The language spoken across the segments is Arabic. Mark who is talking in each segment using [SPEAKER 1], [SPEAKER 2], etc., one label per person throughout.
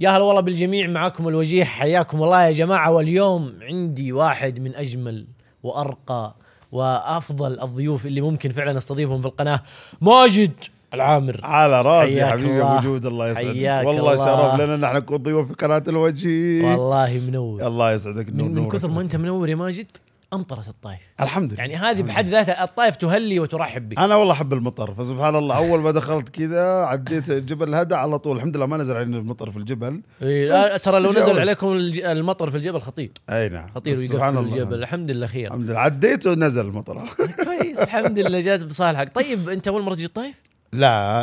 [SPEAKER 1] يا هلا والله بالجميع معاكم الوجيه حياكم الله يا جماعة واليوم عندي واحد من أجمل وأرقى وأفضل الضيوف اللي ممكن فعلا أستضيفهم في القناة
[SPEAKER 2] ماجد العامر على راسي يا حبيبي ابو جود الله يسعدك والله شرف لنا نحن نكون ضيوف في قناه الوجيه والله منور الله يسعدك نور من, من كثر ما
[SPEAKER 1] انت منور يا ماجد امطرت الطائف الحمد لله يعني هذه بحد ذاتها الطائف تهلي وترحب بك انا
[SPEAKER 2] والله احب المطر فسبحان الله اول ما دخلت كذا عديت جبل هدا على طول الحمد لله ما نزل علينا المطر في الجبل إيه ترى لو نزل عليكم
[SPEAKER 1] المطر في الجبل خطير اي نعم خطير سبحان الله الجبل
[SPEAKER 2] الحمد لله خير الحمد لله عديت ونزل المطر
[SPEAKER 1] كويس الحمد لله جات بصالحك طيب انت اول
[SPEAKER 2] مره تجي الطائف؟ لا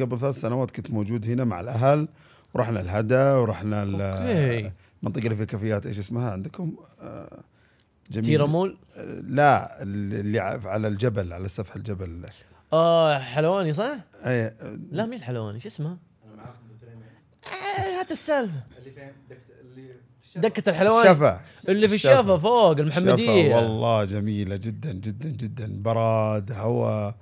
[SPEAKER 2] قبل ثلاث سنوات كنت موجود هنا مع الاهل ورحنا الهدا ورحنا المنطقه اللي فيها كافيات ايش اسمها عندكم؟ آه جميل تيرامول آه، لا اللي على الجبل على سفح الجبل
[SPEAKER 1] اه حلواني صح؟ ايه لا مين الحلواني شو اسمه؟ آه، هات السالفه اللي فين دكة الحلواني الشفا اللي في الشفا فوق المحمدية
[SPEAKER 2] والله جميلة جدا جدا جدا براد هواء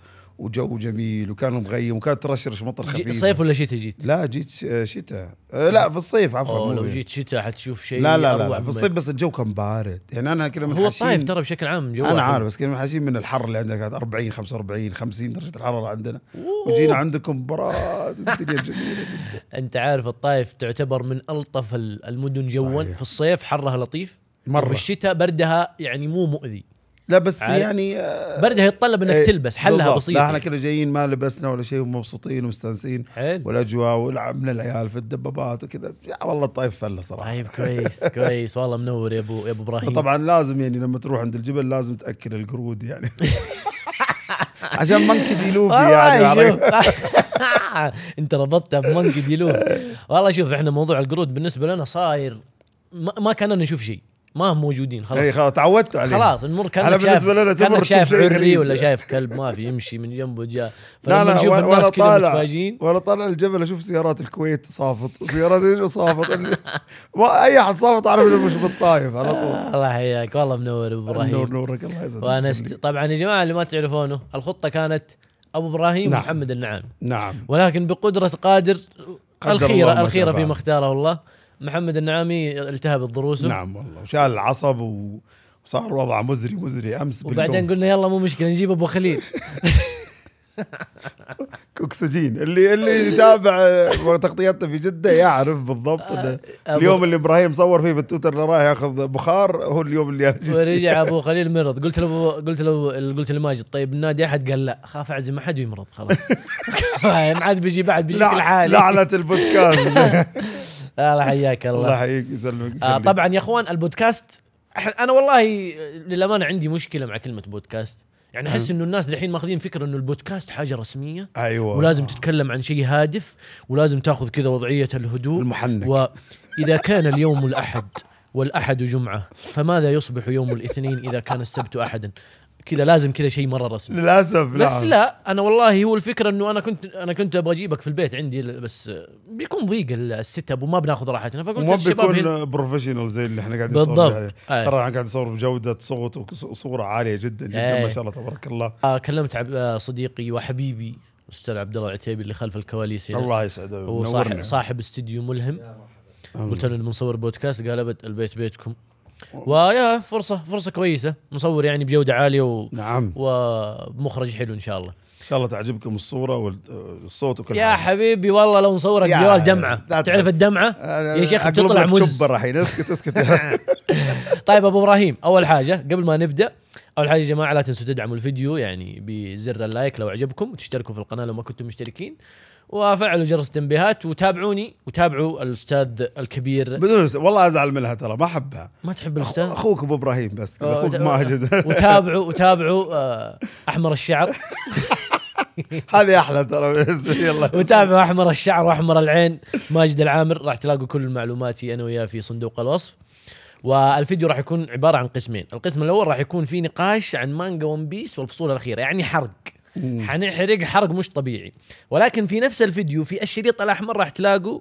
[SPEAKER 2] وجو جميل وكان مغيم وكان ترشرش مطر خفيف صيف ولا شتاء جيت؟ لا جيت آه، شتاء
[SPEAKER 1] آه، لا في الصيف عفوا لو جيت شتاء حتشوف شيء لا لا لا, لا في الصيف
[SPEAKER 2] بس الجو كان بارد يعني انا كنا هو الطايف ترى بشكل عام جو انا عارف بس كنا منحاشين من الحر اللي عندنا كانت 40 45 50 درجه الحراره عندنا وجينا عندكم براد الدنيا جميله جدا انت عارف الطايف
[SPEAKER 1] تعتبر من الطف المدن جوا في الصيف حرها لطيف مره في الشتاء بردها يعني مو مؤذي لا بس عارف. يعني آه، برده يتطلب انك ايه تلبس حلها بسيط لا احنا يعني. كذا
[SPEAKER 2] جايين ما لبسنا ولا شيء ومبسوطين ومستانسين والاجواء ولعبنا العيال في الدبابات وكذا والله الطايف فله صراحه طيب كويس كويس
[SPEAKER 1] والله منور يا ابو يا ابو ابراهيم طبعا
[SPEAKER 2] لازم يعني لما تروح عند الجبل لازم تاكل القرود يعني عشان مانكي دي لوفي
[SPEAKER 1] يعني انت ربطتها بمانكي دي لوفي والله شوف احنا موضوع القرود بالنسبه لنا صاير ما, كاننا نشوف شيء ما هم موجودين خلاص اي يعني خلاص تعودتوا عليه خلاص المر كانك انا بالنسبه لنا تمر شايف حري ولا شايف كلب ما في يمشي من جنبه جاء
[SPEAKER 2] لا لا نشوف الناس كلهم متفاجئين ولا طالع الجبل اشوف سيارات الكويت صافط سيارات ايش صافط اي احد صافط اعرف انه مش بالطايف على طول الله حياك والله
[SPEAKER 1] منور ابو ابراهيم نور نورك الله يسعدك وانا طبعا يا جماعه اللي ما تعرفونه الخطه كانت ابو ابراهيم نعم. محمد النعام نعم ولكن بقدره قادر الخيره الخيره فيما اختاره الله محمد النعامي التهبت ضروسه نعم
[SPEAKER 2] والله وشال العصب وصار وضع مزري مزري امس وبعدين
[SPEAKER 1] قلنا يلا مو مشكله نجيب ابو خليل
[SPEAKER 2] اكسجين اللي اللي يتابع تغطيتنا في جده يعرف بالضبط انه اليوم اللي ابراهيم صور فيه بالتويتر انه رايح ياخذ بخار هو اليوم اللي انا جيت ورجع ابو
[SPEAKER 1] خليل مرض قلت له قلت له قلت لماجد طيب النادي احد قال لا خاف اعزم احد ويمرض خلاص ما عاد بيجي بعد بشكل حالي لعنه البودكاست الله حياك الله الله يحييك
[SPEAKER 2] يسلمك آه، طبعا
[SPEAKER 1] يا اخوان البودكاست انا والله للامانه عندي مشكله مع كلمه بودكاست يعني احس أه. انه الناس الحين ماخذين فكره انه البودكاست حاجه رسميه ايوه ولازم تتكلم عن شيء هادف ولازم تاخذ كذا وضعيه الهدوء المحنك واذا كان اليوم الاحد والاحد جمعه فماذا يصبح يوم الاثنين اذا كان السبت احدا كذا لازم كذا شيء مره رسمي للاسف لا بس لا انا والله هو الفكره انه انا كنت انا كنت ابغى اجيبك في البيت عندي بس بيكون ضيق السيت اب وما بناخذ راحتنا فقلت وما بيكون
[SPEAKER 2] بروفيشنال زي اللي احنا قاعدين نصور بالضبط آه. ترى احنا قاعد نصور بجوده صوت وصوره عاليه جدا جدا أي. آه. ما شاء الله تبارك الله آه كلمت آه، صديقي
[SPEAKER 1] وحبيبي الاستاذ عبد الله العتيبي اللي خلف الكواليس هنا الله يسعده هو صاحب
[SPEAKER 2] استديو ملهم
[SPEAKER 1] قلت له بنصور بودكاست قال ابد البيت بيتكم ويا فرصه فرصه كويسه نصور يعني بجوده عاليه و... نعم ومخرج حلو ان شاء الله ان شاء الله
[SPEAKER 2] تعجبكم الصوره والصوت وكل يا حاجة.
[SPEAKER 1] حبيبي والله لو نصورك جوال دمعه تعرف الدمعه يا شيخ بتطلع مز الحين اسكت اسكت طيب ابو ابراهيم اول حاجه قبل ما نبدا اول حاجه يا جماعه لا تنسوا تدعموا الفيديو يعني بزر اللايك لو عجبكم وتشتركوا في القناه لو ما كنتم مشتركين وفعلوا جرس التنبيهات وتابعوني وتابعوا الاستاذ الكبير بدون والله ازعل منها ترى ما احبها
[SPEAKER 2] ما تحب الاستاذ اخوك ابو ابراهيم بس اخوك ماجد وتابعوا
[SPEAKER 1] وتابعوا آه، احمر الشعر هذه احلى ترى يلا وتابعوا احمر الشعر واحمر العين ماجد العامر راح تلاقوا كل معلوماتي انا وياه في صندوق الوصف والفيديو راح يكون عباره عن قسمين القسم الاول راح يكون فيه نقاش عن مانجا ون بيس والفصول الاخيره يعني حرق حنحرق حرق مش طبيعي ولكن في نفس الفيديو في الشريط الاحمر راح تلاقوا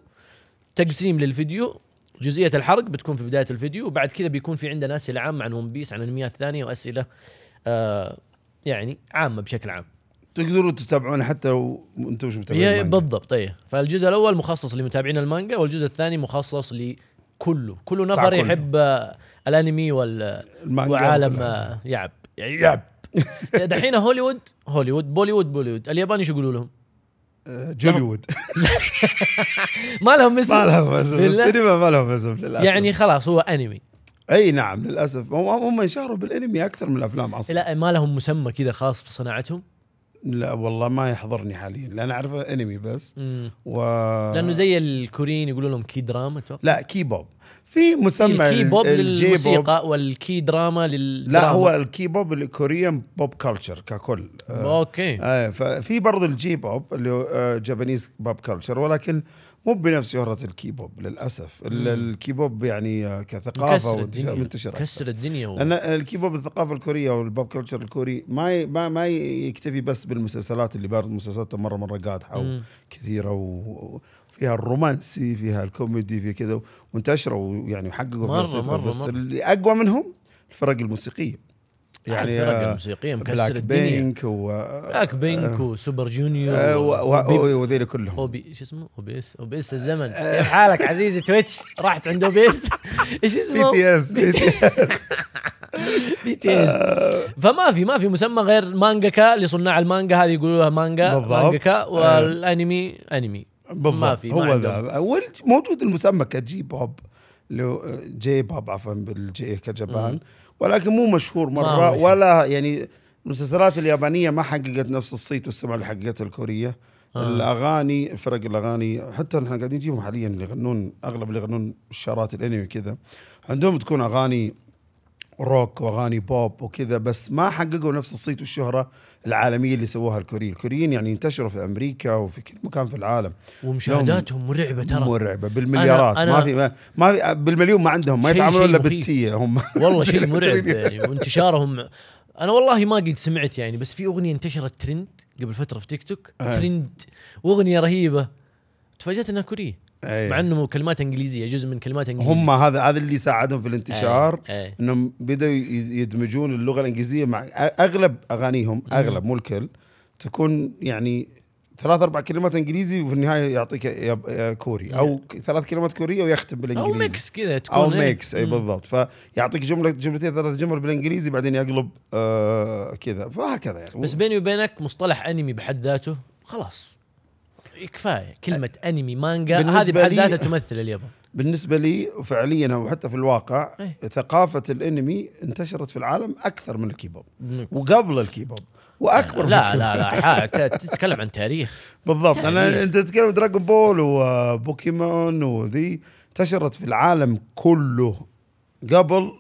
[SPEAKER 1] تقسيم للفيديو جزئية الحرق بتكون في بداية الفيديو وبعد كذا بيكون في عندنا أسئلة عامة عن ون بيس عن أنميات ثانية وأسئلة آه يعني عامة بشكل عام
[SPEAKER 2] تقدروا تتابعون حتى لو انتم مش متابعين بالضبط
[SPEAKER 1] ايه فالجزء الاول مخصص لمتابعين المانجا والجزء الثاني مخصص لكله كل نفر يحب آه، الانمي وال... وعالم آه، يعب يعب دحين هوليوود هوليوود بوليوود بوليوود اليابان شو يقولوا لهم؟ آه، جوليوود
[SPEAKER 2] ما لهم اسم ما لهم اسم السينما ما لهم اسم للاسف يعني خلاص هو انمي اي نعم للاسف هم هم انشهروا بالانمي اكثر من الافلام اصلا لا ما لهم مسمى كذا خاص في صناعتهم لا والله ما يحضرني حاليا لان اعرف انمي بس و... لانه زي الكوريين يقولوا لهم كي دراما لا كي بوب في مسمى الكي بوب للموسيقى
[SPEAKER 1] والكي دراما لل لا هو
[SPEAKER 2] الكي بوب الكوريان بوب كلتشر ككل آه، اوكي آه ففي برضه الجي بوب اللي هو جابانيز بوب كلتشر ولكن مو بنفس شهرة الكي بوب للاسف الكي بوب يعني آه، كثقافه منتشرة كسر الدنيا و... لان الكي بوب الثقافه الكوريه والبوب كلتشر الكوري ما ما ما يكتفي بس بالمسلسلات اللي برضه مسلسلاتها مره مره قادحه وكثيره و... فيها الرومانسي فيها الكوميدي في كذا وانتشروا يعني وحققوا مرة مرة بس مرة اللي اقوى منهم الفرق الموسيقيه يعني, يعني الفرق الموسيقيه مكسر الدنيا بينك و بلاك بينك وسوبر
[SPEAKER 1] جونيور وذيلا كلهم اوبي شو اسمه او بي اس او بي اس الزمن كيف آه. حالك عزيزي تويتش رحت عند او بي اس ايش اسمه؟ بي تي اس بي تي اس فما في ما في مسمى غير مانجاكا لصناع المانجا هذه يقولوها مانجا مانجاكا آه. والانمي انمي بالضبط ما في هو
[SPEAKER 3] ذا
[SPEAKER 2] موجود المسمى كجي بوب لو جي بوب عفوا بالجي كجبان ولكن مو مشهور مره مشهور. ولا يعني المسلسلات اليابانيه ما حققت نفس الصيت والسمعه اللي حققتها الكوريه آه. الاغاني فرق الاغاني حتى نحن قاعدين نجيبهم حاليا اللي يغنون اغلب اللي يغنون الشارات الانمي كذا عندهم تكون اغاني روك واغاني بوب وكذا بس ما حققوا نفس الصيت والشهره العالميه اللي سووها الكوريين، الكوريين يعني انتشروا في امريكا وفي كل مكان في العالم ومشاهداتهم مرعبه ترى مرعبه بالمليارات أنا أنا ما في ما, ما في بالمليون ما عندهم ما يتعاملون الا بالتيه هم والله شيء مرعب يعني وانتشارهم
[SPEAKER 1] انا والله ما قد سمعت يعني بس في اغنيه انتشرت ترند قبل فتره في تيك توك ترند واغنيه رهيبه تفاجات انها كوريه أيه. مع انه كلمات انجليزيه جزء من كلمات انجليزيه هم هذا
[SPEAKER 2] هذا اللي ساعدهم في الانتشار أيه. أيه. انهم بداوا يدمجون اللغه الانجليزيه مع اغلب اغانيهم اغلب مو الكل تكون يعني ثلاث اربع كلمات انجليزي وفي النهايه يعطيك كوري او إيه. ثلاث كلمات كوريه ويختم بالانجليزي او ميكس كذا تكون او ميكس إيه. اي بالضبط فيعطيك جمله جملتين ثلاث جمل بالانجليزي بعدين يقلب آه كذا فهكذا يعني بس
[SPEAKER 1] بيني وبينك مصطلح انمي بحد ذاته خلاص كفايه كلمه انمي مانجا هذه بحد ذاتها تمثل
[SPEAKER 2] اليابان بالنسبه لي فعليا او حتى في الواقع أي. ثقافه الانمي انتشرت في العالم اكثر من الكيبوب وقبل الكيبوب واكبر لا لا لا, لا تتكلم عن تاريخ بالضبط تاريخ. انا انت تتكلم دراجون بول وبوكيمون وذي انتشرت في العالم كله قبل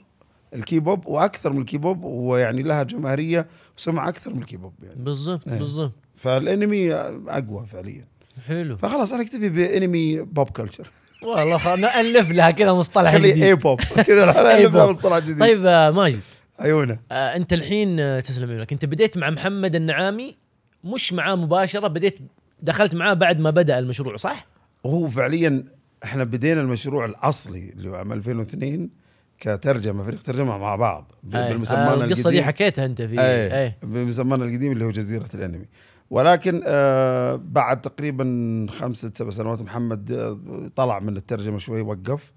[SPEAKER 2] الكيبوب واكثر من الكيبوب ويعني لها جماهيريه وسمع اكثر من الكيبوب يعني بالضبط إيه. بالضبط فالانمي اقوى فعليا حلو فخلاص انا اكتفي بانمي بوب كلتشر والله
[SPEAKER 1] نالف لها كذا مصطلح جديد اي بوب كذا نالف لها مصطلح جديد طيب آه، ماجد عيونه آه انت الحين آه، تسلم لك انت بديت مع محمد النعامي مش معاه مباشره بديت دخلت معاه بعد ما بدا المشروع صح؟
[SPEAKER 2] هو فعليا احنا بدينا المشروع الاصلي اللي هو عام 2002 كترجمه فريق ترجمه مع بعض بالمسمانا آه القصه دي حكيتها انت في ايه, ايه بمسمانا القديم اللي هو جزيره الانمي ولكن آه، بعد تقريبا خمسة سبع سنوات محمد آه، طلع من الترجمة شوي وقف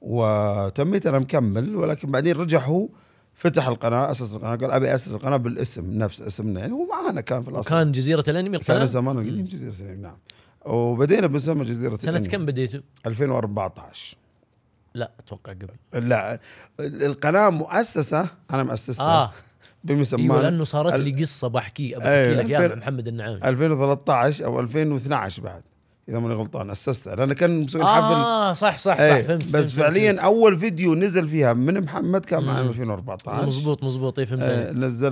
[SPEAKER 2] وتميت أنا مكمل ولكن بعدين رجع هو فتح القناة أسس القناة قال أبي أسس القناة بالاسم نفس اسمنا يعني هو معانا كان في الأصل كان
[SPEAKER 1] جزيرة الأنمي القناة؟ كان زمان القديم جزيرة الأنمي نعم
[SPEAKER 2] وبدينا بنسمى جزيرة سنة الأنمي سنة كم بديتوا؟ 2014 لا
[SPEAKER 1] اتوقع قبل
[SPEAKER 2] لا القناه مؤسسه انا مؤسسها آه. بمسمى ايوه لانه صارت لي
[SPEAKER 1] قصه بحكي ابغى أيوة. لك اياها محمد النعام
[SPEAKER 2] 2013 او 2012 بعد اذا ماني غلطان اسستها لان كان مسوي حفل اه صح صح أيه صح فهمت بس فهمت فعليا فهمت. اول فيديو نزل فيها من محمد كان معنا 2014 مزبوط
[SPEAKER 1] مزبوط اي فهمت آه
[SPEAKER 2] نزل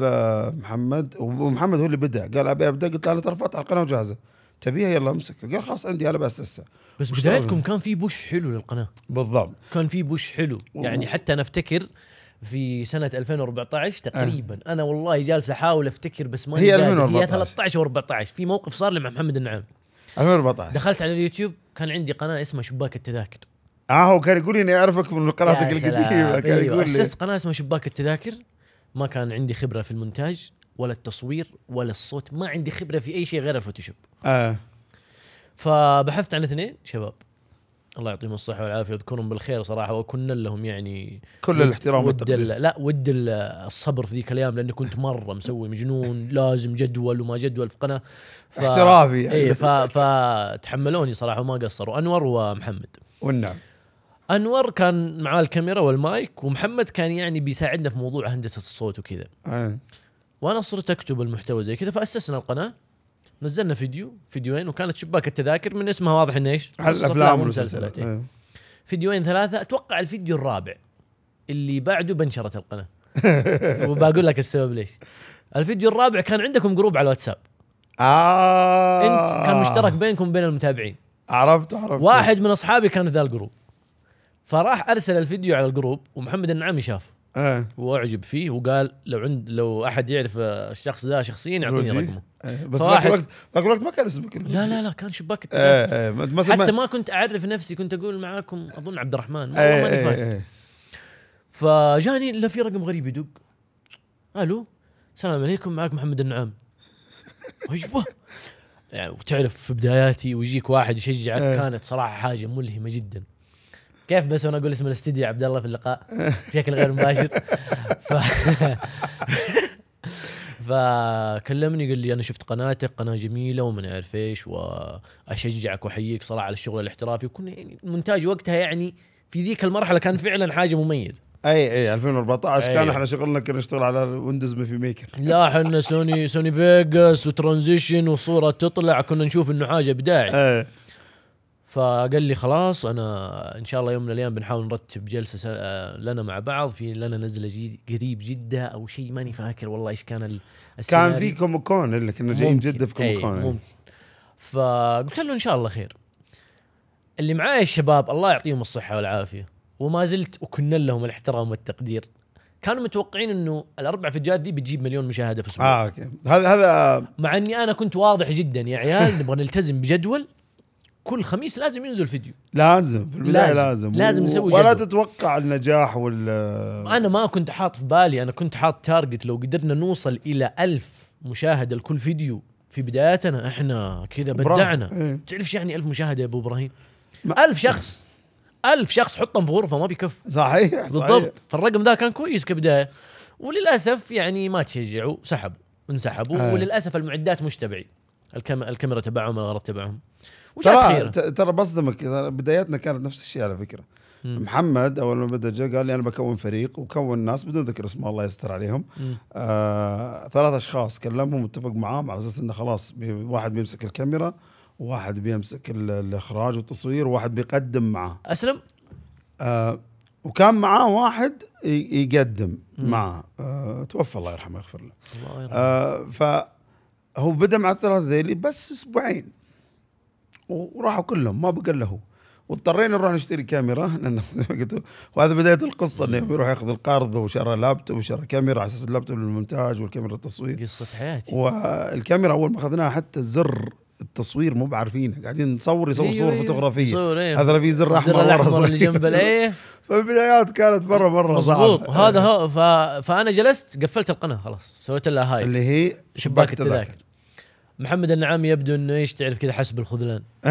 [SPEAKER 2] محمد ومحمد هو اللي بدا قال ابي ابدا قلت له ترى على القناه وجاهزه تبيها يلا امسكها قال خلاص عندي انا باسسها بس بدايتكم كان في بوش حلو للقناه بالضبط كان في بوش حلو يعني
[SPEAKER 1] حتى انا افتكر في سنه 2014 آه. تقريبا أه. انا والله جالس احاول افتكر بس ما هي 2014 هي 13 و14 في موقف صار لي مع محمد النعيم 2014 دخلت على اليوتيوب كان عندي قناه اسمها شباك التذاكر
[SPEAKER 2] اه هو كان يقول اني اعرفك من قناتك القديمه كان يقول أيوة، لي اسست
[SPEAKER 1] قناه اسمها شباك التذاكر ما كان عندي خبره في المونتاج ولا التصوير ولا الصوت ما عندي خبره في اي شيء غير
[SPEAKER 2] الفوتوشوب اه
[SPEAKER 1] فبحثت عن اثنين شباب الله يعطيهم الصحه والعافيه يذكرهم بالخير صراحه وكنا لهم يعني كل الاحترام والتقدير لا ود الصبر في ذيك الايام لاني كنت مره مسوي مجنون لازم جدول وما جدول في قناه ف... احترافي يعني اي فتحملوني صراحه وما قصروا انور ومحمد والنعم انور كان معاه الكاميرا والمايك ومحمد كان يعني بيساعدنا في موضوع هندسه الصوت وكذا إيه. وانا صرت اكتب المحتوى زي كذا فاسسنا القناه نزلنا فيديو فيديوين وكانت شباك التذاكر من اسمها واضح انه ايش؟ الافلام والمسلسلات إيه. فيديوين ثلاثه اتوقع الفيديو الرابع اللي بعده بنشرت القناه وبقول لك السبب ليش الفيديو الرابع كان عندكم جروب على الواتساب آه انت كان مشترك بينكم وبين المتابعين عرفت عرفت واحد من اصحابي كان في ذا الجروب فراح ارسل الفيديو على الجروب ومحمد النعمي شافه إيه. واعجب فيه وقال لو عند لو احد يعرف الشخص ذا شخصيا يعطيني رقمه آه. بس ذاك الوقت ذاك الوقت ما كان اسمك لا لا لا كان شباك آه. آه. ما حتى ما كنت اعرف نفسي كنت اقول معاكم اظن عبد الرحمن إيه، والله آه. ماني فاهم آه. فجاني الا في رقم غريب يدق الو السلام عليكم معك محمد النعام ايوه يعني وتعرف في بداياتي ويجيك واحد يشجعك كانت صراحه حاجه ملهمه جدا كيف بس وانا اقول اسم الاستديو عبد الله في اللقاء بشكل غير مباشر ف... فكلمني قال لي انا شفت قناتك قناه جميله وما اعرف ايش واشجعك واحييك صراحه على الشغل الاحترافي وكنا يعني المونتاج وقتها يعني في ذيك المرحله كان فعلا حاجه مميزه
[SPEAKER 2] اي اي 2014 أي. كان احنا شغلنا كنا نشتغل على ويندوز في ميكر لا احنا
[SPEAKER 1] سوني سوني فيجاس وترانزيشن وصوره تطلع كنا نشوف انه حاجه ابداعي فقال لي خلاص انا ان شاء الله يوم من الايام بنحاول نرتب جلسه لنا مع بعض في لنا نزله قريب جده او شيء ماني فاكر والله ايش كان السيناريو. كان في كوميكون
[SPEAKER 2] اللي كنا جايين جده في إيه، كوميكون ممكن
[SPEAKER 1] فقلت له ان شاء الله خير اللي معاي الشباب الله يعطيهم الصحه والعافيه وما زلت وكنا لهم الاحترام والتقدير كانوا متوقعين انه الاربع فيديوهات دي بتجيب مليون مشاهده في اسبوع اه اوكي هذا هذا مع اني انا كنت واضح جدا يا عيال نبغى نلتزم بجدول كل خميس لازم ينزل فيديو
[SPEAKER 2] لازم في البدايه لازم لازم, نسوي ولا تتوقع النجاح وال
[SPEAKER 1] انا ما كنت حاط في بالي انا كنت حاط تارجت لو قدرنا نوصل الى ألف مشاهده لكل فيديو في بدايتنا احنا كذا بدعنا ايه. تعرف يعني ألف مشاهده يا ابو ابراهيم ما. ألف شخص ألف شخص حطهم في غرفه ما بيكف صحيح بالضبط صحيح. فالرقم ذا كان كويس كبدايه وللاسف يعني ما تشجعوا سحبوا انسحبوا ايه. وللاسف المعدات مش تبعي الكاميرا تبعهم الغرض تبعهم ترى خير
[SPEAKER 2] ترى بصدمك بداياتنا كانت نفس الشيء على فكره مم. محمد اول ما بدا جا قال لي انا بكون فريق وكون ناس بدون ذكر اسماء الله يستر عليهم آه ثلاث اشخاص كلمهم واتفق معاهم على اساس انه خلاص بي واحد بيمسك الكاميرا وواحد بيمسك الاخراج والتصوير وواحد بيقدم معاه اسلم آه وكان معاه واحد يقدم مم. معاه آه توفى الله يرحمه ويغفر له الله يرحمه آه فهو بدا مع الثلاثه ذيلي بس اسبوعين وراحوا كلهم ما بقى له واضطرينا نروح نشتري كاميرا لان وهذا بدايه القصه انه يروح ياخذ القرض وشرى لابتوب وشرى كاميرا على اساس اللابتوب للمونتاج والكاميرا للتصوير قصه حياتي والكاميرا اول ما اخذناها حتى زر التصوير مو بعارفينه قاعدين نصور يصور أيوة، صور أيوه فوتوغرافيه صور أيوه هذا في زر احمر ورا اللي جنب الايه فالبدايات كانت مره مره صعبه هذا
[SPEAKER 1] هو ف... فانا جلست قفلت القناه خلاص سويت لها هاي اللي هي شباك التذاكر محمد النعامي يبدو انه ايش تعرف كذا حسب الخذلان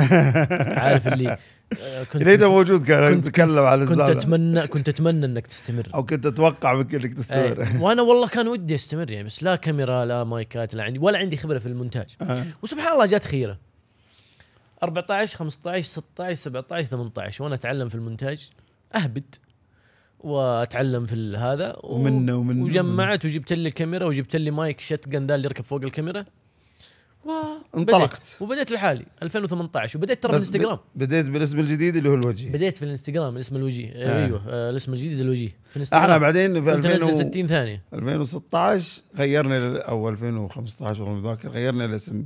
[SPEAKER 1] عارف اللي آه، كنت ليه موجود كان يتكلم على الزاويه كنت اتمنى كنت اتمنى انك تستمر او كنت اتوقع منك انك إيه، تستمر أي. وانا والله كان ودي استمر يعني بس لا كاميرا لا مايكات لا عندي ولا عندي خبره في المونتاج أه. وسبحان الله جات خيره 14 15 16 17 18 وانا اتعلم في المونتاج اهبد واتعلم في هذا و... ومنه ومنه وجمعت وجبت لي كاميرا وجبت لي مايك جن ذا اللي يركب فوق الكاميرا انطلقت وبديت لحالي 2018 وبديت ترى بالانستغرام بديت بالاسم الجديد اللي هو الوجيه بديت في الانستغرام الاسم الوجيه آه. ايوه آه الاسم الجديد الوجيه في احنا بعدين في 2060 ثانيه
[SPEAKER 2] 2016 غيرنا او 2015 والله متذكر غيرنا الاسم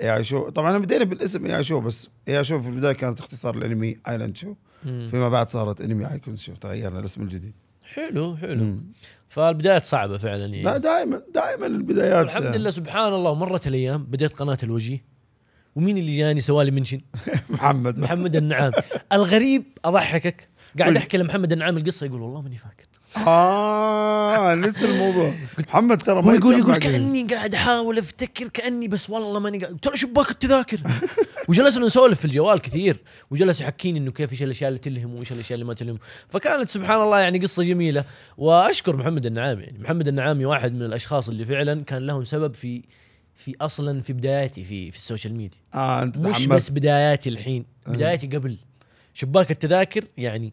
[SPEAKER 2] اي اي شو طبعا بدينا بالاسم اي اي شو بس اي شو في البدايه كانت اختصار الانمي ايلاند شو فيما بعد صارت انمي ايكون شو تغيرنا الاسم الجديد
[SPEAKER 1] حلو حلو مم. فالبدايات صعبه فعلا
[SPEAKER 2] يعني لا دائما دائما البدايات الحمد لله
[SPEAKER 1] سبحان الله مرت الايام بديت قناه الوجيه ومين اللي جاني سوالي منشن محمد محمد النعام الغريب اضحكك قاعد احكي لمحمد النعام القصه يقول والله ماني فاكر
[SPEAKER 2] اه نسي الموضوع محمد ترى ما يقول يقول كاني
[SPEAKER 1] قاعد احاول افتكر كاني بس والله ماني قاعد ترى شباك التذاكر وجلسنا نسولف في الجوال كثير وجلس يحكيني انه كيف ايش الاشياء اللي تلهم وايش الاشياء اللي ما تلهم فكانت سبحان الله يعني قصه جميله واشكر محمد النعامي يعني محمد النعامي واحد من الاشخاص اللي فعلا كان لهم سبب في في اصلا في بداياتي في في السوشيال ميديا اه انت مش بس بداياتي الحين آه. بداياتي قبل شباك التذاكر يعني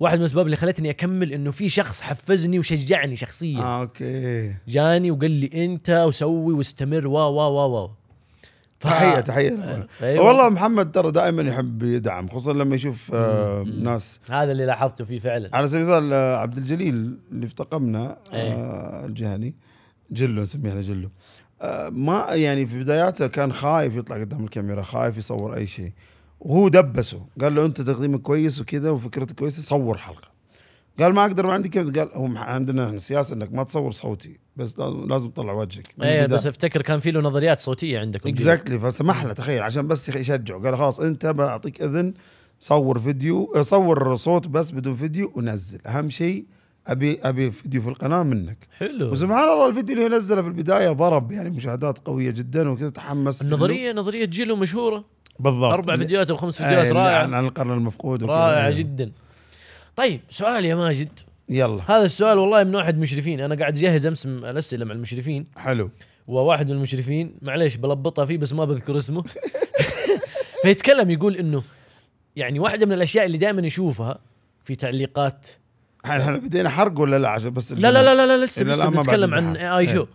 [SPEAKER 1] واحد من الاسباب اللي خلتني اكمل انه في شخص حفزني وشجعني شخصيا اه اوكي جاني وقال لي انت وسوي واستمر وا وا وا وا تحيه تحيه أيوة. والله
[SPEAKER 2] محمد ترى دائما يحب يدعم خصوصا لما يشوف آه ناس
[SPEAKER 1] هذا اللي لاحظته فيه فعلا
[SPEAKER 2] على سبيل المثال آه، عبد الجليل اللي افتقمنا آه إيه. الجهني جلو نسميه احنا جلو آه ما يعني في بداياته كان خايف يطلع قدام الكاميرا خايف يصور اي شيء وهو دبسه قال له انت تقديمك كويس وكذا وفكرتك كويسه صور حلقه قال ما اقدر ما عندي كيف قال هو عندنا احنا سياسه انك ما تصور صوتي بس لازم تطلع وجهك اي بس
[SPEAKER 1] افتكر كان في له نظريات صوتيه عندكم اكزاكتلي
[SPEAKER 2] exactly فسمح له تخيل عشان بس يشجعه قال خلاص انت بعطيك اذن صور فيديو آه، صور صوت بس بدون فيديو ونزل اهم شيء ابي ابي فيديو في القناه منك حلو وسبحان الله الفيديو اللي نزله في البدايه ضرب يعني مشاهدات قويه جدا وكذا تحمس النظريه
[SPEAKER 1] نظريه جيلو مشهوره بالضبط اربع فيديوهات او خمس إيه، فيديوهات رائعه عن القرن المفقود رائعه إيه. جدا طيب سؤال يا ماجد يلا هذا السؤال والله من واحد مشرفين انا قاعد اجهز امس الاسئله مع المشرفين حلو وواحد من المشرفين معليش بلبطها فيه بس ما بذكر اسمه فيتكلم يقول انه يعني واحده من الاشياء اللي دائما يشوفها في تعليقات احنا بدينا حرق ولا لا عشان بس لا لا لا لا, لسه بس بنتكلم عن اي شو إيه.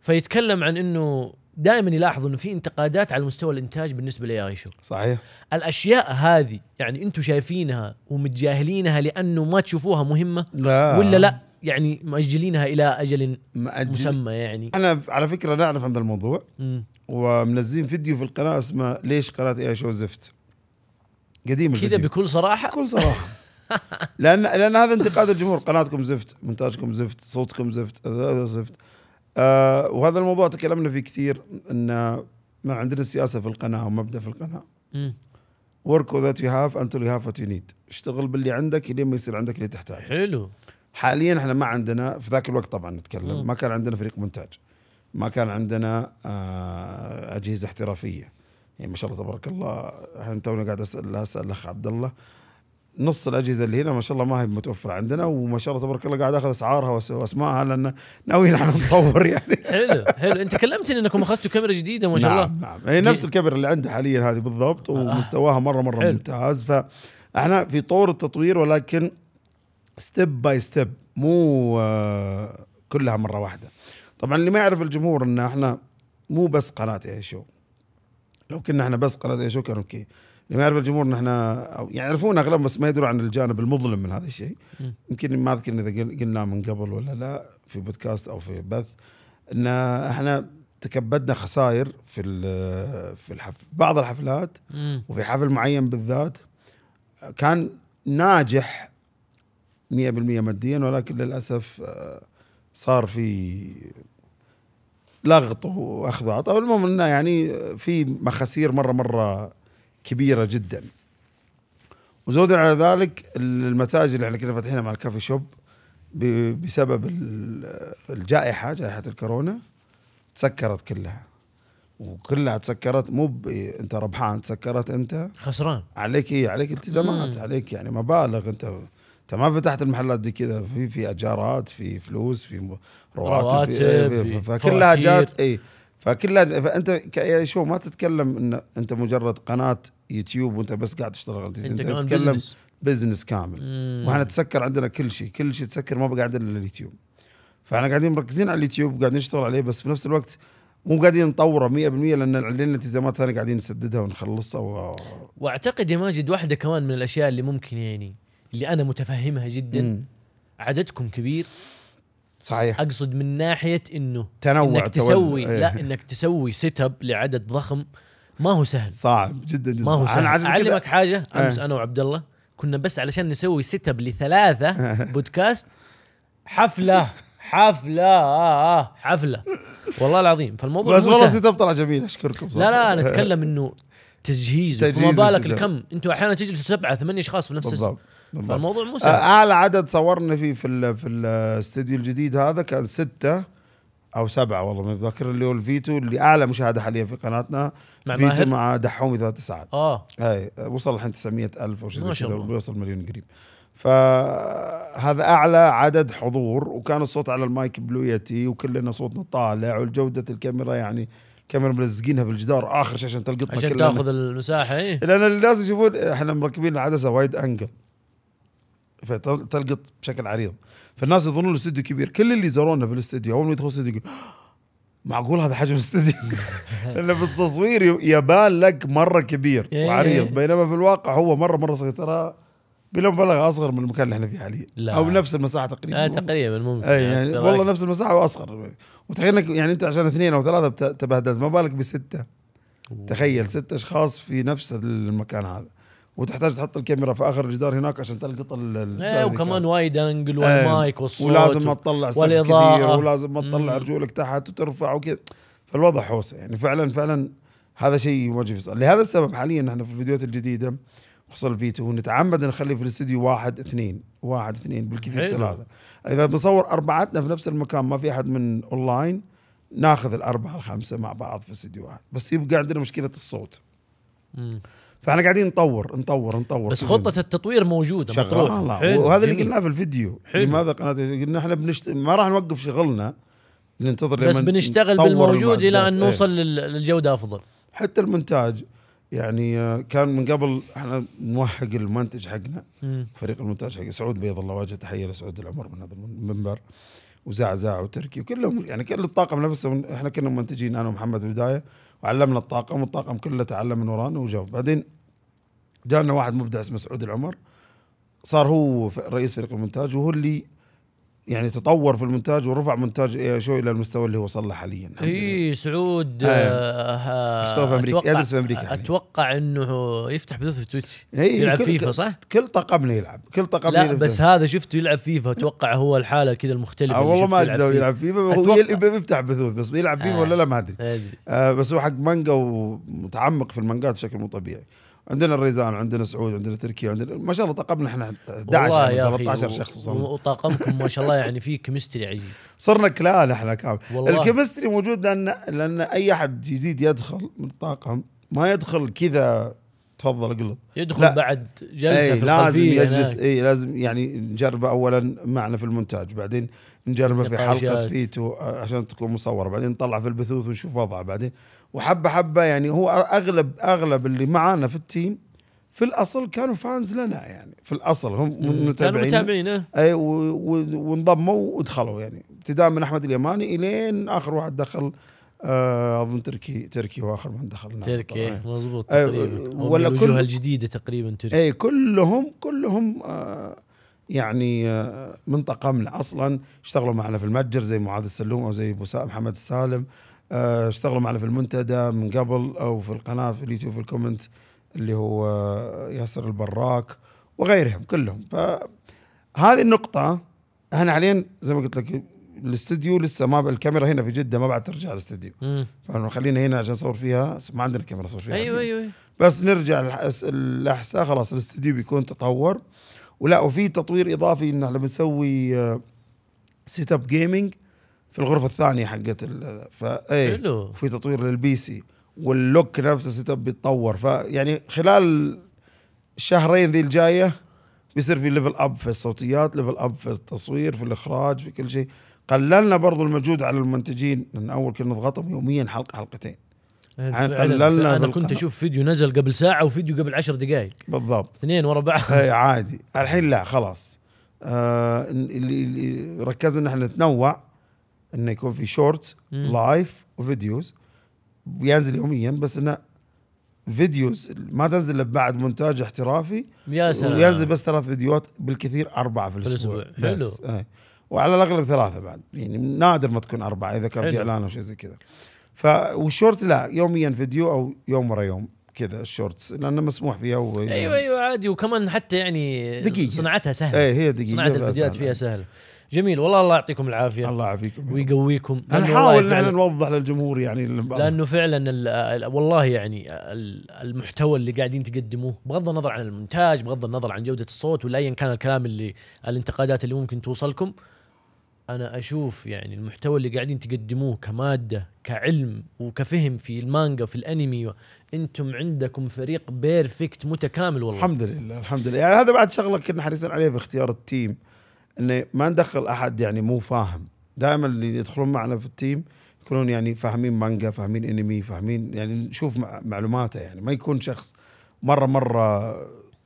[SPEAKER 1] فيتكلم عن انه دائما يلاحظ انه في انتقادات على مستوى الانتاج بالنسبه لاي اي شو صحيح الاشياء هذه يعني انتم شايفينها
[SPEAKER 2] ومتجاهلينها لانه ما تشوفوها مهمه لا ولا لا
[SPEAKER 1] يعني مؤجلينها الى
[SPEAKER 2] اجل مأجل. مسمى يعني انا على فكره لا اعرف عن هذا الموضوع م. ومنزلين فيديو في القناه اسمه ليش قناه اي شو زفت قديم كذا بكل صراحه بكل صراحه لان لان هذا انتقاد الجمهور قناتكم زفت مونتاجكم زفت صوتكم زفت زفت آه وهذا الموضوع تكلمنا فيه كثير ان ما عندنا سياسه في القناه ومبدا في القناه ورك ذات يو هاف انتل يو هاف وات يو نيد اشتغل باللي عندك لين ما يصير عندك اللي تحتاجه حلو حاليا احنا ما عندنا في ذاك الوقت طبعا نتكلم مم. ما كان عندنا فريق مونتاج ما كان عندنا آه اجهزه احترافيه يعني ما شاء الله تبارك الله احنا تونا قاعد اسال اسال الاخ عبد الله نص الاجهزه اللي هنا ما شاء الله ما هي متوفره عندنا وما شاء الله تبارك الله قاعد اخذ اسعارها واسمائها لان ناويين احنا نطور يعني
[SPEAKER 1] حلو حلو انت كلمتني انكم اخذتوا كاميرا جديده ما شاء نعم الله نعم هي نفس
[SPEAKER 2] الكاميرا اللي عندي حاليا هذه بالضبط آه. ومستواها مره مره حلو. ممتاز فاحنا في طور التطوير ولكن ستيب باي ستيب مو آه، كلها مره واحده طبعا اللي ما يعرف الجمهور ان احنا مو بس قناه اي شو لو كنا احنا بس قناه اي شو كان اوكي لما يعرف الجمهور ان احنا يعرفون اغلب بس ما يدروا عن الجانب المظلم من هذا الشيء يمكن ما اذكر اذا قلنا من قبل ولا لا في بودكاست او في بث ان احنا تكبدنا خسائر في في الحفل بعض الحفلات وفي حفل معين بالذات كان ناجح 100% ماديا ولكن للاسف آه، صار في لغط واخذ عطاء المهم انه يعني في مخاسير مره مره كبيره جدا وزودا على ذلك المتاجر اللي احنا كنا فاتحينها مع الكافي شوب بسبب الجائحه جائحه الكورونا تسكرت كلها وكلها تسكرت مو انت ربحان تسكرت انت خسران عليك ايه عليك التزامات عليك يعني مبالغ انت انت ما فتحت المحلات دي كذا في في اجارات في فلوس في رواتب في... في... في... فكلها جات اي فكلها فانت كاي شو ما تتكلم ان انت مجرد قناه يوتيوب وانت بس قاعد تشتغل انت, انت تتكلم بزنس كامل واحنا تسكر عندنا كل شيء كل شيء تسكر ما بقى عندنا اليوتيوب فاحنا قاعدين مركزين على اليوتيوب قاعدين نشتغل عليه بس في نفس الوقت مو قاعدين نطوره 100% لان علينا التزامات ثانيه قاعدين نسددها ونخلصها و...
[SPEAKER 1] واعتقد يا ماجد واحده كمان من الاشياء اللي ممكن يعني اللي انا متفهمها جدا مم. عددكم كبير صحيح اقصد من ناحيه انه تنوع انك تسوي لا إيه. انك تسوي سيت اب لعدد ضخم ما
[SPEAKER 2] هو سهل صعب جدا جدا ما هو سهل اعلمك
[SPEAKER 1] حاجه إيه. امس انا وعبد الله كنا بس علشان نسوي سيت اب لثلاثه بودكاست حفله حفله آه، آه، حفله والله العظيم فالموضوع بس والله سيت اب طلع جميل اشكركم صراحه لا لا انا اتكلم انه
[SPEAKER 2] تجهيز فما بالك الكم
[SPEAKER 1] انتم احيانا تجلسوا سبعه ثمانيه اشخاص في نفس بالضبط فالموضوع مو آه، سهل اعلى
[SPEAKER 2] عدد صورنا فيه في الـ في الاستديو الجديد هذا كان سته او سبعه والله ما اتذكر اللي هو الفيتو اللي اعلى مشاهده حاليا في قناتنا مع ماهر مع دحومي ذات ساعات اه اي وصل الحين 900 الف او شيء زي كذا بيوصل مليون قريب فهذا اعلى عدد حضور وكان الصوت على المايك بلو يتي وكلنا صوتنا طالع وجوده الكاميرا يعني الكاميرا ملزقينها في الجدار اخر شيء عشان تلقطنا عشان كلنا تاخذ المساحه اي لان الناس يشوفون احنا مركبين العدسه وايد انجل فتلقط بشكل عريض فالناس يظنون الاستوديو كبير كل اللي زارونا في الاستوديو اول ما يدخل الاستوديو يقول معقول هذا حجم استديو لانه في التصوير يبان لك مره كبير إيه. وعريض بينما في الواقع هو مره مره صغير ترى بلا مبالغه اصغر من المكان اللي احنا فيه حاليا او نفس المساحه تقريبا آه تقريبا ممكن اي آه، يعني, والله نفس المساحه واصغر وتخيل انك يعني انت عشان اثنين او ثلاثه تبهدلت ما بالك بسته تخيل ست اشخاص في نفس المكان هذا وتحتاج تحط الكاميرا في اخر الجدار هناك عشان تلقط ايه وكمان وايد انجل والمايك والصوت ولازم ما تطلع والاضاءه كثير ولازم ما تطلع رجولك تحت وترفع وكذا فالوضع حوسه يعني فعلا فعلا هذا شيء يواجه فيصل لهذا السبب حاليا احنا في الفيديوهات الجديده خصوصا الفيتو نتعمد نخلي في الاستديو واحد اثنين واحد اثنين بالكثير ثلاثه اذا بنصور اربعتنا في نفس المكان ما في احد من اونلاين ناخذ الاربعه الخمسه مع بعض في استديو واحد بس يبقى عندنا مشكله الصوت مم. فاحنا قاعدين نطور نطور نطور بس خطه كده.
[SPEAKER 1] التطوير موجوده شغاله حلو وهذا اللي قلناه في الفيديو حلو. لماذا
[SPEAKER 2] قناه قلنا احنا بنشت... ما راح نوقف شغلنا ننتظر بس بنشتغل بالموجود الى ان نوصل
[SPEAKER 1] ايه. للجوده افضل
[SPEAKER 2] حتى المونتاج يعني كان من قبل احنا نوهق المنتج حقنا م. فريق المونتاج حق سعود بيض الله وجهه تحيه لسعود العمر من هذا المنبر وزعزع وتركي وكلهم يعني كل الطاقم نفسه احنا كنا منتجين انا ومحمد بدايه وعلمنا الطاقم والطاقم كله تعلم من ورانا وجاوب بعدين جانا واحد مبدع اسمه سعود العمر صار هو رئيس فريق المونتاج وهو اللي يعني تطور في المونتاج ورفع مونتاج إيه شو الى المستوى اللي وصل له حاليا اي سعود آه. آه. في امريكا أتوقع يدرس في امريكا يعني.
[SPEAKER 1] اتوقع انه يفتح بثوث في تويتش يلعب فيفا صح؟
[SPEAKER 2] كل طاقمنا يلعب كل
[SPEAKER 1] طاقمنا لا بس هذا شفته يلعب فيفا اتوقع هو الحاله كذا المختلفه آه والله ما ادري لو يلعب فيفا هو
[SPEAKER 2] يفتح بثوث بس بيلعب فيفا آه. ولا لا ما آه، ادري آه بس هو حق مانجا ومتعمق في المانجات بشكل مو طبيعي عندنا الريزان عندنا سعود عندنا تركيا عندنا ما شاء الله طاقمنا احنا 11 13 شخص وصلنا وطاقمكم ما شاء الله يعني في كمستري عجيب صرنا كلال احنا كامل الكمستري موجود لان لان اي احد جديد يدخل من الطاقم ما يدخل كذا تفضل اقلط يدخل لا. بعد جلسه ايه في لازم يجلس اي لازم يعني نجربه اولا معنا في المونتاج بعدين نجربه في حلقه فيتو آه، عشان تكون مصوره بعدين نطلع في البثوث ونشوف وضعه بعدين وحبه حبه يعني هو اغلب اغلب اللي معانا في التيم في الاصل كانوا فانز لنا يعني في الاصل هم متابعين كانوا متابعين اي وانضموا ودخلوا يعني ابتداء من احمد اليماني الين اخر واحد دخل آه، اظن تركي تركي هو اخر من دخل تركي مضبوط تقريبا ولا كل الجديده تقريبا تركي اي كلهم كلهم آه يعني منطقه آه، من طقمنا اصلا اشتغلوا معنا في المتجر زي معاذ السلوم او زي بوساء محمد السالم آه، اشتغلوا معنا في المنتدى من قبل او في القناه في اليوتيوب في الكومنت اللي هو ياسر البراك وغيرهم كلهم فهذه النقطه احنا حاليا زي ما قلت لك الاستديو لسه ما الكاميرا هنا في جده ما بعد ترجع الاستديو فخلينا هنا عشان نصور فيها ما عندنا كاميرا نصور فيها ايوه ايوه بس نرجع الاحساء خلاص الاستديو بيكون تطور ولا وفي تطوير اضافي ان احنا بنسوي سيت اب جيمنج في الغرفه الثانيه حقت فاي حلو في تطوير للبي سي واللوك نفسه سيت اب بيتطور فيعني خلال الشهرين ذي الجايه بيصير في ليفل اب في الصوتيات ليفل اب في التصوير في الاخراج في كل شيء قللنا برضو المجهود على المنتجين لان اول كنا نضغطهم يوميا حلقه حلقتين يعني قللنا انا كنت
[SPEAKER 1] اشوف فيديو نزل قبل ساعه وفيديو قبل عشر دقائق بالضبط اثنين ورا
[SPEAKER 2] بعض اي عادي الحين لا خلاص آه اللي ركزنا احنا نتنوع انه يكون في شورتس لايف وفيديوز ينزل يوميا بس انه فيديوز ما تنزل الا بعد مونتاج احترافي يا سلام وينزل بس ثلاث فيديوهات بالكثير اربعه في الاسبوع في الاسبوع حلو إيه. وعلى الاغلب ثلاثه بعد يعني نادر ما تكون اربعه اذا كان في اعلان او شيء زي كذا ف والشورت لا يوميا فيديو او يوم ورا يوم كذا الشورتس لانه مسموح فيها و... ايوه
[SPEAKER 1] ايوه عادي وكمان حتى يعني دقيقة صناعتها سهله اي هي دقيقه صناعه الفيديوهات فيها سهله جميل والله الله يعطيكم العافيه الله يعافيكم ويقويكم نحاول نحن نوضح
[SPEAKER 2] للجمهور يعني لانه
[SPEAKER 1] فعلا والله يعني المحتوى اللي قاعدين تقدموه بغض النظر عن المونتاج بغض النظر عن جوده الصوت ولا ايا كان الكلام اللي الانتقادات اللي ممكن توصلكم انا اشوف يعني المحتوى اللي قاعدين تقدموه كماده كعلم وكفهم في المانجا وفي الانمي انتم عندكم فريق بيرفكت متكامل والله الحمد لله الحمد لله
[SPEAKER 2] يعني هذا بعد شغله كنا حريصين عليه في اختيار التيم انه ما ندخل احد يعني مو فاهم دائما اللي يدخلون معنا في التيم يكونون يعني فاهمين مانجا فاهمين انمي فاهمين يعني نشوف معلوماته يعني ما يكون شخص مره مره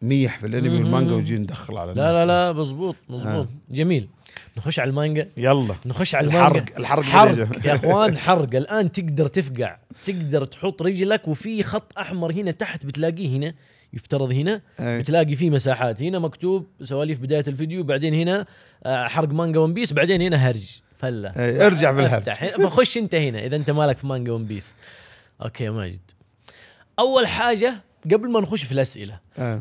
[SPEAKER 2] ميح في الانمي والمانجا ويجي ندخل على الناس لا لا لا مزبوط مزبوط آه.
[SPEAKER 1] جميل نخش على المانجا يلا نخش على المانجا الحرق الحرق حرق يا اخوان حرق الان تقدر تفقع تقدر تحط رجلك وفي خط احمر هنا تحت بتلاقيه هنا يفترض هنا أي. تلاقي فيه مساحات هنا مكتوب سواليف بدايه الفيديو بعدين هنا آه، حرق مانجا ون بيس بعدين هنا هرج فلا ارجع بالهرج فخش انت هنا اذا انت مالك في مانجا ون بيس اوكي ماجد اول حاجه قبل ما نخش في الاسئله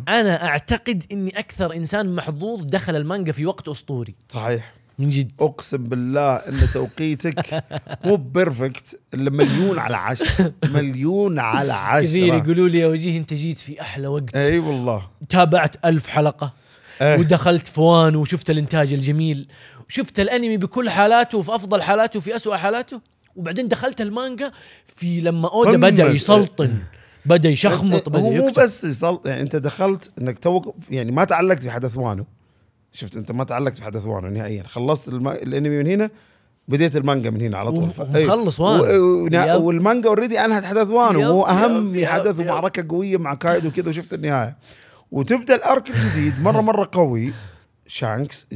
[SPEAKER 1] انا اعتقد اني اكثر انسان محظوظ
[SPEAKER 2] دخل المانجا في وقت اسطوري صحيح من جد اقسم بالله ان توقيتك مو بيرفكت الا مليون على عشرة مليون على عشرة كثير يقولوا
[SPEAKER 1] لي يا وجيه انت جيت في احلى وقت
[SPEAKER 2] اي والله
[SPEAKER 1] تابعت ألف حلقه أه. ودخلت فوان وشفت الانتاج الجميل وشفت الانمي بكل حالاته وفي افضل حالاته وفي اسوء حالاته وبعدين دخلت المانجا في لما اودا بدا يسلطن بدا يشخمط إيه، بدا هو مو بس
[SPEAKER 2] يسلطن يعني انت دخلت انك توقف يعني ما تعلقت في حدث وانو شفت انت ما تعلقت في حدث وانو نهائيا خلصت الانمي من هنا بديت المانجا من هنا على طول أيوه. خلص وانو والمانجا اوريدي انهت حدث وانو وهو اهم يب حدث ومعركه قويه مع كايد وكذا وشفت النهايه وتبدا الارك الجديد مره مره قوي شانكس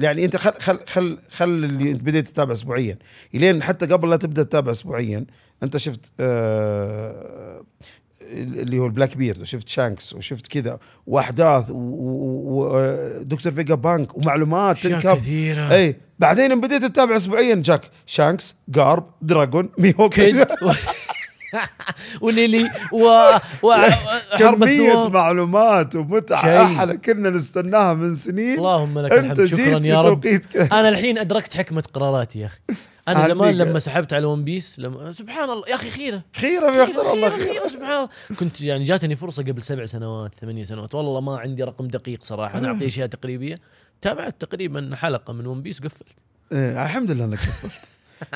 [SPEAKER 2] يعني انت خل خل خل خل اللي انت بديت تتابع اسبوعيا الين حتى قبل لا تبدا تتابع اسبوعيا انت شفت آه اللي هو البلاك بيرد وشفت شانكس وشفت كذا واحداث ودكتور فيجا بانك ومعلومات تنكب
[SPEAKER 3] كثيره اي
[SPEAKER 2] بعدين بديت اتابع اسبوعيا جاك شانكس جارب دراجون ميهوك وليلي و, و... كمية معلومات ومتعة احلى كنا نستناها من سنين اللهم لك الحمد شكرا يا رب
[SPEAKER 1] انا الحين ادركت حكمة قراراتي يا اخي انا زمان لما سحبت على ون بيس لما سبحان الله يا اخي خيره خيره في اختر الله خيره, خيرة سبحان الله كنت يعني جاتني فرصه قبل سبع سنوات ثمانية سنوات والله ما عندي رقم دقيق صراحه انا اعطي اشياء تقريبيه تابعت تقريبا حلقه من ون بيس قفلت
[SPEAKER 2] ايه الحمد لله انك قفلت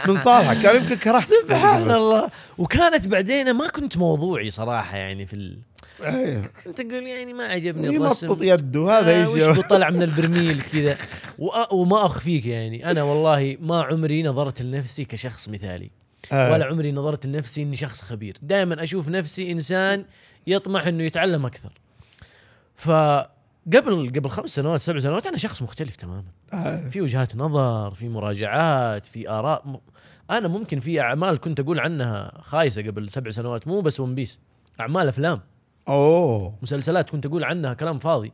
[SPEAKER 2] من صالحك كان يعني يمكن كرهت سبحان
[SPEAKER 1] الله وكانت بعدين ما كنت موضوعي صراحه يعني في ال... إيه. تقول يعني ما عجبني الرسم يمطط يده هذا ايش آه طلع من البرميل كذا آه، وما اخفيك يعني انا والله ما عمري نظرت لنفسي كشخص مثالي آه. ولا عمري نظرت لنفسي اني شخص خبير دائما اشوف نفسي انسان يطمح انه يتعلم اكثر فقبل قبل خمس سنوات سبع سنوات انا شخص مختلف تماما آه. في وجهات نظر في مراجعات في اراء م... انا ممكن في اعمال كنت اقول عنها خايسه قبل سبع سنوات مو بس ون بيس اعمال افلام اوه مسلسلات كنت اقول عنها كلام فاضي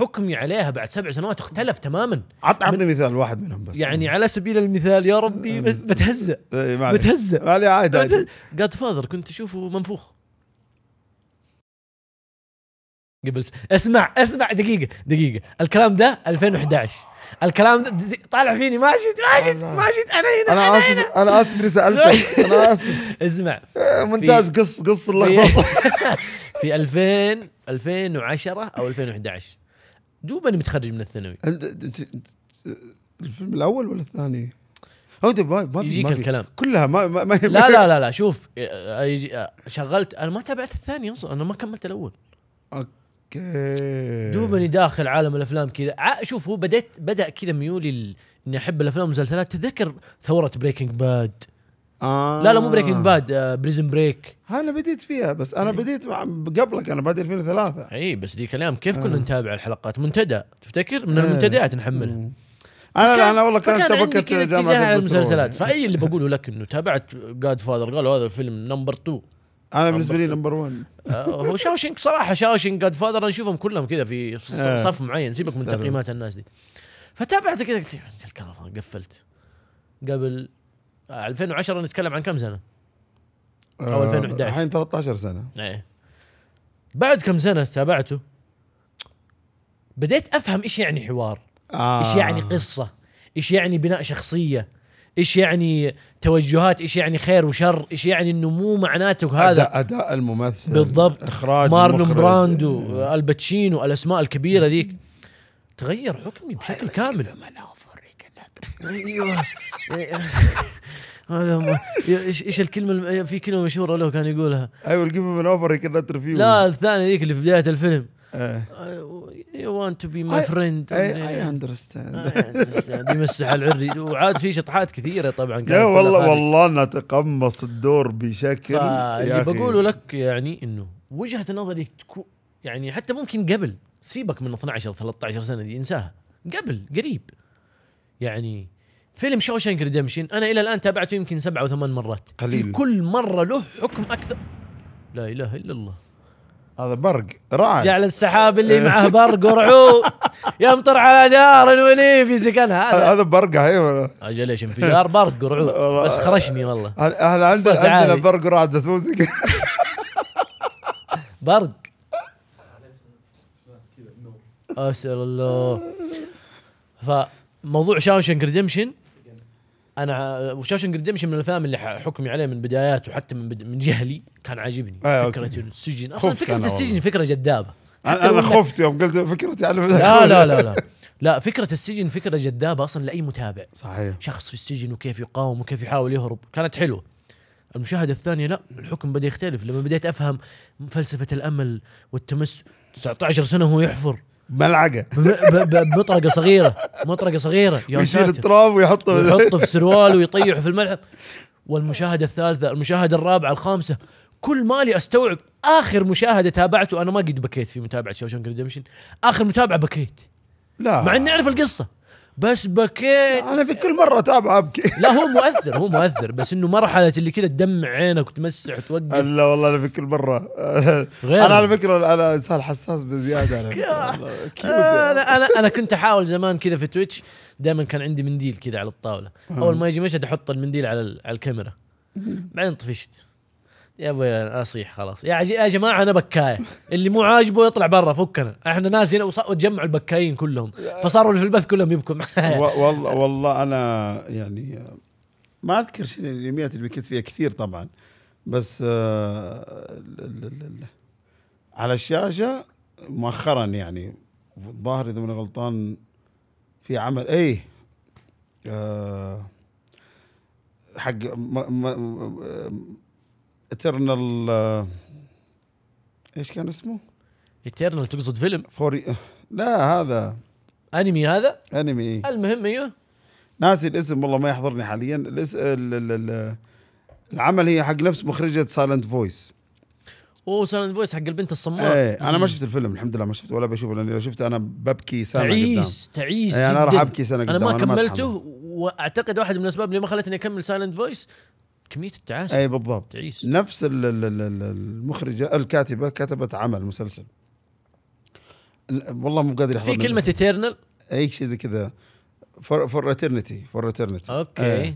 [SPEAKER 1] حكمي عليها بعد سبع سنوات اختلف تماما عطني من مثال واحد منهم بس يعني على سبيل المثال يا ربي بتهزأ بتهزأ معلي عادي جاد فاذر كنت اشوفه منفوخ قبل س... اسمع اسمع دقيقه دقيقه الكلام ده 2011 الكلام ده طالع فيني ماشي ماشي ماشي انا هنا انا, اسف انا اسف اني سالتك انا اسف اسمع إيه، مونتاج قص قص اللخبطه في 2000 2010 او 2011 دوبني متخرج من الثانوي
[SPEAKER 2] انت الفيلم الاول ولا الثاني؟ هو ما ما يجيك ما الكلام كلها ما ما, ما لا لا لا
[SPEAKER 1] لا شوف آه، آه، شغلت انا ما تابعت الثاني اصلا انا ما كملت الاول اوكي دوبني داخل عالم الافلام كذا شوف هو بديت بدا كذا ميولي اني احب الافلام والمسلسلات تذكر ثوره بريكنج باد آه. لا لا مو بريكنج
[SPEAKER 2] باد بريزن بريك انا بديت فيها بس انا بديت قبلك انا بادئ 2003
[SPEAKER 1] اي بس ذيك الايام كيف كنا آه. نتابع الحلقات منتدى تفتكر من آه. المنتديات نحملها إيه. انا لا انا والله كانت شبكه جامعه المسلسلات فاي اللي بقوله لك انه تابعت جاد فاذر قالوا هذا الفيلم نمبر 2 انا بالنسبه لي نمبر 1 آه، هو شاوشينك صراحه شاوشينك جاد فاذر انا اشوفهم كلهم كذا في إيه. صف معين سيبك من تقييمات الناس دي فتابعت كذا قلت قفلت قبل 2010 آه، نتكلم عن كم سنه؟ او 2011 آه، الحين
[SPEAKER 2] 13 سنه
[SPEAKER 1] ايه بعد كم سنه تابعته بديت افهم ايش يعني حوار آه. ايش يعني قصه ايش يعني بناء شخصيه ايش يعني توجهات ايش يعني خير وشر ايش يعني انه مو معناته هذا اداء اداء الممثل بالضبط اخراج مارلون براندو إيه. آه، الباتشينو الاسماء الكبيره ذيك تغير حكمي بشكل كامل مناظر ايوه ايش ايش الكلمه في كلمه مشهوره له كان يقولها ايوه الجيف من اوفر كان ريفيو لا الثانيه ذيك اللي في بدايه الفيلم يو ونت تو بي ماي فريند اي اندرستاند يمسح العري وعاد في شطحات كثيره طبعا يا والله
[SPEAKER 2] والله انا تقمص الدور بشكل اللي بقوله
[SPEAKER 1] لك يعني انه وجهه نظري تكون يعني حتى ممكن قبل سيبك من 12 13 سنه دي انساها قبل قريب يعني فيلم شوشنك ريدمشن انا الى الان تابعته يمكن سبع او ثمان مرات قليل في كل مره له حكم اكثر لا اله الا الله
[SPEAKER 2] هذا برق رعد جعل
[SPEAKER 1] السحاب اللي معه برق ورعود يمطر
[SPEAKER 2] على دار الولي في سكنها هذا هذا برق ايوه اجل ايش انفجار برق ورعود بس خرشني والله احنا عندنا عندنا برق ورعد بس مو سكن برق
[SPEAKER 1] اسال الله ف موضوع شاوشن ريدمشن انا وشاوشنك ريدمشن من الافلام اللي حكمي عليه من بداياته وحتى من بد... من جهلي كان عاجبني آه فكره أوكي. السجن اصلا فكره السجن والله. فكره جذابه انا خفت
[SPEAKER 2] يوم قلت فكرتي على لا لا لا لا
[SPEAKER 1] لا فكرة السجن فكرة جذابة أصلا لأي متابع صحيح شخص في السجن وكيف يقاوم وكيف يحاول يهرب كانت حلوة المشاهدة الثانية لا الحكم بدأ يختلف لما بديت أفهم فلسفة الأمل والتمس 19 سنة وهو يحفر
[SPEAKER 2] ملعقه بمطرقه
[SPEAKER 1] صغيره مطرقه صغيره يشيل التراب ويحطه يحطه في سروال ويطيحه في الملعب والمشاهده الثالثه المشاهده الرابعه الخامسه كل مالي استوعب اخر مشاهده تابعته انا ما قد بكيت في متابعه شوشن ريدمشن اخر متابعه بكيت لا مع اني اعرف القصه بس بكيت انا في كل مره اتابع ابكي لا هو مؤثر هو مؤثر بس انه مرحله اللي كذا تدمع عينك وتمسح وتوقف لا والله انا في كل مره
[SPEAKER 2] غير انا على فكره انا انسان حساس بزياده انا يعني. انا
[SPEAKER 1] انا انا كنت احاول زمان كذا في تويتش دائما كان عندي منديل كذا على الطاوله اول ما يجي مشهد احط المنديل على على الكاميرا بعدين طفشت يا ابوي اصيح خلاص يا, يا جماعه انا بكايه اللي مو عاجبه يطلع برا فكنا احنا ناس هنا وتجمعوا البكايين كلهم فصاروا اللي في البث كلهم يبكوا
[SPEAKER 2] والله والله انا يعني ما اذكر اليوميات اللي بكيت فيها كثير طبعا بس آه، على الشاشه مؤخرا يعني الظاهر اذا ماني غلطان في عمل اي آه، حق اترنال آه، ايش كان اسمه؟ ايترنال تقصد فيلم؟ فوري لا هذا انمي هذا؟ انمي إيه. المهم ايوه ناسي الاسم والله ما يحضرني حاليا الاس... ال... ال... ال... العمل هي حق نفس مخرجة سايلنت فويس
[SPEAKER 1] اوه سايلنت فويس حق البنت الصماء ايه انا ما شفت
[SPEAKER 2] الفيلم الحمد لله ما شفته ولا بشوفه لاني لو شفته انا ببكي سنه تعيس قدام. تعيس ايه انا راح ابكي سنه قدام انا ما كملته
[SPEAKER 1] واعتقد واحد من الاسباب اللي ما خلتني اكمل سايلنت فويس كميه التعاسه اي بالضبط تعيس.
[SPEAKER 2] نفس المخرجه الكاتبه كتبت عمل مسلسل والله مو قادر في كلمه ايترنال اي شيء زي كذا فور فور اترنتي فور اترنتي اوكي آه.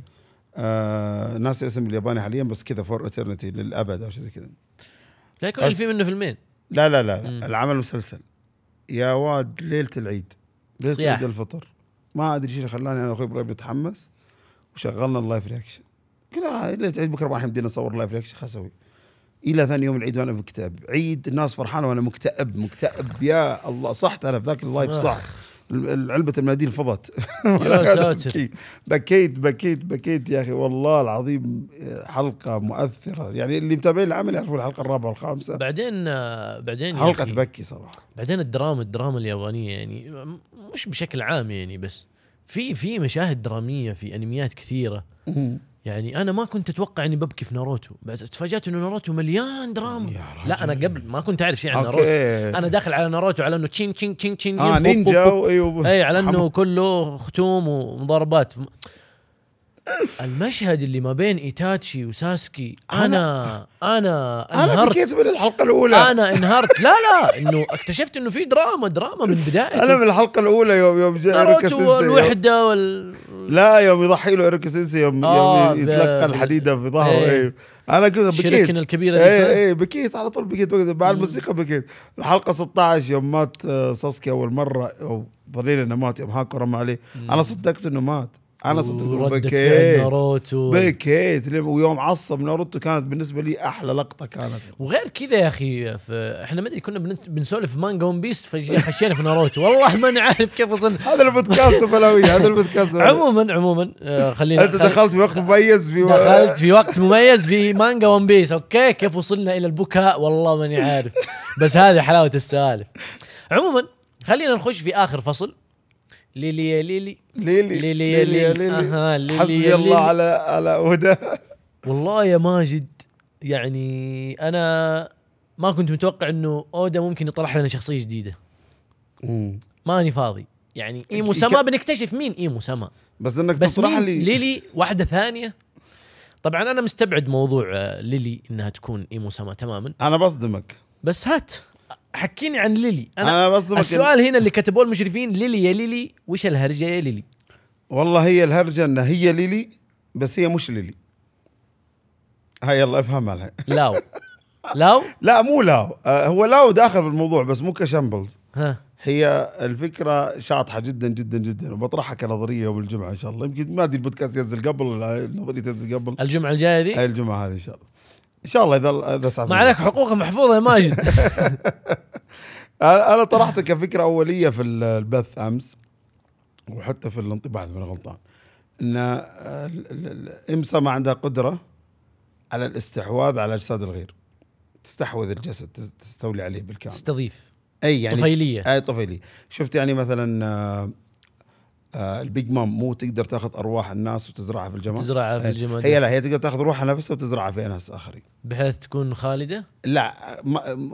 [SPEAKER 2] آه ناس اسم الياباني حاليا بس كذا فور اترنتي للابد او شيء زي كذا لا يكون في منه فيلمين لا لا لا, لا. العمل مسلسل يا واد ليله العيد ليله عيد الفطر ما ادري ايش اللي خلاني انا واخوي ابراهيم نتحمس وشغلنا اللايف رياكشن قراءة ليت بكره ما حنبدي نصور لايف لك شو اسوي الى ثاني يوم العيد وانا مكتئب عيد الناس فرحانه وانا مكتئب مكتئب يا الله صحت انا في ذاك اللايف صح علبة المناديل فضت بكي. بكيت بكيت بكيت يا اخي والله العظيم حلقة مؤثرة يعني اللي متابعين العمل يعرفون الحلقة الرابعة والخامسة
[SPEAKER 1] بعدين بعدين حلقة تبكي صراحة بعدين الدراما الدراما اليابانية يعني مش بشكل عام يعني بس في في مشاهد درامية في انميات كثيرة يعني انا ما كنت اتوقع اني ببكي في ناروتو بس تفاجات انه ناروتو مليان دراما لا انا قبل ما كنت اعرف شيء عن أوكي. ناروتو انا داخل على ناروتو على انه تشين تشين تشين تشين اه نينجا ايوه اي على انه كله ختوم ومضاربات المشهد اللي ما بين ايتاتشي وساسكي انا انا انا بكيت من الحلقه الاولى انا انهرت لا لا انه اكتشفت انه في دراما دراما من بدايه انا من
[SPEAKER 2] الحلقه الاولى يوم يوم جاء ناروتو الوحده وال لا يوم يضحي له ايريكا سينسي يوم, آه يوم يتلقى الحديده في ظهره ايه, ايه انا كذا بكيت الشركه الكبيره اي ايه بكيت على طول بكيت مع الموسيقى بكيت الحلقه 16 يوم مات آه، ساسكي اول مره او ظنينا انه مات يوم هاكو رمى عليه انا صدقت انه مات انا صدق بكيت ناروتو بكيت ويوم عصب ناروتو كانت بالنسبه لي احلى لقطه كانت وغير كذا يا اخي
[SPEAKER 1] احنا ما ادري كنا بنسولف مانجا ون بيست فخشينا في ناروتو والله ما نعرف كيف وصلنا
[SPEAKER 2] هذا البودكاست بلاوي هذا البودكاست عموما عموما آه، خلينا انت دخلت في وقت مميز في دخلت
[SPEAKER 1] في وقت مميز في مانجا ون بيس اوكي كيف وصلنا الى البكاء والله ماني عارف بس هذه حلاوه السوالف عموما خلينا نخش في اخر فصل ليلي يا ليلي ليلي ليلي يا ليلي, ليلي. اها ليلي حسبي الله على على هدى والله يا ماجد يعني انا ما كنت متوقع انه اودا ممكن يطرح لنا شخصيه جديده ماني فاضي يعني ايمو سما بنكتشف مين ايمو سما بس انك بس تطرح لي ليلي واحده ثانيه طبعا انا مستبعد موضوع آه، ليلي انها تكون ايمو سما تماما انا بصدمك بس هات حكيني عن ليلي انا, أنا السؤال هنا
[SPEAKER 2] اللي كتبوه المشرفين ليلي يا ليلي وش الهرجه يا ليلي والله هي الهرجه انها هي ليلي بس هي مش ليلي هاي يلا افهمها الحين لاو لاو لا مو لاو آه، هو لاو داخل بالموضوع بس مو كشامبلز ها هي الفكره شاطحه جدا جدا جدا وبطرحها كنظريه يوم الجمعه ان شاء الله يمكن ما ادري البودكاست ينزل قبل النظريه تنزل قبل الجمعه الجايه ذي الجمعه هذه ان شاء الله ان شاء الله اذا اذا صعب ما عليك حقوق محفوظه يا ماجد انا طرحته كفكره اوليه في البث امس وحتى في الانطباع اذا ماني غلطان ان آه، الامسا ما عندها قدره على الاستحواذ على اجساد الغير تستحوذ الجسد تستولي عليه بالكامل تستضيف اي يعني طفيليه اي طفيليه شفت يعني مثلا آه، آه، البيج مام مو تقدر تاخذ ارواح الناس وتزرعها في الجمال تزرعها في إيه. الجمال هي لا هي تقدر تاخذ روحها نفسها وتزرعها في ناس اخرين
[SPEAKER 1] بحيث تكون خالده؟
[SPEAKER 2] لا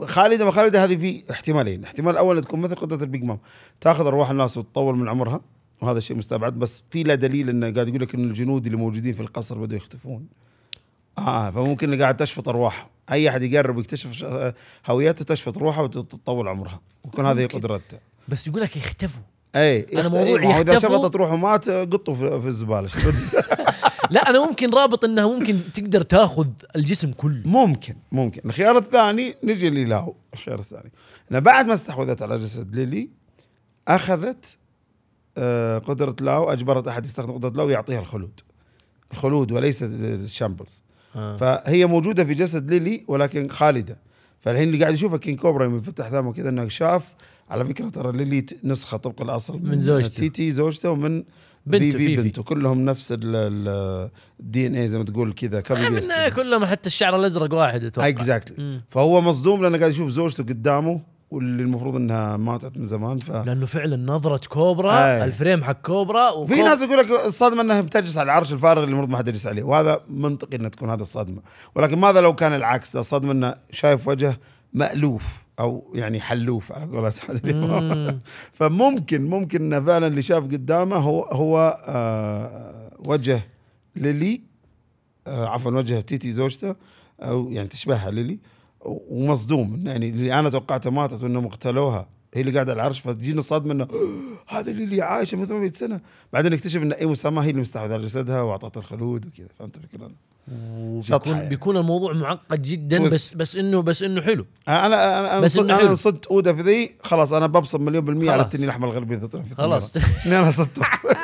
[SPEAKER 2] خالده ما خالده هذه في احتمالين، الاحتمال الاول تكون مثل قدره البيج مام تاخذ ارواح الناس وتطول من عمرها وهذا شيء مستبعد بس في لا دليل انه قاعد يقول لك ان الجنود اللي موجودين في القصر بدوا يختفون اه, آه، فممكن قاعد تشفط ارواحها اي احد يقرب يكتشف هويته تشفط روحه وتطول عمرها ويكون هذه قدرته بس يقول لك يختفوا اي انا موضوع إيه اذا شفطت روحه مات قطه في, في الزباله لا انا ممكن رابط انها ممكن تقدر تاخذ الجسم كله ممكن ممكن الخيار الثاني نجي له الخيار الثاني انا بعد ما استحوذت على جسد ليلي اخذت آه، قدرة لاو اجبرت احد يستخدم قدرة لاو يعطيها الخلود الخلود وليس الشامبلز آه. فهي موجودة في جسد ليلي ولكن خالدة فالحين اللي قاعد يشوفه كين كوبرا يوم يفتح ثامه كذا انه شاف على فكره ترى ليلي نسخه طبق الاصل من, من زوجته تيتي زوجته ومن بنته فيفي, فيفي بنته كلهم نفس الدي ان اي زي ما تقول كذا كوبي
[SPEAKER 1] كلهم حتى الشعر الازرق واحد اتوقع اكزاكتلي
[SPEAKER 2] فهو مصدوم لانه قاعد يشوف زوجته قدامه واللي المفروض انها ماتت من زمان ف لانه فعلا نظره كوبرا أي. الفريم
[SPEAKER 1] حق كوبرا وكوب... في ناس
[SPEAKER 2] يقول لك الصدمه انها بتجلس على العرش الفارغ اللي المفروض ما حد يجلس عليه وهذا منطقي انها تكون هذا الصدمه ولكن ماذا لو كان العكس الصدمه انه شايف وجه مالوف او يعني حلوف على قولة فممكن ممكن انه فعلا اللي شاف قدامه هو هو آه وجه ليلي آه عفوا وجه تيتي زوجته او يعني تشبهها ليلي ومصدوم يعني اللي انا توقعته ماتت وانه اغتالوها هي اللي قاعده على العرش فتجينا الصدمه انه هذه اللي عايشه من 800 سنه بعدين اكتشف ان اي مساماه هي اللي مستحوذه على جسدها واعطتها الخلود وكذا فهمت الفكره؟ بيكون يعني.
[SPEAKER 1] بيكون الموضوع معقد جدا توس. بس بس انه بس انه حلو انا انا انا صد انا
[SPEAKER 2] صدت اودا في ذي خلاص انا ببصم مليون بالمية عرفت على التنين الغربي خلاص اني انا صدته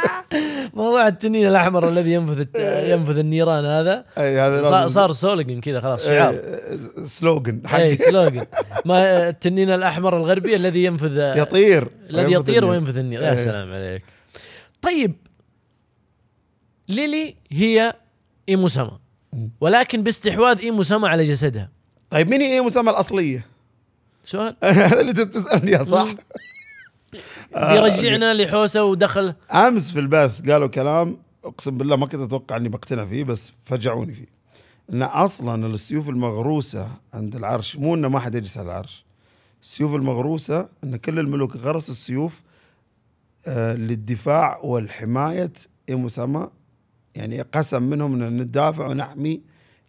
[SPEAKER 2] موضوع التنين الاحمر الذي ينفذ إيه. ينفذ النيران هذا
[SPEAKER 3] اي هذا صار سولجن كذا خلاص إيه، شعار سلوجن حقي اي سلوجن
[SPEAKER 1] ما التنين الاحمر الغربي الذي ينفذ يطير الذي يطير وينفذ النيران يا إيه. سلام عليك طيب ليلي هي ايمو سما ولكن باستحواذ ايمو سما على جسدها طيب مين هي ايمو سما الاصليه؟ سؤال هذا اللي تسالني صح؟
[SPEAKER 2] آه، بيرجعنا لحوسه ودخل امس في البث قالوا كلام اقسم بالله ما كنت اتوقع اني بقتنع فيه بس فجعوني فيه ان اصلا السيوف المغروسه عند العرش مو انه ما حد يجلس على العرش السيوف المغروسه ان كل الملوك غرسوا السيوف آه للدفاع والحمايه اي مسمى يعني قسم منهم ان ندافع ونحمي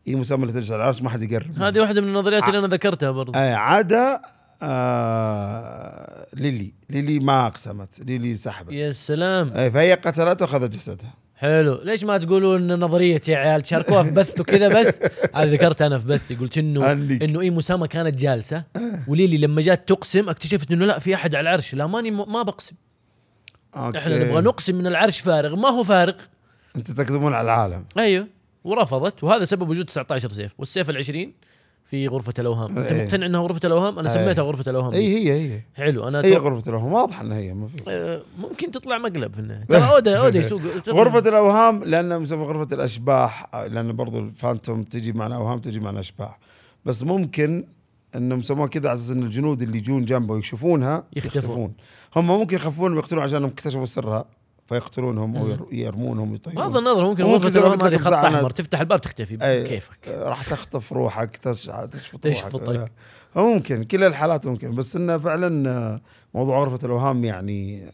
[SPEAKER 2] اي مسمى اللي تجلس على العرش ما حد يقرب هذه واحده من النظريات اللي انا ذكرتها برضه آه، اي عدا آه، ليلي ليلي ما اقسمت ليلي سحبت يا سلام إيه، فهي قتلت واخذت جسدها حلو
[SPEAKER 1] ليش ما تقولوا ان نظريتي يا عيال تشاركوها في بث وكذا بس هذا ذكرت انا في بثي قلت انه انه اي مسامه كانت جالسه إيه. وليلي لما جات تقسم اكتشفت انه لا في احد على العرش لا ماني ما بقسم أوكي. احنا نبغى نقسم من العرش فارغ ما هو
[SPEAKER 2] فارغ انتم تكذبون على العالم
[SPEAKER 1] ايوه ورفضت وهذا سبب وجود 19 سيف والسيف ال 20 في غرفه الاوهام انت إيه. مقتنع انها غرفه الاوهام انا إيه. سميتها غرفه الاوهام اي هي هي حلو انا هي تو... غرفه الاوهام واضح انها هي ما في آه، ممكن تطلع مقلب في النهايه ترى اودا اودا يسوق غرفه الاوهام
[SPEAKER 2] لانها مسمى غرفه الاشباح لان برضو الفانتوم تجي معنا اوهام تجي معنا اشباح بس ممكن انهم مسموها كذا على اساس ان الجنود اللي يجون جنبه ويشوفونها يختفون. يختفون هم ممكن يخفون ويقتلون عشان انهم اكتشفوا سرها فيقتلونهم او يرمونهم بغض النظر ممكن وظيفتهم هذه خط احمر تفتح الباب تختفي إيه، كيفك راح تخطف روحك تشفط تشفط روحك طيب. آه، ممكن كل الحالات ممكن بس انه فعلا آه، موضوع غرفه الاوهام يعني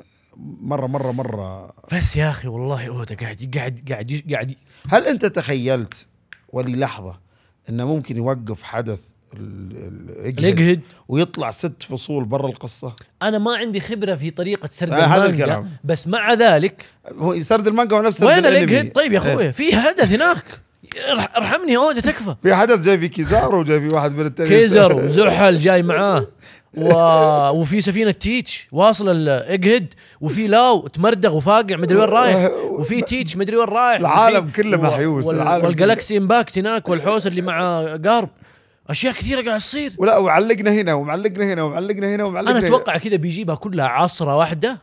[SPEAKER 2] مره مره مره بس يا اخي والله اوتا قاعد قاعد قاعد قاعد هل انت تخيلت وللحظه انه ممكن يوقف حدث الاجهد ويطلع ست فصول برا القصه
[SPEAKER 1] انا ما عندي خبره في طريقه سرد آه المانجا هذا الكلام بس مع ذلك هو سرد المانجا هو نفسه وين الاجهد طيب يا اخوي إيه. في حدث هناك
[SPEAKER 2] ارحمني اودا تكفى في حدث جاي في كيزارو وجاي في واحد من التاريخ كيزارو زحل جاي معاه
[SPEAKER 1] و... وفي سفينه تيتش واصل الاجهد وفي لاو تمردغ وفاقع مدري وين رايح وفي تيتش مدري وين رايح العالم كله محيوس وال... العالم والجلاكسي امباكت هناك والحوسه اللي مع قارب اشياء كثيره قاعد تصير ولا وعلقنا هنا ومعلقنا هنا ومعلقنا هنا ومعلقنا انا اتوقع كذا بيجيبها كلها عصره واحده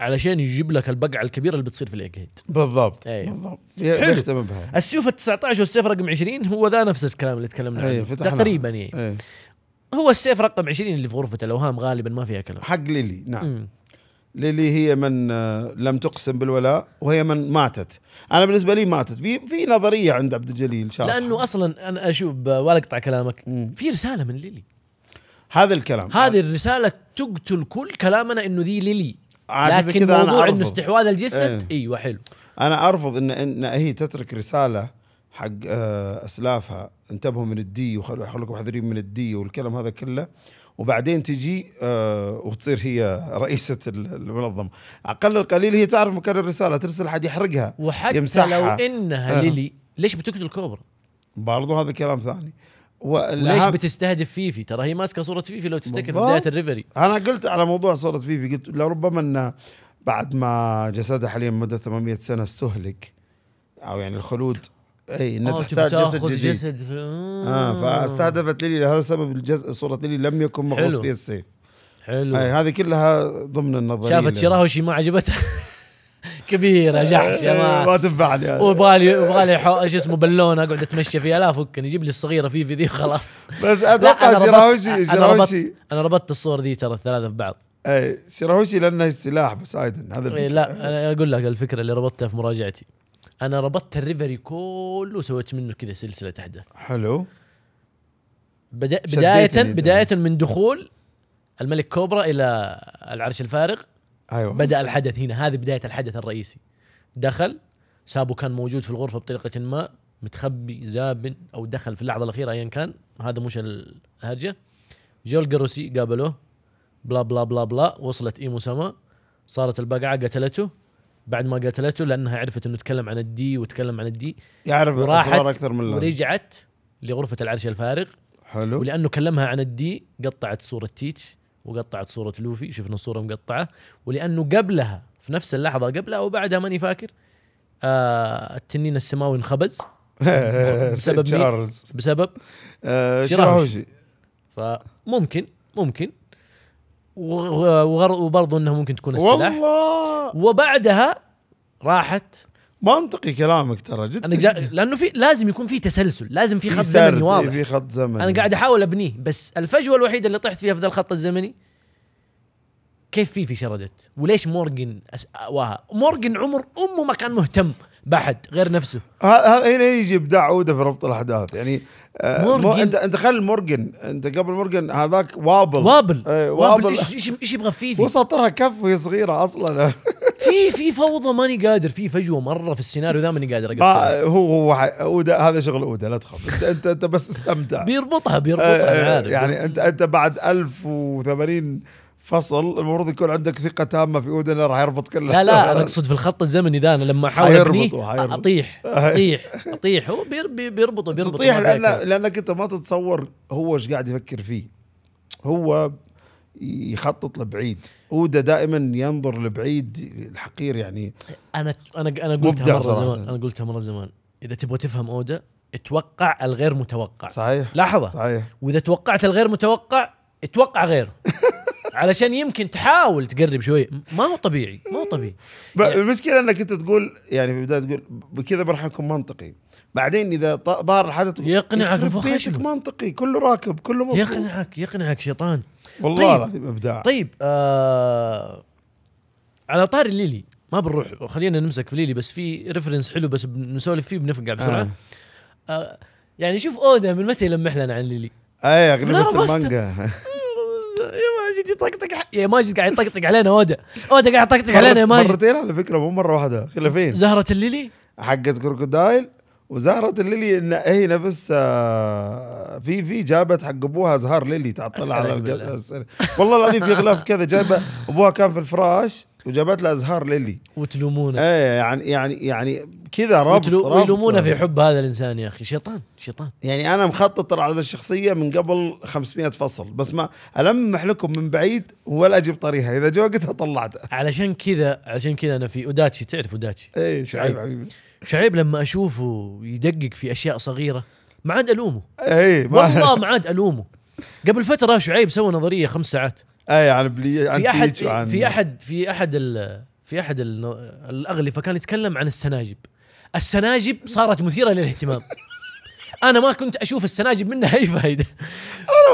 [SPEAKER 1] علشان يجيب لك البقعه الكبيره اللي بتصير في الاجهد بالضبط أيه. بالضبط يهتم بها السيوف ال 19 والسيف رقم 20 هو ذا نفس الكلام اللي تكلمنا عنه أيوه، تقريبا يعني أيه. هو السيف رقم 20
[SPEAKER 2] اللي في غرفه الاوهام غالبا ما فيها كلام حق ليلي نعم م. للي هي من آه، لم تقسم بالولاء وهي من ماتت انا بالنسبه لي ماتت في في نظريه عند عبد الجليل شاطح.
[SPEAKER 1] لانه اصلا انا اشوف آه، ولا اقطع كلامك في رساله من ليلي
[SPEAKER 2] هذا الكلام هذه الرساله تقتل كل
[SPEAKER 1] كلامنا انه ذي
[SPEAKER 2] ليلي لكن كذا موضوع انه استحواذ الجسد ايه. ايوه حلو انا ارفض ان ان هي تترك رساله حق آه، اسلافها انتبهوا من الدي وخلوكم حذرين من الدي والكلام هذا كله وبعدين تجي آه، وتصير هي رئيسه المنظمه اقل القليل هي تعرف مكان الرساله ترسل حد يحرقها وحتى يمسحها. لو
[SPEAKER 1] انها آه. ليلي ليش بتقتل كوبرا
[SPEAKER 2] برضو هذا كلام ثاني وليش
[SPEAKER 1] بتستهدف فيفي ترى هي ماسكه صوره فيفي لو تفتكر بدايه الريفري
[SPEAKER 2] انا قلت على موضوع صوره فيفي قلت لربما أنها بعد ما جسدها حاليا مدة 800 سنه استهلك او يعني الخلود اي انها آه، تحتاج جسد جديد جسد في... آه. اه فاستهدفت لي لهذا السبب الجزء صوره لي لم يكن مغروس فيها السيف حلو اي هذه كلها ضمن النظريه شافت
[SPEAKER 1] شراهوشي ما عجبتها كبيرة جحش يا ما ما تنفعني يعني. وبغالي وبالي شو اسمه بالونه اقعد اتمشى فيها لا فكني جيب لي الصغيرة في فيديو ذي وخلاص بس
[SPEAKER 2] اتوقع
[SPEAKER 3] شراهوشي شراهوشي
[SPEAKER 2] انا ربطت الصور ذي ترى الثلاثة في بعض اي شراهوشي لانه السلاح بس هذا الفكرة. لا
[SPEAKER 1] انا اقول لك الفكرة اللي ربطتها في مراجعتي انا ربطت الريفري كله وسويت منه كذا سلسله احداث حلو بدا بدايه بدايه من دخول الملك كوبرا الى العرش الفارغ ايوه بدا الحدث هنا هذه بدايه الحدث الرئيسي دخل سابو كان موجود في الغرفه بطريقه ما متخبي زابن او دخل في اللحظه الاخيره ايا كان هذا مش الهرجه جول جروسي قابلوه بلا بلا بلا بلا وصلت ايمو سما صارت البقعه قتلته بعد ما قتلته لانها عرفت انه تكلم عن الدي وتكلم عن الدي يعرف اسرار اكثر من ورجعت لغرفه العرش الفارغ حلو ولانه كلمها عن الدي قطعت صوره تيتش وقطعت صوره لوفي شفنا الصوره مقطعه ولانه قبلها في نفس اللحظه قبلها وبعدها ماني فاكر آه التنين السماوي انخبز بسبب بسبب آه شراهوشي فممكن ممكن وبرضه انها ممكن تكون السلاح
[SPEAKER 3] والله
[SPEAKER 1] وبعدها راحت منطقي كلامك ترى جدا أنا جا... لانه في لازم يكون في تسلسل لازم في خط زمني واضح في خط زمني انا قاعد احاول ابنيه بس الفجوه الوحيده اللي طحت فيها في ذا الخط الزمني كيف فيفي شردت وليش مورجن أس... واها
[SPEAKER 2] مورجن عمر امه ما كان مهتم بحد غير نفسه هذا هنا يجي ابداع عوده في ربط الاحداث يعني آه، مورجن. انت انت خل مورجن انت قبل مورجن هذاك وابل وابل ايه وابل ايش ايش يبغى في وسطرها كف وهي صغيره اصلا في
[SPEAKER 1] في فوضى ماني قادر في فجوه مره في السيناريو ذا ماني قادر اقفل آه،
[SPEAKER 2] هو هو اودا هذا شغل اودا لا تخاف انت انت انت بس استمتع بيربطها بيربطها اه, آه، يعني انت انت بعد 1080 فصل المفروض يكون عندك ثقه تامه في اودن راح يربط كل لا لا انا اقصد
[SPEAKER 1] في الخط الزمني ذا انا لما احاول ابنيه اطيح اطيح
[SPEAKER 2] اطيح هو بيربطه بيربطه تطيح لان لانك انت ما تتصور هو ايش قاعد يفكر فيه هو يخطط لبعيد اودا دائما ينظر لبعيد الحقير يعني انا انا انا قلتها مره زمان
[SPEAKER 1] انا قلتها مره زمان اذا تبغى تفهم اودا اتوقع الغير متوقع صحيح لحظه صحيح واذا توقعت الغير متوقع اتوقع
[SPEAKER 2] غيره علشان يمكن تحاول تقرب شوي ما هو طبيعي ما هو طبيعي يعني المشكله انك انت تقول يعني في البدايه تقول بكذا بروح اكون منطقي بعدين اذا ظهر الحدث يقنعك بيتك منطقي كله راكب
[SPEAKER 1] كله مفهوم يقنعك يقنعك شيطان
[SPEAKER 2] والله طيب. العظيم طيب ابداع طيب
[SPEAKER 1] آه على طار ليلي ما بنروح خلينا نمسك في ليلي بس في ريفرنس حلو بس بنسولف فيه بنفقع بسرعه آه. آه يعني شوف اودا من متى يلمح لنا عن ليلي ايه اغلبيه المانجا ماجد يطقطق
[SPEAKER 2] يا ماجد قاعد يطقطق علينا اودا
[SPEAKER 1] اودا قاعد يطقطق علينا يا ماجد مرتين على
[SPEAKER 2] فكره مو مره واحده خلافين زهره الليلي حقت كروكودايل وزهرة الليلي ان هي نفس آه، في في جابت حق ابوها ازهار ليلي تعطل على والله العظيم في غلاف كذا جايبه ابوها كان في الفراش وجابت له ازهار للي وتلومونه ايه يعني يعني يعني كذا ربط, ويلومونه في حب
[SPEAKER 1] هذا الانسان يا اخي شيطان شيطان
[SPEAKER 2] يعني انا مخطط على الشخصيه من قبل 500 فصل بس ما المح لكم من بعيد ولا اجيب طريقها اذا جو قلتها طلعتها
[SPEAKER 1] علشان كذا علشان كذا انا في اوداتشي تعرف اوداتشي ايه شعيب طيب. حبيبي شعيب لما اشوفه يدقق في اشياء صغيره ما عاد الومه ايه والله ما عاد الومه قبل فتره شعيب سوى نظريه خمس ساعات اي يعني عن بلي عن في احد وعن... في احد في احد ال... في احد الاغلفه كان يتكلم عن السناجب السناجب صارت مثيره للاهتمام انا ما كنت اشوف السناجب منها اي فائده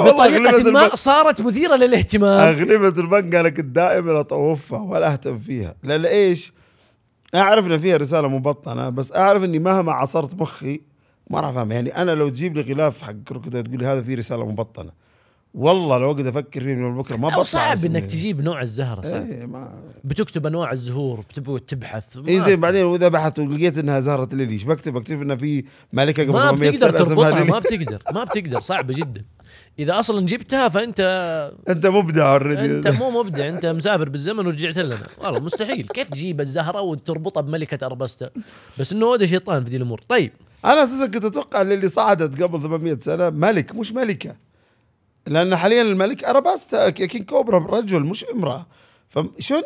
[SPEAKER 1] بطريقه ما صارت مثيره للاهتمام اغلفه
[SPEAKER 2] البنك انا كنت دائما اطوفها ولا اهتم فيها لان ايش؟ اعرف ان فيها رساله مبطنه بس اعرف اني مهما عصرت مخي ما راح افهم يعني انا لو تجيب لي غلاف حق كروكودايل تقول لي هذا فيه رساله مبطنه والله لو اقعد افكر فيه من بكره ما بطلع صعب انك تجيب
[SPEAKER 1] نوع الزهره صح؟ ايه
[SPEAKER 2] ما بتكتب انواع الزهور بتبغى
[SPEAKER 1] تبحث اي زين
[SPEAKER 2] بعدين واذا بحثت ولقيت انها زهره ليلي ايش بكتب؟ بكتب انها في ملكه قبل ما بتقدر تربطها ما
[SPEAKER 1] بتقدر ما بتقدر صعبه جدا اذا اصلا جبتها فانت
[SPEAKER 2] انت مبدع اوريدي انت مو
[SPEAKER 1] مبدع انت مسافر بالزمن ورجعت لنا والله مستحيل كيف تجيب الزهره
[SPEAKER 2] وتربطها بملكه اربستا بس انه هذا شيطان في ذي الامور طيب انا اساسا كنت اتوقع اللي صعدت قبل 800 سنه ملك مش ملكه لان حاليا الملك اراباستا كين كوبرا رجل مش امراه فشلون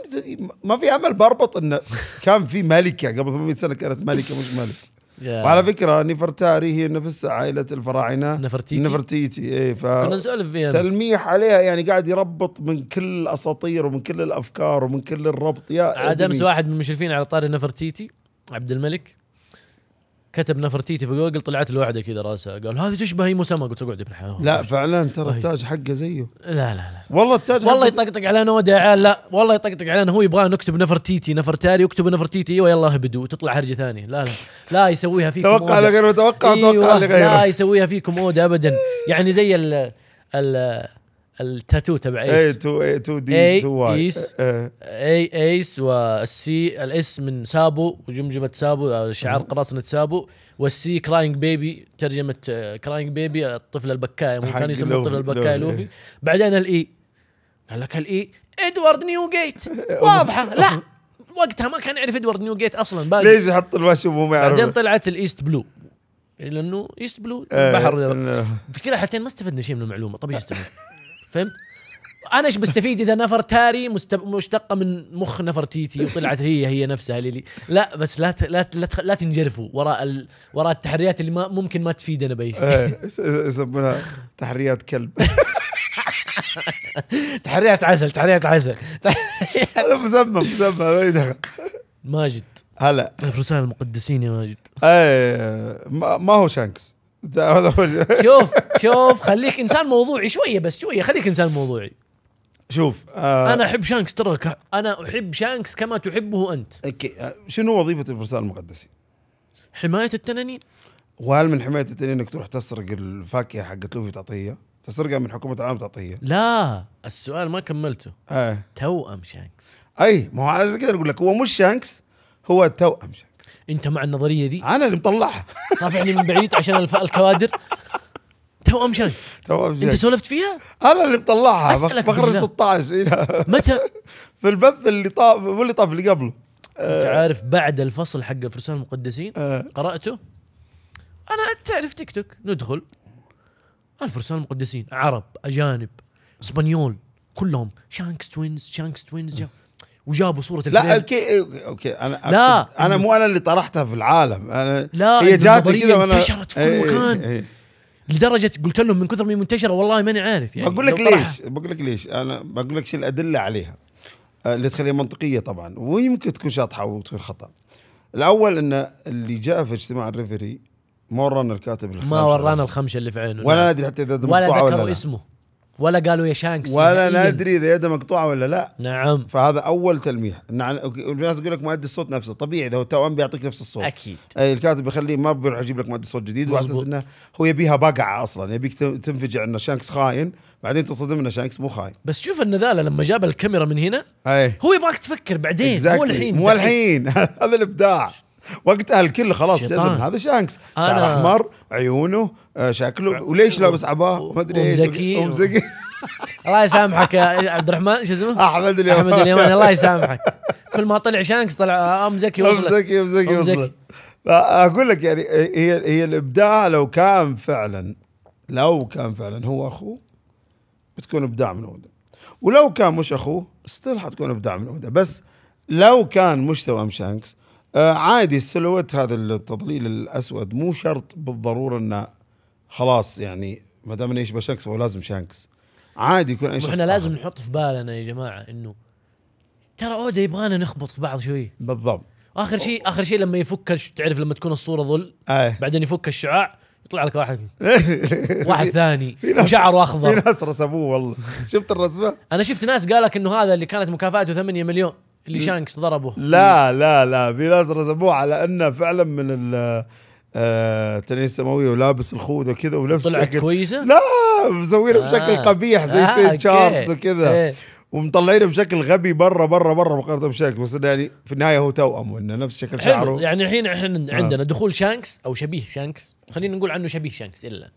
[SPEAKER 2] ما في امل بربط انه كان في ملكه قبل 800 سنه كانت ملكه مش ملك وعلى فكره نفرتاري هي نفس عائله الفراعنه نفرتيتي نفرتيتي اي ف تلميح عليها يعني قاعد يربط من كل الاساطير ومن كل الافكار ومن كل الربط يا عاد امس واحد من
[SPEAKER 1] المشرفين على طاري نفرتيتي عبد الملك كتب نفرتيتي في جوجل طلعت له واحده كذا راسها قال هذه تشبه ايمو سما قلت اقعد ابن الحلال لا فعلا ترى طيب. التاج
[SPEAKER 2] حقه زيه لا لا لا
[SPEAKER 1] والله التاج والله يطقطق علينا ودي لا والله يطقطق علينا هو يبغى نكتب نفرتيتي نفرتاري يكتب نفرتيتي ايوه يلا هبدو تطلع هرجه ثانيه لا لا لا يسويها فيكم توقع لغيره توقع توقع إيوه، لغيره لا يسويها فيكم اودا ابدا يعني زي ال ال التاتو تبع ايس اي 2 اي 2 دي 2 واي ايس اي ايس والسي الاس من سابو وجمجمه سابو شعار قراصنه سابو والسي كراينج بيبي ترجمه كراينج بيبي الطفل مو يعني كان يسمى الطفل البكاي لوفي بعدين الاي e. قال لك الاي ادوارد نيو جيت واضحه لا وقتها ما كان يعرف ادوارد نيو جيت اصلا باقي ليش يحط
[SPEAKER 2] وهو وما يعرف بعدين
[SPEAKER 1] طلعت الايست بلو لانه ايست بلو بحر في كلا حالتين ما استفدنا شيء من المعلومه طيب ايش استفدنا؟ فهمت؟ انا ايش بستفيد اذا نفر تاري مشتقه من مخ نفرتيتي وطلعت هي هي نفسها ليلي لا بس لا لا لا, لا تنجرفوا وراء ال... وراء التحريات اللي ما ممكن ما تفيدنا باي شيء إيه، يسمونها تحريات كلب تحريات عسل تحريات عسل هذا مسمى مسمى ما ماجد هلا الفرسان المقدسين يا ماجد ايه ما هو شانكس شوف شوف خليك انسان موضوعي شويه بس شويه خليك انسان موضوعي
[SPEAKER 2] شوف آه انا احب شانكس ترى انا احب شانكس كما تحبه انت اوكي آه، شنو وظيفه الفرسان المقدسي؟ حمايه التنانين وهل من حمايه التنانين انك تروح تسرق الفاكهه حقت لوفي تعطيها؟ تسرقها من حكومه العالم تعطيها لا
[SPEAKER 1] السؤال ما كملته آه. توأم
[SPEAKER 2] شانكس اي ما هو عشان كذا اقول لك هو مش شانكس
[SPEAKER 1] هو توأم شانكس انت مع النظريه دي انا اللي مطلعها صافحني من بعيد عشان
[SPEAKER 2] الكوادر تو توام تو انت سولفت فيها؟ انا اللي مطلعها بخرج 16 إيه. متى؟ في البث اللي طاف مو اللي طاف اللي قبله انت
[SPEAKER 1] آه. عارف بعد الفصل حق فرسان المقدسين أه. قراته انا تعرف تيك توك ندخل الفرسان المقدسين عرب اجانب اسبانيول كلهم شانكس توينز شانكس توينز وجابوا صوره لا اوكي
[SPEAKER 2] اوكي انا لا انا مو انا اللي طرحتها في العالم انا لا هي جاتني كذا وانا انتشرت في كل إيه، إيه، مكان إيه.
[SPEAKER 1] لدرجه قلت لهم من كثر ما منتشره والله ماني عارف يعني بقول لك ليش
[SPEAKER 2] بقول لك ليش انا بقول لك شو الادله عليها آه، اللي تخليها منطقيه طبعا ويمكن تكون شاطحه وتكون خطا الاول ان اللي جاء في اجتماع الريفري ما ورانا الكاتب الخمشه ما ورانا الخمشه اللي في عينه ولا ادري حتى اذا ولا ذكروا
[SPEAKER 1] اسمه ولا قالوا يا شانكس ولا ندري
[SPEAKER 2] اذا يده مقطوعه ولا لا نعم فهذا اول تلميح نعم، الناس يقول لك مؤدي الصوت نفسه طبيعي اذا هو التوأم بيعطيك نفس الصوت اكيد أي الكاتب بيخليه ما بيروح يجيب لك مؤدي صوت جديد وعلى اساس انه هو يبيها بقعه اصلا يبيك تنفجع انه شانكس خاين بعدين تصدم ان شانكس مو خاين بس
[SPEAKER 1] شوف النذاله لما جاب الكاميرا من هنا أي. هو يبغاك تفكر بعدين exactly. مو الحين مو الحين
[SPEAKER 2] هذا الابداع وقتها الكل خلاص جزم هذا شانكس شعر احمر عيونه آه، شكله وليش لابس عباه ما ادري ايش ومزكي الله يسامحك يا عبد الرحمن شو اسمه؟ احمد اليماني احمد اليماني الله يسامحك
[SPEAKER 1] كل ما طلع شانكس طلع ام آه، زكي وصلت ام زكي ام زكي
[SPEAKER 2] اقول لك يعني هي هي الابداع لو كان فعلا لو كان فعلا هو اخوه بتكون ابداع من اوده ولو كان مش اخوه ستيل حتكون ابداع من اوده بس لو كان مش توام شانكس آه عادي السلوات هذا التضليل الاسود مو شرط بالضروره انه خلاص يعني ما دام انه يشبه شانكس فهو لازم شانكس عادي يكون اي شخص احنا لازم
[SPEAKER 1] نحط في بالنا يا جماعه انه
[SPEAKER 2] ترى اودا يبغانا نخبط في بعض شوي بالضبط
[SPEAKER 1] اخر شيء اخر شيء لما يفك تعرف لما تكون الصوره ظل آه. بعدين يفك الشعاع يطلع لك واحد
[SPEAKER 2] واحد ثاني شعره اخضر في ناس رسموه والله شفت الرسمه؟
[SPEAKER 1] انا شفت ناس قالك انه هذا اللي كانت مكافاته 8 مليون اللي شانكس ضربه لا لا
[SPEAKER 2] لا في ناس رسموه على انه فعلا من ال آه تنين سماوية ولابس الخوذة وكذا ونفس طلعت شكل كويسة؟ لا مسوينها آه بشكل قبيح زي آه سيد تشارلز وكذا ايه ومطلعينه بشكل غبي برا برا برا مقارنه بشكل بس يعني في النهايه هو توأم وانه نفس شكل شعره يعني الحين احنا آه. عندنا آه. دخول
[SPEAKER 1] شانكس او شبيه شانكس خلينا نقول عنه شبيه
[SPEAKER 2] شانكس الا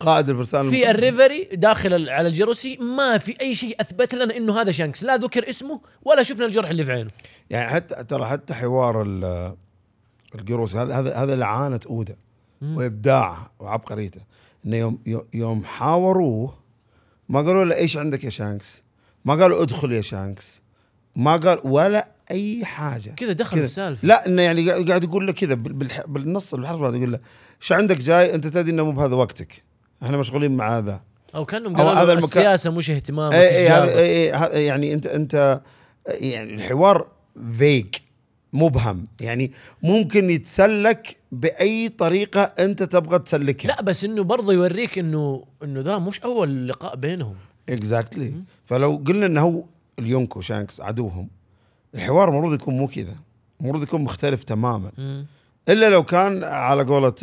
[SPEAKER 2] قائد الفرسان في
[SPEAKER 1] الريفري داخل على الجيروسي ما في اي شيء اثبت لنا انه هذا شانكس لا ذكر اسمه ولا شفنا الجرح اللي في عينه
[SPEAKER 2] يعني حتى ترى حتى حوار الجيروسي هذا هذا هذا لعانه اودا وابداعه وعبقريته انه يوم يوم حاوروه ما قالوا له ايش عندك يا شانكس ما قالوا ادخل يا شانكس ما قال ولا اي حاجه كذا دخل كدا. في سالفه لا انه يعني قاعد يقول له كذا بالنص بالحرف هذا يقول له شو عندك جاي انت تدري انه مو بهذا وقتك احنا مشغولين مع هذا او كانهم قالوا هذا السياسه مش اهتمام اي اي, أي, أي يعني انت انت يعني الحوار فيك مبهم يعني ممكن يتسلك باي طريقه انت تبغى تسلكها لا بس انه برضه يوريك انه انه ذا مش اول لقاء بينهم اكزاكتلي exactly. فلو قلنا انه هو اليونكو شانكس عدوهم الحوار المفروض يكون مو كذا المفروض يكون مختلف تماما الا لو كان على قولة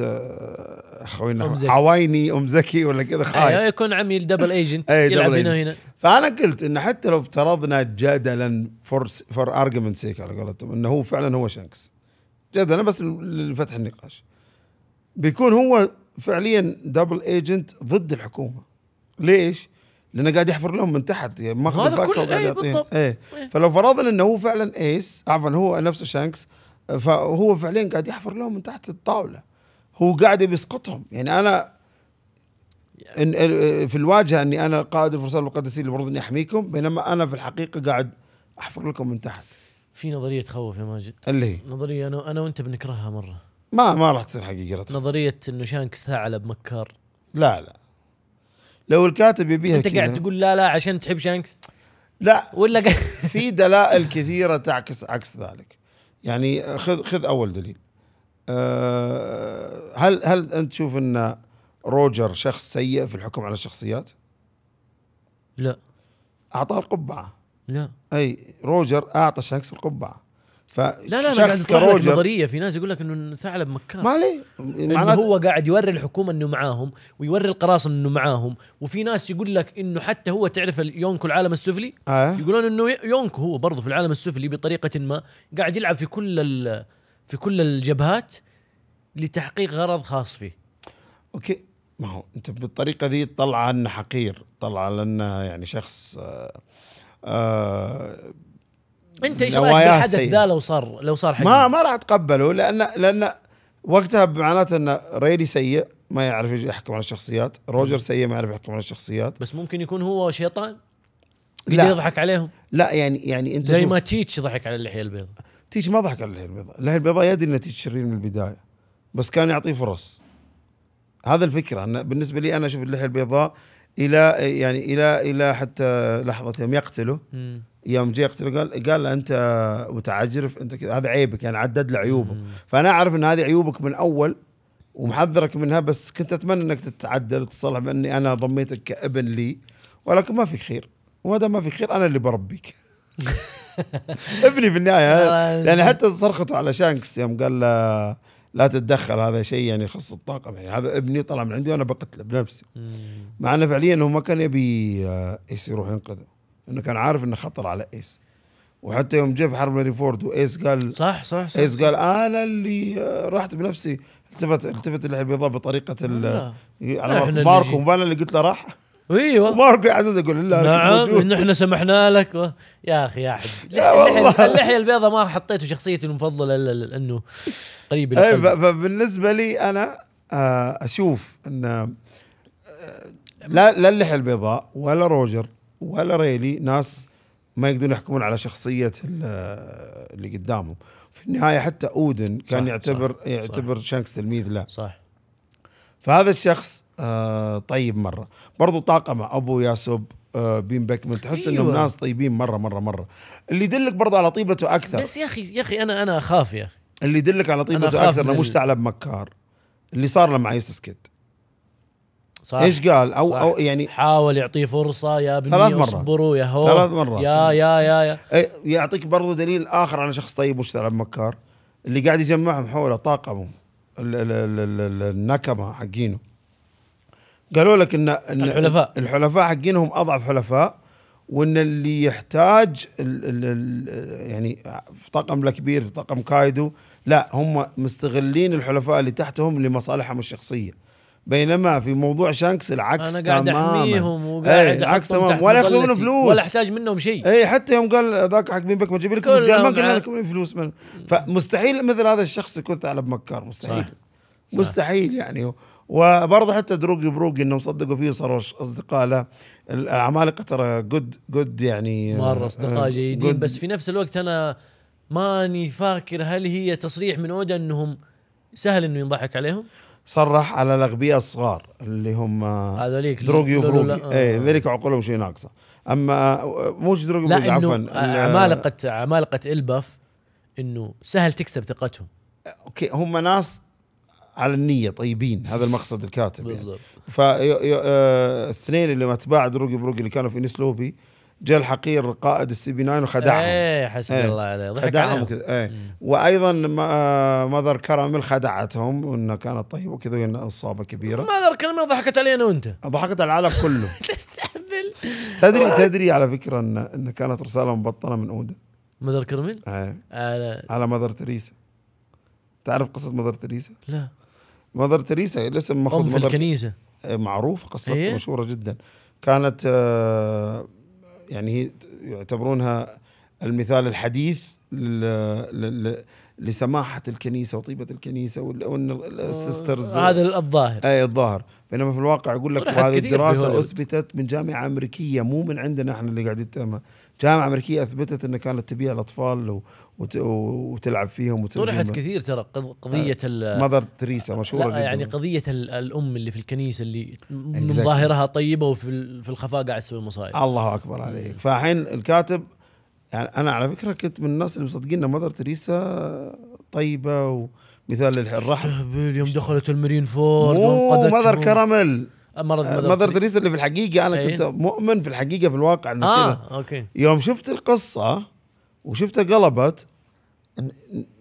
[SPEAKER 2] اخوينا آه، عوايني ام زكي ولا كذا إيه، خايف ايوه يكون عميل دبل ايجنت يلعب هنا هنا فانا قلت انه حتى لو افترضنا جدلا فور فور ارجمنت سيك على قولتهم انه هو فعلا هو شانكس جدلا بس لفتح النقاش بيكون هو فعليا دبل ايجنت ضد الحكومه ليش؟ لانه قاعد يحفر لهم من تحت يعني ماخذ الباكه وقاعد إيه،, إيه. ايه فلو فرضنا انه هو فعلا ايس عفوا هو نفسه شانكس فهو فعليا قاعد يحفر لهم من تحت الطاوله هو قاعد بيسقطهم يعني انا إن في الواجهه اني انا قائد الفرسان المقدسين اللي المفروض اني احميكم بينما انا في الحقيقه قاعد احفر لكم من تحت
[SPEAKER 1] في نظريه تخوف يا ماجد اللي هي نظريه انا انا وانت بنكرهها مره ما ما راح تصير حقيقه نظريه انه شانك ثعلب
[SPEAKER 2] مكار لا لا لو الكاتب يبيها انت قاعد تقول لا لا عشان تحب شانكس لا ولا في دلائل كثيره تعكس عكس ذلك يعني خذ خذ اول دليل أه هل هل انت تشوف ان روجر شخص سيء في الحكم على الشخصيات؟ لا اعطاه القبعه لا اي روجر اعطى شانكس القبعه ف لا لا انا قاعد نظريه
[SPEAKER 1] في ناس يقول لك انه ثعلب مكار ما عليه معناته هو
[SPEAKER 2] قاعد يوري الحكومه انه
[SPEAKER 1] معاهم ويوري القراصنه انه معاهم وفي ناس يقول لك انه حتى هو تعرف يونكو العالم السفلي آه. يقولون انه يونكو هو برضه في العالم السفلي بطريقه ما قاعد يلعب في كل في كل الجبهات لتحقيق غرض خاص فيه
[SPEAKER 2] اوكي ما هو انت بالطريقه ذي تطلع انه حقير طلع على انه يعني شخص آه آه انت ايش رايك بالحدث ذا
[SPEAKER 1] لو صار لو صار حقيقي ما ما راح
[SPEAKER 2] اتقبله لان لان وقتها معناته ان ريلي سيء ما يعرف يحكم على الشخصيات روجر سيء ما يعرف يحكم على الشخصيات بس ممكن يكون هو شيطان لا يضحك عليهم لا يعني يعني انت زي ما تيتش ضحك على اللحيه البيضاء تيتش ما ضحك على اللحيه البيضاء اللحيه البيضاء يدري ان تيتش شرير من البدايه بس كان يعطيه فرص هذا الفكره انه بالنسبه لي انا اشوف اللحيه البيضاء الى يعني الى الى حتى لحظه يوم يقتله يوم جاء يقتله قال قال له انت متعجرف انت هذا عيبك يعني عدد له عيوبه فانا اعرف ان هذه عيوبك من اول ومحذرك منها بس كنت اتمنى انك تتعدل وتصلح باني انا ضميتك كابن لي ولكن ما في خير وما دام ما في خير انا اللي بربيك ابني في النهايه يعني حتى صرخته على شانكس يوم قال له لا تتدخل هذا شيء يعني يخص الطاقم يعني هذا ابني طلع من عندي وانا بقتله بنفسي مع انه فعليا هو ما كان يبي آه، ايس يروح ينقذه لانه كان عارف انه خطر على ايس وحتى يوم جاء في حرب ماري فورد وايس قال صح صح, صح ايس قال انا اللي آه، رحت بنفسي التفت التفت البيضاء بطريقه آه. على ماركو اللي قلت له راح ايوه وماركو عزيز يقول لا نعم ان احنا سمحنا لك و... يا اخي يا احمد
[SPEAKER 1] اللحيه البيضاء ما حطيته شخصيتي المفضله الا لانه قريب
[SPEAKER 2] اي فبالنسبه لي انا آه، اشوف ان آه، لا لا اللحيه البيضاء ولا روجر ولا ريلي ناس ما يقدرون يحكمون على شخصيه اللي قدامهم في النهايه حتى اودن كان صح يعتبر صح يعتبر صح شانكس تلميذ له صح فهذا الشخص آه، طيب مره برضو طاقمه ابو ياسوب آه، بين بكمل تحس أيوة. انهم ناس طيبين مره مره مره اللي يدلك برضه على طيبته اكثر
[SPEAKER 1] بس يا اخي يا اخي انا انا اخاف يا اخي
[SPEAKER 2] اللي يدلك على طيبته اكثر انه مش ثعلب مكار اللي صار له مع يوسف كيد
[SPEAKER 3] صح ايش قال او صح. او
[SPEAKER 2] يعني حاول يعطيه فرصه يا ابني ثلاث مرات اصبروا يا هو ثلاث مرات يا يا يا يا إيه، يعطيك برضو دليل اخر على شخص طيب مش ثعلب مكار اللي قاعد يجمعهم حوله طاقمه النكمه حقينه قالوا لك ان, إن الحلفاء الحلفاء حقينهم اضعف حلفاء وان اللي يحتاج الـ الـ الـ يعني في طاقم الكبير في طاقم كايدو لا هم مستغلين الحلفاء اللي تحتهم لمصالحهم الشخصيه بينما في موضوع شانكس العكس انا قاعد احميهم وقاعد ايه العكس تمام ولا ياخذون منهم فلوس ولا احتاج منهم شيء اي حتى يوم قال ذاك حق مين ما تجيب لك فلوس قال ما قلنا لكم فلوس من فمستحيل مثل هذا الشخص يكون ثعلب مكار مستحيل صح. مستحيل صح. يعني وبرضه حتى دروغي بروغي انهم صدقوا فيه صاروا اصدقاء له العمالقه ترى جود جود يعني مره اصدقاء آه، جيدين
[SPEAKER 1] بس في نفس الوقت انا ماني فاكر هل هي تصريح من اودا انهم سهل انه ينضحك عليهم؟
[SPEAKER 2] صرح على الاغبياء الصغار اللي هم آه، هذوليك دروغي بروغي اي ذلك عقولهم شيء ناقصه اما آه، مش دروغي بروغي عفوا عمالقه
[SPEAKER 1] عمالقه الباف انه
[SPEAKER 2] سهل تكسب ثقتهم اوكي هم ناس على النية طيبين هذا المقصد الكاتب يعني. بالضبط يعني. فاثنين آه، اللي ما تباع رقي برقي اللي كانوا في نس لوبي جاء الحقير قائد السي بي 9 وخدعهم ايه حسبي ايه الله عليه ضحك خدعهم كذا ايه وايضا آه، ماذر كراميل خدعتهم وانها كانت طيبه وكذا وهي اصابه كبيره ماذر كراميل
[SPEAKER 1] ضحكت علينا وانت
[SPEAKER 2] ضحكت على العالم كله تستهبل تدري تدري على فكره ان ان كانت رساله مبطنه من اودا ماذر كراميل؟ ايه على على ماذر تريسا تعرف قصه ماذر تريسا؟ لا مادر تريسا إيه، لسه ماخذ ام في الكنيسه إيه، معروفه قصتها إيه؟ مشهوره جدا كانت آه، يعني هي يعتبرونها المثال الحديث لسماحه الكنيسه وطيبه الكنيسه وان آه، السيسترز آه، هذا الظاهر اي الظاهر بينما في الواقع اقول لك هذه الدراسه اثبتت من جامعه امريكيه مو من عندنا احنا اللي قاعدين نتهمها جامعه امريكيه اثبتت انها كانت تبيع الاطفال وتلعب فيهم طرحت كثير ترى قضيه آه مادر تريسا مشهوره لا يعني
[SPEAKER 1] جدا. قضيه الام اللي في
[SPEAKER 2] الكنيسه اللي
[SPEAKER 1] من ظاهرها طيبه وفي الخفاء قاعد تسوي مصايب الله اكبر عليك
[SPEAKER 2] فالحين الكاتب يعني انا على فكره كنت من الناس اللي مصدقين ان مدر تريسا طيبه ومثال الرحم يوم دخلت المرين فور مدر كراميل آه، آه، مرض مدر, مدر تريسا اللي في الحقيقه انا أيه؟ كنت مؤمن في الحقيقه في الواقع انه آه كذا اوكي يوم شفت القصه وشفتها قلبت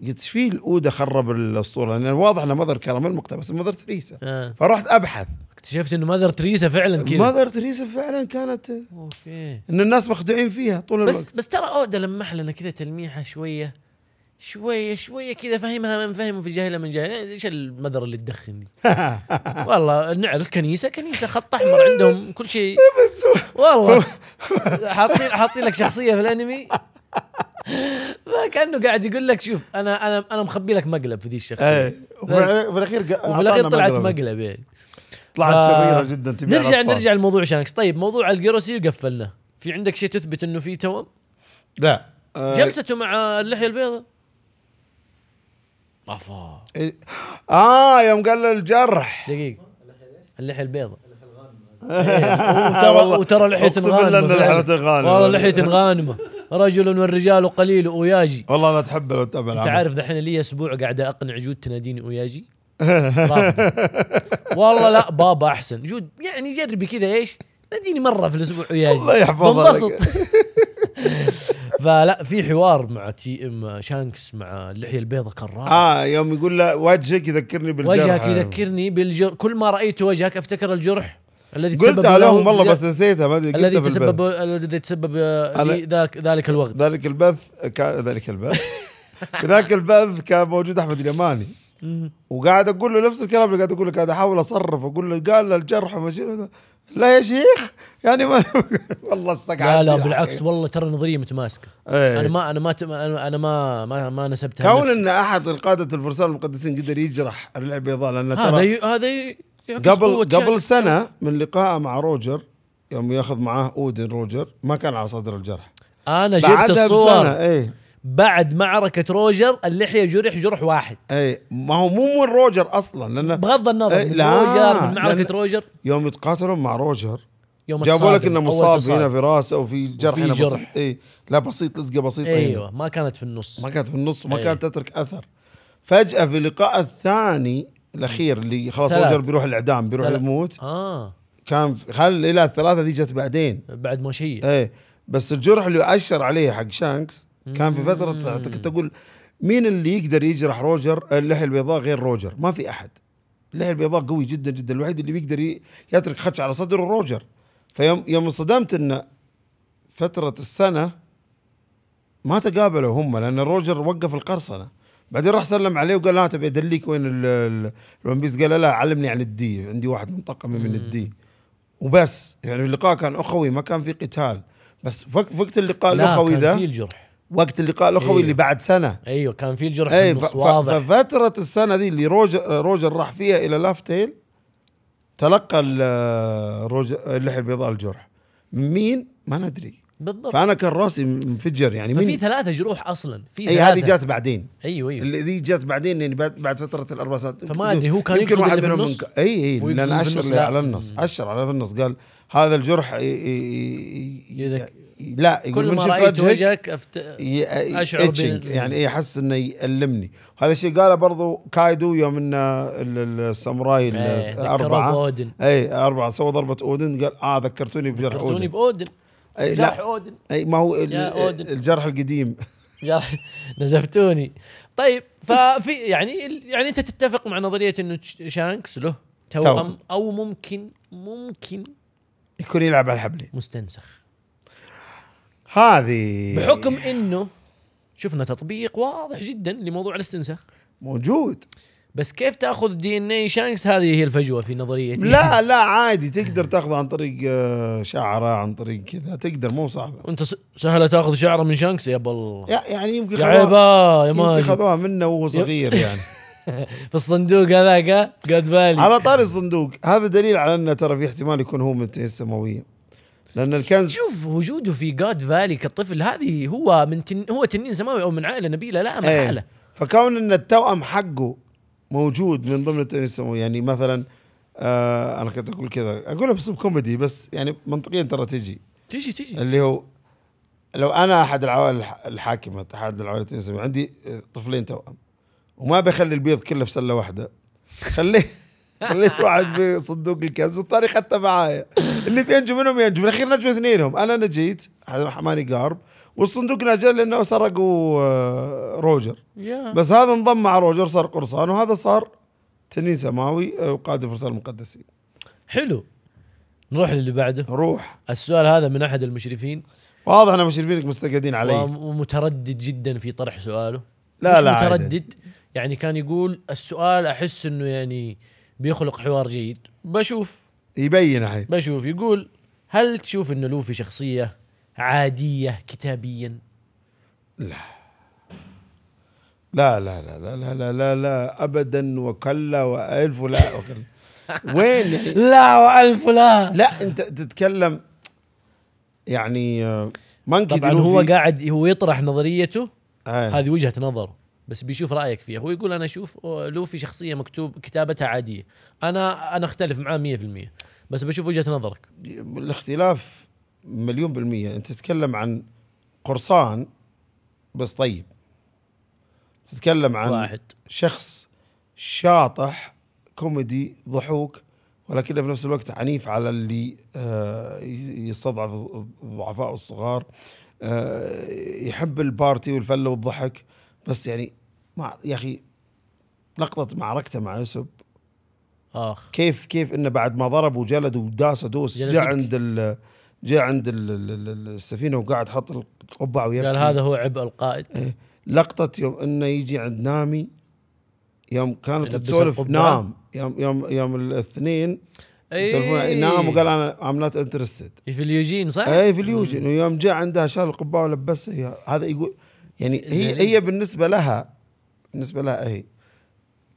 [SPEAKER 2] قلت ايش فيه الاوده خرب الاسطوره لان واضح ان مدر كراميل مقتبس من مدر تريسا آه. فرحت ابحث اكتشفت انه ماذر تريسا فعلا كذا ماذر تريسا فعلا كانت اوكي ان الناس مخدوعين
[SPEAKER 1] فيها طول بس الوقت بس ترى اودا لمح لنا كذا تلميحه شويه شويه شويه كذا فهمها من فهم وفي جاهله من جاهله ايش المذر اللي تدخن دي؟ والله نعرف كنيسه كنيسه خط احمر عندهم كل شيء والله
[SPEAKER 3] حاطين حاطين لك شخصيه
[SPEAKER 1] في الانمي كانه قاعد يقول لك شوف انا انا انا مخبي لك مقلب في ذي الشخصيه إيه. وفي الاخير وفي الاخير طلعت مقلب يعني طلعت شريره جدا تبي نرجع الأطفال. نرجع لموضوع شانكس طيب موضوع الجيروسي وقفلنا في عندك شيء تثبت
[SPEAKER 2] انه في توأم؟ لا أه جلسته
[SPEAKER 1] مع اللحيه البيضاء افا
[SPEAKER 2] إيه. اه يوم قال له الجرح دقيقه اللحيه البيضاء
[SPEAKER 1] وترى وترى لحيه غانمه والله لحيه غانمه رجل والرجال قليل اوياجي والله انا لو تتابع انت عارف دحين لي اسبوع قاعد اقنع جود تناديني اوياجي والله لا بابا احسن جود يعني جربي كذا ايش ناديني مره في الاسبوع وياي الله يحفظك فلا في حوار مع تي ام شانكس مع اللحيه البيضاء كان رائع
[SPEAKER 2] اه يوم يقول له وجهك يذكرني بالجرح وجهك يذكرني
[SPEAKER 1] بالجرح كل ما رايت وجهك افتكر الجرح الذي قلتها لهم والله بس نسيتها ما ادري الذي تسبب الذي تسبب
[SPEAKER 2] ذاك ذلك الوقت ذلك البث ذلك البث ذاك البث كان موجود احمد اليماني وقاعد اقول له نفس الكلام اللي قاعد اقول لك قاعد احاول اصرف اقول له قال الجرح وما لا يا شيخ يعني ما والله استقعد لا لا بالعكس
[SPEAKER 1] والله ترى النظريه متماسكه إيه. انا ما انا ما انا ما ما, ما نسبتها كون ان احد
[SPEAKER 2] القاده الفرسان المقدسين قدر يجرح البيضاء لان ترى هذا هذا قبل قبل سنه من لقائه مع روجر يوم ياخذ معاه اودن روجر ما كان على صدر الجرح
[SPEAKER 1] انا جبت الصور ايه بعد معركه روجر اللحيه جرح
[SPEAKER 2] جرح واحد اي ما هو مو من روجر اصلا لانه بغض النظر من لا روجر من معركه روجر يوم يتقاتلوا مع روجر يوم جابوا لك انه مصاب هنا في راسه وفي جرح هنا جرح اي لا بسيط لزقه بسيطه ايوه هنا. ما كانت في النص ما كانت في النص وما أيوة. كانت تترك اثر فجاه في اللقاء الثاني الاخير اللي خلاص ثلاث. روجر بيروح الاعدام بيروح ثلاث. يموت اه كان خل الى الثلاثه دي جت بعدين بعد ما شيء ايه بس الجرح اللي اشر عليه حق شانكس كان في فتره ساعتها كنت اقول مين اللي يقدر يجرح روجر اللحيه البيضاء غير روجر ما في احد اللحيه البيضاء قوي جدا جدا الوحيد اللي بيقدر يترك خدش على صدره روجر فيوم يوم انصدمت ان فتره السنه ما تقابلوا هم لان روجر وقف القرصنه بعدين راح سلم عليه وقال لا تبي ادليك وين الون بيس قال لا علمني عن الدي عندي واحد منطقه من, من الدي وبس يعني اللقاء كان اخوي ما كان في قتال بس وقت اللقاء الاخوي ذا في الجرح وقت اللقاء الاخوي أيوه. اللي بعد سنه
[SPEAKER 1] ايوه كان في الجرح أيوه النص
[SPEAKER 2] واضح ففتره السنه دي اللي روجر روجر راح فيها الى لافتيل تلقى روجر اللحيه البيضاء الجرح من مين ما ندري بالضبط فانا كان راسي منفجر يعني مين في ثلاثه جروح اصلا في اي هذه جات بعدين ايوه ايوه اللي دي جات بعدين يعني بعد, بعد فتره الاربع سنوات فما ادري هو كان يمكن واحد منهم منك... اي اي لان اشر على النص اشر على النص قال هذا الجرح ي... ي... ي... لا كل ما رأيت وجهك أفت... اشعر اتشنج يعني يحس إيه، انه يألمني هذا الشيء قاله برضو كايدو يوم ان الساموراي إيه، الاربعه بأودن. اي اربعه سوى ضربه اودن قال اه ذكرتوني بجرح اودن ذكرتوني باودن اي جرح لا اودن اي ما هو الجرح القديم جرح نزفتوني طيب
[SPEAKER 1] ففي يعني يعني انت تتفق مع نظريه انه شانكس له توأم او ممكن ممكن
[SPEAKER 2] يكون يلعب على الحبلين مستنسخ
[SPEAKER 3] هذه بحكم
[SPEAKER 1] انه شفنا تطبيق واضح جدا لموضوع الاستنساخ موجود بس كيف تاخذ دي ان اي شانكس هذه هي الفجوه في نظريتي
[SPEAKER 3] لا
[SPEAKER 2] لا عادي تقدر تاخذه عن طريق آه، شعره عن طريق كذا تقدر مو صعبه وانت سهله تاخذ شعره
[SPEAKER 1] من شانكس يا الله
[SPEAKER 3] يعني يمكن
[SPEAKER 2] خذوها يا يمكن خذوها منه وهو صغير يعني في الصندوق هذاك قد بالي على طاري الصندوق هذا دليل على انه ترى في احتمال يكون هو من السماويه لان الكنز شوف وجوده في جاد فالي كطفل هذه هو من تن هو تنين سماوي او من عائله نبيله لا محاله ايه فكون ان التوأم حقه موجود من ضمن التنين السماوي يعني مثلا آه انا كنت اقول كذا اقولها باسلوب كوميدي بس يعني منطقيا ترى تجي تجي تجي اللي هو لو انا احد العوائل الحاكمه احد العوائل التنين السماوي عندي آه، طفلين توأم وما بخلي البيض كله في سله واحده خليه خليت واحد في صندوق الكاس والثاني خدته معايا اللي بينجو منهم ينجو بالاخير نجوا اثنينهم انا نجيت حماني قارب والصندوق نجا لانه سرقوا آه، روجر yeah. بس هذا انضم مع روجر صار قرصان وهذا صار تنين سماوي آه، وقائد الفرسان المقدسين حلو
[SPEAKER 1] نروح للي بعده روح السؤال هذا من احد المشرفين واضح ان مشرفينك مستقدين علي ومتردد جدا في طرح سؤاله لا لا متردد عادة. يعني كان يقول السؤال احس انه يعني بيخلق حوار جيد بشوف
[SPEAKER 2] يبين الحين
[SPEAKER 1] بشوف يقول هل تشوف انه لوفي شخصيه عاديه كتابيا
[SPEAKER 2] لا لا لا لا لا لا لا, لا, لا ابدا وكلا والف لا وكلا وين لا والف لا لا انت تتكلم يعني آه، ما طبعا هو
[SPEAKER 1] قاعد هو يطرح نظريته آه. هذه وجهه نظره بس بيشوف رايك فيها هو يقول انا اشوف لوفي شخصيه مكتوب كتابتها عاديه انا انا اختلف معاه
[SPEAKER 2] 100% بس بشوف وجهه نظرك الاختلاف مليون بالميه انت تتكلم عن قرصان بس طيب تتكلم عن واحد. شخص شاطح كوميدي ضحوك ولكنه في نفس الوقت عنيف على اللي آه، يستضعف الضعفاء والصغار آه، يحب البارتي والفله والضحك بس يعني مع يا اخي لقطه معركته مع يوسف اخ كيف كيف انه بعد ما ضرب وجلد وداس دوس جاء عند ال جاء عند ال السفينه وقاعد حط القبعه ويبكي قال هذا هو عبء القائد إيه. لقطه يوم انه يجي عند نامي يوم كانت تسولف نام يوم يوم يوم الاثنين إيه. يسولفون أيه نام وقال انا ام نوت انترستد في اليوجين صح؟ اي في اليوجين ويوم جاء عندها شال القبعه ولبسها هذا يقول يعني هي هي بالنسبه لها بالنسبه لها هي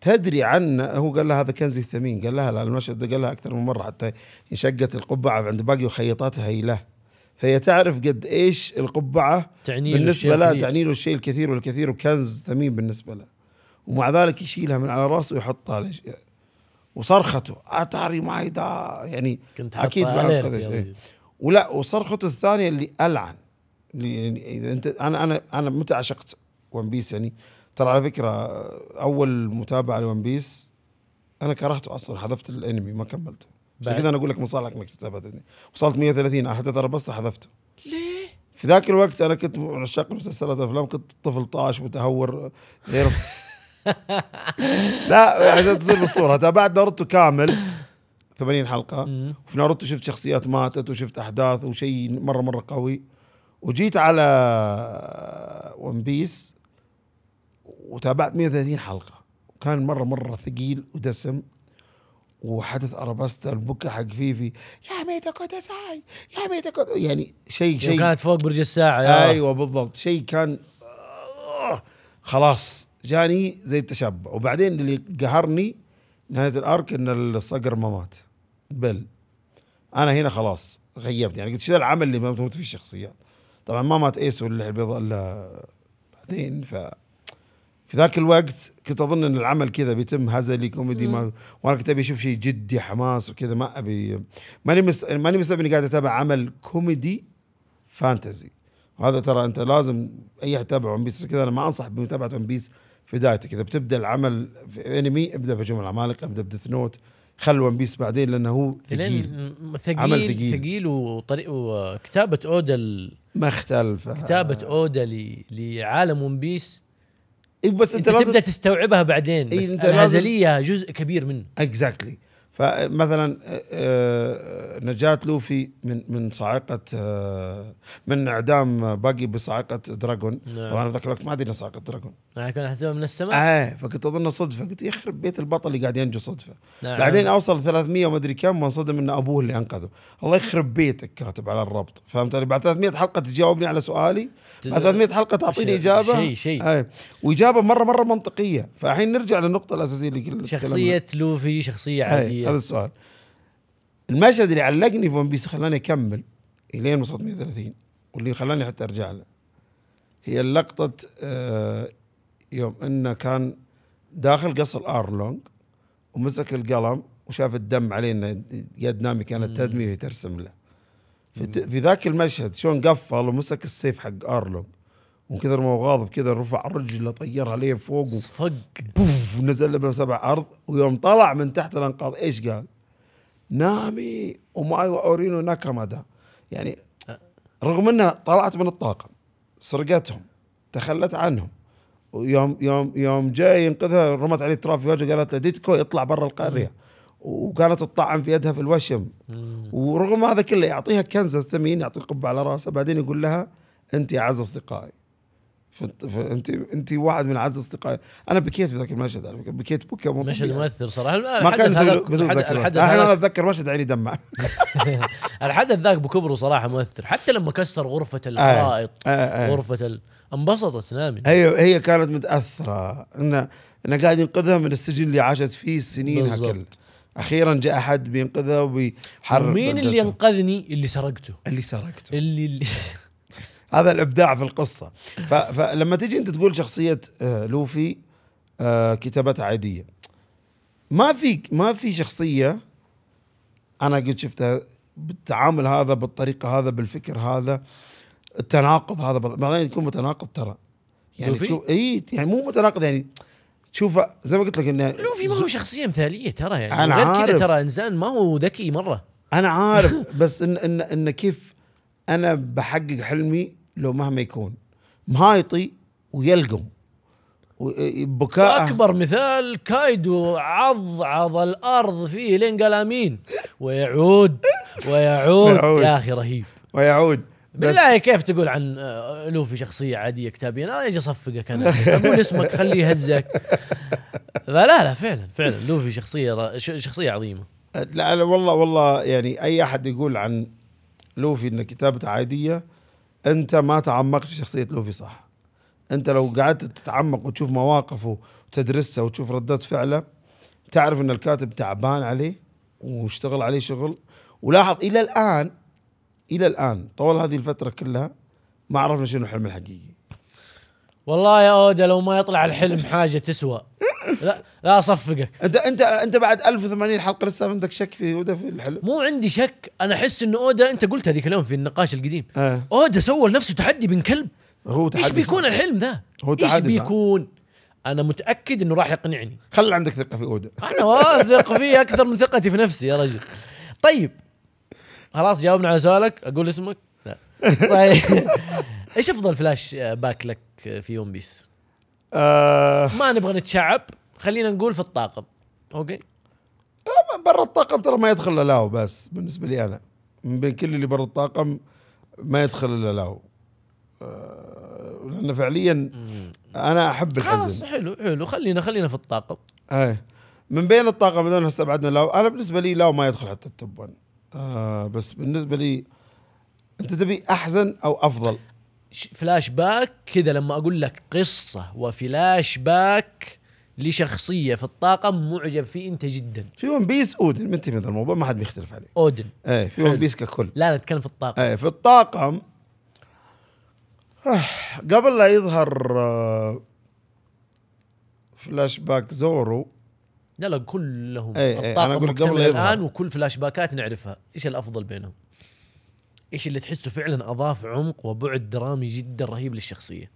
[SPEAKER 2] تدري عنه هو قال لها هذا كنزي الثمين قال لها المشهد قال لها اكثر من مره حتى انشقت القبعه عند باقي وخيطاتها هي له فهي تعرف قد ايش القبعه تعني بالنسبه لها تعني له الشيء الكثير والكثير وكنز ثمين بالنسبه له ومع ذلك يشيلها من على راسه ويحطها ليش وصرخته اتاري ماي دا يعني كنت اكيد ما إيه. ولا وصرخته الثانيه اللي العن اذا انت انا انا انا متى عشقت ون بيس يعني ترى على فكره اول متابعه لون بيس انا كرهته اصلا حذفت الانمي ما كملته عشان كذا انا اقول لك مصالحك انك تتابع وصلت 130 احداث ترى بس حذفته ليه؟ في ذاك الوقت انا كنت من عشاق المسلسلات والافلام كنت طفل طاش متهور غير لا عشان تصير بالصوره تابعت ناروتو كامل 80 حلقه وفي ناروتو شفت شخصيات ماتت وشفت احداث وشيء مره مره قوي وجيت على ون بيس وتابعت 130 حلقه وكان مره مره ثقيل ودسم وحدث اراباستا البكا حق فيفي يا كوتا ساي يا كوتا يعني شيء شيء كانت فوق برج الساعه يا. ايوه بالضبط شيء كان خلاص جاني زي التشبع وبعدين اللي قهرني نهايه الارك ان الصقر ما مات بل انا هنا خلاص غيبت يعني قلت شو العمل اللي ما تموت فيه الشخصيات طبعا ما مات ايسو البيضاء الا بعدين ف في ذاك الوقت كنت اظن ان العمل كذا بيتم هزلي كوميدي ما وانا كنت ابي اشوف شيء جدي حماس وكذا ما ابي ماني مس... ماني مستوعب اني قاعد اتابع عمل كوميدي فانتزي وهذا ترى انت لازم اي احد يتابع ون بيس كذا انا ما انصح بمتابعه ون بيس في بدايتك اذا بتبدا العمل في انمي ابدا بهجوم العمالقه ابدا بديث نوت خل ون بيس بعدين لانه هو ثقيل ثقيل عمل ثقيل ثقيل وطريق وكتابه اودا
[SPEAKER 1] مختلفة كتابة اودا لعالم ون بيس إيه بس انت, انت لازم تبدا تستوعبها
[SPEAKER 3] بعدين إيه، بس انت الهزليه
[SPEAKER 2] جزء كبير منه اكزاكتلي exactly. فمثلا آه، آه، نجاة لوفي من من صاعقة آه، من اعدام باقي بصاعقة دراجون نعم. طبعا ذاك الوقت ما ادري صاعقة دراجون يعني كان احسبها من السماء اه فكنت اظن صدفه قلت يخرب بيت البطل اللي قاعد ينجو صدفه نعم. بعدين اوصل 300 وما ادري كم وانصدم ان ابوه اللي انقذه الله يخرب بيتك كاتب على الربط فهمت علي بعد 300 حلقه تجاوبني على سؤالي بعد 300 حلقه تعطيني اجابه شيء شيء آه. واجابه مره مره منطقيه فالحين نرجع للنقطه الاساسيه اللي كنا شخصيه لوفي شخصيه آه، عاديه هذا السؤال المشهد اللي علقني في ون بيس خلاني اكمل الين وصلت 130 واللي خلاني حتى ارجع له هي لقطة آه يوم انه كان داخل قصر ارلونج ومسك القلم وشاف الدم علينا يد نامي كانت تدمي وهي ترسم له في, في ذاك المشهد شلون قفل ومسك السيف حق ارلونج ومن كثر ما هو غاضب كذا رفع رجله طيرها ليه فوق صفق بوف ونزل له سبع ارض ويوم طلع من تحت الانقاض ايش قال؟ نامي وماي أيوة اورينو ناكامادا يعني رغم انها طلعت من الطاقم سرقتهم تخلت عنهم ويوم يوم يوم جاي ينقذها رمت عليه التراب في وجهه قالت له ديتكو اطلع برا القريه وكانت تطعن في يدها في الوشم ورغم هذا كله يعطيها كنز الثمين يعطي القبه على راسها بعدين يقول لها انت اعز اصدقائي فانت انت واحد من اعز اصدقائي انا بكيت في ذاك المشهد على فكره بكيت بكى مو مشهد مؤثر صراحه ما كان الحدث انا اتذكر مشهد عيني دمع
[SPEAKER 1] الحدث ذاك بكبره صراحه مؤثر حتى لما كسر غرفه الحائط آه آه آه غرفه ال... انبسطت نامي ايوه هي
[SPEAKER 2] كانت متاثره انه انه قاعد ينقذها من السجن اللي عاشت فيه سنينها كلها اخيرا جاء احد بينقذها وبيحرر مين اللي
[SPEAKER 1] انقذني اللي سرقته اللي سرقته اللي, اللي
[SPEAKER 2] هذا الابداع في القصه فلما تجي انت تقول شخصيه آه، لوفي آه، كتابتها عاديه ما في ما في شخصيه انا قد شفتها بالتعامل هذا بالطريقه هذا بالفكر هذا التناقض هذا بعدين يكون متناقض ترى يعني لوفي. تشوف اي يعني مو متناقض يعني تشوفه زي ما قلت لك انه لوفي ما هو
[SPEAKER 1] شخصيه مثاليه ترى يعني أنا غير كذا ترى
[SPEAKER 2] انسان ما هو ذكي مره انا عارف بس ان ان ان كيف انا بحقق حلمي لو مهما يكون مهايطي ويلقم بكاء
[SPEAKER 1] اكبر مثال كايدو عضعض الارض فيه لين قال امين ويعود ويعود, ويعود. يا اخي رهيب ويعود بالله كيف تقول عن آه، لوفي شخصيه عاديه كتابيه انا اجي اصفقك انا اقول اسمك خليه يهزك
[SPEAKER 2] فلا لا فعلا فعلا لوفي شخصيه شخصيه عظيمه لا, لا والله والله يعني اي احد يقول عن لوفي ان كتابته عاديه انت ما تعمقت في شخصيه لوفي صح انت لو قعدت تتعمق وتشوف مواقفه وتدرسها وتشوف ردات فعله تعرف ان الكاتب تعبان عليه واشتغل عليه شغل ولاحظ الى الان الى الان طوال هذه الفتره كلها ما عرفنا شنو الحلم الحقيقي والله يا اودا لو ما يطلع الحلم حاجه تسوى
[SPEAKER 1] لا لا اصفقك
[SPEAKER 2] انت انت انت بعد 1080 حلقه لسه عندك شك في اودا في الحلم
[SPEAKER 1] مو عندي شك انا احس ان اودا انت قلت هذيك اليوم في النقاش القديم آه. اودا سوى لنفسه تحدي بن كلب هو تحدي ايش بيكون الحلم ذا؟ هو تحدي ايش بيكون؟ انا متاكد انه راح يقنعني خلي عندك ثقه في اودا انا واثق فيه اكثر من ثقتي في نفسي يا رجل طيب خلاص جاوبنا على سؤالك اقول اسمك لا طيب ايش افضل فلاش باك لك في ون بيس؟ آه ما نبغى نتشعب خلينا نقول في الطاقم اوكي
[SPEAKER 2] آه، برا الطاقم ترى ما يدخل الا لاو بس بالنسبه لي انا من بين كل اللي برا الطاقم ما يدخل الا لاو آه، لانه فعليا انا احب الحزن خلاص حلو حلو خلينا خلينا في الطاقم ايه من بين الطاقم بدون استبعدنا لاو انا بالنسبه لي لاو ما يدخل حتى التوب 1 آه، بس بالنسبه لي انت تبي احزن او افضل
[SPEAKER 1] فلاش باك كذا لما اقول لك قصه وفلاش باك
[SPEAKER 2] لشخصيه في الطاقم معجب فيه انت جدا في ون بيس اودن منتهي من الموضوع ما حد بيختلف عليه اودن ايه في ون بيس ككل لا نتكلم في الطاقم ايه في الطاقم أه، قبل لا يظهر آه، فلاش باك زورو إيه، إيه، لا لا كلهم الطاقم أقول قبل الان
[SPEAKER 1] وكل فلاش باكات نعرفها ايش الافضل بينهم ايش اللي تحسه فعلا اضاف عمق وبعد درامي جدا رهيب للشخصيه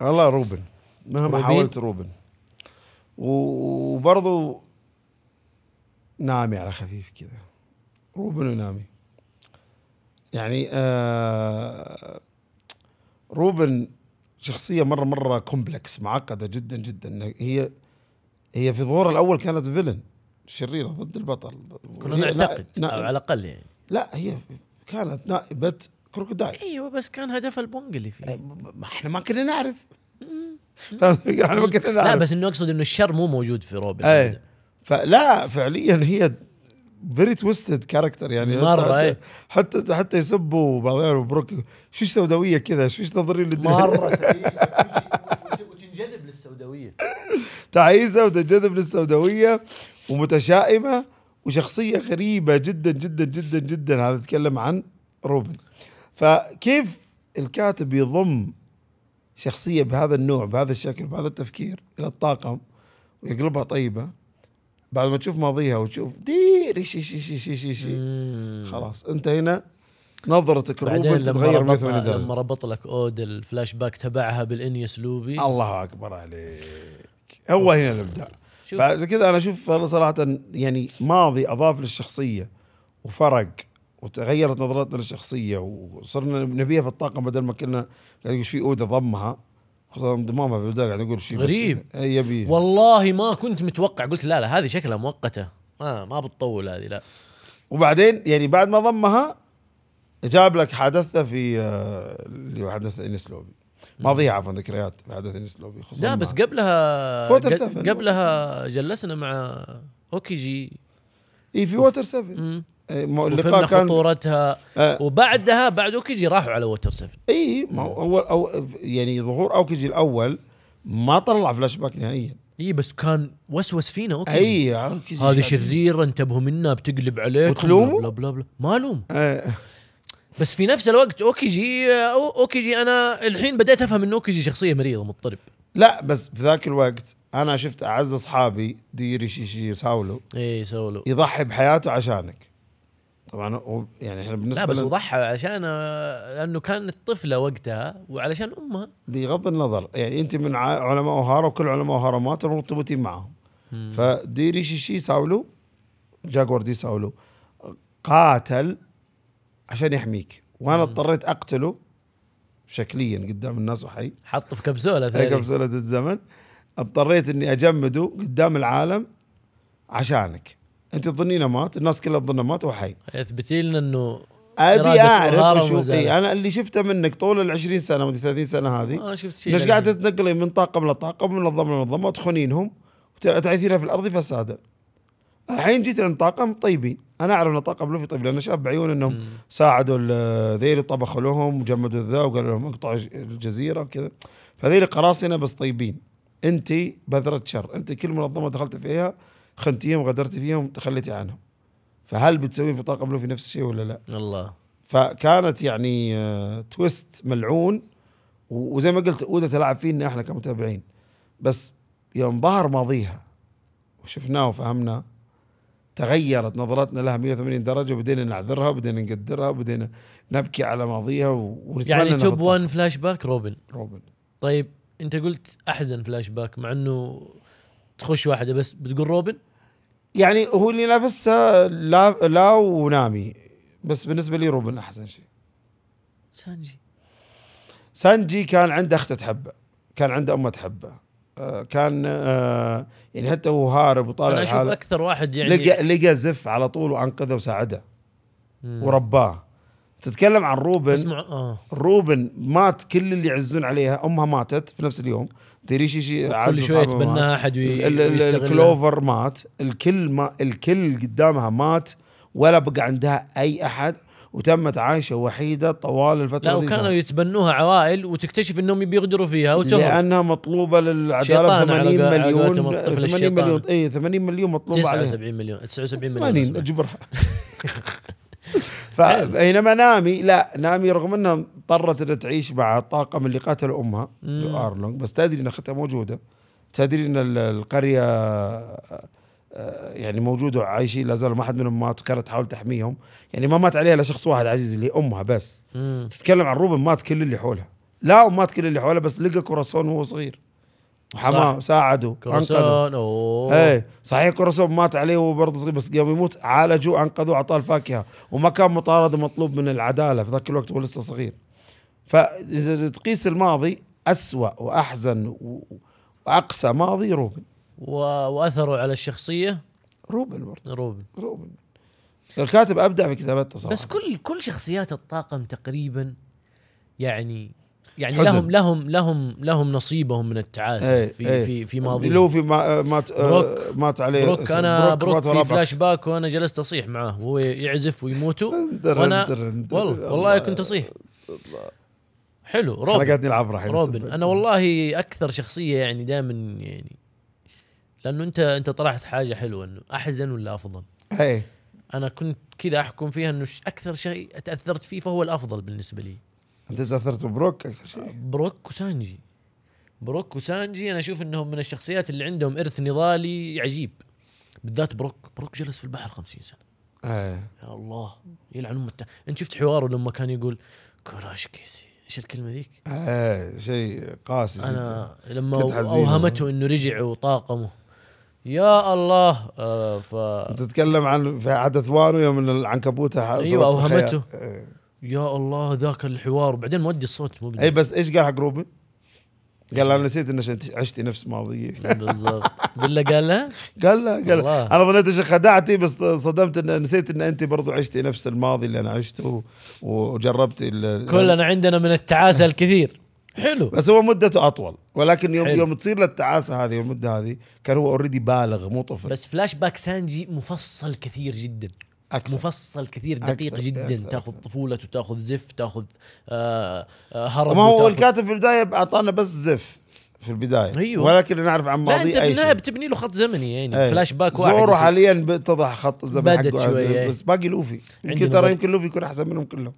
[SPEAKER 2] والله روبن مهما روبين. حاولت روبن وبرضه نامي على خفيف كذا روبن ونامي يعني آه روبن شخصية مرة مرة كومبلكس معقدة جدا جدا هي هي في ظهورها الاول كانت فيلن شريره ضد البطل كنا نعتقد نا... او على الاقل يعني لا هي كانت نائبه كروكودايل ايوه بس كان هدفها البونج اللي فيه أه، ما احنا ما كنا نعرف
[SPEAKER 3] احنا يعني ما كنا نعرف لا بس
[SPEAKER 2] انه اقصد انه الشر مو موجود في روبن ايه فلا فعليا هي فيري تويستد كاركتر يعني مره حتى, إيه. حتى حتى يسبوا بعضهم بروك شو سوداويه كذا شو تنظرين للدنيا مره السوداويه تعيسه وتنجذب للسوداويه ومتشائمه وشخصيه غريبه جدا جدا جدا جدا هذا اتكلم عن روبن فكيف الكاتب يضم شخصيه بهذا النوع بهذا الشكل بهذا التفكير الى الطاقم ويقلبها طيبه بعد ما تشوف ماضيها وتشوف دير شي شي شي شي, شي. خلاص انت هنا نظرتك الروبن تتغير 180 درجه لما ربط
[SPEAKER 1] لك اود الفلاش باك تبعها بالانيس اسلوبي الله اكبر عليك
[SPEAKER 2] هو هنا الابداع فاذا كذا انا اشوف صراحه يعني ماضي اضاف للشخصيه وفرق وتغيرت نظرتنا للشخصيه وصرنا نبيها في الطاقم بدل ما كنا قاعد في اودا ضمها خصوصا انضمامها في البدايه قاعد يقول شيء غريب يبي والله ما كنت متوقع قلت لا لا هذه شكلها مؤقته
[SPEAKER 1] ما ما بتطول هذه لا
[SPEAKER 2] وبعدين يعني بعد ما ضمها جاب لك حدثه في آه، اللي هو حدث انس لوبي ماضيها عفوا ذكريات في حدث انس لوبي خصوصا لا بس قبلها فوتر
[SPEAKER 1] سفن قبلها جلسنا مع اوكي جي
[SPEAKER 2] اي في ووتر 7 إيه، اللقاء كان خطورتها آه وبعدها بعد اوكي جي راحوا على ووتر 7 اي ما اول أو يعني ظهور اوكي جي الاول ما طلع فلاش باك نهائيا
[SPEAKER 1] اي بس كان وسوس فينا اوكي اي هذه شريره انتبهوا منها بتقلب عليك وتلومه بلا بلا بلا ما الوم آه بس في نفس الوقت اوكيجي اوكيجي انا الحين بديت افهم ان اوكيجي شخصيه مريضه مضطرب
[SPEAKER 2] لا بس في ذاك الوقت انا شفت اعز اصحابي ديري شيشي ساولو اي ساولو يضحي بحياته عشانك طبعا هو يعني احنا بالنسبه لا بس وضحى
[SPEAKER 1] ضحى عشان لانه كانت طفله وقتها وعلشان امها
[SPEAKER 2] بغض النظر يعني انت من علماء اوهارا وكل علماء اوهارا ماتوا مرتبطين معهم فديري شيشي ساولو جاكور دي ساولو قاتل عشان يحميك وانا اضطريت اقتله شكليا قدام الناس وحي حطه في كبسوله كبسوله الزمن اضطريت اني اجمده قدام العالم عشانك انت تظنينه مات الناس كلها تظنه مات وحي اثبتي لنا انه ابي اعرف وشو إيه انا اللي شفته منك طول ال 20 سنه مدري 30 سنه هذه ما آه، شفت شيء يعني. قاعده تتنقلي من طاقم لطاقم ومن منظمه لمنظمه وتخونينهم وتعيثينها في الارض فسادا الحين جيت عند طاقم طيبين انا اعرف ان طاقم لوفي طيب لانه شاف بعيون انهم ساعدوا ذيلي طبخوا لهم وجمدوا ذا وقالوا لهم اقطعوا الجزيره وكذا فذيلي قراصنه بس طيبين انت بذره شر انت كل منظمه دخلت فيها خنتيهم غدرتي فيهم تخليتي عنهم فهل بتسوين في طاقم لوفي نفس الشيء ولا لا؟ الله فكانت يعني آه، تويست ملعون وزي ما قلت اودا تلعب فينا احنا كمتابعين بس يوم ظهر ماضيها وشفناه وفهمناه تغيرت نظرتنا لها 180 درجة وبدينا نعذرها وبدينا نقدرها وبدينا نبكي على ماضيها ونتمنى يعني توب 1
[SPEAKER 1] فلاش باك روبن روبن طيب انت قلت احزن فلاش باك مع انه
[SPEAKER 2] تخش واحدة بس بتقول روبن يعني هو اللي نافسها لا لا ونامي بس بالنسبة لي روبن احسن شيء سانجي سانجي كان عنده اخته تحبه كان عنده امه تحبه آه، كان آه، يعني حتى هو هارب وطالع انا اشوف اكثر واحد يعني لقى لقى زف على طول وانقذه وساعده ورباه تتكلم عن روبن اسمع آه. روبن مات كل اللي يعزون عليها امها ماتت في نفس اليوم تدري شي شي كل شوي يتبناها احد الكلوفر مات الكل ما الكل قدامها مات ولا بقى عندها اي احد وتمت عايشه وحيده طوال الفتره لا وكانوا
[SPEAKER 1] يتبنوها عوائل وتكتشف انهم بيقدروا فيها وتهرب لانها
[SPEAKER 2] مطلوبه للعداله 80 مليون 80 مليون اي 80 مليون مطلوبه 79 مليون 79 مليون 80 اجبرها فبينما نامي لا نامي رغم انها اضطرت انها تعيش مع الطاقم اللي قتل امها ارلونج بس تدري ان اختها موجوده تدري ان القريه يعني موجوده وعايشين لازالوا ما حد منهم مات وكانت تحاول تحميهم يعني ما مات عليها الا شخص واحد عزيز اللي هي امها بس مم. تتكلم عن روبن مات كل اللي حولها لا ومات كل اللي حولها بس لقى كوراسون وهو صغير وحماه ساعده انقذه ايه صحيح كوراسون مات عليه وهو برضه صغير بس قام يموت عالجوه انقذوه اعطاه الفاكهه وما كان مطارد ومطلوب من العداله في ذاك الوقت وهو لسه صغير فاذا تقيس الماضي اسوا واحزن واقسى ماضي روبن
[SPEAKER 1] واثروا على الشخصيه روبن برضه روبن روبن الكاتب ابدع في كتابته صراحه بس كل كل شخصيات الطاقم تقريبا يعني يعني حزن. لهم لهم لهم لهم نصيبهم من التعاسه ايه في ايه في في ماضي لوفي ما مات
[SPEAKER 2] بروك مات عليه بروك انا بروك, بروك في فلاش
[SPEAKER 1] باك وانا جلست اصيح معاه وهو يعزف ويموتوا وانا والله والله كنت اصيح حلو روبن حلقتني العبره روبن انا والله اكثر شخصيه يعني دائما يعني لانه انت انت طرحت حاجه حلوه انه احزن ولا افضل؟ ايه انا كنت كذا احكم فيها انه اكثر شيء تاثرت فيه فهو الافضل بالنسبه لي
[SPEAKER 2] انت تاثرت ببروك
[SPEAKER 1] اكثر شيء بروك وسانجي بروك وسانجي انا اشوف انهم من الشخصيات اللي عندهم ارث نضالي عجيب بالذات بروك بروك جلس في البحر 50 سنه ايه يا الله يلعن ام انت شفت حواره لما كان يقول كوراش كيسي ايش الكلمه ذيك؟
[SPEAKER 2] ايه شيء قاسي انا جدا. لما اوهمته
[SPEAKER 1] انه رجع وطاقمه
[SPEAKER 2] يا الله آه، ف تتكلم عن في حدث وانو يوم العنكبوته ايوه اوهمته
[SPEAKER 1] إيه. يا الله ذاك الحوار بعدين مودي الصوت مو اي بس
[SPEAKER 2] ايش قال حق روبن؟ قال انا نسيت انك عشتي نفس ماضيك بالضبط بالله قال له؟ قال له قال انا ظنيت انك خدعتي بس صدمت ان نسيت ان انت برضو عشتي نفس الماضي اللي انا عشته وجربتي كلنا عندنا من التعاسه الكثير حلو بس هو مدته اطول ولكن يوم حلو. يوم تصير للتعاسه هذه والمده هذه كان هو اوريدي بالغ مو طفل
[SPEAKER 1] بس فلاش باك سانجي مفصل كثير جدا أكثر. مفصل كثير دقيق أكثر. جدا أكثر. تاخذ طفولته تاخذ زف تاخذ آه آه هرم ما هو الكاتب
[SPEAKER 2] في البدايه اعطانا بس زف في البدايه أيوه. ولكن نعرف عن ماضي لا انت في النهايه
[SPEAKER 1] بتبني له خط زمني يعني أيوه. فلاش باك واحد زورو حاليا
[SPEAKER 2] بتضح خط الزمن حقه بدت شوي بس باقي لوفي يمكن ترى يمكن لوفي يكون احسن منهم كلهم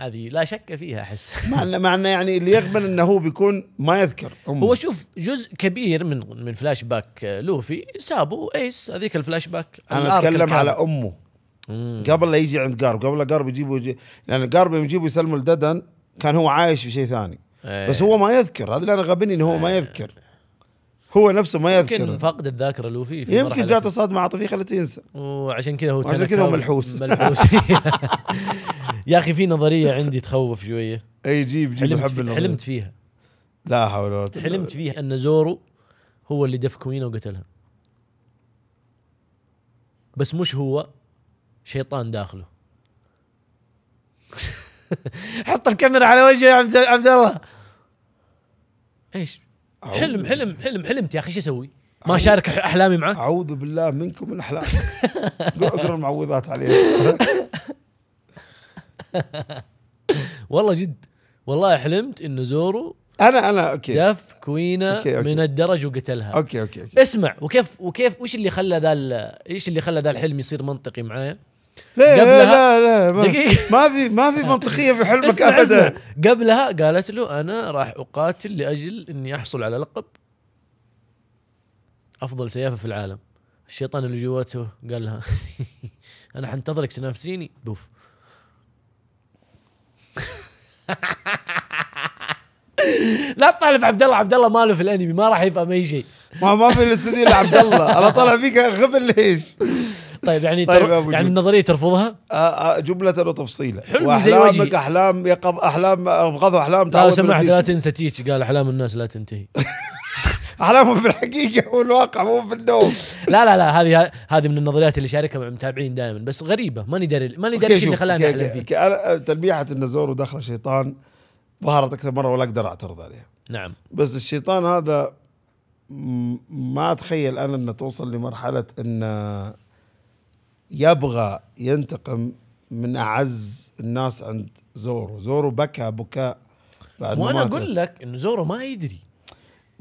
[SPEAKER 1] هذه لا شك فيها
[SPEAKER 3] احس
[SPEAKER 2] مع مع انه يعني اللي يقبل انه هو بيكون ما يذكر أمه. هو شوف جزء كبير
[SPEAKER 1] من من فلاش باك لوفي سابو ايس هذيك الفلاش باك انا اتكلم على
[SPEAKER 2] امه مم. قبل لا يجي عند قارب قبل لا قارب يجيبه يجي لان قارب يجيبه يسلمه لددن كان هو عايش في شيء ثاني أيه. بس هو ما يذكر هذا اللي انا غبني انه هو أيه. ما يذكر هو نفسه ما يذكر يمكن فقد الذاكره لوفي في يمكن جاته صدمه عاطفيه خلته ينسى وعشان كذا هو عشان كذا هو ملحوس ملحوس
[SPEAKER 1] يا اخي في نظريه عندي تخوف شويه اي جيب جيب حلمت, في حلمت فيها
[SPEAKER 2] لا حول ولا قوه
[SPEAKER 1] حلمت فيها ان زورو هو اللي دف كوينه وقتلها بس مش هو شيطان داخله حط الكاميرا على وجهه يا عبد الله ايش حلم حلم حلم حلمت يا اخي شو اسوي؟ ما اشارك احلامي معك؟ اعوذ بالله منكم من احلامي اقرا المعوذات عليه والله جد والله حلمت انه زورو انا انا اوكي دف كوينا أوكي أوكي. من الدرج وقتلها
[SPEAKER 2] أوكي, اوكي اوكي
[SPEAKER 1] اسمع وكيف وكيف وش اللي خلى ذا ايش اللي خلى ذا الحلم يصير منطقي معايا؟ لا لا لا دقيقة ما في ما في منطقية في حلمك ابدا قبلها قالت له انا راح اقاتل لاجل اني احصل على لقب افضل سيافة في العالم الشيطان اللي جواته قال لها انا حنتظرك تنافسيني بوف لا تطلع في عبد الله عبد الله ماله في الانمي ما راح يفهم اي شيء
[SPEAKER 2] ما ما في الاستديو الا عبد الله انا طالع فيك خبل ليش طيب يعني طيب تر... يعني النظريه ترفضها؟ آه، آه، جمله وتفصيلا حلم واحلامك احلام يقظ احلام ابغضوا احلام لو سمحت لا
[SPEAKER 1] تنسى تيتش قال احلام الناس لا تنتهي
[SPEAKER 2] احلامهم في الحقيقه والواقع مو في النوم
[SPEAKER 1] لا لا لا هذه هذه من النظريات اللي شاركها مع المتابعين دائما بس غريبه ماني داري ماني داري ايش اللي خلاني احلم
[SPEAKER 2] فيه آه، تلميحه زورو ودخل شيطان ظهرت اكثر مره ولا اقدر اعترض عليها نعم بس الشيطان هذا ما اتخيل انا انه توصل لمرحله انه يبغى ينتقم من اعز الناس عند زورو زورو بكى بكاء بعد وانا اقول لك انه زورو ما يدري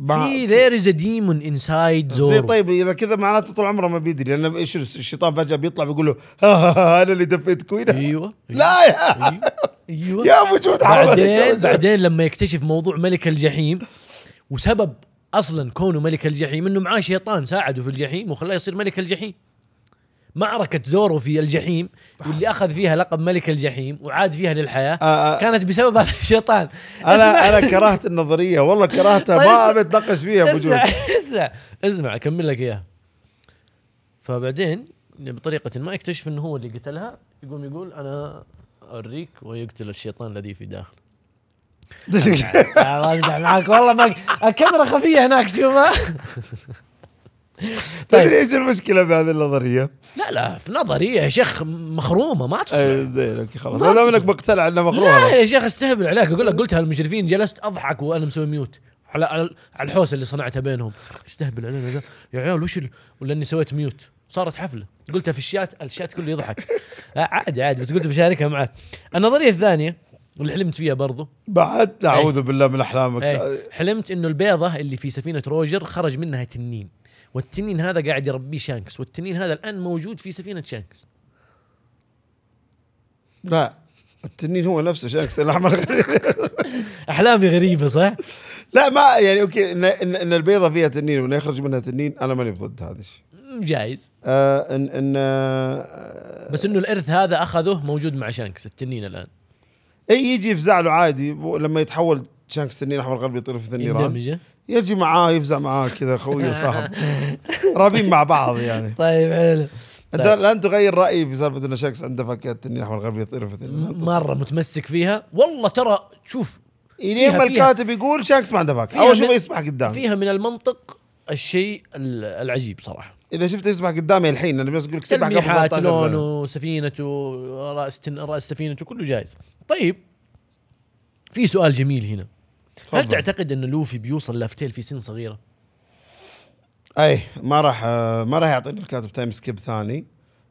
[SPEAKER 2] في ذير از ديمون انسايد زورو طيب اذا كذا معناته طول عمره ما بيدري لان ايش الشيطان فجاه بيطلع بيقول له ها ها ها انا اللي دفيت كوينه ايوه, أيوة، لا يا ايوه, أيوة.
[SPEAKER 3] أيوة. يا وجود بعدين بعدين
[SPEAKER 1] لما يكتشف موضوع ملك الجحيم وسبب اصلا كونه ملك الجحيم انه معاه شيطان ساعده في الجحيم وخلاه يصير ملك الجحيم معركه زورو في الجحيم واللي اخذ فيها لقب ملك الجحيم وعاد فيها للحياه آه, آه. كانت بسبب هذا الشيطان انا انا كرهت
[SPEAKER 2] النظريه والله كرهتها طيب ما بتناقش فيها اسمع
[SPEAKER 1] اسمع اسمع اكمل لك اياها فبعدين بطريقه ما يكتشف انه هو اللي قتلها يقوم يقول انا اوريك ويقتل الشيطان الذي في داخله امزح معاك والله ما الكاميرا خفيه هناك شوفها
[SPEAKER 2] طيب. تدري ايش المشكله بهذه النظريه؟
[SPEAKER 1] لا لا في نظريه يا
[SPEAKER 2] شيخ مخرومه ما تصدق أيه زين اوكي خلاص ما دام انك مقتنع انها مخرومه لا
[SPEAKER 1] يا شيخ استهبل عليك اقول لك قلتها المشرفين جلست اضحك وانا مسوي ميوت على على الحوسه اللي صنعتها بينهم استهبل علينا يا عيال وش ولا اني سويت ميوت صارت حفله قلتها في الشات الشات كله يضحك آه، عادي عادي بس قلت بشاركها معك النظريه الثانيه واللي حلمت فيها برضو بعد إيه. اعوذ بالله من احلامك إيه. حلمت انه البيضه اللي في سفينه روجر خرج
[SPEAKER 2] منها تنين
[SPEAKER 1] والتنين هذا قاعد يربيه شانكس والتنين هذا الان موجود في سفينه شانكس
[SPEAKER 2] لا التنين هو نفسه شانكس الاحمر احلامي غريبه صح؟ لا ما يعني اوكي ان, إن البيضه فيها تنين وانه يخرج منها تنين انا ماني ضد هذا الشيء جايز آه ان ان آه بس انه الارث هذا اخذه موجود مع شانكس التنين الان اي يجي يفزع له عادي لما يتحول شانكس تنين احمر غربي يطير في تنين يجي معاه يفزع معاه كذا خوي صاحب رابين مع بعض يعني طيب حلو انت طيب. لن تغير رايي في سالفه ان شاكس عنده اني احمر والغرب يطير في مره متمسك فيها والله ترى شوف الين ما الكاتب يقول شاكس ما عنده فكه اول شيء يسبح قدامي فيها
[SPEAKER 1] من المنطق الشيء العجيب صراحه اذا شفته يسبح قدامي الحين انا بس اقول لك سبح قبل 13 لونه سفينته راس راس سفينته كله جايز طيب
[SPEAKER 2] في سؤال جميل هنا هل
[SPEAKER 1] تعتقد ان لوفي بيوصل لافتيل في سن صغيره؟
[SPEAKER 2] اي ما راح ما راح يعطيني الكاتب تايم سكيب ثاني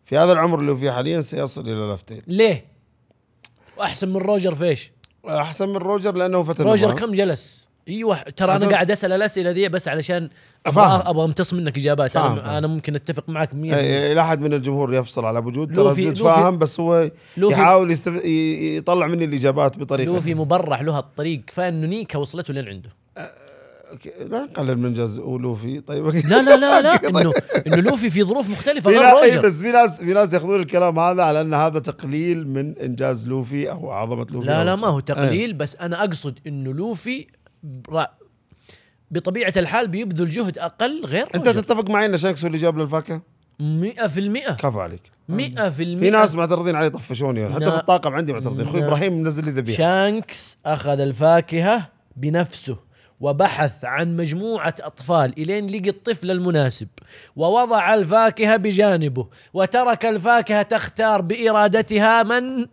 [SPEAKER 2] في هذا العمر اللي فيه حاليا سيصل الى لافتيل
[SPEAKER 1] ليه؟ واحسن من روجر فيش احسن من روجر لانه فتره روجر كم جلس؟ ايوه ترى انا قاعد اسال الاسئله ذي بس علشان ابغى ابغى امتص منك اجابات فاهم أنا, فاهم. انا ممكن اتفق معك 100% لا
[SPEAKER 2] احد من الجمهور يفصل على وجود ترى وجود فاهم بس هو لوفي يحاول يستف... يطلع مني الاجابات بطريقه لوفي مبرح
[SPEAKER 1] له الطريق فانه نيكا وصلته لين عنده
[SPEAKER 2] لا نقلل من جاز لوفي طيب لا لا لا لا انه طيب. انه لوفي في ظروف مختلفه غير روجر بس في ناس في ناس ياخذون الكلام هذا على ان هذا تقليل من انجاز لوفي او عظمه لوفي لا لا ما هو تقليل
[SPEAKER 1] بس انا اقصد انه لوفي بطبيعه الحال بيبذل جهد
[SPEAKER 2] اقل غير انت رجل. تتفق معي ان شانكس هو اللي جاب للفاكهه؟ 100% كفو عليك 100% في ناس معترضين علي طفشوني حتى في الطاقم عندي معترضين اخوي ابراهيم منزل لي ذبيحه شانكس
[SPEAKER 1] اخذ الفاكهه بنفسه وبحث عن مجموعة أطفال إلين لقي الطفل المناسب ووضع الفاكهة بجانبه وترك الفاكهة تختار بإرادتها من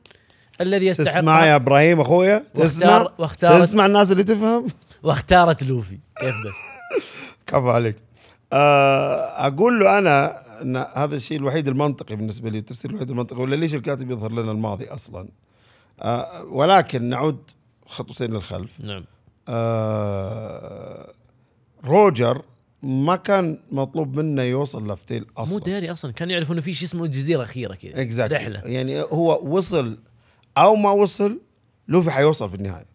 [SPEAKER 1] الذي يستحق تسمع يا
[SPEAKER 2] ابراهيم اخويا تسمع واختار تسمع الناس اللي تفهم واختارت لوفي كيف بس كفو عليك أه اقول له انا ان هذا الشيء الوحيد المنطقي بالنسبه لي التفسير الوحيد المنطقي ولا ليش الكاتب يظهر لنا الماضي اصلا أه ولكن نعود خطوتين للخلف نعم أه روجر ما كان مطلوب منه يوصل لافتيل اصلا
[SPEAKER 1] مو داري اصلا كان يعرف انه في شيء اسمه الجزيره الاخيره
[SPEAKER 2] كذا exactly. رحله يعني هو وصل او ما وصل لوفي حيوصل في النهايه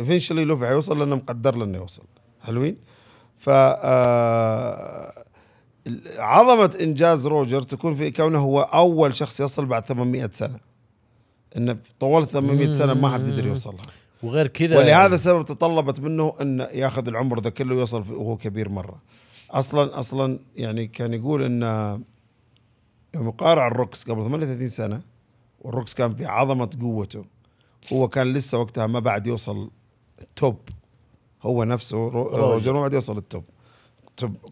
[SPEAKER 2] ايفينشلي لوفي حيوصل لانه مقدر له انه يوصل حلوين ف آه، عظمه انجاز روجر تكون في كونه هو اول شخص يصل بعد 800 سنه انه طول 800 سنه ما حد يوصل يوصلها وغير كذا ولهذا السبب تطلبت منه انه ياخذ العمر ذا كله ويوصل وهو كبير مره اصلا اصلا يعني كان يقول ان يوم قارع الروكس قبل 38 سنه والروكس كان في عظمه قوته هو كان لسه وقتها ما بعد يوصل التوب هو نفسه روجر ما بعد يوصل التوب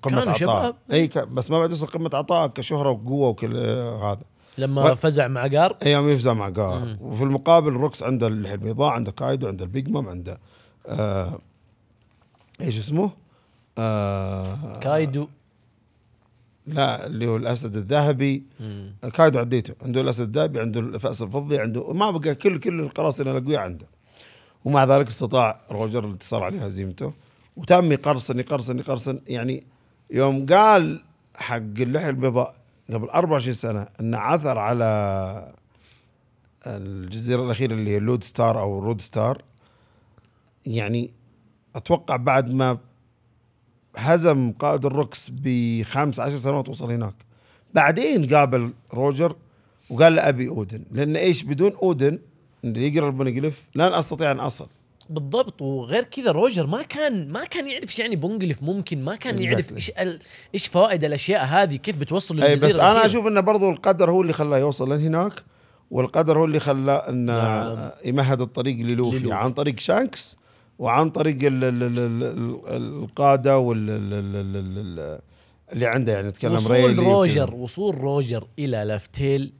[SPEAKER 2] قمه عطاء اي بس ما بعد يوصل قمه عطاء كشهره وقوه وكل آه، هذا لما و... فزع مع جار اي يوم يفزع مع جار وفي المقابل روكس عنده اللحيه البيضاء عنده كايدو عنده البيج مام عنده آه ايش اسمه؟ آه كايدو لا اللي هو الاسد الذهبي كايدو عديته عنده الاسد الذهبي عنده الفاس الفضي عنده ما بقى كل كل القراصنه الاقوياء عنده ومع ذلك استطاع روجر الانتصار على هزيمته وتم يقرصن يقرصن يقرصن يعني يوم قال حق اللحية البيضاء قبل 24 سنة أن عثر على الجزيرة الأخيرة اللي هي لود ستار أو رود ستار يعني أتوقع بعد ما هزم قائد الركس بخمس عشر سنوات وصل هناك بعدين قابل روجر وقال له ابي اودن لان ايش بدون اودن اللي يقرا البونجليف لن استطيع ان اصل
[SPEAKER 1] بالضبط وغير كذا روجر ما كان ما كان يعرف ايش يعني بونجلف ممكن ما كان يعرف ايش ايش فوائد الاشياء هذه كيف بتوصل للجزيره بس الأخير. انا اشوف
[SPEAKER 2] انه برضو القدر هو اللي خلاه يوصل لهناك هناك والقدر هو اللي خلاه انه نعم. يمهد الطريق للوفي, للوفي عن طريق شانكس وعن طريق القاده وال اللي عنده يعني نتكلم وصول روجر
[SPEAKER 1] وكدا. وصول روجر الى لافتيل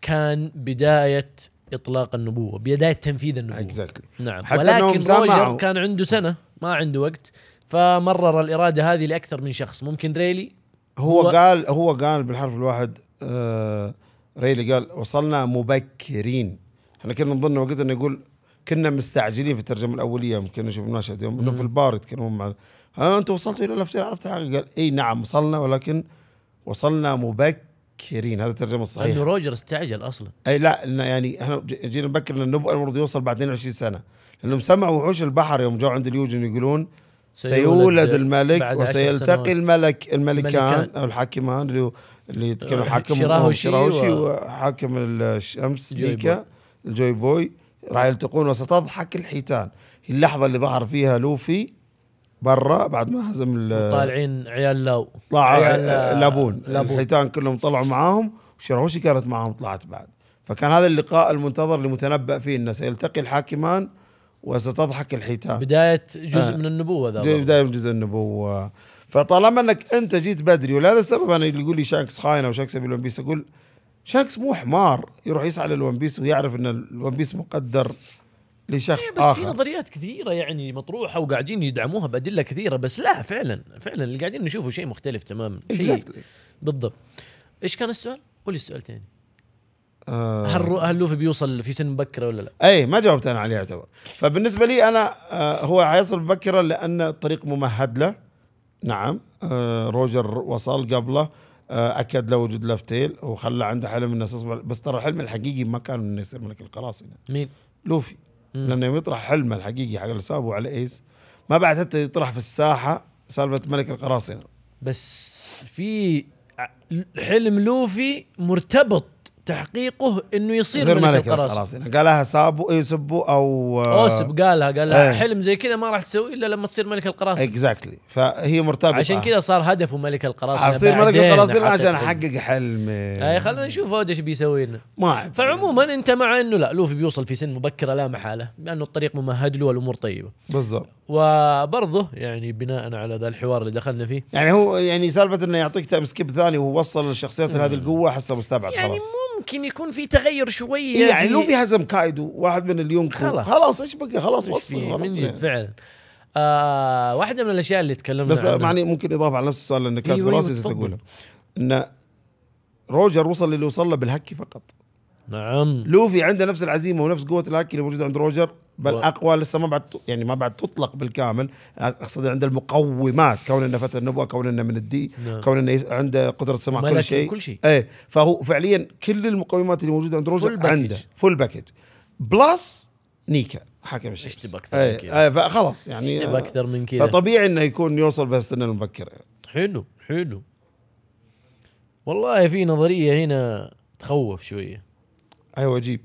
[SPEAKER 1] كان بدايه اطلاق النبوه بدايه تنفيذ النبوه exactly. نعم حتى ولكن روجر كان عنده سنه ما عنده وقت فمرر الاراده هذه لاكثر من شخص
[SPEAKER 2] ممكن ريلي هو, هو قال هو قال بالحرف الواحد آه ريلي قال وصلنا مبكرين احنا كنا نظن وقت انه يقول كنا مستعجلين في الترجمه الاوليه يمكن شفناش يوم انه في البار يتكلمون مع انتم وصلتوا الى الافتتاح عرفت الحقيقه قال اي نعم وصلنا ولكن وصلنا مبكرين هذا الترجمه الصحيحه انه روجر استعجل اصلا اي لا يعني احنا جينا مبكر لان النبؤه المفروض يوصل بعد 22 سنه لانهم سمعوا وحوش البحر يوم جاءوا عند اليوجن يقولون سيولد الملك وسيلتقي الملك الملكان او الحاكمان اللي اللي يتكلم آه، حاكم شراهوشي وحاكم الشمس جيكا بوي. الجوي بوي راح يلتقون وستضحك الحيتان اللحظه اللي ظهر فيها لوفي برا بعد ما هزم
[SPEAKER 1] طالعين عيال
[SPEAKER 2] لو طلع عيال لابون. لابون الحيتان كلهم طلعوا معاهم وشراوشي كانت معاهم طلعت بعد فكان هذا اللقاء المنتظر اللي متنبأ فيه انه سيلتقي الحاكمان وستضحك الحيتان بدايه جزء آه. من النبوه ذا بدايه من جزء النبوه فطالما انك انت جيت بدري ولهذا السبب انا اللي يقول لي شانكس او شانكس بيس اقول شانكس مو حمار يروح يسعى للون بيس ويعرف ان الون بيس مقدر لشخص بس إيه، اخر بس في
[SPEAKER 1] نظريات كثيره يعني مطروحه وقاعدين يدعموها بادله كثيره بس لا فعلا فعلا اللي قاعدين نشوفه شيء مختلف تماما exactly. بالضبط ايش كان السؤال؟ قول السؤال ثاني
[SPEAKER 2] آه هل هل
[SPEAKER 1] لوفي بيوصل في سن مبكره ولا لا؟
[SPEAKER 2] اي ما جاوبت انا عليه يعتبر فبالنسبه لي انا آه هو حيصل مبكرا لان الطريق ممهد له نعم آه روجر وصل قبله آه، اكد له وجود لافتيل وخلى عنده حلم انه يصبح بس ترى حلمه الحقيقي ما كان انه يصير ملك القراصنه مين؟ لوفي مم. لانه يوم يطرح حلمه الحقيقي حق اللي سابه على ايس ما بعد حتى يطرح في الساحه سالفه ملك القراصنه بس في حلم لوفي مرتبط تحقيقه انه يصير غير ملك يعني، القراصنه قالها سابو يسبو إيه، او آه، اوسب قالها
[SPEAKER 1] قال لها ايه. حلم زي كذا ما راح تسوي الا لما تصير ملك القراصنه اكزاكتلي فهي مرتبطه عشان كذا صار هدفه ملك القراصنه اصير آه، ملك القراصنه عشان احقق حلمي اي خلينا نشوف اود ايش بيسوي لنا ما فعموما انت مع انه لا لوفي بيوصل في سن مبكره لا محاله لانه الطريق ممهد له
[SPEAKER 2] والامور طيبه بالضبط
[SPEAKER 1] وبرضه يعني بناء على ذا الحوار اللي دخلنا فيه
[SPEAKER 2] يعني هو يعني سالفه انه يعطيك تايم سكيب ثاني ووصل الشخصيات لهذه هذه القوه حسه مستبعد يعني خلاص
[SPEAKER 1] ممكن يكون في تغير شويه إيه، يعني, يعني لو في هزم
[SPEAKER 2] كايدو واحد من اليونكو خلاص خلاص
[SPEAKER 1] ايش بقى خلاص وصل من جد إيه. فعلا
[SPEAKER 2] آه
[SPEAKER 1] واحده من الاشياء
[SPEAKER 2] اللي تكلمنا بس معني ممكن اضافه على نفس السؤال لان كانت في أيوة، أيوة، راسي ان روجر وصل اللي وصل له بالهكي فقط نعم لوفي عنده نفس العزيمه ونفس قوه الهاكي اللي موجوده عند روجر بل و... اقوى لسه ما بعد يعني ما بعد تطلق بالكامل اقصد عند المقومات كون انه فتى النبوه كون انه من الدي نعم. كون انه عنده قدره سماع كل شيء كل شيء ايه فهو فعليا كل المقومات اللي موجوده عند روجر فول عنده فول باكج بلس نيكا حاكم الشمس ايش اكثر إيه، من كذا؟ ايه فخلاص يعني ايش اكثر من كذا؟ فطبيعي انه يكون يوصل السنه المبكره حلو حلو والله في نظريه هنا تخوف شويه ايوه عجيب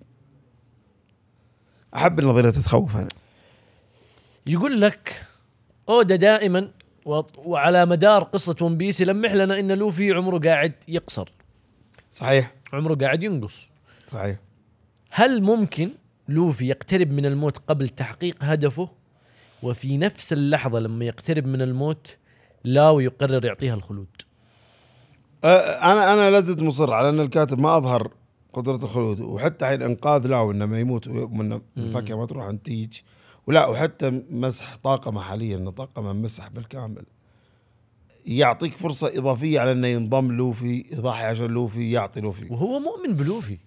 [SPEAKER 2] احب النظريه تتخوف انا
[SPEAKER 1] يقول لك اودا دائما وعلى مدار قصه ون بيس يلمح لنا ان لوفي عمره قاعد يقصر صحيح عمره قاعد ينقص صحيح هل ممكن لوفي يقترب من الموت قبل تحقيق هدفه وفي نفس اللحظه لما يقترب من الموت لاو يقرر يعطيها
[SPEAKER 2] الخلود انا انا لازلت مصر على ان الكاتب ما اظهر قدره الخلود وحتى هاي الانقاذ وانه ما يموت الفاكهه ما تروح نتيج ولا وحتى مسح طاقمه حاليا انه طاقمه مسح بالكامل يعطيك فرصه اضافيه على انه ينضم لوفي يضحي عشان لوفي يعطي لوفي وهو مؤمن بلوفي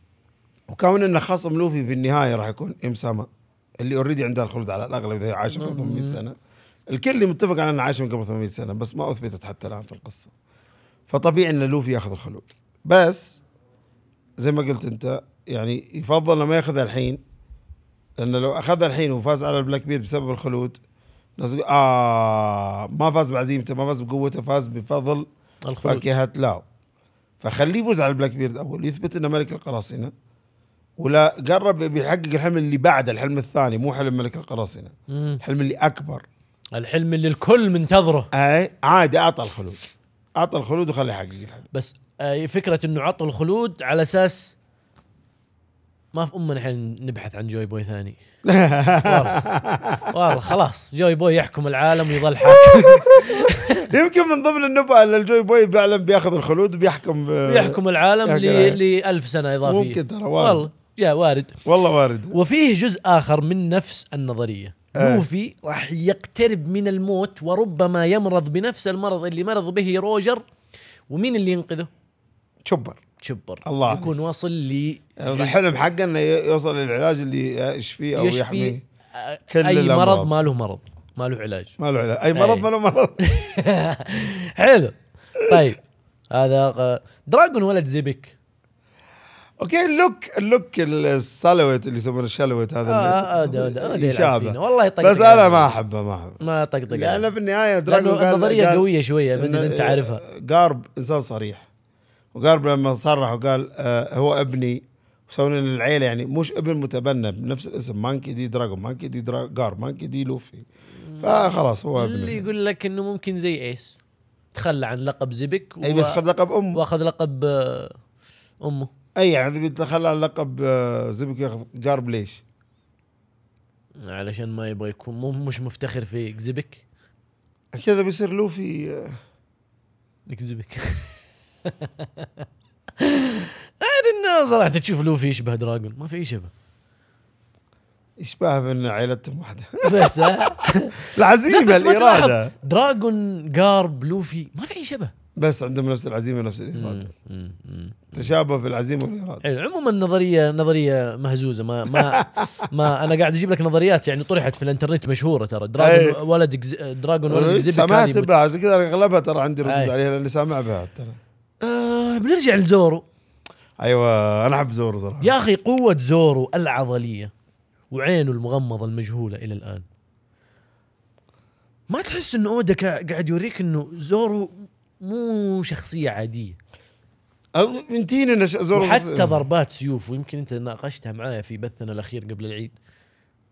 [SPEAKER 2] وكون انه خصم لوفي في النهايه راح يكون ام ساما اللي اوريدي عندها الخلود على الاغلب اذا عاش قبل 800 سنه الكل متفق على انه عاش من قبل 800 سنه بس ما اثبتت حتى الان في القصه فطبيعي ان لوفي ياخذ الخلود بس زي ما قلت انت يعني يفضل لما ياخذها الحين لانه لو اخذها الحين وفاز على البلاك بيرد بسبب الخلود الناس اه ما فاز بعزيمته ما فاز بقوته فاز بفضل الخلود. فاكهه لاو فخليه يفوز على البلاك بيرد اول يثبت انه ملك القراصنه ولا قرب بيحقق الحلم اللي بعد الحلم الثاني مو حلم ملك القراصنه الحلم اللي اكبر الحلم اللي الكل منتظره اي عادي اعطى الخلود
[SPEAKER 1] اعطى الخلود وخليه يحقق الحلم بس آه، فكره انه عطوا الخلود على اساس ما في امنا الحين نبحث عن جوي بوي ثاني والله, والله خلاص جوي بوي يحكم العالم ويظل حاكم
[SPEAKER 2] يمكن من ضمن النبأ ان الجوي بوي فعلا بياخذ الخلود وبيحكم آه، بيحكم العالم
[SPEAKER 1] ل 1000 سنه اضافيه ممكن ترى والله يا وارد والله وارد وفيه جزء اخر من نفس النظريه آه. لوفي راح يقترب من الموت وربما يمرض بنفس المرض اللي مرض به روجر ومين اللي ينقذه؟ تشبر تشبر الله يكون وصل ل
[SPEAKER 2] يعني الحلم حقه انه يوصل للعلاج اللي يشفيه او يشفي يحميه كل اي الأمراض. مرض
[SPEAKER 1] ما له مرض ما
[SPEAKER 2] له علاج ما له علاج اي مرض أي. ما له مرض حلو طيب هذا دراجون ولد زيبك اوكي اللوك اللوك السلوت اللي يسمونه الشلوت هذا اه اه آه, آه،, آه، والله يطقطق بس انا يعني. ما احبه ما احبه ما طقطق لانه في يعني. النهايه دراجون قال نظريه قويه شويه انت عارفها قارب انسان صريح وقال لما صرح وقال آه هو ابني وسوينا للعيله يعني مش ابن متبنى بنفس الاسم مانكي دي دراجون مانكي دي دراجار مانكي دي لوفي فخلاص هو ابن اللي
[SPEAKER 1] يقول لك انه ممكن زي ايس تخلى عن
[SPEAKER 2] لقب زبك اي بس اخذ لقب امه واخذ لقب آه، امه اي يعني تخلى عن لقب آه، زبك ياخذ جارب ليش؟ علشان ما يبغى يكون مو مش مفتخر في زبك كذا بيصير لوفي آه،
[SPEAKER 1] زبك عاد صراحه تشوف لوفي يشبه دراجون ما في شبه يشبه من عائلتهم واحده
[SPEAKER 3] بس العزيمه الاراده
[SPEAKER 2] دراجون جارب لوفي ما في شبه بس عندهم نفس العزيمه نفس الاراده تشابه في العزيمه والاراده إيه، عموما
[SPEAKER 1] النظريه نظريه مهزوزه ما ما ما انا قاعد اجيب لك نظريات يعني طرحت في الانترنت
[SPEAKER 2] مشهوره ترى دراجون إيه. ولد دراجون ولد إيه، سمعت بها عشان كذا اغلبها ترى عندي ردود عليها لاني سامع بها ترى آه بنرجع لزورو ايوه انا احب زورو صراحه
[SPEAKER 1] يا اخي قوه زورو العضليه وعينه المغمضه المجهوله الى الان ما تحس انه اودا قاعد يوريك انه زورو مو شخصيه عاديه او ينتهينا ان زورو حتى ضربات سيوف ويمكن انت ناقشتها معايا في بثنا الاخير قبل العيد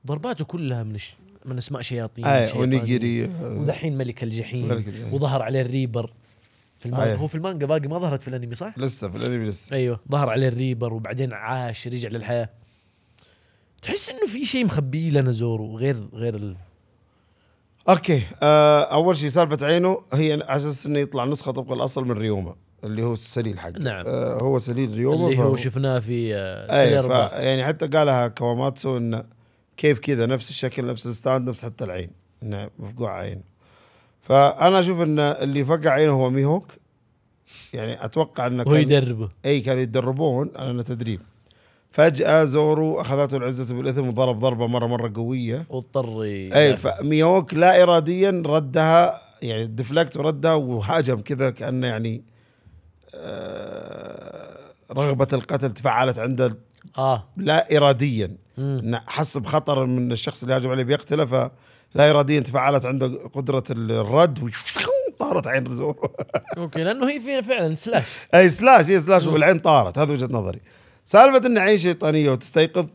[SPEAKER 1] ضرباته كلها من من اسماء شياطين آه ونيجيري ودحين ملك الجحيم وظهر عليه الريبر في المانجا أيه. هو في المانجا باقي ما ظهرت في الانمي صح؟ لسه في الانمي لسه ايوه ظهر عليه الريبر وبعدين
[SPEAKER 2] عاش رجع للحياه تحس انه في شيء مخبيه لنا زورو غير غير ال... اوكي آه اول شيء سالفه عينه هي على اساس انه يطلع نسخه طبق الاصل من ريوما اللي هو السليل حق
[SPEAKER 1] نعم آه هو
[SPEAKER 2] سليل ريوما اللي هو شفناه في أيه أي يعني حتى قالها كواماتسو انه كيف كذا نفس الشكل نفس الستاند نفس حتى العين انه مفقوع عين فانا اشوف ان اللي فقع عينه هو ميهوك يعني اتوقع انه هو يدربه اي كانوا يتدربون على تدريب فجأة زورو أخذته العزة بالإثم وضرب ضربة مرة مرة قوية واضطر أي فميهوك لا إراديا ردها يعني ديفلكت وردها وهاجم كذا كأنه يعني آه، رغبة القتل تفعلت عنده اه لا إراديا حس بخطر من الشخص اللي هاجم عليه بيقتله ف لا إراديا تفعلت عنده قدرة الرد طارت عين رزور اوكي لانه هي فيها فعلا سلاش اي سلاش هي سلاش والعين طارت هذا وجهه نظري سالفه ان عين شيطانيه وتستيقظ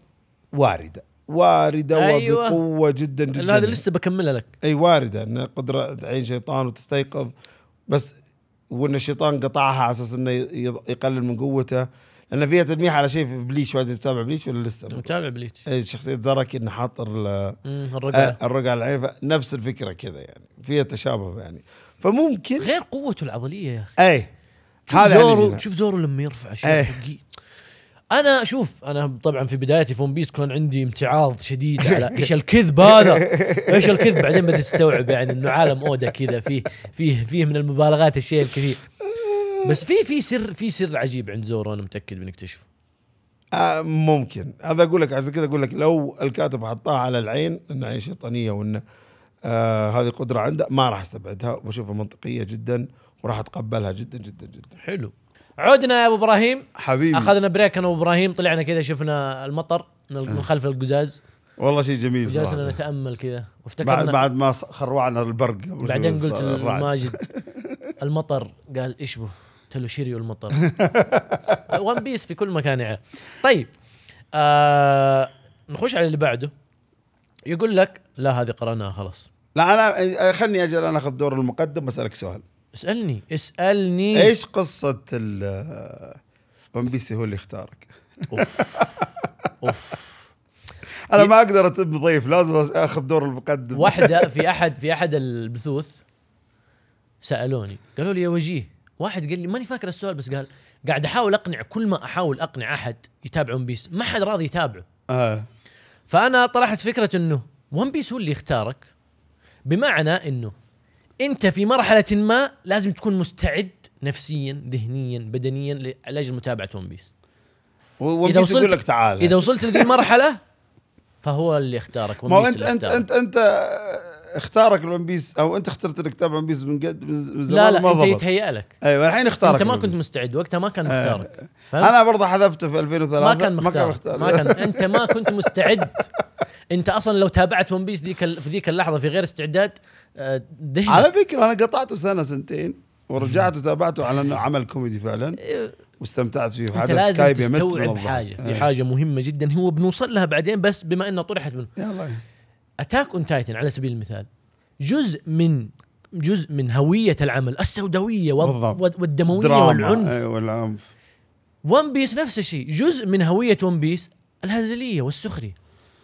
[SPEAKER 2] وارده وارده أيوة. وبقوه جدا جدا هذا لسه بكملها لك اي وارده ان قدره عين شيطان وتستيقظ بس وان الشيطان قطعها على اساس انه يقلل من قوته لان فيها تلميح على شيء في بليتش ما تتابع بليتش ولا لسه؟ متابع بليتش إيه، شخصيه زاركي انه حاط الرقعه آه، الرقعه العيفه نفس الفكره كذا يعني فيها تشابه يعني فممكن غير قوته العضليه يا
[SPEAKER 1] اخي اي شوف يعني زورو شوف زورو لما يرفع شيء إيه. انا اشوف انا طبعا في بدايتي في ون بيس كان عندي امتعاض شديد على ايش الكذب هذا ايش الكذب بعدين بدأت تستوعب يعني انه عالم اودا كذا فيه فيه فيه من المبالغات الشيء
[SPEAKER 2] الكثير بس في في سر في سر عجيب عند زورو انا متاكد بنكتشفه آه ممكن هذا اقول لك عشان كذا اقول لك لو الكاتب حطها على العين انها هي شيطانيه وانه آه هذه قدره عنده ما راح استبعدها وبشوفها منطقيه جدا وراح اتقبلها جدا جدا جدا حلو عدنا يا ابو ابراهيم حبيبي اخذنا بريك انا وابراهيم ابراهيم
[SPEAKER 1] طلعنا كذا شفنا المطر من خلف
[SPEAKER 2] القزاز والله شيء جميل جلسنا نتامل كذا وافتكرنا بعد بعد ما خروعنا البرق بعدين قلت لماجد
[SPEAKER 1] المطر قال ايش به قلت له شيريو المطر ون بيس في كل مكان يعني طيب آه نخش على اللي بعده يقول لك لا هذه
[SPEAKER 2] قرأناها خلاص لا انا خلني اجل انا اخذ دور المقدم بسالك سؤال اسالني اسالني ايش قصه ال ون آه، بيس هو اللي اختارك اوف اوف انا ما اقدر اتب ضيف لازم اخذ دور المقدم واحده في احد
[SPEAKER 1] في احد البثوث
[SPEAKER 2] سالوني قالوا لي يا
[SPEAKER 1] وجيه واحد قال لي ماني فاكر السؤال بس قال قاعد احاول اقنع كل ما احاول اقنع احد يتابع ون بيس ما حد راضي يتابعه آه. فانا طرحت فكره انه ون بيس هو اللي يختارك بمعنى انه انت في مرحله ما لازم تكون مستعد نفسيا ذهنيا بدنيا لاجل متابعه ون بيس ون بيس يقول لك تعال اذا وصلت لذي المرحله فهو اللي اختارك ما هو انت انت انت
[SPEAKER 2] انت اختارك ون بيس او انت اخترت انك تتابع ون بيس من قد من زمان لا لا ما انت يتهيأ لك ايوه الحين اختارك انت ما كنت مستعد وقتها ما كان أيوة. مختارك ايه. انا برضه حذفته في 2003 ما كان مختار ما كان, مختار. ما كان انت ما
[SPEAKER 1] كنت مستعد انت اصلا لو تابعت ون بيس ذيك في ذيك اللحظه في غير استعداد آه، دهنك. على
[SPEAKER 2] فكره انا قطعته سنه سنتين ورجعت وتابعته على انه عمل كوميدي فعلا أه، واستمتعت فيه انت لازم سكايب تستوعب حاجه في أيوة.
[SPEAKER 1] حاجه مهمه جدا هو بنوصل لها بعدين بس بما انها طرحت منه يلا اتاك اون تايتن على سبيل المثال جزء من جزء من هويه العمل السوداويه والدمويه والعنف
[SPEAKER 2] أيوة والعنف
[SPEAKER 1] ون بيس نفس الشيء جزء من هويه
[SPEAKER 2] ون بيس الهزليه والسخريه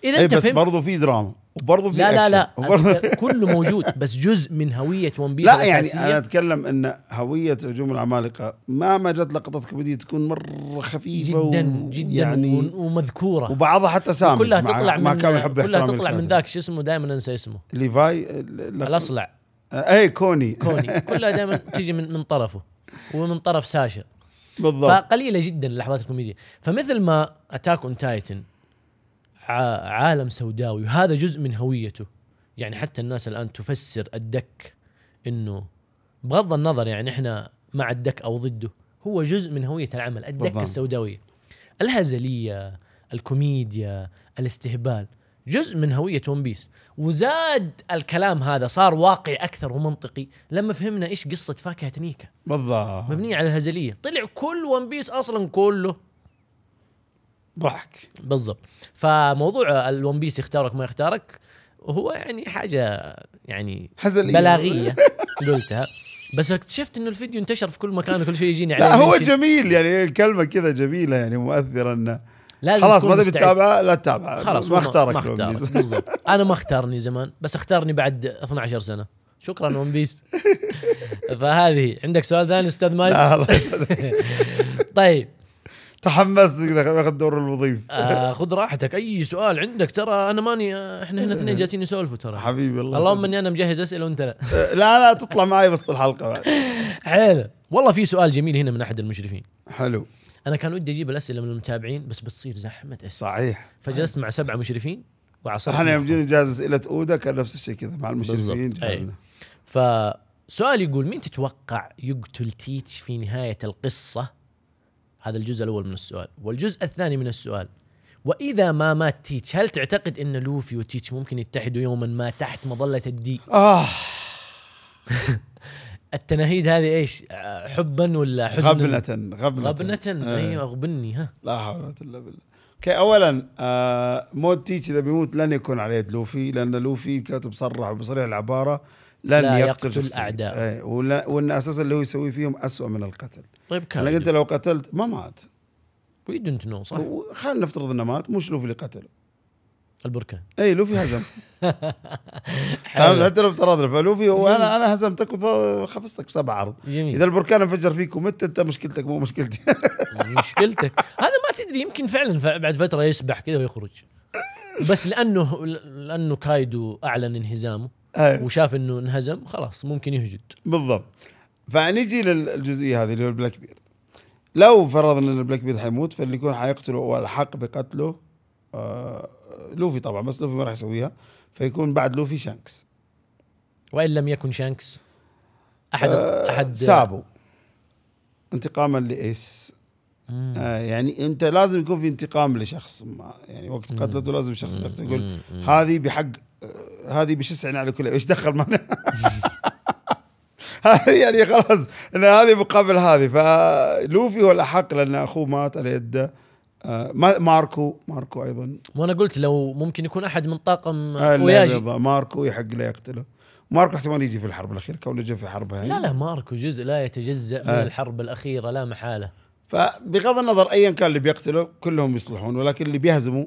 [SPEAKER 2] اذا أي انت بس برضو في دراما وبرضه في لا لا لا وبرضه كله موجود
[SPEAKER 1] بس جزء من هويه ون بيس لا يعني انا
[SPEAKER 2] اتكلم ان هويه هجوم العمالقه ما ما جت لقطات كوميديه تكون مره خفيفه جدا جدا يعني ومذكوره وبعضها حتى سامي كلها تطلع مع, مع كامل كلها تطلع من
[SPEAKER 3] ذاك
[SPEAKER 1] شو اسمه دائما انسى اسمه ليفاي الاصلع اي آه، إيه، كوني كوني كلها دائما تجي من من طرفه ومن طرف ساشا بالضبط فقليله جدا اللحظات الكوميديه فمثل ما اتاك اون تايتن عالم سوداوي وهذا جزء من هويته يعني حتى الناس الان تفسر الدك انه بغض النظر يعني احنا مع الدك او ضده هو جزء من هويه العمل الدك بالضبط. السوداويه الهزليه الكوميديا الاستهبال جزء من هويه ون بيس وزاد الكلام هذا صار واقعي اكثر ومنطقي لما فهمنا ايش قصه فاكهه نيكا بالضبط مبنيه على الهزليه طلع كل ون بيس اصلا كله ضحك بالضبط فموضوع الون بيس يختارك ما يختارك هو يعني حاجه يعني حزنية بلاغيه قلتها بس اكتشفت انه الفيديو انتشر في كل مكان وكل شيء يجيني عليه لا هو
[SPEAKER 2] جميل يعني الكلمه كذا جميله يعني مؤثره انه لازم خلاص ما تبي تتابعه لا تتابعه خلاص ما اختارك ما اختار. بالضبط
[SPEAKER 1] انا ما اختارني زمان بس اختارني بعد 12 سنه شكرا ون بيس فهذه عندك سؤال ثاني استاذ ماجد؟ طيب
[SPEAKER 2] تحمست اخذ دور الوظيف آه،
[SPEAKER 1] خذ راحتك اي سؤال عندك ترى انا ماني احنا هنا اثنين جالسين نسولف ترى
[SPEAKER 2] حبيبي الله اللهم
[SPEAKER 1] اني انا مجهز اسئله وانت لا
[SPEAKER 2] آه، لا لا تطلع معي وسط الحلقه بعد حلو
[SPEAKER 1] والله في سؤال جميل هنا من احد المشرفين حلو انا كان ودي اجيب الاسئله من المتابعين بس بتصير زحمه أسئلة. صحيح فجلست مع سبعه مشرفين وعصرت احنا يوم
[SPEAKER 2] جينا جاهز اسئله اودا كان نفس الشيء كذا مع المشرفين جهزنا
[SPEAKER 1] فسؤال يقول مين تتوقع يقتل تيتش في نهايه القصه هذا الجزء الاول من السؤال والجزء الثاني من السؤال واذا ما مات تيتش هل تعتقد ان لوفي وتيتش ممكن يتحدوا يوما ما تحت مظله الدي اه التناهيد هذه ايش حبا ولا حزنا غبنة غبنة غبنة إيه. ايوه
[SPEAKER 2] غبني ها لا حول ولا قوه الا بالله اوكي اولا آه موت تيتش اذا بيموت لن يكون على يد لوفي لان لوفي كاتب صرح بصريح العباره لن لا يقتل, يقتل الاعداء إيه، وان اساسا اللي هو يسوي فيهم أسوأ من القتل طيب كان لانك انت لو قتلت ما مات وي دونت نو صح خلينا نفترض انه مات مش لوفي اللي قتله البركان اي لوفي هزم حتى لو افترضنا فلوفي هو انا انا هزمتك وخفصتك بسبع عرض جميل. اذا البركان انفجر فيك ومت انت مشكلتك مو مشكلتي
[SPEAKER 1] مشكلتك هذا ما تدري يمكن فعلا بعد فتره يسبح كذا ويخرج بس لانه لانه كايدو اعلن انهزامه إيه. وشاف انه انهزم خلاص ممكن يهجد
[SPEAKER 2] بالضبط فنجي للجزئيه هذه اللي هو البلاك بيرد لو فرضنا ان البلاك بيرد حيموت فاللي يكون حيقتله والحق بقتله آه لوفي طبعا بس لوفي ما راح يسويها فيكون بعد لوفي شانكس
[SPEAKER 1] وان لم يكن شانكس احد آه احد سابو
[SPEAKER 2] انتقاما لايس آه يعني انت لازم يكون في انتقام لشخص ما يعني وقت قتلته لازم شخص يقول هذه بحق آه، هذه بشسع على كل ايش دخل معنا هذه يعني خلاص ان هذه مقابل هذه فلوفي هو الاحق لان اخوه مات على يده آه، ماركو ماركو ايضا
[SPEAKER 1] وانا قلت لو ممكن يكون احد من طاقم آه، وياجي
[SPEAKER 2] ماركو يحق له يقتله ماركو احتمال يجي في الحرب الاخيره كونه جاء في حربها يعني. لا لا
[SPEAKER 1] ماركو جزء لا يتجزا من آه. الحرب الاخيره لا محاله
[SPEAKER 2] فبغض النظر ايا كان اللي بيقتله كلهم يصلحون ولكن اللي بيهزموا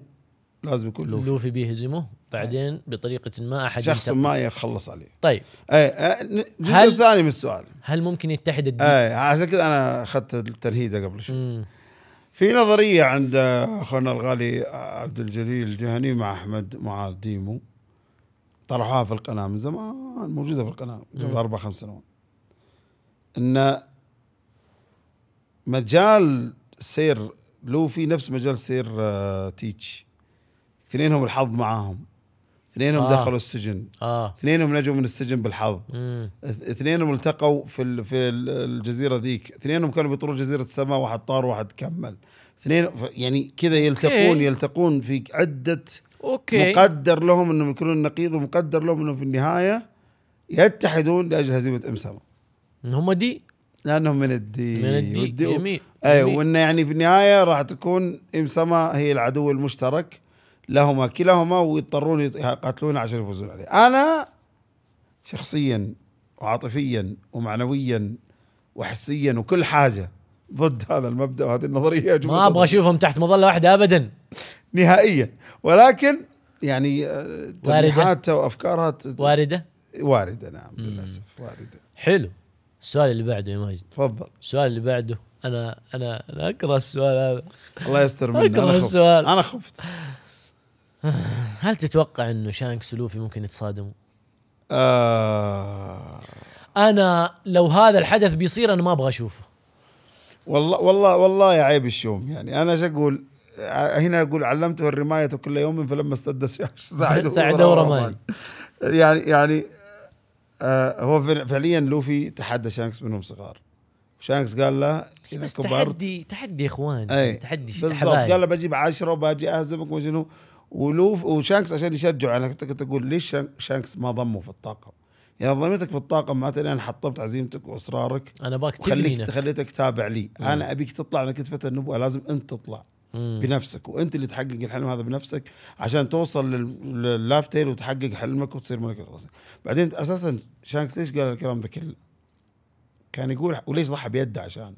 [SPEAKER 2] لازم يكون لوفي, لوفي بيهزمه
[SPEAKER 1] بعدين أي. بطريقه ما احد شخص ما يخلص عليه
[SPEAKER 2] طيب اي الجزء إيه، هل... الثاني من السؤال هل ممكن يتحد الدين؟ إيه عشان كذا انا اخذت التنهيده قبل شوي في نظريه عند اخونا الغالي عبد الجليل الجهني مع احمد معاذ ديمو طرحوها في القناه من زمان موجوده في القناه قبل اربع خمس سنوات ان مجال سير لوفي نفس مجال سير آه، تيتش اثنينهم الحظ معاهم اثنينهم آه. دخلوا السجن آه. اثنينهم نجوا من السجن بالحظ اثنينهم التقوا في في الجزيره ذيك اثنينهم كانوا بيطروا جزيره السماء واحد طار وواحد كمل اثنين يعني كذا يلتقون أوكي. يلتقون في عده اوكي مقدر لهم انهم يكونون نقيض ومقدر لهم انهم في النهايه يتحدون لاجل هزيمه ام ان هم دي لانهم من الدي من الدي جميل ايوه وانه يعني في النهايه راح تكون ام سما هي العدو المشترك لهما كلاهما ويضطرون يقاتلون عشان يفوزون عليه أنا شخصيا وعاطفيا ومعنويا وحسيا وكل حاجة ضد هذا المبدأ وهذه النظرية ما أبغى أشوفهم
[SPEAKER 1] تحت مظلة واحدة أبدا
[SPEAKER 2] نهائيا ولكن يعني آه، تلميحاتها وأفكارها
[SPEAKER 1] واردة واردة نعم للأسف واردة حلو السؤال اللي بعده يا ماجد تفضل السؤال اللي بعده انا انا انا اكره السؤال هذا الله يستر منك اكره أنا السؤال انا خفت هل تتوقع انه شانكس ولوفي ممكن يتصادموا؟
[SPEAKER 2] آه
[SPEAKER 1] انا لو هذا الحدث
[SPEAKER 2] بيصير انا ما ابغى اشوفه والله والله والله يا عيب الشوم يعني انا ايش اقول هنا اقول علمته الرمايه كل يوم فلما استد ساعده ساعده ورماني يعني يعني آه هو فعليا لوفي تحدى شانكس منهم صغار شانكس قال له اذا بس كبرت تحدي تحدي يا اخوان أي تحدي بالضبط قال له بجيب عشرة وباجي اهزمك وشنو ولوف وشانكس عشان يشجعه انا كنت اقول ليش شانكس ما ضمه في الطاقم؟ يعني ضميتك في الطاقم معناته انا حطمت عزيمتك واصرارك انا باك تبني خليتك تابع لي، مم. انا ابيك تطلع على كتفه النبوه لازم انت تطلع مم. بنفسك وانت اللي تحقق الحلم هذا بنفسك عشان توصل لللاف تيل وتحقق حلمك وتصير ملك الرسل. بعدين اساسا شانكس ليش قال الكلام ذا كله؟ كان يقول وليش ضحى بيده عشانه؟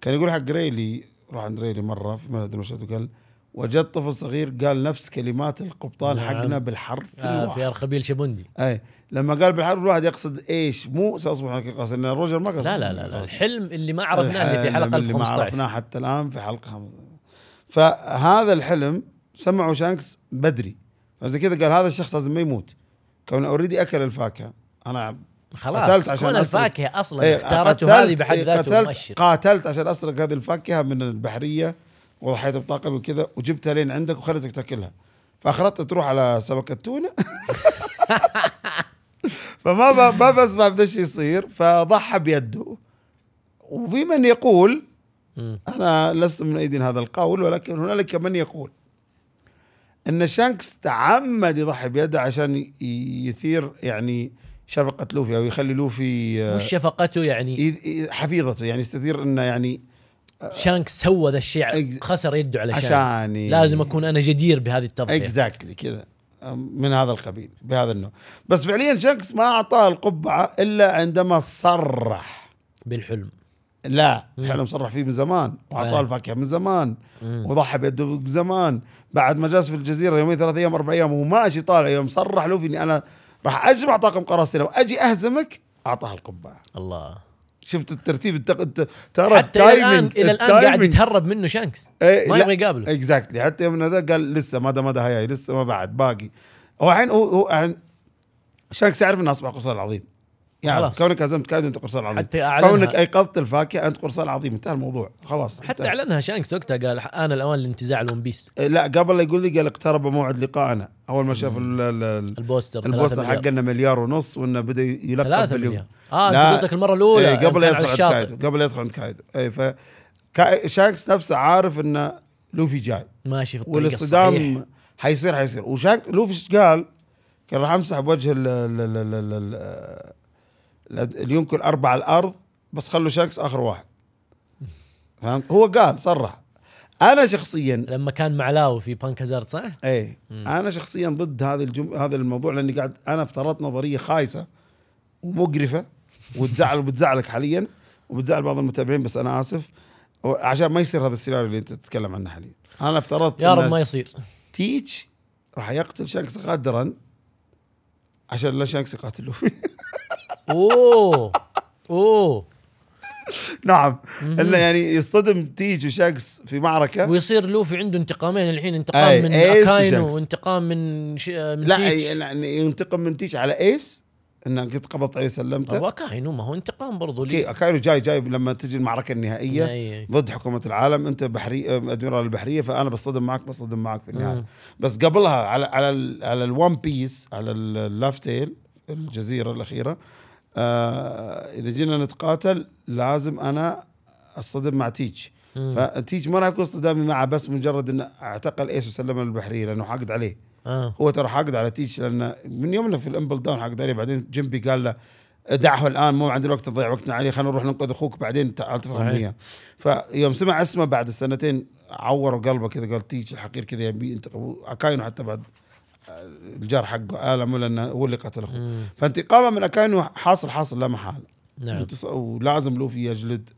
[SPEAKER 2] كان يقول حق ريلي راح عند ريلي مره في ملعب المشهد وقال وجدت طفل صغير قال نفس كلمات القبطان نعم. حقنا بالحرف آه الواحد في ارخبيل شبندي اي لما قال بالحرف الواحد يقصد ايش مو ساصبح لك قاصد روجر ما قصد لا لا لا, لا. الحلم
[SPEAKER 1] اللي ما عرفناه اللي في
[SPEAKER 2] حلقه اللي 15. ما عرفناه حتى الان في حلقه فهذا الحلم سمعه شانكس بدري فزي كذا قال هذا الشخص لازم ما يموت كونه اوريدي اكل الفاكهه انا خلاص قتلت عشان الفاكهه اصلا إيه، اختارته هذه بحد إيه، ذاته قتلت مؤشر قاتلت عشان اسرق هذه الفاكهه من البحريه وضحيت بطاقه وكذا وجبتها لين عندك وخليتك تاكلها فاخرتها تروح على سمكه تونه فما ما بسمع بدش يصير فضحى بيده وفي من يقول انا لست من ايدي هذا القول ولكن هنالك من يقول ان شانكس تعمد يضحي بيده عشان يثير يعني شفقه لوفي او يخلي لوفي آه، مش شفقته يعني حفيظته يعني يستثير انه يعني شانك سوى ذا الشيء خسر يده على شانك عشان لازم
[SPEAKER 1] اكون انا جدير بهذه
[SPEAKER 2] التضحيه اكزاكتلي كذا من هذا القبيل بهذا النوع بس فعليا شانكس ما اعطاه القبعه الا عندما صرح بالحلم لا الحلم صرح فيه من زمان واعطاه آه. الفاكهه من زمان وضحى بيده من زمان بعد ما جلس في الجزيره يومين ثلاث ايام اربع ايام وهو ماشي طالع يوم صرح لوفي اني انا راح اجمع طاقم قراصنه واجي اهزمك اعطاه القبعه الله شفت الترتيب التق... الت... ترى حتى الان الى الان قاعد يتهرب منه شانكس ايه ما يبغى يقابله اكزاكتلي حتى يومنا ذا قال لسه ما دام هذا لسه ما بعد باقي هو الحين هو هو شانكس يعرف انه اصبح قرصان عظيم يعني خلاص. كونك هزمت كايدو انت قرصان عظيم حتى أعلنها. كونك ايقظت الفاكهه انت قرصان عظيم انتهى الموضوع خلاص حتى اعلنها شانكس وقتها قال ان الأوان لانتزاع الون بيس إيه، لا قبل لا يقول لي قال اقترب موعد لقائنا اول ما شاف البوستر البوستر حقنا مليار ونص وانه بدا يلقب ثلاثة مليار اه انت قصدك المره الاولى ايه يعني قبل يدخل عند كايدو قبل يدخل عند كايدو اي ف شانكس نفسه عارف انه لوفي جاي ماشي في والاصطدام حيصير حيصير وشانك لوفي ايش قال؟ كان راح امسح بوجه ال ال ال ال ال اليونكل اربع الارض بس خلوا شانكس اخر واحد فهمت هو قال صرح انا شخصيا لما كان
[SPEAKER 1] معلاوي في بانك هازارد صح؟ ايه انا
[SPEAKER 2] شخصيا ضد هذه الجم... هذا الموضوع لاني قاعد انا افترضت نظريه خايسه ومقرفه وتزعل وبتزعلك حاليا وبتزعل بعض المتابعين بس انا اسف عشان ما يصير هذا السيناريو اللي انت تتكلم عنه حاليا انا افترضت يا رب ما يصير تيتش راح يقتل شانكس قادرا عشان لا شانكس يقاتل لوفي اوه اوه نعم انه يعني يصطدم تيج وشاكس في معركه ويصير لوفي عنده انتقامين
[SPEAKER 1] الحين انتقام من اكاينو
[SPEAKER 2] وانتقام من من لا يعني ينتقم من تيج على ايس ان قد قبضت عليه سلمته هو كاينو ما هو انتقام برضه لي كاينو جاي جاي لما تجي المعركه النهائيه ضد حكومه العالم انت بحري ادميرال البحريه فانا بصطدم معك بصطدم معك في النهايه بس قبلها على على الـ على الون بيس على اللافتيل الجزيره الاخيره آه اذا جينا نتقاتل لازم انا اصطدم مع تيج فتيج ما راح يكون اصطدامي معه بس مجرد ان اعتقل ايش وسلمه للبحريه لانه حاقد عليه آه. هو ترى حاقد على تيتش لان من يومنا في الامبل داون حاقد عليه بعدين جيمبي قال له دعه الان مو عندنا وقت نضيع وقتنا عليه خلينا نروح ننقذ اخوك بعدين تعال تفهم فيوم سمع اسمه بعد سنتين عور قلبه كذا قال تيتش الحقير كذا يبي ينتقم اكاينو حتى بعد آه، الجار حقه المه لانه هو اللي قتل اخوه فانتقامه من اكاينو حاصل حاصل لا محاله نعم ولازم لوفي يجلد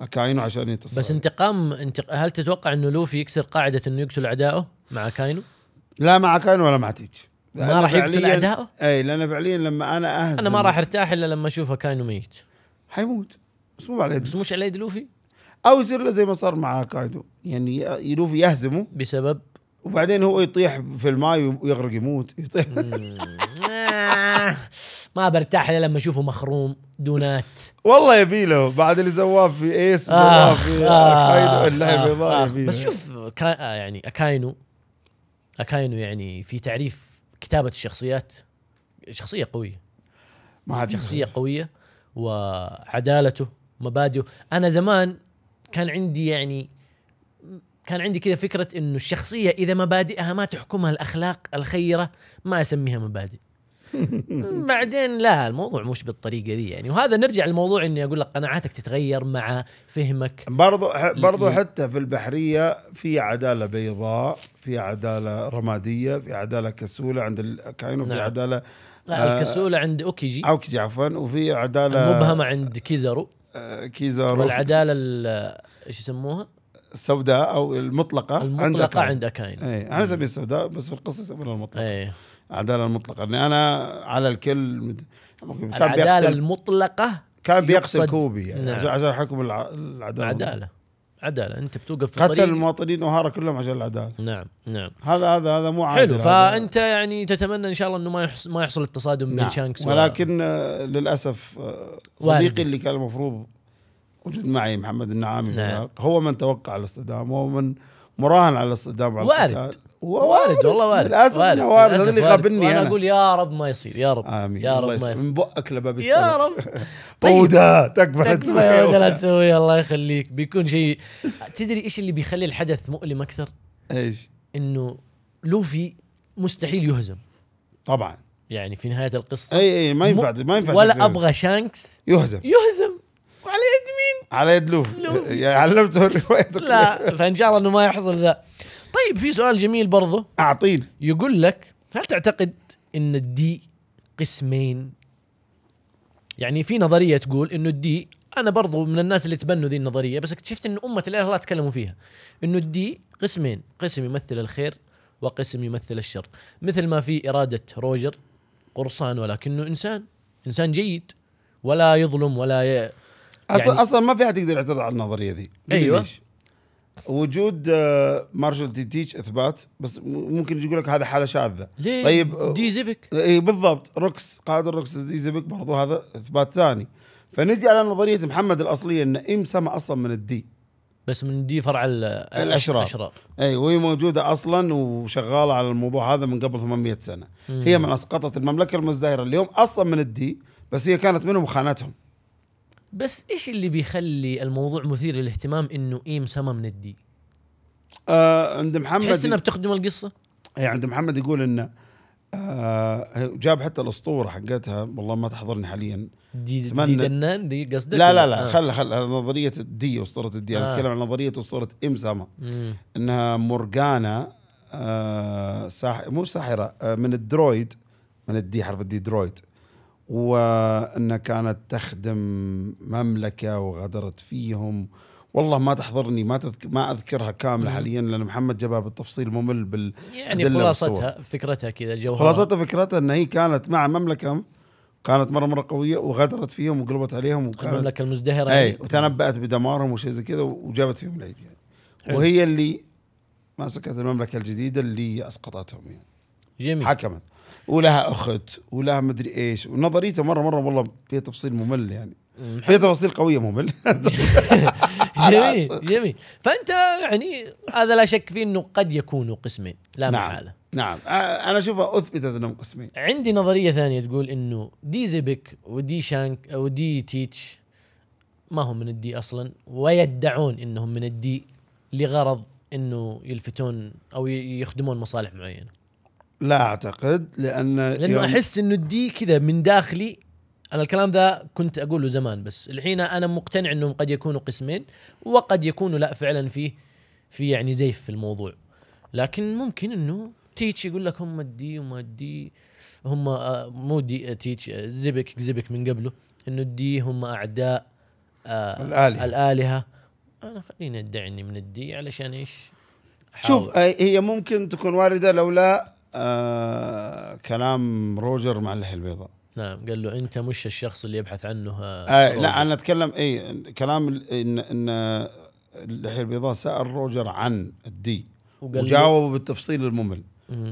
[SPEAKER 2] اكاينو عشان يتصرف بس
[SPEAKER 1] انتقام انتق... هل تتوقع انه لوفي يكسر قاعده انه يقتل اعدائه
[SPEAKER 2] مع اكاينو؟ لا مع كان ولا مع تيتش ما راح يقتل اعدائه؟ اي لان فعليا لما انا اهزم انا ما راح
[SPEAKER 1] ارتاح الا لما اشوفه كاينو ميت
[SPEAKER 2] حيموت بس مو على بس مش على يد لوفي او يصير له زي ما صار مع كايدو يعني لوفي يهزمه بسبب وبعدين هو يطيح في الماي ويغرق يموت يطيح
[SPEAKER 3] آه.
[SPEAKER 1] ما برتاح الا لما اشوفه مخروم دونات
[SPEAKER 2] والله يبي له بعد اللي سواه
[SPEAKER 3] في ايس وسواه آه. في كايدو آه. اللعبه بس شوف
[SPEAKER 1] كا يعني اكاينو اكاينو يعني في تعريف كتابه الشخصيات شخصيه قويه ما شخصيه قويه وعدالته مبادئه انا زمان كان عندي يعني كان عندي كذا فكره انه الشخصيه اذا مبادئها ما تحكمها الاخلاق الخيره ما اسميها مبادئ بعدين لا الموضوع مش بالطريقه دي يعني وهذا نرجع لموضوع اني اقول لك قناعاتك تتغير مع فهمك برضو برضو حتى في
[SPEAKER 2] البحريه في عداله بيضاء في عداله رماديه في عداله كسوله عند الكاينو نعم. في عداله لا آه، الكسولة عند أوكيجي أوكيجي عفوا وفي عدالة مبهمة عند كيزارو آه، كيزارو والعدالة ايش يسموها؟ السوداء أو المطلقة المطلقة عند أكاين, عند أكاين. أي. أنا أسميها السوداء بس في القصة يسمونها المطلقة أي. العداله المطلقه اني انا على الكل العداله المطلقه كان بيقتل كوبي يعني نعم. عشان حكم العداله عداله عداله انت بتوقف في قتل المواطنين وهارة كلهم عشان العداله نعم نعم هذا هذا هذا مو عادل حلو فانت
[SPEAKER 1] يعني تتمنى ان شاء الله انه ما يحصل ما يحصل التصادم نعم. بين شانكس ولكن
[SPEAKER 2] و... آه، للاسف آه، صديقي اللي كان المفروض وجود معي محمد النعامي نعم. هو من توقع الاصطدام وهو من مراهن على الاصطدام على وارد وارد والله وارد للاسف وارد, وارد. وارد. اللي قابلني انا
[SPEAKER 1] اقول يا رب ما يصير يا رب امين يا رب ما يصير من
[SPEAKER 2] بقك لباب يا رب طوده تكفى لا تسوي يا لا تسوي
[SPEAKER 1] الله يخليك بيكون شيء تدري ايش اللي بيخلي الحدث مؤلم اكثر؟ ايش؟ انه لوفي مستحيل يهزم طبعا يعني في نهايه القصه
[SPEAKER 2] اي اي ما ينفع ما ينفع ولا ابغى شانكس يهزم
[SPEAKER 1] يهزم وعلى يد مين؟
[SPEAKER 2] على يد لوفي يعني علمته الروايه لا فان شاء الله انه ما يحصل ذا طيب في
[SPEAKER 1] سؤال جميل برضه اعطيني يقول لك هل تعتقد ان الدي قسمين يعني في نظريه تقول انه الدي انا برضو من الناس اللي تبنوا ذي النظريه بس اكتشفت ان امه الاله لا تكلموا فيها انه الدي قسمين قسم يمثل الخير وقسم يمثل الشر مثل ما في اراده روجر قرصان ولكنه
[SPEAKER 2] انسان انسان جيد
[SPEAKER 1] ولا يظلم ولا ي... يعني
[SPEAKER 2] اصلا اصلا ما في احد يقدر يعترض على النظريه ذي ايوه ليش؟ وجود مارشال آه، دي تيتش اثبات بس ممكن يقول لك هذا حاله شاذه ليه؟ طيب آه، دي زبك اي بالضبط روكس قائد الروكس دي زبك برضو هذا اثبات ثاني فنجي على نظريه محمد الاصليه ان ام سما اصلا من الدي بس من دي فرع الاشرار الاشرار اي وهي موجوده اصلا وشغاله على الموضوع هذا من قبل 800 سنه مم. هي من اسقطت المملكه المزدهره اليوم اصلا من الدي بس هي كانت منهم وخانتهم
[SPEAKER 1] بس ايش اللي بيخلي الموضوع مثير للاهتمام انه ايم سما من الدي؟
[SPEAKER 2] آه عند محمد تحس انها بتخدم القصه؟ اي عند محمد يقول انه آه جاب حتى الاسطوره حقتها والله ما تحضرني حاليا دي, دي دنان دي قصدك لا لا لا آه. خل خل نظريه الدي اسطوره الدي يعني آه. انا اتكلم عن نظريه اسطوره ام سما انها مورجانا آه ساح مو ساحره آه من الدرويد من الدي حرف الدي درويد وأنها كانت تخدم مملكة وغدرت فيهم والله ما تحضرني ما تذك... ما اذكرها كامله حاليا لان محمد جابها بالتفصيل ممل بال يعني خلاصتها فكرتها كذا جوهرها خلاصتها فكرتها ان هي كانت مع مملكه كانت مره مره قويه وغدرت فيهم وقلبت عليهم وكانت المملكه المزدهره اي وتنبأت بدمارهم وشيء زي كذا وجابت فيهم العيد يعني حلو. وهي اللي مسكت المملكه الجديده اللي اسقطتهم يعني جميل حكمت ولها اخت ولها مدري ايش ونظريته مره مره والله فيها تفصيل ممل يعني فيها تفاصيل قويه ممل جميل
[SPEAKER 1] جميل فانت يعني هذا لا شك فيه انه قد يكونوا قسمين لا نعم. محاله نعم انا اشوفها اثبتت انهم قسمين عندي نظريه ثانيه تقول انه دي زيبك ودي شانك ودي تيتش ما هم من الدي اصلا ويدعون انهم من الدي لغرض انه يلفتون او يخدمون مصالح معينه
[SPEAKER 2] لا اعتقد لان لانه يوم... احس انه دي كذا
[SPEAKER 1] من داخلي انا الكلام ذا كنت اقوله زمان بس الحين انا مقتنع انهم قد يكونوا قسمين وقد يكونوا لا فعلا في في يعني زيف في الموضوع لكن ممكن انه تيتش يقول لك هم الدي وما الدي هم آه، مو دي آه، تيتش آه، زبك زبك من قبله انه الدي هم اعداء الآلهة.
[SPEAKER 2] الالهه
[SPEAKER 1] انا خليني ادعي اني من الدي علشان ايش
[SPEAKER 2] شوف هي ممكن تكون وارده لولا آه، كلام روجر مع اللحية البيضاء
[SPEAKER 1] نعم قال له انت مش الشخص
[SPEAKER 2] اللي يبحث عنه آه, آه، روجر. لا انا اتكلم اي كلام ان ان اللحية البيضاء سال روجر عن الدي وجاوبه بالتفصيل الممل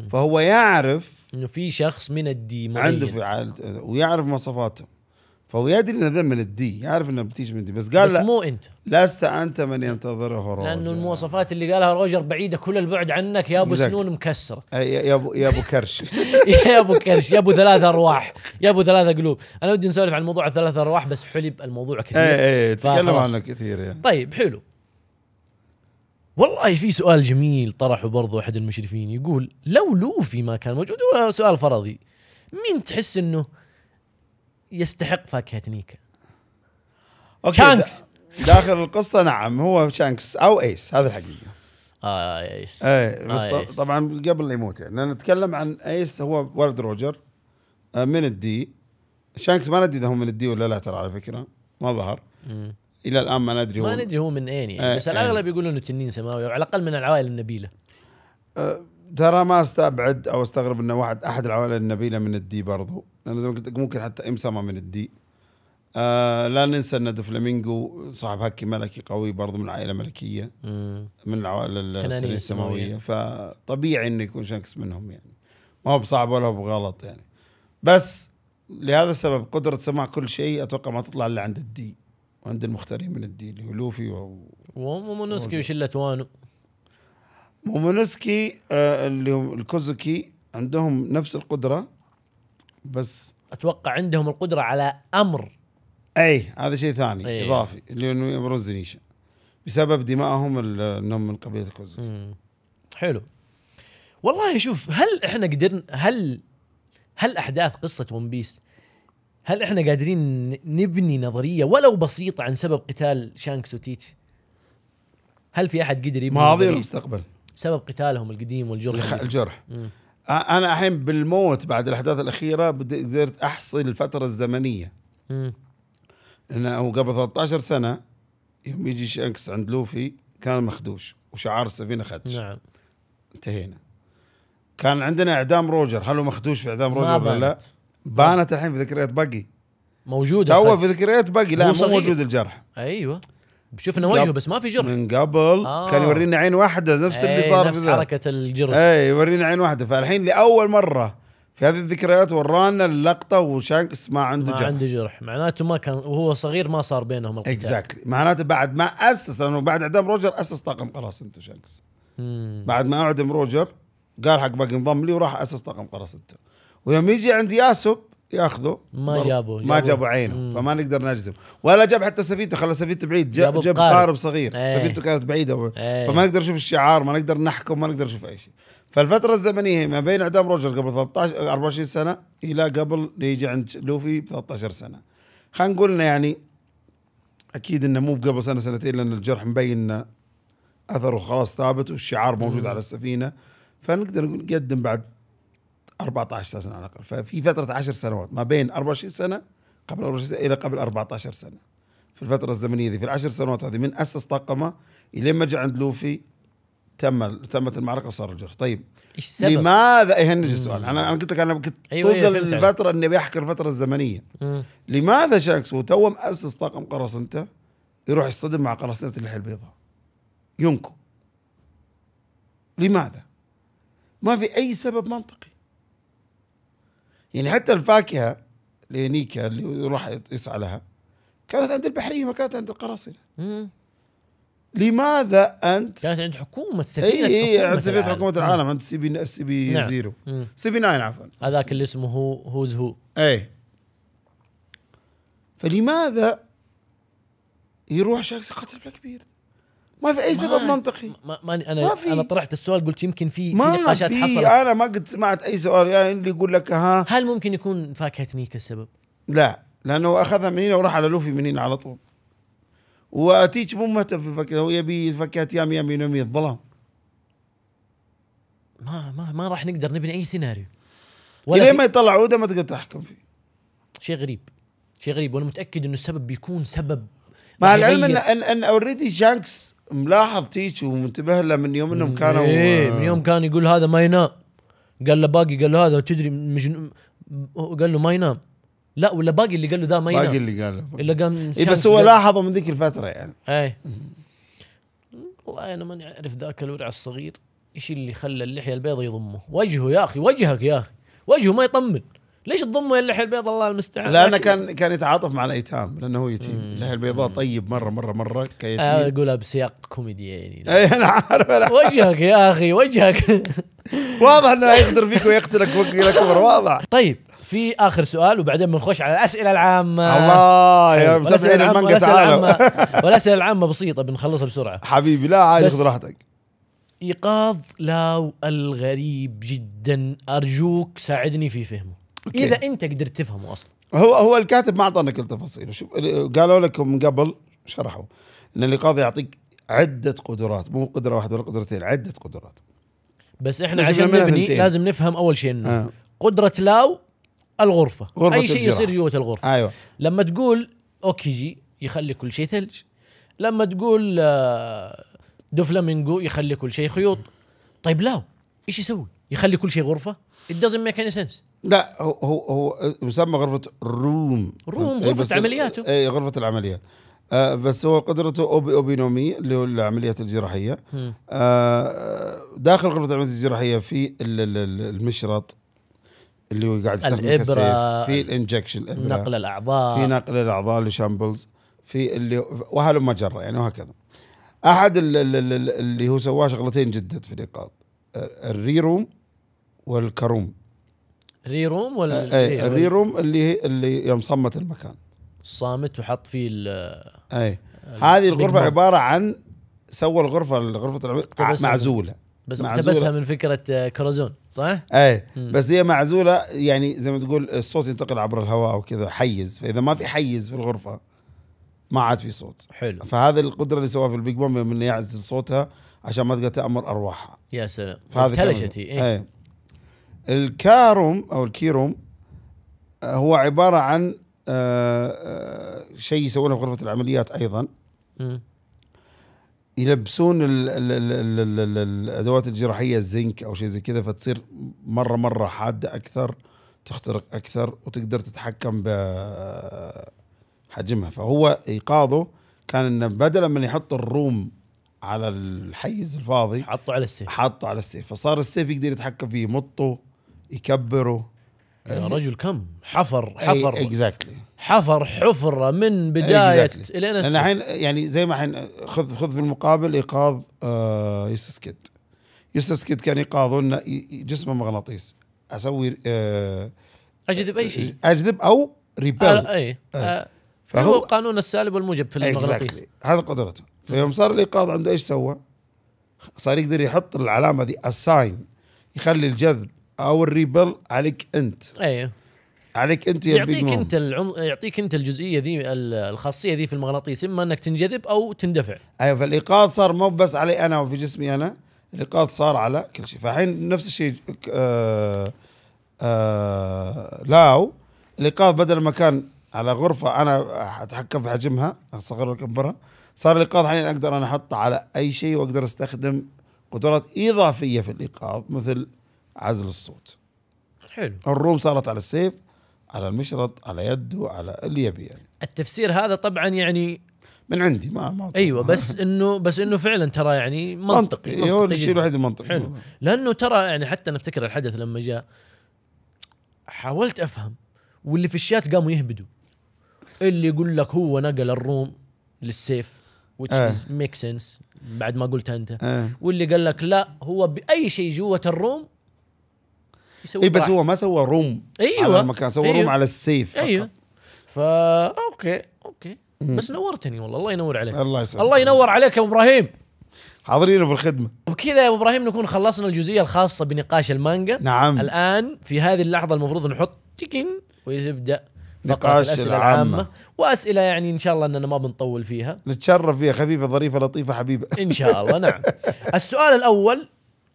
[SPEAKER 2] فهو يعرف انه في شخص من الدي معين عنده في ويعرف مواصفاته فهو يدري ان ده من الدي يعرف انه بتيجي من الدي بس قال بس مو انت لست انت من ينتظره روجر لانه
[SPEAKER 1] المواصفات اللي قالها روجر بعيده كل البعد عنك يا ابو سنون مكسر
[SPEAKER 2] يا ابو يا ابو كرش
[SPEAKER 1] يا ابو كرش يا ابو ثلاث
[SPEAKER 2] ارواح يا
[SPEAKER 1] ابو ثلاث قلوب انا ودي نسولف عن موضوع الثلاث ارواح بس حلب الموضوع كثير اي اي تكلم عنه كثير يعني. طيب حلو والله في سؤال جميل طرحه برضو احد المشرفين يقول لو لوفي ما كان موجود هو سؤال فرضي مين تحس انه يستحق فاكهه نيكا
[SPEAKER 2] اوكي شانكس داخل القصه نعم هو شانكس او ايس هذا الحقيقه اه ايس اي آه، بس آه إيس. طبعا قبل لا يموت يعني لان نتكلم عن ايس هو ولد روجر آه، من الدي شانكس ما ندري اذا هو من الدي ولا لا ترى على فكره ما ظهر م. الى الان ما ندري هو ما ندري هو من اين يعني آه بس آه الاغلب
[SPEAKER 1] يقولون انه تنين سماوي او على الاقل من العوائل النبيله
[SPEAKER 2] آه ترى ما استبعد او استغرب ان واحد احد العوائل النبيله من الدي برضو لانه زي ما قلت ممكن حتى ام سما من الدي آه لا ننسى ان دوفلامينجو صاحب هكي ملكي قوي برضو من عائله ملكيه مم. من العوائل الثانيه السماويه فطبيعي انه يكون شخص منهم يعني ما هو بصعب ولا هو بغلط يعني بس لهذا السبب قدره سماع كل شيء اتوقع ما تطلع الا عند الدي وعند المختارين من الدي اللي هو لوفي و... ومونوسكي
[SPEAKER 1] وشله وانو
[SPEAKER 2] مومونسكي آه، اللي هم الكوزكي عندهم نفس القدره بس اتوقع عندهم القدره على امر اي هذا شيء ثاني أي. اضافي لانه يمرون زنيشا بسبب دمائهم انهم من قبيله الكوزكي مم. حلو والله شوف هل احنا قدرنا هل هل احداث قصه ون بيس
[SPEAKER 1] هل احنا قادرين نبني نظريه ولو بسيطه عن سبب قتال شانكس
[SPEAKER 2] وتيتش؟ هل في احد قدر يبني ماضي ولا مستقبل؟ سبب قتالهم القديم والجرح الجرح مم. انا الحين بالموت بعد الاحداث الاخيره قدرت احصل الفتره الزمنيه امم انه قبل 13 سنه يوم يجي شانكس عند لوفي كان مخدوش وشعار السفينه خدش نعم انتهينا كان عندنا اعدام روجر هل هو مخدوش في اعدام روجر ولا لا؟ بانت الحين في ذكريات باقي موجوده تو في ذكريات باقي لا مو موجود الجرح ايوه شفنا وجهه بس ما في جرح من قبل آه. كان يورينا عين واحده نفس اللي إيه، صار نفس حركه الجرح اي يورينا عين واحده فالحين لاول مره في هذه الذكريات ورانا اللقطه وشانكس ما عنده ما جرح عنده جرح معناته ما كان وهو صغير ما صار بينهم القتال اكزاكتلي exactly. معناته بعد ما اسس لانه بعد اعدام روجر اسس طاقم قراصنته شانكس مم. بعد ما اعدم روجر قال حق باقي انضم لي وراح اسس طاقم قراصنته ويوم يجي عند ياسب ياخذوا ما جابوا ما جابوا عينه مم. فما نقدر نجزم ولا جاب حتى سفينته خلى سفينته بعيد جاب, جاب قارب, قارب صغير ايه. سفينته كانت بعيده ايه. فما نقدر نشوف الشعار ما نقدر نحكم ما نقدر نشوف اي شيء فالفترة الزمنية ما بين اعدام روجر قبل 13 24 سنة إلى قبل يجي عند لوفي ب 13 سنة خلينا نقول يعني أكيد إنه مو قبل سنة سنتين لأن الجرح مبين إنه أثره خلاص ثابت والشعار موجود مم. على السفينة فنقدر نقول قدم بعد 14 سنه على الاقل ففي فتره 10 سنوات ما بين 24 سنه قبل 24 سنه الى قبل 14 سنه في الفتره الزمنيه دي في العشر سنوات هذه من اسس طاقمه الى ما جاء عند لوفي تم تمت المعركه وصار الجرح طيب ايش السبب؟ لماذا يهنج إيه، السؤال انا انا قلت لك انا كنت أيوة طول أيوة الفتره اني بيحكي الفتره الزمنيه مم. لماذا شاكس وتو مؤسس طاقم قرصنتة يروح يصطدم مع قرصنة اللحيه البيضاء ينكو لماذا؟ ما في اي سبب منطقي يعني حتى الفاكهه لينيكا اللي راح يسعى لها كانت عند البحريه ما كانت عند القراصنه لماذا انت كانت عند حكومه إيه، سفينه اي اي عند سفينه حكومه العالم عند سي بي سي بي نعم. زيرو مم. سي بي ناين عفوا هذاك اللي اسمه هو هوز هو اي فلماذا يروح شخص يقتل
[SPEAKER 1] بلاك بيرد ما في اي سبب منطقي ما ما انا ما في. انا طرحت السؤال قلت يمكن في ما نقاشات في حصلت
[SPEAKER 2] انا ما قد سمعت اي سؤال يعني اللي يقول لك ها هل ممكن يكون فاكهه نيكا السبب؟ لا لانه اخذها من هنا وراح على لوفي من هنا على طول واتيتش مو مهتم في الفاكهه هو يبي فاكهه يام يام يامي الظلام
[SPEAKER 1] ما ما ما راح نقدر نبني اي سيناريو ولا ما يطلع عوده ما تقدر تحكم فيه شيء غريب شيء غريب وانا متاكد انه السبب بيكون سبب مع العلم ان
[SPEAKER 2] ان, اوريدي شانكس ملاحظ تيتش ومنتبه له من يوم انهم كانوا ايه من يوم
[SPEAKER 1] كان يقول هذا ما ينام قال له باقي قال له هذا تدري مجنون قال له ما ينام لا ولا باقي اللي قال له ذا ما ينام باقي اللي قال له اللي قام إيه بس هو لاحظه
[SPEAKER 2] من ذيك الفتره يعني ايه
[SPEAKER 1] والله انا ماني عارف ذاك الورع الصغير ايش اللي خلى اللحيه البيضاء يضمه وجهه يا اخي وجهك يا اخي وجهه ما يطمن ليش تضمه اللحيه البيضاء الله المستعان لانه كان
[SPEAKER 2] كان يتعاطف مع الايتام لانه هو يتيم اللحيه البيضاء طيب مره مره مره كيتيم آه اقولها بسياق كوميدي يعني اي انا عارف انا وجهك يا اخي وجهك
[SPEAKER 1] واضح انه يقدر فيك ويقتلك وكيل كبر واضح طيب في اخر سؤال وبعدين بنخش على الاسئله العامه الله يا متابعين طيب، المانجا تعالوا والاسئله العامه بسيطه بنخلصها بسرعه حبيبي لا عادي خذ راحتك ايقاظ لاو الغريب جدا ارجوك ساعدني في فهمه أوكي. اذا انت قدرت تفهمه اصلا
[SPEAKER 2] هو هو الكاتب ما اعطانا كل تفاصيله شوف قالوا لكم من قبل شرحوا ان القاضي يعطيك عده قدرات مو قدره واحده ولا قدرتين عده قدرات بس احنا عشان نبني لازم نفهم اول شيء انه آه.
[SPEAKER 1] قدره لاو الغرفه غرفة اي شيء يصير جوه الغرفه ايوه لما تقول اوكيجي يخلي كل شيء ثلج لما تقول آه، دوفلامينجو يخلي كل شيء خيوط طيب لاو ايش يسوي؟ يخلي كل شيء غرفه؟
[SPEAKER 2] It doesn't make any sense لا هو هو يسمى غرفه الروم روم إيه، غرفه عملياته اي غرفه العمليات آه بس هو قدرته أوبي اوبي نومي اللي هو العمليات الجراحيه آه داخل غرفه العمليات الجراحيه في المشرط اللي هو قاعد يستخدم الابرة في الانجكشن نقل الاعضاء في نقل الاعضاء لشامبلز في اللي وهلم مجرة يعني وهكذا احد اللي هو سواه شغلتين جدد في النقاط آه، الريروم والكروم
[SPEAKER 1] ري روم ولا آه، اي إيه، الري روم
[SPEAKER 2] اللي اللي يوم صمت المكان صامت وحط فيه ال اي هذه الغرفه عباره عن سوى الغرفه غرفه العميق معزوله بس اقتبسها
[SPEAKER 1] من فكره آه، كرزون صح؟ اي بس
[SPEAKER 2] هي معزوله يعني زي ما تقول الصوت ينتقل عبر الهواء او كذا حيز فاذا ما في حيز في الغرفه ما عاد في صوت حلو فهذه القدره اللي سواها في البيج بوم انه يعزل صوتها عشان ما تقدر تامر ارواحها يا سلام فهذه هي ايه؟, إيه. الكارم أو الكيروم آه، هو عبارة عن آه، آه، شيء يسوونه في غرفة العمليات أيضا يلبسون الادوات الجراحيه الزنك او شيء زي كذا فتصير مره مره حاده اكثر تخترق اكثر وتقدر تتحكم بحجمها فهو ايقاظه كان انه بدلا من يحط الروم على الحيز الفاضي حطه على السيف حطه على السيف فصار السيف يقدر يتحكم فيه يمطه يكبروا يا رجل كم حفر حفر اكزاكتلي حفر حفره من بدايه الين الحين يعني زي ما الحين خذ خذ بالمقابل ايقاظ آه يوستس كيد كيد كان ايقاظه انه جسمه مغناطيس اسوي آه اجذب اي شيء آه، اجذب او ريبل آه اي آه. آه فهو هو قانون السالب والموجب في المغناطيس هذا قدرته فيوم صار الايقاظ عنده ايش سوى؟ صار يقدر يحط العلامه دي اساين يخلي الجذب او الريبل عليك انت ايوه عليك انت يا يعطيك انت
[SPEAKER 1] العم... يعطيك انت الجزئيه ذي الخاصيه ذي في المغناطيس اما انك تنجذب او تندفع
[SPEAKER 2] ايوه فالايقاظ صار مو بس علي انا وفي جسمي انا الايقاظ صار على كل شيء فالحين نفس الشيء آه آه لاو الايقاظ بدل ما كان على غرفه انا اتحكم في حجمها اصغرها واكبرها صار الايقاظ حاليا اقدر انا احطه على اي شيء واقدر استخدم قدرات اضافيه في الايقاظ مثل عزل الصوت حلو الروم صارت على السيف على المشرط على يده على اللي يبي يعني التفسير هذا طبعا يعني من عندي ما ما ايوه
[SPEAKER 1] بس انه بس انه فعلا ترى يعني منطقي منطقي هو الشيء الوحيد المنطقي حلو لانه ترى يعني حتى انا افتكر الحدث لما جاء حاولت افهم واللي في الشات قاموا يهبدوا اللي يقول لك هو نقل الروم للسيف which آه. is make sense بعد ما قلتها انت آه. واللي قال لك لا هو باي شيء جوة الروم يسوي اي بس هو ما سوى روم ايوه على المكان سوى أيوة. روم على السيف فقط. ايوه فا اوكي اوكي مم. بس نورتني والله الله ينور عليك الله يسلمك الله ينور عليك يا ابو ابراهيم حاضرين في الخدمه وبكذا يا ابو ابراهيم نكون خلصنا الجزئيه الخاصه بنقاش المانجا نعم الان في هذه اللحظه المفروض نحط تيكن ويبدا
[SPEAKER 2] نقاش الاسئله العامة. العامه
[SPEAKER 1] واسئله يعني ان شاء الله اننا ما بنطول فيها
[SPEAKER 2] نتشرف فيها خفيفه ظريفه لطيفه حبيبه ان شاء الله نعم
[SPEAKER 1] السؤال الاول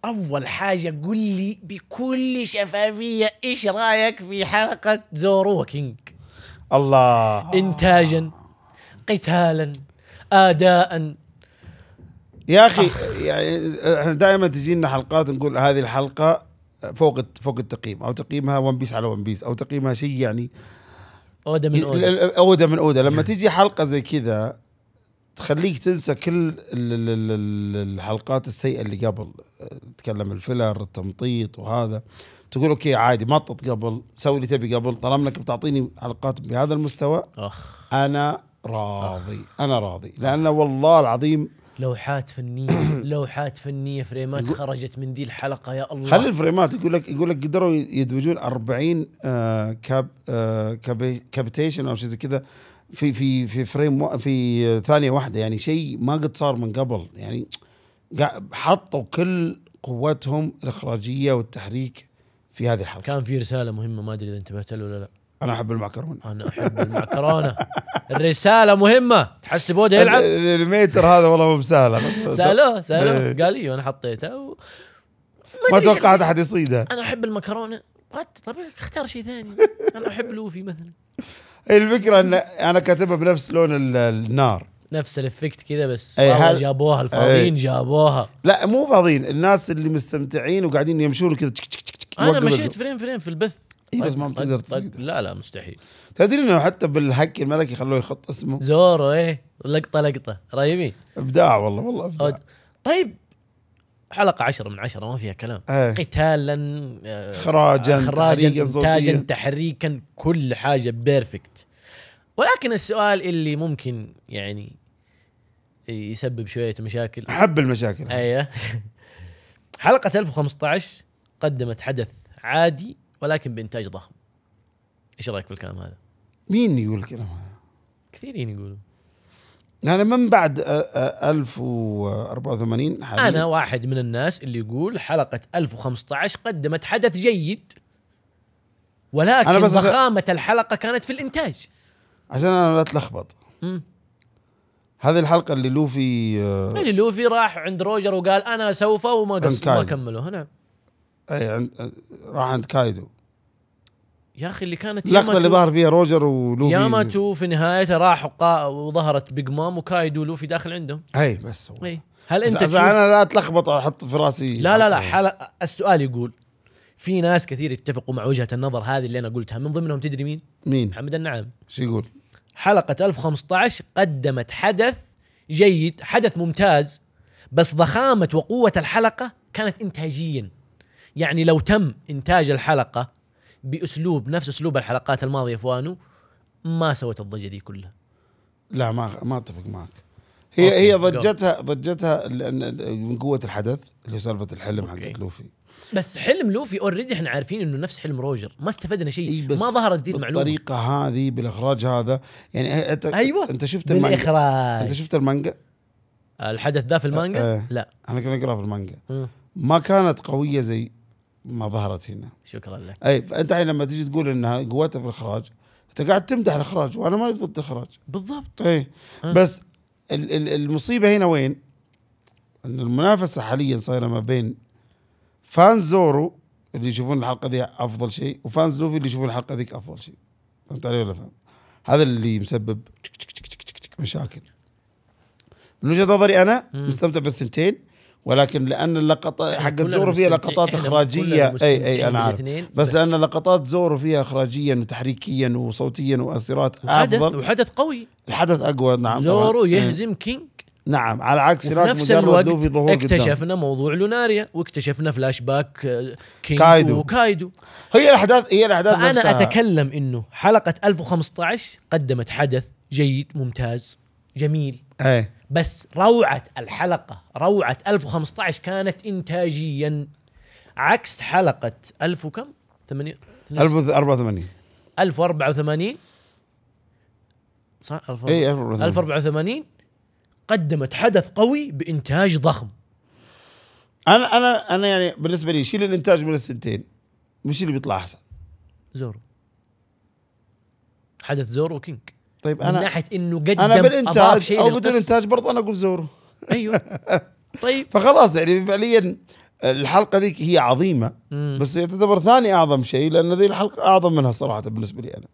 [SPEAKER 1] اول حاجه قل لي بكل شفافيه ايش رايك في حلقه زورو كينج
[SPEAKER 2] الله انتاجا قتالا اداء يا اخي أخ. يعني احنا دائما تجينا حلقات نقول هذه الحلقه فوق فوق التقييم او تقييمها ون بيس على ون بيس او تقييمها شيء يعني اودا من اودا اودا من اودا لما تجي حلقه زي كذا تخليك تنسى كل الحلقات السيئه اللي قبل تكلم الفيلر التمطيط وهذا تقول اوكي عادي مطط قبل سوي اللي تبي قبل طالما انك بتعطيني حلقات بهذا المستوى أخ. انا راضي أخ. انا راضي لانه والله العظيم
[SPEAKER 1] لوحات فنيه لوحات فنيه فريمات خرجت من ذي الحلقه يا الله خلي الفريمات
[SPEAKER 2] يقول لك يقول لك قدروا يدمجون 40 آه كاب آه كابتيشن او شيء زي كذا في في في فريم في ثانيه واحده يعني شيء ما قد صار من قبل يعني حطوا كل قوتهم الاخراجيه والتحريك في هذه الحلقه كان في رساله مهمه ما ادري اذا انتبهت له ولا لا انا احب المعكرونه
[SPEAKER 1] انا احب المعكرونه الرساله مهمه تحسب بوده يلعب الميتر هذا
[SPEAKER 2] والله مو بسهل سالوه سالوه إيه.
[SPEAKER 1] قال ايوه انا حطيته و... ما توقعت احد يصيده انا احب المكرونه وات طيب، طب اختار شيء ثاني انا احب لوفي مثلا
[SPEAKER 2] إيه، الفكره ان انا كاتبها بنفس لون النار
[SPEAKER 1] نفس الافكت كذا بس أي هل... جابوها إيه. الفاضيين جابوها
[SPEAKER 2] لا مو فاضيين الناس اللي مستمتعين وقاعدين يمشون كذا انا مشيت
[SPEAKER 1] فريم فريم في البث اي بس ما بتقدر تصيد لا لا مستحيل
[SPEAKER 2] تدري انه حتى بالحكي الملكي خلوه يخط اسمه زورو ايه لقطه لقطه رايمي
[SPEAKER 1] ابداع والله والله ابداع أود. طيب حلقة عشرة من عشرة ما فيها كلام ايه. قتالا اخراجا آه، خراجا آه، انتاجا تحريكا كل حاجة بيرفكت ولكن السؤال اللي ممكن يعني يسبب شويه مشاكل حب المشاكل ايوه حلقه 1015 قدمت حدث عادي ولكن بانتاج ضخم ايش رايك في الكلام هذا؟
[SPEAKER 2] مين يقول الكلام هذا؟
[SPEAKER 1] كثيرين يقولوا
[SPEAKER 2] انا من بعد 1084 حاليا انا
[SPEAKER 1] واحد من الناس اللي يقول حلقه 1015 قدمت حدث جيد
[SPEAKER 2] ولكن ضخامه
[SPEAKER 1] الحلقه كانت في
[SPEAKER 2] الانتاج عشان انا لا اتلخبط هذه الحلقه اللي لوفي آه اللي
[SPEAKER 1] يعني لوفي راح عند روجر وقال انا سوف وما قص ما
[SPEAKER 2] كملوا هنا نعم. اي عند آه، راح عند كايدو
[SPEAKER 1] يا اخي اللي كانت اللقطه اللي ظهر فيها روجر ولوفي ياماتو في نهايته راح وظهرت بيج مام وكايدو ولوفي داخل عندهم اي بس هو اي هل انت تشوف انا
[SPEAKER 2] لا اتلخبط احط في راسي لا لا لا حل... السؤال يقول
[SPEAKER 1] في ناس كثير اتفقوا مع وجهه النظر هذه اللي انا قلتها من ضمنهم تدري مين؟ مين؟ محمد النعم شو يقول؟ حلقة 1015 قدمت حدث جيد حدث ممتاز بس ضخامة وقوة الحلقة كانت إنتاجيا يعني لو تم إنتاج الحلقة بأسلوب نفس أسلوب الحلقات الماضية فوانو ما سوت الضجة دي كلها لا ما ما أتفق معك هي أوكي. هي ضجتها
[SPEAKER 2] ضجتها من قوة الحدث اللي سالفة الحلم حقت لوفي
[SPEAKER 1] بس حلم لوفي اوريدي احنا عارفين انه نفس حلم روجر
[SPEAKER 2] ما استفدنا شيء إيه ما ظهرت دي المعلومه بالطريقه هذه بالاخراج هذا يعني انت ايوه انت شفت المانجا انت شفت المانجا
[SPEAKER 1] الحدث ذا في المانجا أه لا
[SPEAKER 2] انا كنت اقرا في المانجا ما كانت قويه زي ما ظهرت هنا شكرا لك اي فانت الحين لما تيجي تقول انها قوتها في الاخراج انت قاعد تمدح الاخراج وانا ما ضد الاخراج بالضبط اي أه. بس المصيبه هنا وين؟ ان المنافسه حاليا صايره ما بين فانز زورو اللي يشوفون الحلقه دي افضل شيء وفانز لوفي اللي يشوفون الحلقه ذيك افضل شيء فهمت علي ولا فهم؟ هذا اللي مسبب مشاكل من وجهه نظري انا مستمتع بالثنتين ولكن لان اللقطه يعني حق زورو فيها لقطات اخراجيه اي اي انا عارف بس لان لقطات زورو فيها اخراجيا وتحريكيا وصوتيا ومؤثرات افضل وحدث قوي الحدث اقوى نعم زورو يهزم إيه. كينج نعم على عكس في نفس الوقت اكتشفنا
[SPEAKER 1] قدام. موضوع لوناريا واكتشفنا فلاش باك آه، كينج كايدو وكايدو هي الاحداث هي الاحداث فانا نفسها. اتكلم انه حلقه 1015 قدمت حدث جيد ممتاز جميل ايه بس روعه الحلقه روعه 1015 كانت انتاجيا عكس حلقه 1000 وكم؟ 1084 1084 صح 1084 اي 1084 قدمت حدث
[SPEAKER 2] قوي بانتاج ضخم انا انا انا يعني بالنسبه لي شيل الانتاج من الثنتين مش اللي بيطلع احسن زورو حدث زورو كينج طيب انا من ناحيه انه قدم انا بالانتاج او بدون انتاج برضه انا اقول زورو ايوه طيب فخلاص يعني فعليا الحلقه ذيك هي عظيمه مم. بس تعتبر ثاني اعظم شيء لان ذي الحلقه اعظم منها صراحه بالنسبه لي انا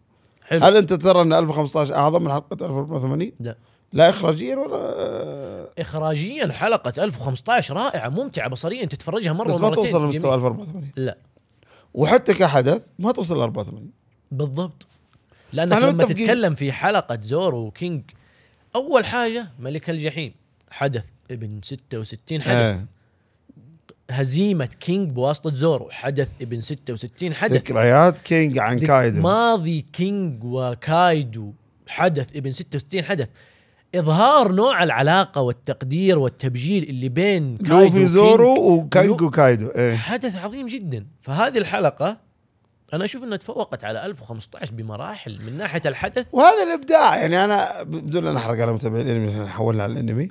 [SPEAKER 2] حلو. هل انت ترى ان 1015 اعظم من حلقه 1480 لا لا اخراجيا ولا
[SPEAKER 1] اخراجيا حلقه 1015 رائعه ممتعه بصريا تتفرجها مره بس ما مرتين. توصل لمستوى 1084
[SPEAKER 2] لا وحتى كحدث ما توصل ل 84 بالضبط لانك لما التفكير. تتكلم في حلقه زورو وكينج
[SPEAKER 1] اول حاجه ملك الجحيم حدث ابن 66 حدث آه. هزيمة كينج بواسطة زورو حدث ابن 66 حدث ذكريات كينج عن كايدو ماضي كينج وكايدو حدث ابن 66 حدث اظهار نوع العلاقه والتقدير والتبجيل اللي بين لوفي زورو وكايجو
[SPEAKER 2] كايدو ايه.
[SPEAKER 1] حدث عظيم جدا فهذه الحلقه انا اشوف انها تفوقت على 1015 بمراحل من ناحيه الحدث
[SPEAKER 2] وهذا الابداع يعني انا بدون ان احرق على متابعين الانمي حولنا على الانمي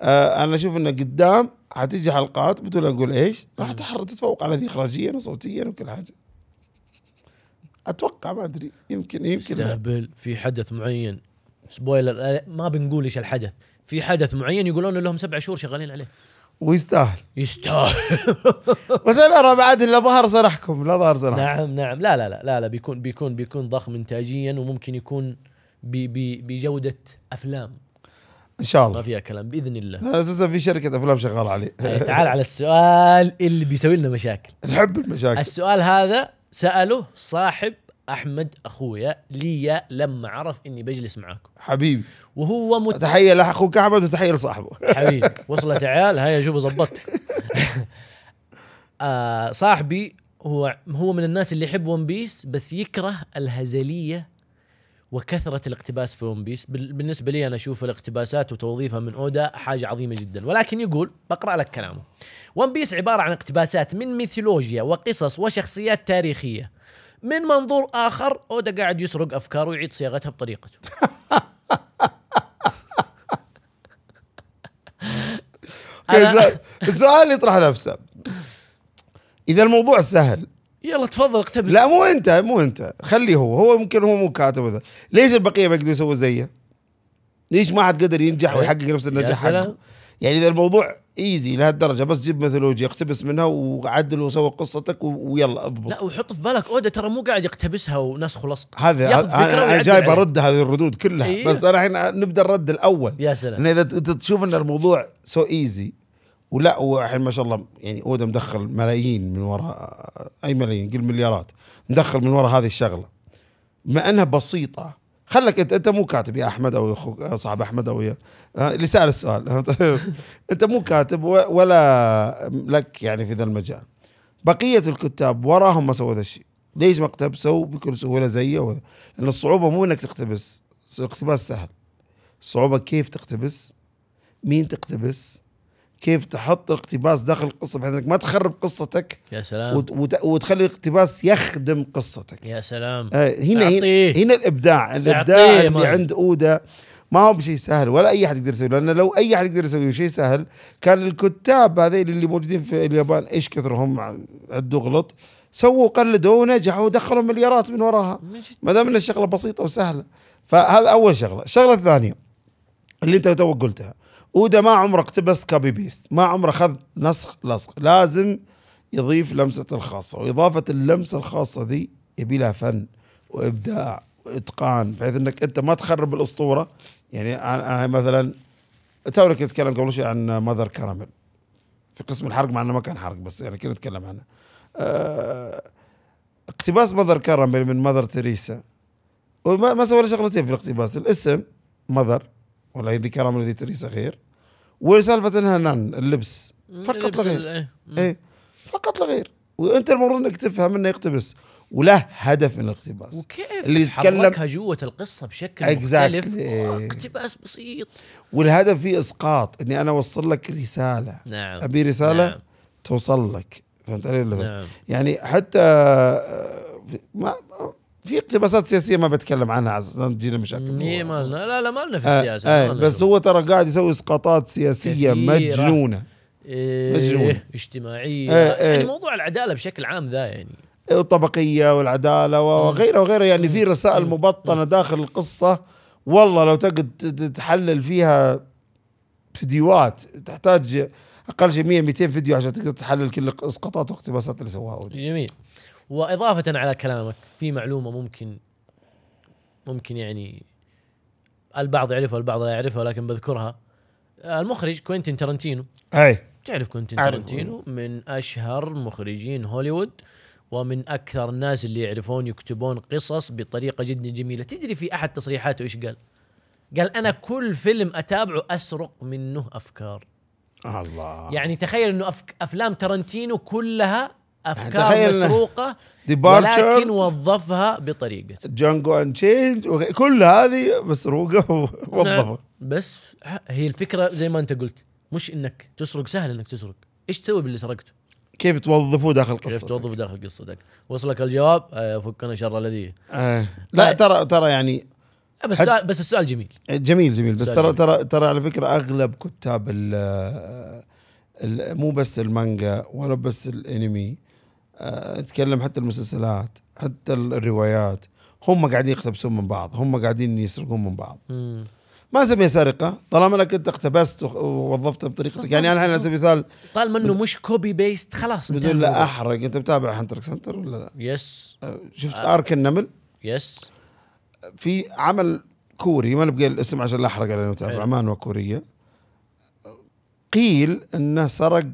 [SPEAKER 2] آه انا اشوف انه قدام حتيجي حلقات بدون اقول ايش راح تتفوق على ذي اخراجيا وصوتيا وكل حاجه اتوقع ما ادري يمكن يمكن تستهبل
[SPEAKER 1] في حدث معين سبويلر ما بنقول ايش الحدث في حدث معين يقولون لهم سبع شهور شغالين عليه ويستاهل يستاهل بس انا ارى بعد الا ظهر صرحكم لا ظهر صرح نعم نعم لا لا لا لا, لا بيكون بيكون بيكون ضخم انتاجيا وممكن يكون بي بي بجوده افلام ان شاء الله ما فيها كلام باذن الله اساسا في شركه افلام شغاله عليه تعال على السؤال اللي بيسوي لنا مشاكل نحب المشاكل السؤال هذا ساله صاحب احمد اخويا لي لما عرف اني بجلس معاكم حبيبي وهو مت... تحيه لاخوك
[SPEAKER 2] احمد وتحيه لصاحبه
[SPEAKER 1] حبيبي وصلت عيال هيا شوفوا ظبطت آه صاحبي هو هو من الناس اللي يحب ون بيس بس يكره الهزليه وكثره الاقتباس في ون بيس بالنسبه لي انا اشوف الاقتباسات وتوظيفها من اودا حاجه عظيمه جدا ولكن يقول بقرا لك كلامه ون بيس عباره عن اقتباسات من ميثولوجيا وقصص وشخصيات تاريخيه من منظور اخر اودا قاعد يسرق افكاره ويعيد
[SPEAKER 2] صياغتها بطريقته السؤال يطرح نفسه اذا الموضوع سهل يلا تفضل اقتبس لا مو انت مو انت خليه هو هو يمكن هو مو كاتب ليش البقيه ما يقدروا يسووا زيه؟ ليش ما حد قدر ينجح إيه. ويحقق نفس النجاح حقه؟ يعني اذا الموضوع ايزي لهالدرجه بس جيب ميثولوجيا اقتبس منها وعدل وسوي قصتك ويلا اضبط لا
[SPEAKER 1] وحط في بالك اودا ترى مو قاعد يقتبسها ونسخ ولصق هذا
[SPEAKER 2] انا جاي ارد هذه الردود كلها إيه؟ بس انا الحين نبدا الرد الاول يا سلام اذا انت تشوف ان الموضوع سو ايزي ولا والحين ما شاء الله يعني اودا مدخل ملايين من وراء اي ملايين قل مليارات مدخل من وراء هذه الشغله ما انها بسيطه خلك انت انت مو كاتب يا احمد او اخوك آه، صاحب احمد او يا آه، اللي سال السؤال انت مو كاتب ولا لك يعني في ذا المجال بقيه الكتاب وراهم ما سووا ذا الشيء ليش ما اقتبسوا بكل سهوله زيه لان الصعوبه مو انك تقتبس الاقتباس سهل الصعوبه كيف تقتبس مين تقتبس كيف تحط اقتباس داخل القصه بحيث انك ما تخرب قصتك يا سلام وت وتخلي الاقتباس يخدم قصتك يا سلام آه هنا أعطيه. هنا, هنا الابداع الابداع اللي مالي. عند اودا ما هو بشيء سهل ولا اي احد يقدر يسويه لانه لو اي احد يقدر يسويه شيء سهل كان الكتاب هذين اللي موجودين في اليابان ايش كثرهم عدوا غلط سووا قلدوا ونجحوا ودخلوا مليارات من وراها ما دام ان الشغله بسيطه وسهله فهذا اول شغله الشغله الثانيه اللي انت تو قلتها اودا ما عمره اقتبس كوبي بيست ما عمره اخذ نسخ لصق لازم يضيف لمسته الخاصه واضافه اللمسه الخاصه ذي يبي لها فن وابداع واتقان بحيث انك انت ما تخرب الاسطوره يعني انا مثلا تو كنت اتكلم قبل شوي عن ماذر كراميل في قسم الحرق مع انه ما كان حرق بس يعني كنا نتكلم عنه أه اقتباس ماذر كراميل من ماذر تريسا وما ما سوى شغلتين في الاقتباس الاسم ماذر ولا ذي كراميل ذي تريسا غير وسالفه انها اللبس فقط لا لغير إيه. ايه فقط لغير وانت المفروض انك تفهم انه يقتبس وله هدف من الاقتباس وكيف اللي يتكلم جوة القصه بشكل مختلف اقتباس بسيط والهدف فيه اسقاط اني انا اوصل لك رساله نعم ابي رساله نعم. توصل لك فهمت علي نعم. يعني حتى آه، ما في اقتباسات سياسيه ما بتكلم عنها عشان تجينا مشاكل
[SPEAKER 1] ايه مالنا لا لا مالنا في آه، السياسه آه آه بس
[SPEAKER 2] هو ترى قاعد يسوي اسقاطات سياسيه مجنونه إيه مجنونه اجتماعيه آه آه يعني
[SPEAKER 1] موضوع العداله بشكل عام ذا يعني
[SPEAKER 2] الطبقيه والعداله وغيره وغيره يعني في رسائل مبطنه داخل القصه والله لو تقعد تحلل فيها فيديوهات تحتاج اقل شيء 100 200 فيديو عشان تقدر تحلل كل الاسقاطات والاقتباسات اللي سواها
[SPEAKER 1] جميل واضافه على كلامك في معلومه ممكن ممكن يعني البعض يعرفها والبعض لا يعرفها لكن بذكرها المخرج كوينتين ترنتينو اي تعرف كوينتين ترنتينو من اشهر مخرجين هوليوود ومن اكثر الناس اللي يعرفون يكتبون قصص بطريقه جدا جميله تدري في احد تصريحاته ايش قال قال انا كل فيلم اتابعه اسرق منه افكار
[SPEAKER 2] الله
[SPEAKER 1] يعني تخيل انه أف... افلام ترنتينو كلها افكار مسروقه ولكن
[SPEAKER 2] وظفها بطريقه جانجو ان تشينج كل هذه مسروقه ووظفها نعم.
[SPEAKER 1] بس هي الفكره زي ما انت قلت مش انك تسرق سهل انك تسرق ايش تسوي باللي سرقته
[SPEAKER 2] كيف توظفوه داخل قصتك كيف توظفه
[SPEAKER 1] داخل قصتك وصلك الجواب آه، فكنا شر الذي آه. لا ترى
[SPEAKER 2] ترى يعني آه، بس حت... بس السؤال جميل جميل جميل بس ترى ترى ترى على فكره اغلب كتاب ال مو بس المانجا ولا بس الانمي اتكلم آه، حتى المسلسلات حتى الروايات هم قاعدين يقتبسون من بعض هم قاعدين يسرقون من بعض ما اسميها سرقه طالما انك انت اقتبست ووظفتها بطريقتك يعني انا على سبيل المثال
[SPEAKER 1] طالما انه مش كوبي بيست خلاص
[SPEAKER 2] بدون لا احرق انت متابع هنتر سنتر ولا لا؟ يس آه، شفت آه. ارك النمل؟ يس في عمل كوري ما نبقى الاسم عشان لا احرق على ما مانوا كوريه قيل انه سرق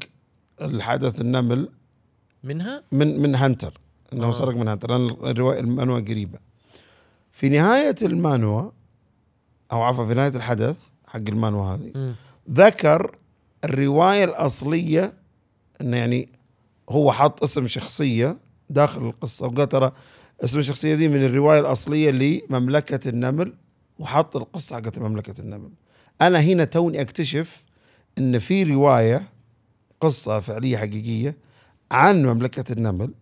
[SPEAKER 2] الحدث النمل منها من من هانتر انه آه. سرق من هانتر لان الروايه المانوا قريبه في نهايه المانوا او عفوا في نهايه الحدث حق المانوا هذه م. ذكر الروايه الاصليه انه يعني هو حط اسم شخصيه داخل القصه وقال ترى اسم الشخصيه دي من الروايه الاصليه لمملكه النمل وحط القصه حقت مملكه النمل انا هنا توني اكتشف ان في روايه قصه فعليه حقيقيه عن مملكه النمل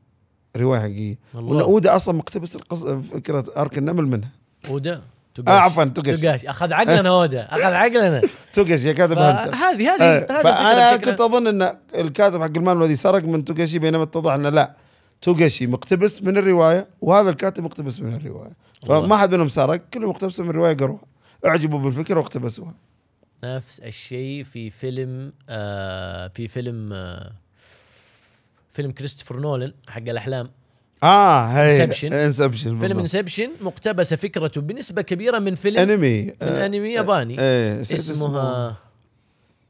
[SPEAKER 2] روايه حقيقيه وان اودا اصلا مقتبس القصه فكره ارك النمل منها اودا تقاش آه عفوا تقش تقاش اخذ عقلنا اودا اخذ عقلنا تقش يا كاتب انت هذه هذه آه، فانا كنت اظن ان الكاتب حق المال الذي سرق من توغاشي بينما اتضح انه لا توغاشي مقتبس من الروايه وهذا الكاتب مقتبس من الروايه فما حد منهم سرق كلهم مقتبس من الروايه قروها اعجبوا بالفكره واقتبسوها
[SPEAKER 1] نفس الشيء في فيلم آه في فيلم آه فيلم كريستوفر نولن حق الاحلام
[SPEAKER 2] اه هي انسبشن انسبشن فيلم
[SPEAKER 1] انسبشن مقتبسه فكرته بنسبه كبيره من فيلم انمي من آه انمي آه، ياباني آه إيه، إيه، اسمها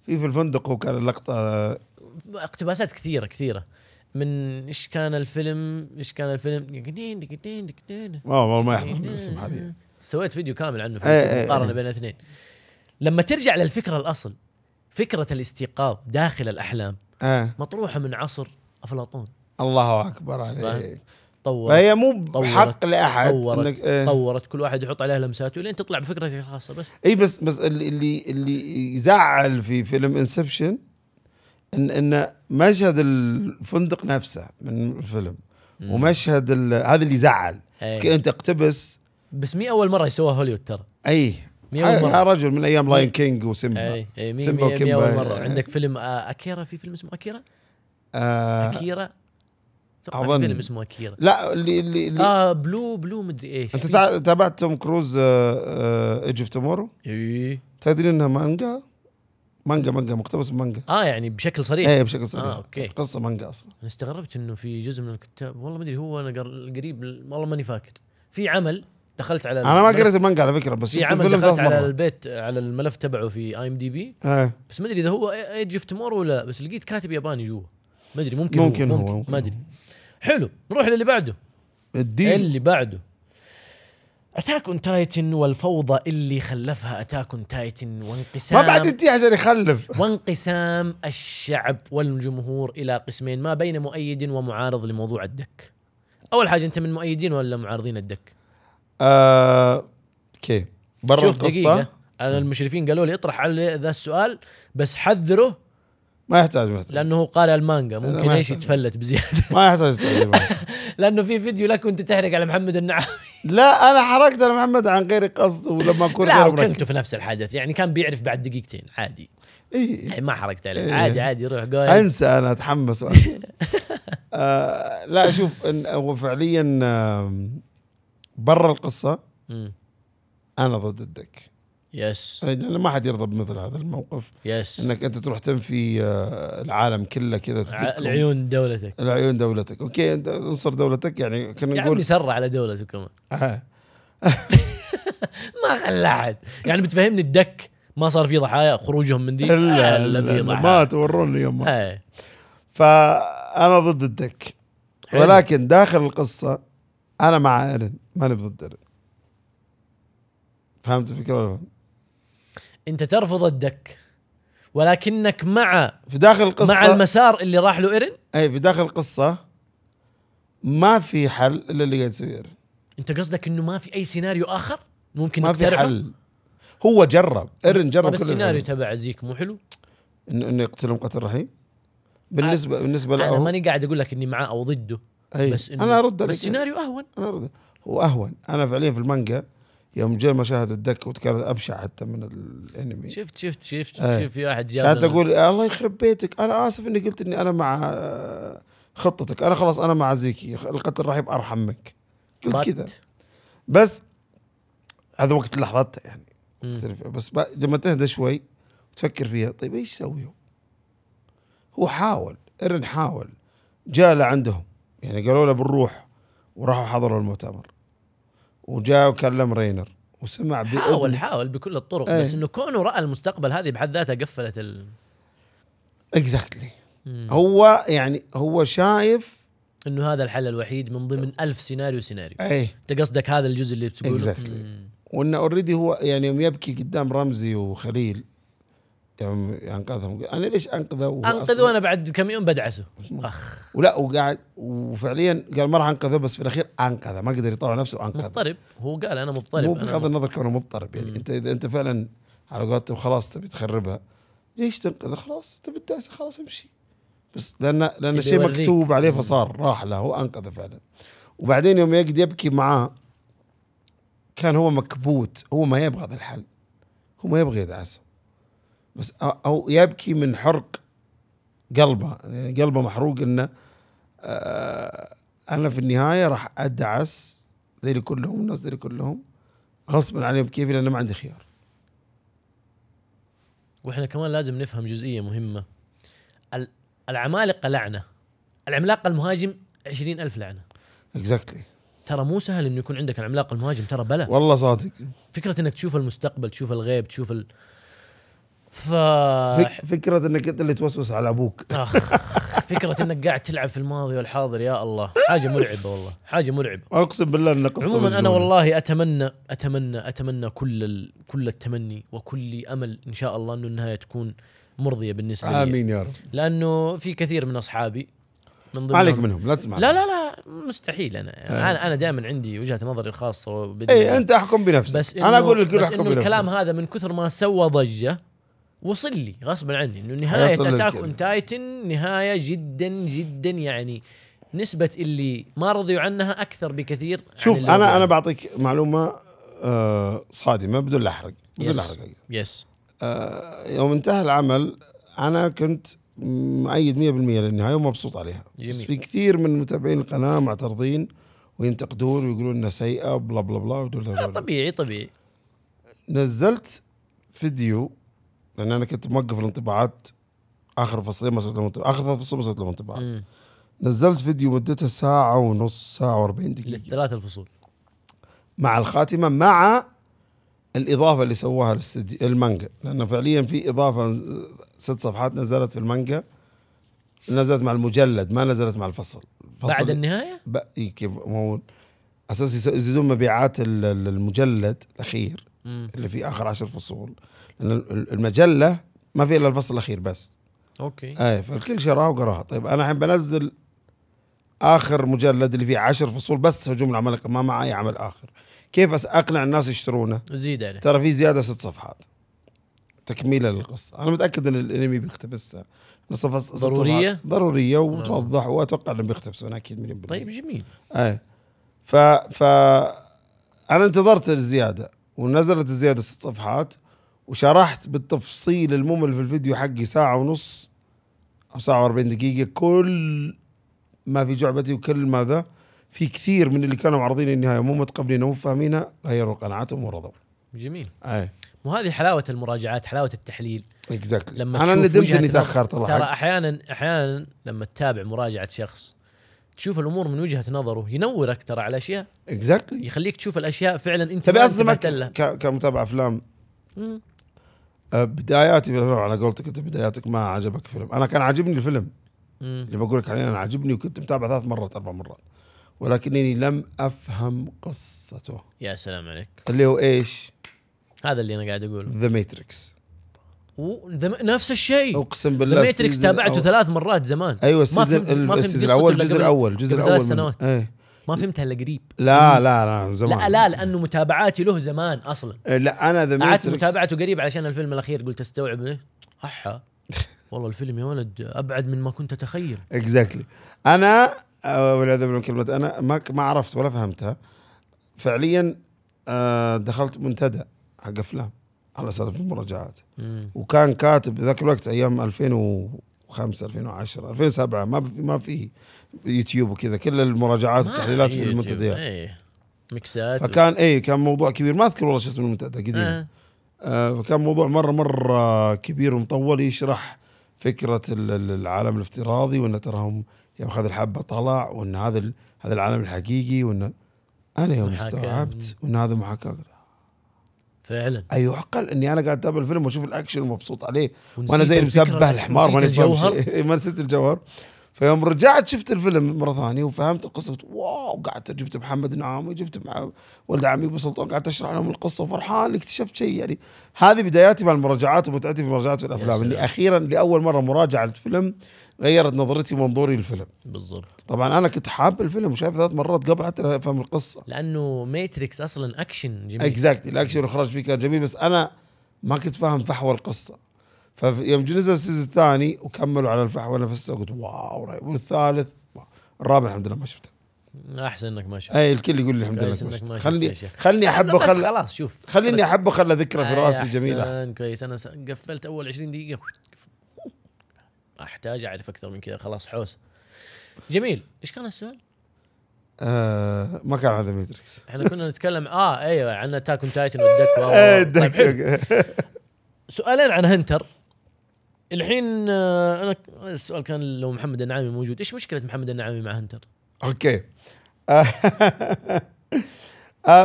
[SPEAKER 2] في في الفندق وكان اللقطه
[SPEAKER 1] اقتباسات كثيره كثيره من ايش كان الفيلم ايش كان الفيلم
[SPEAKER 2] دقيقتين والله ما يحضر الاسم
[SPEAKER 1] سويت فيديو كامل عنه في إيه، مقارنه بين الاثنين لما ترجع للفكره الاصل فكره الاستيقاظ داخل الاحلام آه. مطروحه من عصر افلاطون
[SPEAKER 2] الله اكبر
[SPEAKER 1] عليك طورت فهي مو حق لاحد طورت, إنك إيه طورت كل واحد يحط عليها لمساته لين تطلع بفكرتك الخاصه بس
[SPEAKER 2] اي بس بس اللي اللي يزعل في فيلم انسبشن ان ان مشهد الفندق نفسه من الفيلم ومشهد هذا اللي زعل أيه. انت اقتبس
[SPEAKER 1] بس مي اول مره يسووها هوليوود ترى
[SPEAKER 2] اي مي اول يا رجل من ايام لاين كينج وسيمبا اي اي مي, وكيمبا اول مره
[SPEAKER 1] عندك فيلم آه، اكيرا في فيلم اسمه اكيرا
[SPEAKER 2] آه، اكيرا اظن فيلم اسمه اكيرا لا اللي اللي اللي اه بلو بلو مدري ايش انت تابعت توم كروز ايج اوف تومورو؟ اي تدري انها مانجا؟ مانجا مانجا مقتبس من مانجا اه يعني بشكل صريح ايه بشكل صريح اه اوكي
[SPEAKER 1] قصه مانجا اصلا انا استغربت انه في جزء من الكتاب والله ما ادري هو انا قريب والله ماني فاكر في عمل دخلت على انا ما قريت المانجا على فكره بس في عمل دخلت على البيت على الملف تبعه في اي ام دي بي بس ما ادري اذا هو ايج اوف تمور ولا بس لقيت كاتب ياباني جوا ما ادري ممكن ممكن هو, هو ممكن ما ادري حلو نروح للي بعده الدين اللي بعده اتاك اون تايتن والفوضى اللي خلفها اتاك اون تايتن وانقسام ما بعد انتهى عشان يخلف وانقسام الشعب والجمهور الى قسمين ما بين مؤيد ومعارض لموضوع الدك اول حاجه انت من مؤيدين ولا معارضين الدك؟
[SPEAKER 2] آه، اوكي برا القصه
[SPEAKER 1] انا المشرفين قالوا لي اطرح على ذا السؤال بس حذره
[SPEAKER 2] ما يحتاج ما يحتاج
[SPEAKER 1] لانه هو قارئ المانجا ممكن ايش يتفلت بزياده ما يحتاج لانه في فيديو لك وانت تحرق على محمد النعامي
[SPEAKER 2] لا انا حركت
[SPEAKER 1] على محمد عن غير قصد ولما اكون لا وكنته في نفس الحدث يعني كان بيعرف بعد دقيقتين عادي إيه. ما حركت عليه إيه. عادي عادي روح قول انسى انا
[SPEAKER 2] اتحمس وانسى آه لا شوف هو فعليا برا القصه انا ضد الدك يس يعني لانه ما حد يرضى بمثل هذا الموقف يس انك انت تروح تنفي آه، العالم كله كذا العيون دولتك العيون دولتك اوكي انت انصر دولتك يعني كنا نقول سر على دولته كمان
[SPEAKER 3] آه.
[SPEAKER 1] ما خلى احد يعني بتفهمني الدك ما صار في ضحايا خروجهم من دي الا الا في ضحايا ما توروني
[SPEAKER 2] يوم فانا ضد الدك حلو. ولكن داخل القصه انا مع ايرن ماني ضد ايرن فهمت الفكره ولا
[SPEAKER 1] انت ترفض الدك ولكنك
[SPEAKER 2] مع في داخل القصه مع المسار اللي راح له ايرن اي في داخل القصه ما في حل الا اللي قاعد يسويه ايرن انت قصدك انه ما في اي سيناريو اخر ممكن ما في حل هو جرب ايرن جرب طب السيناريو
[SPEAKER 1] تبع زيك مو حلو؟
[SPEAKER 2] انه انه يقتلهم قتل رهيب بالنسبه أه بالنسبه له انا ماني
[SPEAKER 1] قاعد اقول لك اني معاه او ضده أي. بس انه
[SPEAKER 2] انا ارد بس السيناريو اهون انا ارد هو اهون انا فعليا في المانجا يوم جاء مشاهد الدك وكانت ابشع حتى من الانمي شفت شفت شفت آه. شفت في واحد جاب كانت اقول الله يخرب بيتك انا اسف اني قلت اني انا مع آه، خطتك انا خلاص انا مع زيكي القتل راح يبقى ارحم منك قلت كذا بس هذا وقت لحظتها يعني بس لما تهدى شوي تفكر فيها طيب ايش سوي هو حاول ايرن حاول جاء لعندهم يعني قالوا له بنروح وراحوا حضروا المؤتمر وجاء وكلم رينر وسمع حاول حاول بكل الطرق ايه؟ بس انه
[SPEAKER 1] كونه راى المستقبل هذه بحد ذاتها قفلت ال
[SPEAKER 3] اكزاكتلي exactly.
[SPEAKER 2] هو يعني هو شايف انه هذا الحل
[SPEAKER 1] الوحيد من ضمن ألف سيناريو سيناريو ايه انت قصدك هذا الجزء اللي بتقوله exactly.
[SPEAKER 2] وانه اوريدي هو يعني يوم يبكي قدام رمزي وخليل كم انقذهم انا ليش انقذه انقذه
[SPEAKER 1] وانا بعد كم يوم بدعسه اخ
[SPEAKER 2] ولا وقاعد وفعليا قال ما راح انقذه بس في الاخير انقذه ما قدر يطلع نفسه وانقذه
[SPEAKER 1] مضطرب هو قال انا مضطرب مو بغض
[SPEAKER 2] النظر كونه مضطرب يعني انت اذا انت فعلا على قولتهم خلاص تبي تخربها ليش تنقذه خلاص تبي تدعسه خلاص امشي بس لان لان شيء مكتوب عليه فصار راح له هو انقذه فعلا وبعدين يوم يقعد يبكي معاه كان هو مكبوت هو ما يبغى هذا الحل هو ما يبغى يدعسه بس او يبكي من حرق قلبه يعني قلبه محروق انه آه، انا في النهايه راح ادعس ذيلي كلهم الناس ذيلي كلهم غصبا عليهم كيف لان ما عندي خيار
[SPEAKER 1] واحنا كمان لازم نفهم جزئيه مهمه العمالقه لعنه العملاق المهاجم عشرين ألف لعنه اكزاكتلي exactly. ترى مو سهل انه يكون عندك العملاق المهاجم ترى بلا والله صادق فكره انك تشوف المستقبل تشوف الغيب تشوف ال... ف
[SPEAKER 2] فكرة انك انت اللي توسوس على ابوك
[SPEAKER 1] اخ فكرة انك قاعد تلعب في الماضي والحاضر يا الله حاجة مرعبة والله حاجة مرعبة اقسم بالله انك قصة عموما انا والله اتمنى اتمنى اتمنى كل ال... كل التمني وكل امل ان شاء الله انه النهاية تكون مرضية بالنسبة لي امين يا رب لانه في كثير من اصحابي من ضمن عليك منهم لا تسمع لا لا لا مستحيل انا آه. انا انا دائما عندي وجهه نظري الخاصه اي انت احكم بنفسك بس انا اقول لك احكم بنفسك الكلام هذا من كثر ما سوى ضجه وصل لي غصبا عني انه نهايه اتاك اون تايتن نهايه جدا جدا يعني نسبه اللي ما رضيوا عنها اكثر بكثير شوف عن انا انا
[SPEAKER 2] بعطيك معلومه آه، صادمه بدون احرق بدون احرق يس يس. يوم انتهى العمل انا كنت مؤيد 100% للنهايه ومبسوط عليها جميل. بس في كثير من متابعين القناه معترضين وينتقدون ويقولون انها سيئه بلا بلا بلا, بلا, بلا, بلا طبيعي طبيعي نزلت فيديو لان انا كنت موقف الانطباعات اخر فصلين ما صرت اخر ثلاث فصول صرت لهم انطباعات نزلت فيديو مدته ساعة ونص ساعة و40 دقيقة
[SPEAKER 1] ثلاث الفصول
[SPEAKER 2] مع الخاتمة مع الإضافة اللي سواها الاستديو المانجا لأنه فعليا في إضافة ست صفحات نزلت في المانجا نزلت مع المجلد ما نزلت مع الفصل, الفصل بعد النهاية؟ ب... كيف مو أساس يزيدون مبيعات المجلد الأخير مم. اللي فيه آخر عشر فصول المجله ما في الا الفصل الاخير بس اوكي اي فالكل شراها وقراها طيب انا الحين بنزل اخر مجلد اللي فيه عشر فصول بس هجوم العمالقه ما معي اي عمل اخر كيف اقنع الناس يشترونه زيد عليه ترى في زياده ست صفحات تكميله للقصه انا متاكد ان الانمي بيقتبسها ضروريه ضروريه آه. وتوضح واتوقع انه بيقتبسونها اكيد 100% طيب جميل ايه ف ف انا انتظرت الزياده ونزلت الزياده ست صفحات وشرحت بالتفصيل الممل في الفيديو حقي ساعة ونص أو ساعة وأربعين دقيقة كل ما في جعبتي وكل ماذا في كثير من اللي كانوا معرضين النهاية مو متقبلين ومو فاهمينها غيروا قناعاتهم ورضوا
[SPEAKER 1] جميل اي هذه حلاوه المراجعات حلاوه التحليل اكزاكتلي لما انا ندمت اني تاخرت الله ترى احيانا احيانا لما تتابع مراجعه شخص تشوف الامور من وجهه نظره ينورك ترى على اشياء اكزاكتلي exactly. يخليك تشوف الاشياء فعلا انت تبي طيب، اصدمك
[SPEAKER 2] كمتابع افلام أه، بداياتي في الفيلم على قولتك انت بداياتك ما عجبك الفيلم انا كان عاجبني الفيلم اللي بقول لك عليه انا عاجبني وكنت متابع ثلاث مرات اربع مرات ولكنني لم افهم قصته يا سلام عليك اللي هو ايش؟
[SPEAKER 1] هذا اللي انا قاعد اقوله ذا
[SPEAKER 2] ماتريكس نفس الشيء اقسم
[SPEAKER 1] بالله ذا ماتريكس تابعته أو... ثلاث مرات زمان ايوه السيزون الاول الجزء الاول الجزء الاول ثلاث سنوات
[SPEAKER 3] ايه ما فهمتها الا قريب لا لا لا من زمان لا
[SPEAKER 1] لا لانه متابعاتي له زمان اصلا إيه، لا انا ذا قعدت متابعته قريب علشان الفيلم الاخير قلت استوعب احا
[SPEAKER 2] والله الفيلم يا ولد ابعد من ما كنت اتخيل اكزاكتلي انا آه، والعياذ بالله كلمه انا ما ما عرفت ولا فهمتها فعليا آه، دخلت منتدى حق افلام على سالفه المراجعات وكان كاتب ذاك الوقت ايام 2005 2010 2007 ما ما في يوتيوب وكذا كل المراجعات والتحليلات في المنتديات
[SPEAKER 1] ايه ميكسات فكان و... ايه
[SPEAKER 2] كان موضوع كبير ما اذكر والله شو اسم المنتدى قديم آه. آه فكان موضوع مره مره كبير ومطول يشرح فكره العالم الافتراضي وان تراهم اخذ الحبه طلع وان هذا هذا العالم الحقيقي وان انا يوم استوعبت وان هذا محاكاه فعلا اي أيوة اني انا قاعد اتابع الفيلم واشوف الاكشن ومبسوط عليه وانا زي المسبح الحمار ماني الجوهر ما نسيت الجوهر فيوم رجعت شفت الفيلم مره ثانيه وفهمت القصه واو قعدت جبت محمد نعام وجبت مع ولد عمي ابو سلطان قعدت اشرح لهم القصه وفرحان اكتشفت شيء يعني هذه بداياتي مع المراجعات ومتعتي في مراجعات الافلام اللي اخيرا لاول مره مراجعه الفيلم غيرت نظرتي ومنظوري للفيلم بالضبط طبعا انا كنت حاب الفيلم وشايف ثلاث مرات قبل حتى افهم القصه لانه
[SPEAKER 1] ماتريكس اصلا اكشن جميل
[SPEAKER 2] اكزاكتلي الاكشن والاخراج فيه كان جميل بس انا ما كنت فاهم فحوى القصه فيوم نزل السيزون الثاني وكملوا على الفحوى نفسه قلت واو رهيب والثالث الرابع الحمد لله ما شفته
[SPEAKER 1] احسن انك ما شفته اي الكل يقول لي الحمد لله خلني ما شفته خلني خلني احبه خل خلاص شوف خليني احبه خلى ذكرى آه، في راسي جميله احسن كويس انا قفلت اول 20 دقيقه احتاج اعرف اكثر من كذا خلاص حوسه جميل ايش كان السؤال؟
[SPEAKER 2] آه ما كان هذا ميتريكس
[SPEAKER 1] احنا كنا نتكلم اه ايوه عن تاكون تايتن والدك إيه، و... طيب سؤالين عن هنتر الحين
[SPEAKER 2] آه، انا السؤال
[SPEAKER 1] كان لو محمد النعامي موجود ايش مشكله محمد النعامي مع هنتر
[SPEAKER 2] اوكي آه،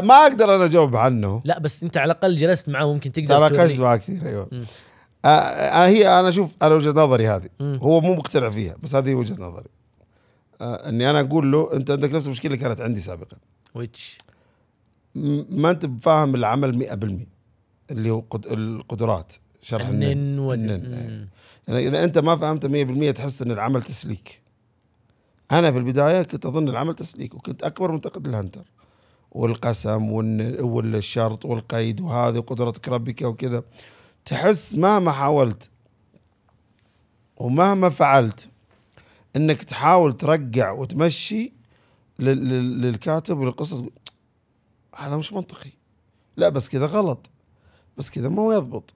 [SPEAKER 2] ما اقدر انا اجاوب عنه لا بس انت على الاقل جلست معاه ممكن تقدر تركز معه معاه كثير ايوه آه،, آه، هي انا اشوف انا وجهه نظري هذه مم. هو مو مقتنع فيها بس هذه وجهه نظري آه، اني انا اقول له انت عندك نفس المشكله اللي كانت عندي سابقا ويتش ما انت فاهم العمل 100% اللي هو قد- القدرات شرح النن النن والنن والنن أيوة. يعني اذا انت ما فهمت 100% تحس ان العمل تسليك انا في البدايه كنت اظن العمل تسليك وكنت اكبر منتقد للهنتر والقسم والشرط والقيد وهذه وقدرتك ربك وكذا تحس مهما حاولت ومهما فعلت انك تحاول ترجع وتمشي للكاتب والقصة هذا مش منطقي لا بس كذا غلط بس كذا ما يضبط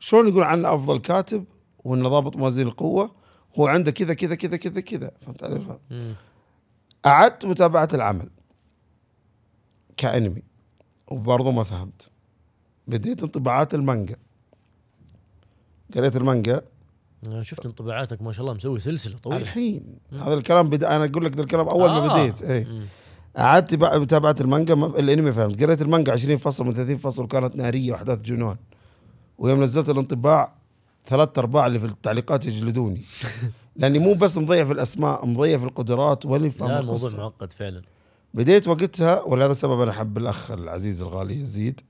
[SPEAKER 2] شلون يقول عن افضل كاتب وانه ضابط موازين القوه هو عنده كذا كذا كذا كذا كذا فهمت علي؟ اعدت متابعه العمل كانمي وبرضه ما فهمت بديت انطباعات المانجا قريت المانجا انا شفت انطباعاتك
[SPEAKER 1] ما شاء الله مسوي سلسله طويله الحين مم. هذا
[SPEAKER 2] الكلام بدا انا اقول لك ذا الكلام اول آه. ما بديت اي قعدت متابعه المانجا الانمي فهمت قريت المانجا 20 فصل من 30 فصل وكانت ناريه واحداث جنون ويوم نزلت الانطباع ثلاثة أرباع اللي في التعليقات يجلدوني لأني مو بس مضيع في الأسماء مضيع في القدرات ولا في لا الموضوع معقد فعلا بديت وقتها ولهذا السبب أنا أحب الأخ العزيز الغالي يزيد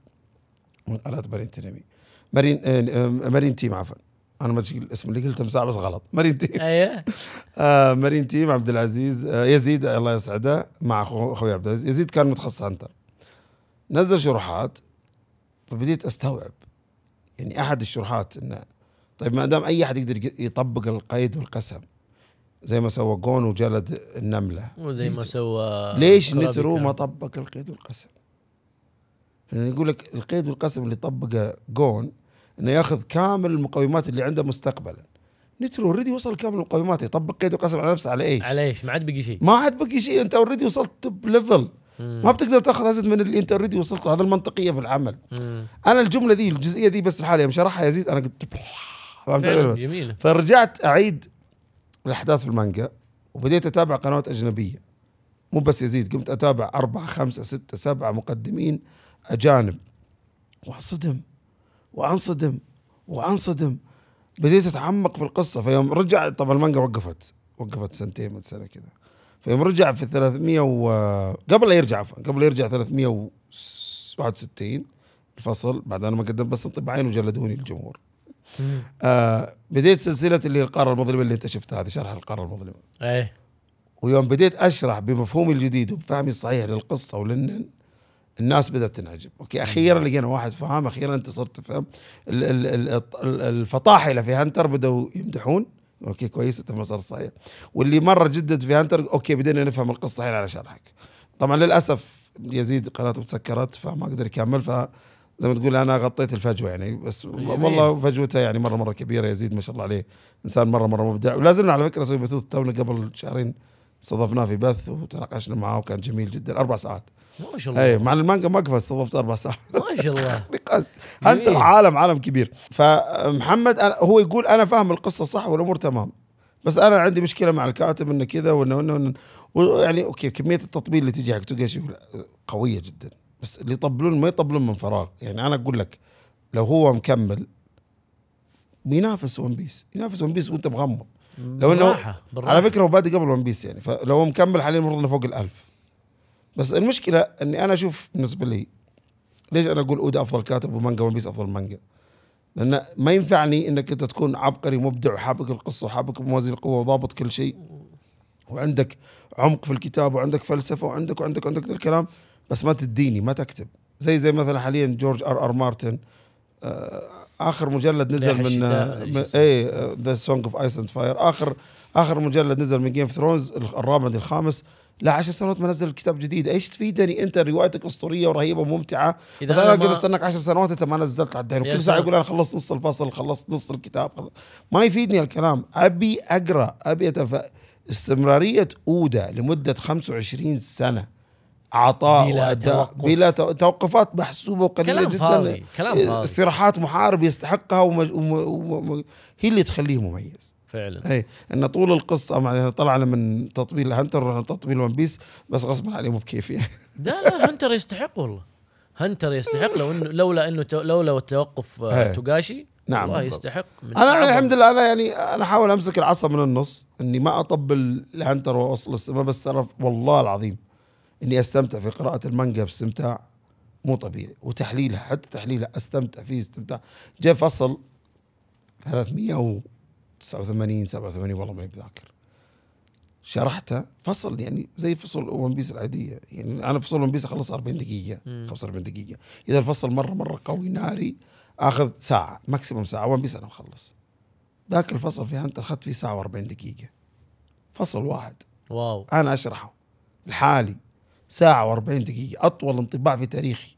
[SPEAKER 2] من قناة مارين تيرمي مارين آه،, آه مارين تيم عفوا انا ما ادري الاسم اللي قلته مساعد بس غلط مارين تيم ايوه آه مارين تيم عبد العزيز آه يزيد الله يسعده مع اخوي أخو عبد العزيز يزيد كان متخصص هنتر نزل شروحات فبديت استوعب يعني احد الشروحات انه طيب ما دام اي احد يقدر يطبق القيد والقسم زي ما سوى جون وجلد النمله وزي ما سوى ليش نترو ما طبق القيد والقسم؟ يعني يقول لك القيد والقسم اللي طبقه جون انه ياخذ كامل المقومات اللي عنده مستقبلا نترو اوريدي وصل كامل المقومات يطبق قيد وقسم على نفسه على ايش؟ على ايش؟ ما عاد بقي شيء ما عاد بقي شيء انت اوريدي وصلت توب ليفل ما بتقدر تاخذ ازيد من اللي انت اوريدي وصلته هذا المنطقيه في العمل مم. انا الجمله ذي الجزئيه ذي بس لحالي يوم شرحها يزيد انا قلت فهمت نعم، جميلة فرجعت اعيد الاحداث في المانجا وبديت اتابع قنوات اجنبيه مو بس يزيد قمت اتابع أربعة خمسة ستة سبعة مقدمين اجانب وانصدم وانصدم وانصدم بديت اتعمق في القصه فيوم رجع طبعا المانجا وقفت وقفت سنتين من سنه كذا فيوم رجع في 300 و قبل لا يرجع قبل لا يرجع 361 الفصل بعد انا ما قدمت بس انطباعين وجلدوني الجمهور آه بديت سلسله اللي القاره المظلمه اللي انت شفتها هذه شرح القاره المظلمه ايه ويوم بديت اشرح بمفهومي الجديد وبفهمي الصحيح للقصه ولن الناس بدات تنعجب اوكي اخيرا لقينا واحد فهم اخيرا انت صرت تفهم الفطاحله في هانتر بداوا يمدحون اوكي كويس انت صار المسار الصحيح واللي مره جدد في هانتر اوكي بدينا نفهم القصه هنا على شرحك طبعا للاسف يزيد قناته تسكرت فما قدر يكمل ف زي ما تقول انا غطيت الفجوه يعني بس والله فجوته يعني مره مره كبيره يزيد ما شاء الله عليه انسان مره مره مبدع ولازلنا على فكره نسوي بثوث تونا قبل شهرين استضفناه في بث وتناقشنا معاه وكان جميل جدا اربع ساعات ما شاء الله اي مع المانجا ما قفلت استضفت اربع ساعات
[SPEAKER 3] ما شاء الله نقاش
[SPEAKER 2] انت العالم عالم كبير فمحمد هو يقول انا فاهم القصه صح والامور تمام بس انا عندي مشكله مع الكاتب انه كذا وانه يعني اوكي كميه التطبيل اللي تجي حق قويه جدا بس اللي يطبلون ما يطبلون من فراغ يعني انا اقول لك لو هو مكمل بينافس ون بيس ينافس ون بيس وانت مغمض لو انه براحة. على فكره هو بادي قبل ون بيس يعني فلو هو مكمل حاليا المفروض انه فوق الألف بس المشكله اني انا اشوف بالنسبه لي ليش انا اقول اودا افضل كاتب ومانجا ون بيس افضل مانجا لان ما ينفعني انك انت تكون عبقري مبدع وحابك القصه وحابك موازين القوه وضابط كل شيء وعندك عمق في الكتاب وعندك فلسفه وعندك وعندك وعندك الكلام بس ما تديني ما تكتب زي زي مثلا حاليا جورج ار ار مارتن آه، اخر مجلد نزل من, اي ذا سونج اوف ايس اند فاير اخر اخر مجلد نزل من جيم اوف ثرونز الرابع الخامس لا عشر سنوات ما نزل كتاب جديد ايش تفيدني انت روايتك اسطوريه ورهيبه وممتعه بس انا اقدر استناك عشر سنوات انت ما نزلت على الدين وكل ساعه يقول انا خلصت نص الفصل خلصت نص الكتاب خلص. ما يفيدني الكلام ابي اقرا ابي أتف... استمراريه اودا لمده 25 سنه عطاء بلا, توقف. بلا توقفات محسوبة وقليلة كلام جدا فاضي. كلام فاضي. استراحات محارب يستحقها ومج... وم... وم... هي اللي تخليه مميز فعلا اي ان طول القصه مع يعني طلعنا من تطبيل هنتر رحنا تطبيل ون بيس بس غصبا عليه مو بكيفي يعني.
[SPEAKER 1] لا لا هنتر يستحق والله هنتر يستحق لو انه لولا انه لولا توقف آه، إيه. توغاشي نعم والله يستحق من انا
[SPEAKER 2] الحمد لله انا يعني انا احاول امسك العصا من النص اني ما اطبل لهنتر واوصل السماء بس ترى والله العظيم اني استمتع في قراءه المانجا باستمتاع مو طبيعي وتحليلها حتى تحليلها استمتع فيه استمتاع جاء فصل 389 87 والله ماني بذاكر شرحته فصل يعني زي فصول ون بيس العاديه يعني انا فصول ون بيس اخلص 40 دقيقه 45 دقيقه اذا الفصل مره مره قوي ناري اخذ ساعه ماكسيموم ساعه ون بيس انا مخلص ذاك الفصل في هانتر اخذت فيه ساعه و40 دقيقه فصل واحد واو انا اشرحه لحالي ساعة و40 دقيقة أطول انطباع في تاريخي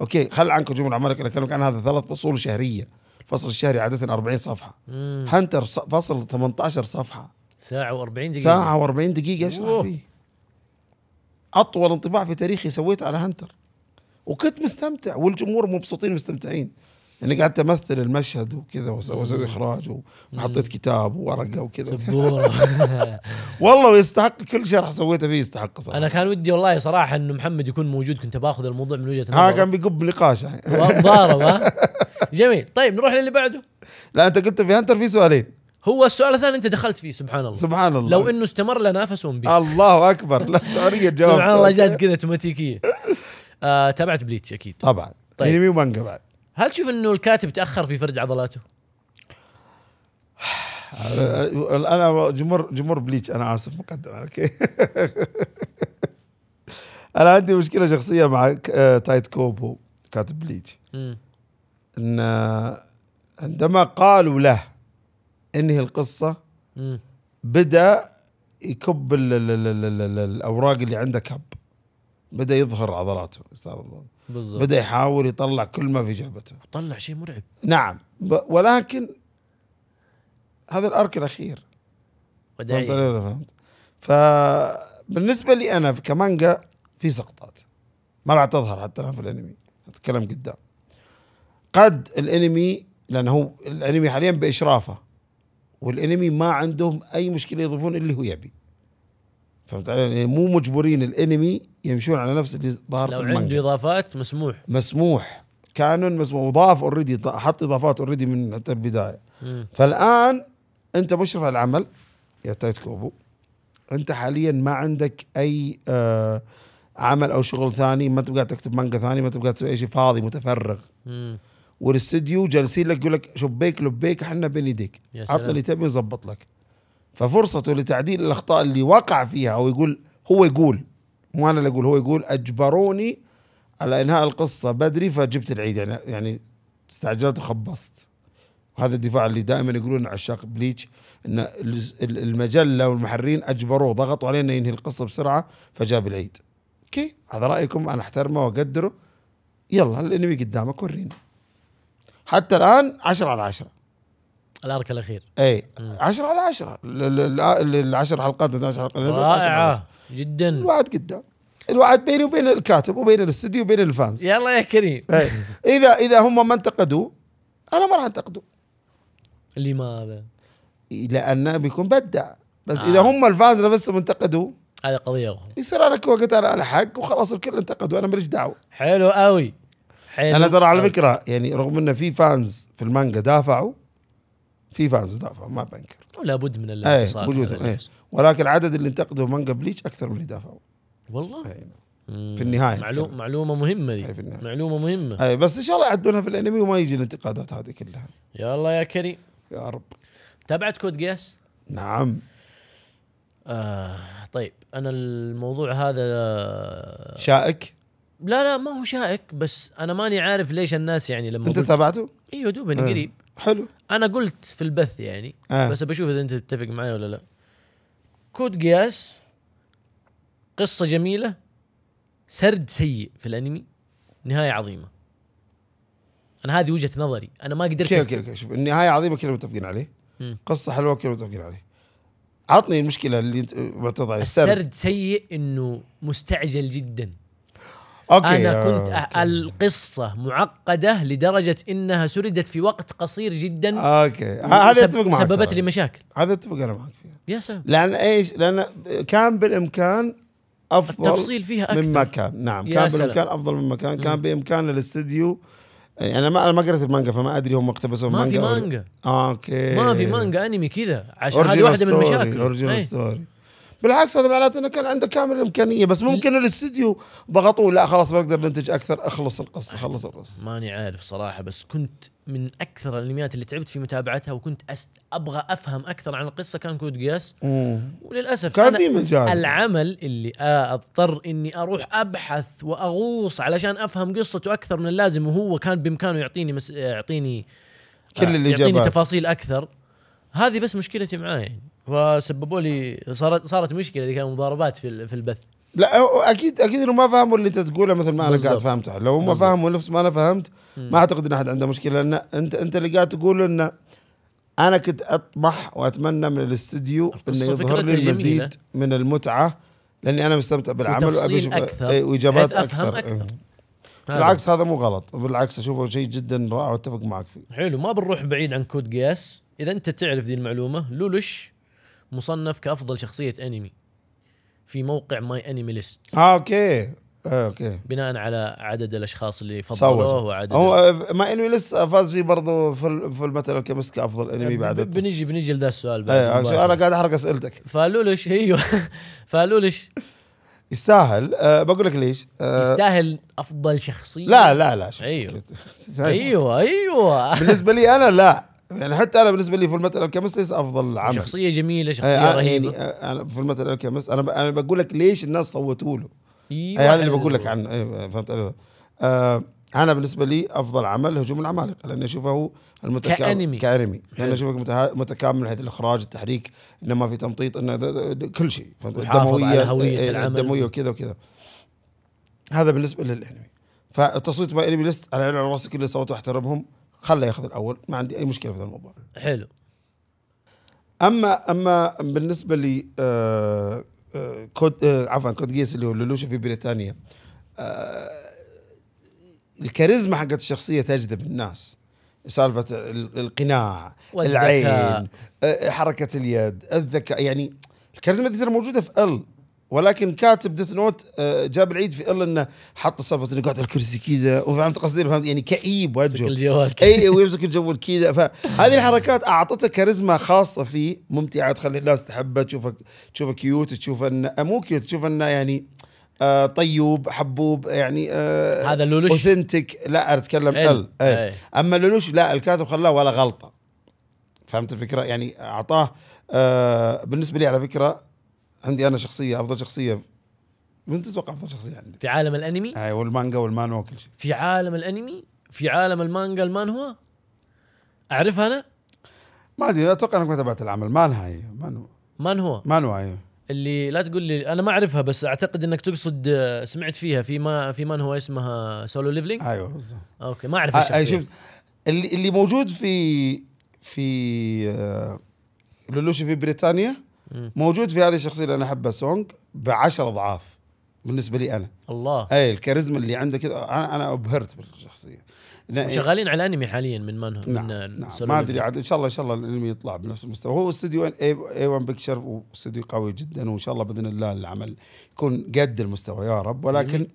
[SPEAKER 2] أوكي خل عنك هجوم العمالقة أنا أكلمك عن هذا ثلاث فصول شهرية الفصل الشهري عادة 40 صفحة مم. هانتر فصل 18 صفحة
[SPEAKER 1] ساعة و40 دقيقة ساعة
[SPEAKER 2] و40 دقيقة أشرح فيه أطول انطباع في تاريخي سويته على هانتر وكنت مستمتع والجمهور مبسوطين مستمتعين يعني قعدت امثل المشهد وكذا واسوي اخراج وحطيت كتاب وورقه وكذا والله ويستحق كل شرح سويته فيه يستحق
[SPEAKER 1] صراحه انا كان ودي والله صراحه انه محمد يكون موجود كنت باخذ الموضوع من وجهه آه، نظره ها كان
[SPEAKER 2] بيقب نقاش ضارب جميل طيب نروح للي بعده لا انت قلت في هنتر في سؤالين
[SPEAKER 1] هو السؤال الثاني انت دخلت فيه سبحان الله سبحان الله لو انه استمر لنافس ون بيس
[SPEAKER 2] الله اكبر لا سعوديه
[SPEAKER 1] جواب سبحان الله جات كذا اوتوماتيكيه آه تابعت بليتش اكيد طبعا طيب انمي ومانجا بعد هل تشوف انه الكاتب تاخر في فرد عضلاته؟
[SPEAKER 2] انا جمهور جمهور بليتش انا اسف مقدم اوكي انا عندي مشكله شخصيه مع آه، تايت كوبو كاتب بليتش ان آه، عندما قالوا له انهي القصه بدا يكب الاوراق اللي عنده كب بدا يظهر عضلاته استاذ الله بالزبط. بدا يحاول يطلع كل ما في جعبته طلع شيء مرعب نعم ولكن هذا الارك الاخير وداعي فهمت فبالنسبه لي انا كمانجا في سقطات ما بعد تظهر حتى الان في الانمي اتكلم قدام قد الانمي لانه هو الانمي حاليا باشرافه والانمي ما عندهم اي مشكله يضيفون اللي هو يبي فهمت علي؟ يعني مو مجبورين الانمي يمشون على نفس اللي ظهر لو عنده
[SPEAKER 1] اضافات مسموح
[SPEAKER 2] مسموح كانون مسموح وضاف اوريدي حط اضافات اوريدي من حتى البدايه مم. فالان انت مشرف على العمل يا تايت كوبو انت حاليا ما عندك اي آه عمل او شغل ثاني ما تبقى تكتب مانجا ثاني ما تبقى تسوي اي شيء فاضي متفرغ والاستديو جالسين لك يقول لك شبيك لبيك احنا بين يديك عطنا اللي تبي وظبط لك ففرصته لتعديل الاخطاء اللي وقع فيها او يقول هو يقول مو انا اللي اقول هو يقول اجبروني على انهاء القصه بدري فجبت العيد يعني يعني استعجلت وخبصت وهذا الدفاع اللي دائما يقولون عشاق بليتش ان المجله والمحررين اجبروه ضغطوا علينا ينهي القصه بسرعه فجاب العيد اوكي هذا رايكم انا احترمه واقدره يلا الانمي قدامك ورينا حتى الان عشرة على عشرة الارك الاخير اي 10 على 10 العشر حلقات 12 حلقه رائعه جدا الوعد قدام الوعد بيني وبين الكاتب وبين الاستديو وبين الفانز
[SPEAKER 1] يلا يا كريم
[SPEAKER 2] إيه. اذا اذا هم ما انتقدوه انا ما راح انتقدوا لماذا؟ لانه بيكون بدع بس آه. اذا هم الفانز نفسهم انتقدوه هذه قضيه اخرى يصير انا وقت انا على حق وخلاص الكل انتقدوا انا ماليش دعوه حلو قوي حلو انا ترى على فكره يعني رغم انه في فانز في المانجا دافعوا في فانز دافعوا ما بنكر ولابد من الاتصال إيه، وجودهم ايه ولكن العدد اللي انتقدوا من قبليش اكثر من اللي دافعوا
[SPEAKER 1] والله ايه. نعم. في النهايه معلوم معلومه مهمه دي إيه، معلومه مهمه اي بس ان شاء
[SPEAKER 2] الله يعدونها في الانمي وما يجي الانتقادات هذه كلها
[SPEAKER 1] يا الله يا كريم يا رب تابعت كود جيس نعم آه طيب انا الموضوع هذا آه، شائك لا لا ما هو شائك بس انا ماني عارف ليش الناس يعني لما انت تابعته؟ ايوه دوبني آه. إيه. قريب حلو انا قلت في البث يعني آه. بس بشوف اذا انت تتفق معي ولا لا كود قياس قصه جميله سرد سيء في الانمي نهايه عظيمه انا هذه وجهه نظري انا ما قدرت كيف كيف شوف
[SPEAKER 2] النهايه عظيمه كلنا متفقين عليه قصه حلوه كلنا متفقين عليه عطني المشكله اللي معترض عليها السرد, السرد
[SPEAKER 1] سيء انه مستعجل جدا أوكي. انا آه، كنت أوكي. القصه معقده لدرجه انها سردت في وقت قصير جدا اوكي هذا اتفق معك سببت لي
[SPEAKER 2] مشاكل هذا اتفق انا معك فيها يا سلام لان ايش؟ لان كان بالامكان افضل التفصيل فيها اكثر مما نعم، كان نعم كان بالامكان افضل مما كان كان بامكان الاستديو يعني انا ما انا ما قريت المانجا فما ادري هم اقتبسوا المانجا ما في مانجا اوكي ما في مانجا
[SPEAKER 1] انمي كذا عشان هذه واحده من المشاكل اورجينال ستوري
[SPEAKER 2] بالعكس هذا معناته انه كان عنده كامل الامكانيه بس ممكن الاستديو ضغطوه لا خلاص ما اقدر ننتج اكثر اخلص القصه خلص القصه
[SPEAKER 1] ماني عارف صراحه بس كنت من اكثر الانميات اللي تعبت في متابعتها وكنت أست... ابغى افهم اكثر عن القصه كان كود جياس وللاسف كان في مجال العمل اللي آه، اضطر اني اروح ابحث واغوص علشان افهم قصته اكثر من اللازم وهو كان بامكانه يعطيني مس... يعطيني
[SPEAKER 2] كل آه، الاجابات يعطيني
[SPEAKER 1] تفاصيل اكثر هذه بس مشكلتي معاه يعني فسببوا لي صارت صارت مشكله اللي كان مضاربات في في البث
[SPEAKER 2] لا اكيد اكيد انه ما فهموا اللي انت تقوله مثل ما انا قاعد فهمته لو هم فهموا نفس ما انا فهمت ما اعتقد ان احد عنده مشكله لان انت انت اللي قاعد تقول انه انا كنت اطمح واتمنى من الاستديو انه يظهر لي المزيد من المتعه لاني انا مستمتع بالعمل وابي اشوف إيه، واجابات اكثر, أكثر. إيه. بالعكس هذا مو غلط بالعكس اشوفه شيء جدا رائع واتفق معك فيه
[SPEAKER 1] حلو ما بنروح بعيد عن كود قياس اذا انت تعرف ذي المعلومه لولوش مصنف كافضل شخصيه انمي في موقع ماي انمي ليست
[SPEAKER 2] اه اوكي آه، اوكي
[SPEAKER 1] بناء على عدد الاشخاص اللي فضلوه وعدد هو
[SPEAKER 2] ما انمي لسه فاز فيه برضه في في المثل الكيمست كافضل انمي آه، بعد بنيجي بنيجي لذا السؤال بعد إيه، انا قاعد
[SPEAKER 1] احرق اسئلتك فلولش ايوه فلولش
[SPEAKER 2] يستاهل أه بقول لك ليش أه
[SPEAKER 1] يستاهل افضل شخصيه لا لا لا أيوه.
[SPEAKER 2] ايوه ايوه ايوه بالنسبه لي انا لا يعني حتى انا بالنسبه لي فول المثل الكيمست ليس افضل عمل شخصيه جميله آه، شخصيه آه يعني، رهيبه يعني انا في المثل الكيمست انا انا بقول لك ليش الناس صوتوا له ايوه هذا اللي بقول لك عنه أيوة فهمت آه انا بالنسبه لي افضل عمل هجوم العمالقه لاني اشوفه المتكامل كانمي كانمي لاني اشوفه متكامل من حيث الاخراج التحريك انه ما في تمطيط انه كل شيء الدمويه على هويه العمل الدمويه وكذا وكذا هذا بالنسبه للانمي فالتصويت مع انمي ليست على عيني على راسي كل صوت واحترمهم خله ياخذ الاول ما عندي اي مشكله في هذا الموضوع حلو اما اما بالنسبه ل آه، آه، كود آه، عفوا كود جيس اللي هو لولوشا في بريطانيا الكاريزما حقت الشخصيه تجذب الناس سالفه القناع والذكاء. العين حركه اليد الذكاء يعني الكاريزما دي ترى موجوده في ال ولكن كاتب ديث نوت آه، جاب العيد في الا انه حط صبت على الكرسي كذا وفهمت قصدي فهمت يعني كئيب وجهه الجوال اي ويمسك الجوال كذا فهذه الحركات اعطته كاريزما خاصه فيه ممتعه تخلي الناس تحبه تشوفه تشوفه كيوت تشوف انه آه، مو كيوت تشوف انه يعني آه، طيوب حبوب يعني هذا لولوش اوثنتيك لا اتكلم ال إيه. إيه. اما لولوش لا الكاتب خلاه ولا غلطه فهمت الفكره يعني اعطاه بالنسبه لي على فكره عندي انا شخصيه افضل شخصيه من تتوقع افضل شخصيه عندي في عالم الانمي اي والمانجا والمانوا وكل شيء في عالم الانمي في عالم المانجا المانهوا اعرفها انا ما ادري اتوقع انك ما تابعت العمل مانها هي مانوا هو مانوا ايوه
[SPEAKER 1] اللي لا تقول لي انا ما اعرفها بس اعتقد انك تقصد آه، سمعت فيها في ما في مان هو اسمها سولو ليفلينج ايوه بالضبط اوكي ما اعرف اي آه، آه، شفت
[SPEAKER 2] اللي اللي موجود في في لولوشي في بريطانيا موجود في هذه الشخصيه اللي انا احبها سونج بعشر اضعاف بالنسبه لي انا الله اي الكاريزما اللي عنده كذا انا انا ابهرت بالشخصيه إيه. شغالين
[SPEAKER 1] على انمي حاليا من من نعم من نعم ما ادري عاد
[SPEAKER 2] ان شاء الله ان شاء الله الانمي يطلع بنفس المستوى هو استوديو اي 1 بيكشر واستوديو قوي جدا وان شاء الله باذن الله العمل يكون قد المستوى يا رب ولكن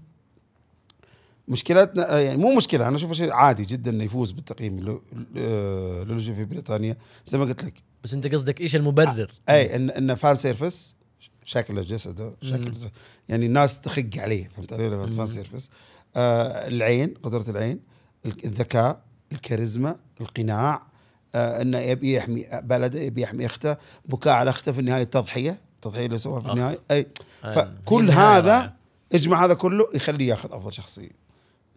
[SPEAKER 2] مشكلتنا آه، يعني مو مشكله انا اشوف شيء عادي جدا انه يفوز بالتقييم آه، لولوجي في بريطانيا زي ما قلت لك بس انت قصدك ايش آه، المبرر اي ان ان فان سيرفس شكله جسده شكله يعني الناس تخق عليه فهمت علي فان سيرفس آه العين قدره العين الذكاء الكاريزما القناع آه انه يبي يحمي بلده يبي يحمي اخته بكاء على اخته في النهايه التضحيه التضحيه اللي سواها في النهايه اي آه. فكل هذا اجمع هذا كله يخليه ياخذ افضل شخصيه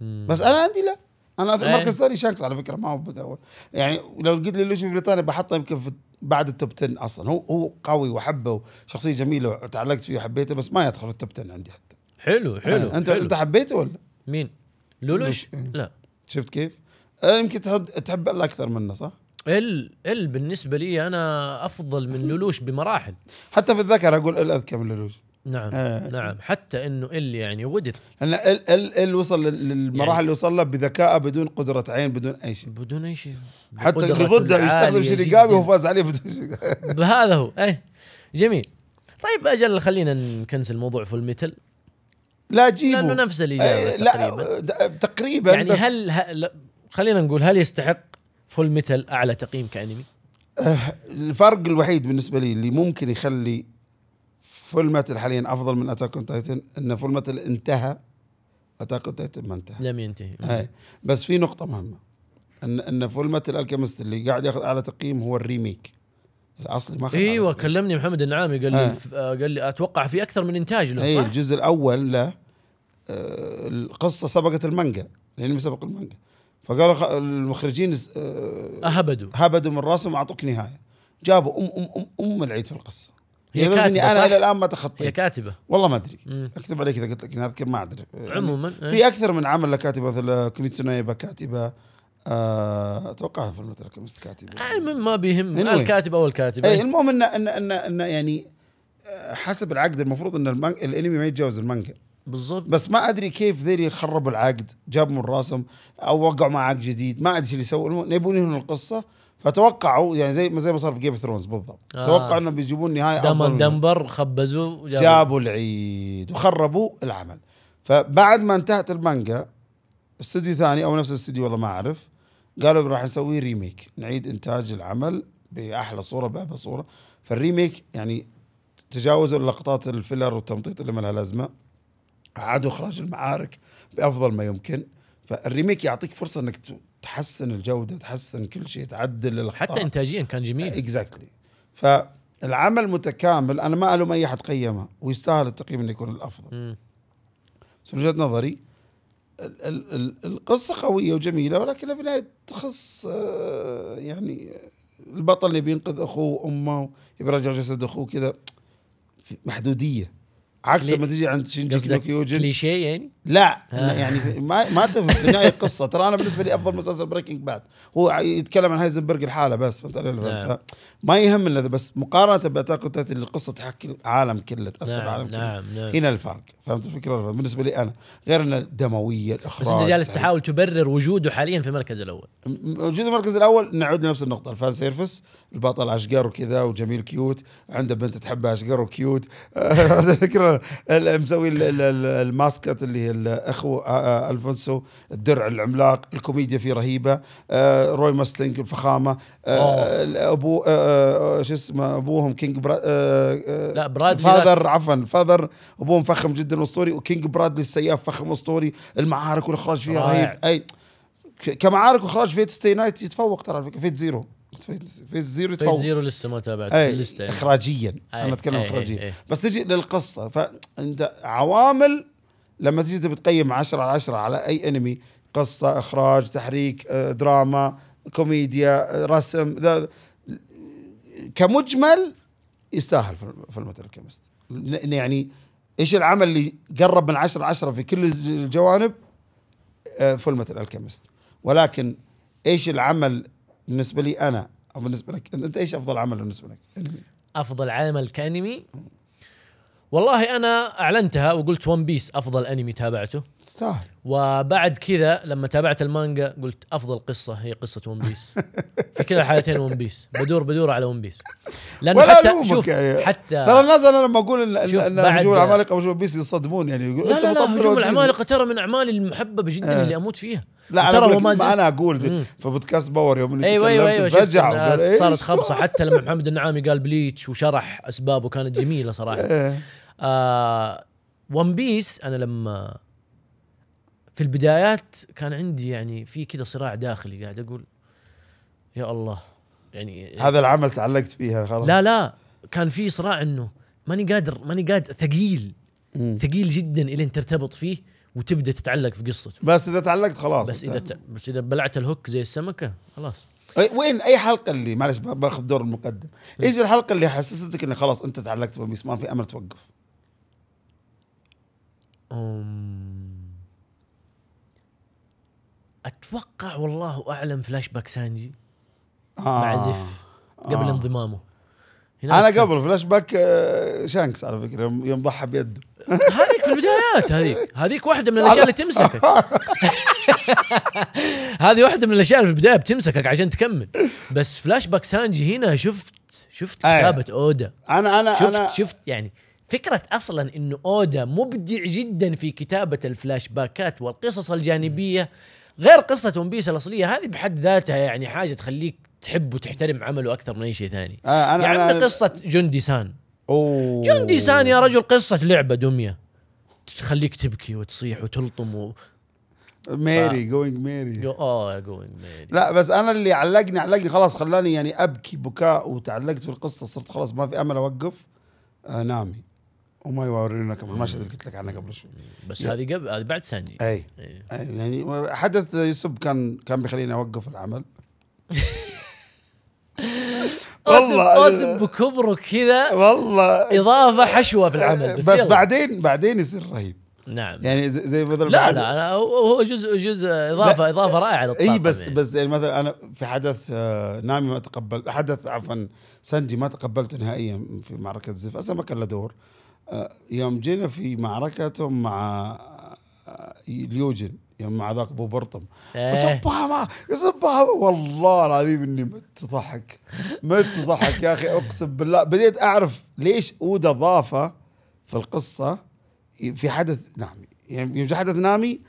[SPEAKER 2] بس انا عندي لا انا المركز مركز ثاني على فكره ما هو يعني لو قلت لي ليش في بريطانيا بحطه يمكن في بعد التوب 10 اصلا هو هو قوي وحبه وشخصيه جميله وتعلقت فيه وحبيته بس ما يدخل في التوب 10 عندي حتى حلو آه، حلو انت حلو. انت حبيته ولا؟ مين؟ لولوش؟ إيه. لا شفت كيف؟ يمكن تحب تحب اكثر منه صح؟ ال ال بالنسبه لي انا افضل من لولوش بمراحل حتى في الذكر اقول ال اذكى من لولوش نعم آه نعم حتى
[SPEAKER 1] انه ال يعني ودث
[SPEAKER 2] لان ال ال ال وصل للمراحل يعني اللي وصل لها بذكائه بدون قدره عين بدون اي شيء بدون اي شيء حتى اللي ضده يستخدم شينيجامي وهو فاز عليه بدون شيء
[SPEAKER 1] هذا هو اي جميل طيب اجل خلينا نكنسل موضوع فول ميتل لا جيبه لانه نفس الاجابه إيه، آه تقريبا لا تقريبا يعني بس هل, هل خلينا
[SPEAKER 2] نقول هل يستحق فول ميتل اعلى تقييم كانمي؟ آه، الفرق الوحيد بالنسبه لي اللي ممكن يخلي فول متل حاليا افضل من اتاك اون تايتن ان فول متل انتهى اتاك اون تايتن ما انتهى لم ينتهي هاي. بس في نقطه مهمه ان ان فول متل الكيمست اللي قاعد ياخذ اعلى تقييم هو الريميك الاصلي ما
[SPEAKER 1] ايوه كلمني محمد النعامي قال لي آه. آه، قال لي اتوقع في اكثر من انتاج له إيه، صح؟
[SPEAKER 2] الجزء الاول له آه، القصه سبقت المانجا لانه سبق المانجا فقالوا المخرجين اهبدوا هبدوا من راسهم اعطوك نهايه جابوا ام ام ام ام العيد في القصه هي كاتبه اني انا الى الان ما تخطيت هي كاتبه والله ما ادري اكتب عليك اذا قلت لك اذكر ما ادري عموما في اكثر من عمل لكاتبه مثل كوميتسو نايبا كاتبه آه، اتوقعها في المثل كاتبه آه، المهم يعني ما بيهم anyway. الكاتب او الكاتبه اي المهم إن, ان إن يعني آه، حسب العقد المفروض ان الانمي ما يتجاوز المانجا بالضبط بس ما ادري كيف ذيلي خربوا العقد جابوا من راسهم او وقعوا مع عقد جديد ما ادري ايش اللي سووا يبون ينهون القصه فتوقعوا يعني زي ما زي ما صار في جيم اوف ثرونز بالضبط آه. توقعوا انهم بيجيبون نهايه دمر أفضل دمبر خبزوا جابوا, جابوا العيد وخربوا العمل فبعد ما انتهت المانجا استوديو ثاني او نفس الاستوديو والله ما اعرف قالوا راح نسوي ريميك نعيد انتاج العمل باحلى صوره باحلى صوره فالريميك يعني تجاوزوا لقطات الفيلر والتمطيط اللي ما لها لازمه عادوا اخراج المعارك بافضل ما يمكن فالريميك يعطيك فرصه انك تحسن الجوده تحسن كل شيء تعدل الخطأ. حتى انتاجيا كان جميل اكزاكتلي exactly. فالعمل متكامل انا ما الوم اي احد قيمه ويستاهل التقييم انه يكون الافضل بس من وجهه نظري ال ال ال القصه قويه وجميله ولكنها في النهايه تخص آه، يعني البطل اللي بينقذ اخوه وامه يرجع جسد اخوه كذا محدوديه عكس لما تجي عند شينجي كيوجن كليشيه يعني لا يعني ما ما تفهم في القصه ترى انا بالنسبه لي افضل مسلسل بريكنج باد هو يتكلم عن هايزنبرج الحاله بس فهمت نعم. ما يهم الا بس مقارنه باتاك القصه تحكي العالم كله تاثر نعم العالم نعم كله نعم هنا الفرق فهمت الفكره بالنسبه لي انا غير ان الدمويه الاخراج بس انت جالس
[SPEAKER 1] تحاول تبرر وجوده حاليا في المركز الاول
[SPEAKER 2] وجوده المركز الاول نعود لنفس النقطه الفان سيرفس البطل اشقر وكذا وجميل كيوت عنده بنت تحبها اشقر وكيوت الفكره مسوي الماسكت اللي الاخو آه، آه، الفونسو الدرع العملاق الكوميديا فيه رهيبه آه، روي ماستنج الفخامه ابو شو اسمه ابوهم كينج برا لا برادلي فاذر عفوا فاذر ابوهم فخم جدا اسطوري وكينج برادلي السياف فخم اسطوري المعارك والاخراج فيها رهيب اي كمعارك واخراج فيت ستي نايت يتفوق ترى فيت زيرو فيت زيرو يتفوق فيت زيرو لسه ما تابعت أي لسه يعني. اخراجيا أي انا اتكلم اخراجيا بس تجي للقصه فانت عوامل لما تجي بتقيم 10 على 10 على اي انمي قصه اخراج تحريك آه، دراما كوميديا آه، رسم ده كمجمل يستاهل المتر الكيمست يعني ايش العمل اللي قرب من 10 10 في كل الجوانب آه، المتر الكيمست ولكن ايش العمل بالنسبه لي انا او بالنسبه لك انت ايش افضل عمل بالنسبه لك؟
[SPEAKER 1] افضل عمل كانمي والله انا اعلنتها وقلت ون بيس افضل انمي تابعته تستاهل وبعد كذا لما تابعت المانجا قلت افضل قصه هي قصه ون بيس في كلا الحالتين ون بيس بدور بدور على ون بيس لانه ولا حتى شوف يعني. حتى ترى الناس انا لما اقول ان, إن هجوم العمالقه
[SPEAKER 2] وهجوم ون بيس يصدمون يعني لا لا, لا هجوم العمالقه
[SPEAKER 1] ترى من اعمالي المحببه جدا آه. اللي اموت فيها لا انا اقول ما انا اقول في بودكاست باور يوم اللي أيوة أيوة أيوة فجع صارت خبصه حتى لما محمد النعامي قال بليتش وشرح اسبابه كانت جميله صراحه إيه. آه ون بيس انا لما في البدايات كان عندي يعني في كذا صراع داخلي قاعد اقول يا
[SPEAKER 2] الله يعني هذا العمل تعلقت فيها خلاص لا
[SPEAKER 1] لا كان في صراع انه ماني قادر ماني قادر ثقيل مم. ثقيل جدا الين ترتبط فيه وتبدا تتعلق في قصته بس اذا تعلقت خلاص بس اذا ت... بس اذا بلعت الهوك
[SPEAKER 2] زي السمكه خلاص أي وين اي حلقه اللي معلش باخذ دور المقدم إيه. ايش الحلقه اللي حسستك انه خلاص انت تعلقت بميس ما في امل توقف أم...
[SPEAKER 1] اتوقع والله اعلم فلاش باك سانجي آه. مع زف قبل آه. انضمامه
[SPEAKER 2] انا قبل فلاش آه، باك شانكس على فكره يوم ضحى بيده هذيك في البدايات هذيك هذيك واحده من
[SPEAKER 3] الاشياء اللي تمسكك
[SPEAKER 2] هذه واحده من
[SPEAKER 1] الاشياء اللي في البدايه بتمسكك عشان تكمل بس فلاش باك سانجي هنا شفت شفت إيه. كتابه اودا انا انا شفت أنا شفت يعني فكرة أصلا أنه أودا مبدع جدا في كتابة الفلاش باكات والقصص الجانبية غير قصة ون بيس الأصلية هذه بحد ذاتها يعني حاجة تخليك تحب وتحترم عمله أكثر من أي شيء ثاني آه أنا يعني أنا قصة جون سان أوه جون سان يا رجل قصة لعبة دمية تخليك تبكي وتصيح وتلطم و...
[SPEAKER 2] ميري جوينج ميري اه جوينج ميري لا بس انا اللي علقني علقني خلاص خلاني يعني ابكي بكاء وتعلقت في القصه صرت خلاص ما في امل اوقف آه نامي وما يورينا كمان المشهد اللي قلت لك عنه قبل شوي بس هذه قبل هذه بعد سانجي اي, إيه. أي. يعني حدث يسب كان كان بيخليني اوقف العمل والله اوسم بكبره كذا والله اضافه حشوه في العمل بس, بس بعدين بعدين يصير رهيب نعم يعني زي مثلا لا لا انا
[SPEAKER 1] هو جزء جزء اضافه اضافه رائعه للطاقم اي بس
[SPEAKER 2] يعني. بس يعني مثلا انا في حدث آه، نامي ما تقبل حدث عفوا سنجي ما تقبلته نهائيا في معركه زف اصلا ما كان له دور يوم جينا في معركتهم مع اليوجن يوم مع ذاك ابو برطم يصبها ما يصبها والله العظيم اني مت ضحك مت ضحك يا اخي اقسم بالله بديت اعرف ليش اودا ضافه في القصه في حدث نامي يعني يوم حدث نامي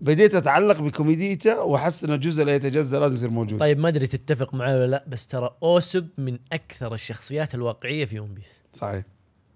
[SPEAKER 2] بديت اتعلق بكوميديته واحس انه جزء لا يتجزا لازم يصير موجود
[SPEAKER 1] طيب ما ادري تتفق معي ولا لا بس ترى اوسب من اكثر الشخصيات الواقعيه في ون بيس صحيح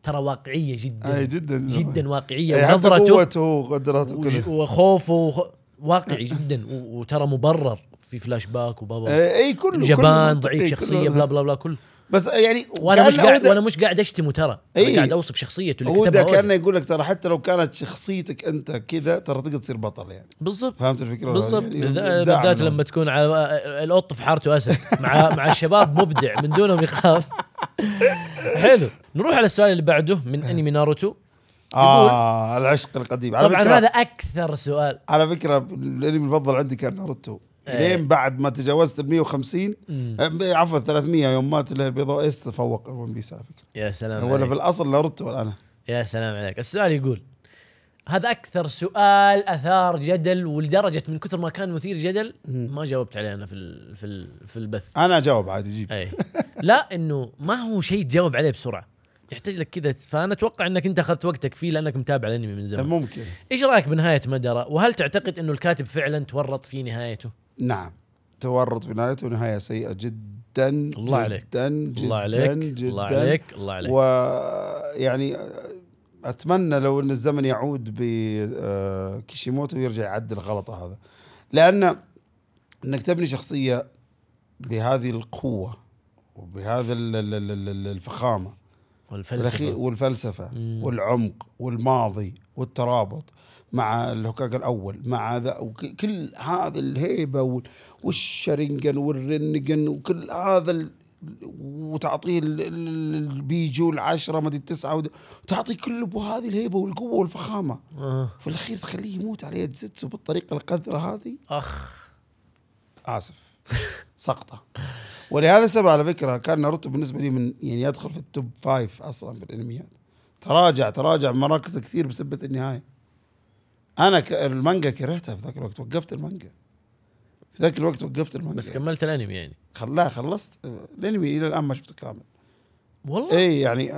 [SPEAKER 1] ترى واقعيه جدا أي جدا جدا واقعيه أي ونظرته قوته وقدراته وخوفه واقعي جدا وترى مبرر في فلاش باك وبابا اي كله جبان كله ضعيف شخصيه بلا بلا بلا كل بس يعني وانا مش قاعد وانا مش قاعد اشتمه ترى أي قاعد اوصف شخصيته اللي كتبها كانه
[SPEAKER 2] يقول لك ترى حتى لو كانت شخصيتك انت كذا ترى تقدر تصير بطل يعني بالضبط فهمت الفكره بالضبط يعني بالذات لما
[SPEAKER 1] تكون على القط في حارته اسد مع مع الشباب مبدع من دونهم يخاف حلو نروح على السؤال اللي بعده من انمي ناروتو اه العشق القديم على طبعا هذا
[SPEAKER 2] اكثر سؤال على فكره الانمي المفضل عندي كان ناروتو إيه. لين بعد ما تجاوزت ال 150 عفوا 300 يوم مات البيضاء ايس تفوق ون بيس على فكره يا سلام ولا عليك. في الاصل ناروتو الان
[SPEAKER 1] يا سلام عليك السؤال يقول هذا اكثر سؤال اثار جدل ولدرجه من كثر ما كان مثير جدل ما جاوبت عليه انا في الـ في الـ في البث انا اجاوب عادي جيب أي. لا انه ما هو شيء تجاوب عليه بسرعه يحتاج لك كذا فانا اتوقع انك انت اخذت وقتك فيه لانك متابع الانمي من زمان ممكن ايش رايك بنهايه مدرة وهل تعتقد انه الكاتب فعلا تورط في نهايته
[SPEAKER 2] نعم تورط في نهايته نهايه سيئه جدا الله جدا عليك. جدا الله عليك جدا الله عليك الله عليك ويعني اتمنى لو ان الزمن يعود بكيشيموتو آه، ويرجع يعدل غلطه هذا لان انك تبني شخصيه بهذه القوه وبهذا الفخامه والفلسفه والفلسفه مم. والعمق والماضي والترابط مع الهوكاك الاول مع ذا كل هذه الهيبه والشرنجن والرنجن وكل هذا وتعطيه البيجو العشرة ما التسعة وتعطي كل ابو هذه الهيبة والقوة والفخامة آه. في الأخير تخليه يموت على يد زيتسو بالطريقة القذرة هذه أخ آسف سقطة ولهذا السبب على فكرة كان ناروتو بالنسبة لي من يعني يدخل في التوب فايف أصلا في الأنميات تراجع تراجع مراكز كثير بسبة النهاية أنا المانجا كرهتها في ذاك الوقت وقفت المانجا في ذاك الوقت وقفت المانجا بس كملت الانمي يعني لا خلصت الانمي الى الان ما شفته كامل والله اي يعني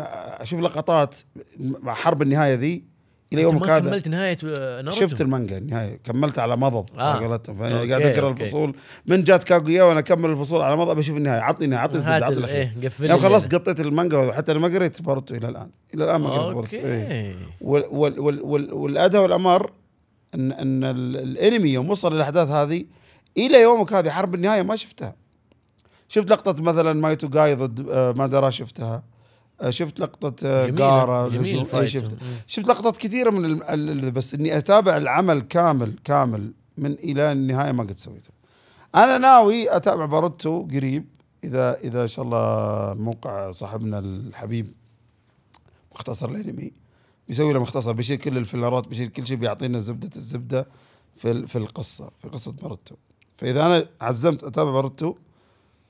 [SPEAKER 2] اشوف لقطات مع حرب النهايه ذي الى يومك هذا كملت نهايه آه، ناروتو شفت المانجا النهايه كملت على مضض آه. يعني قاعد اقرا الفصول من جات كاغويا وانا اكمل الفصول على مضض بشوف النهايه عطني النهايه عطني الزبده عطني الاخير ايه يعني خلصت قطيت المانجا وحتى انا ما قريت بارتو الى الان الى الان ما قريت بارتو اوكي إيه. وال وال وال والادهى والامر ان ان الانمي يوم وصل للاحداث هذه الى يومك هذه حرب النهايه ما شفتها شفت لقطه مثلا مايتو جاي ضد آه، مادارا شفتها آه، شفت لقطه آه، جارا جميل شفت شفت لقطات كثيره من ال بس اني اتابع العمل كامل كامل من الى النهايه ما قد سويته انا ناوي اتابع باروتو قريب اذا اذا ان شاء الله موقع صاحبنا الحبيب مختصر الانمي بيسوي له مختصر بيشيل كل الفلرات بيشيل كل شيء بيعطينا زبده الزبده في في القصه في قصه باروتو فاذا انا عزمت اتابع باروتو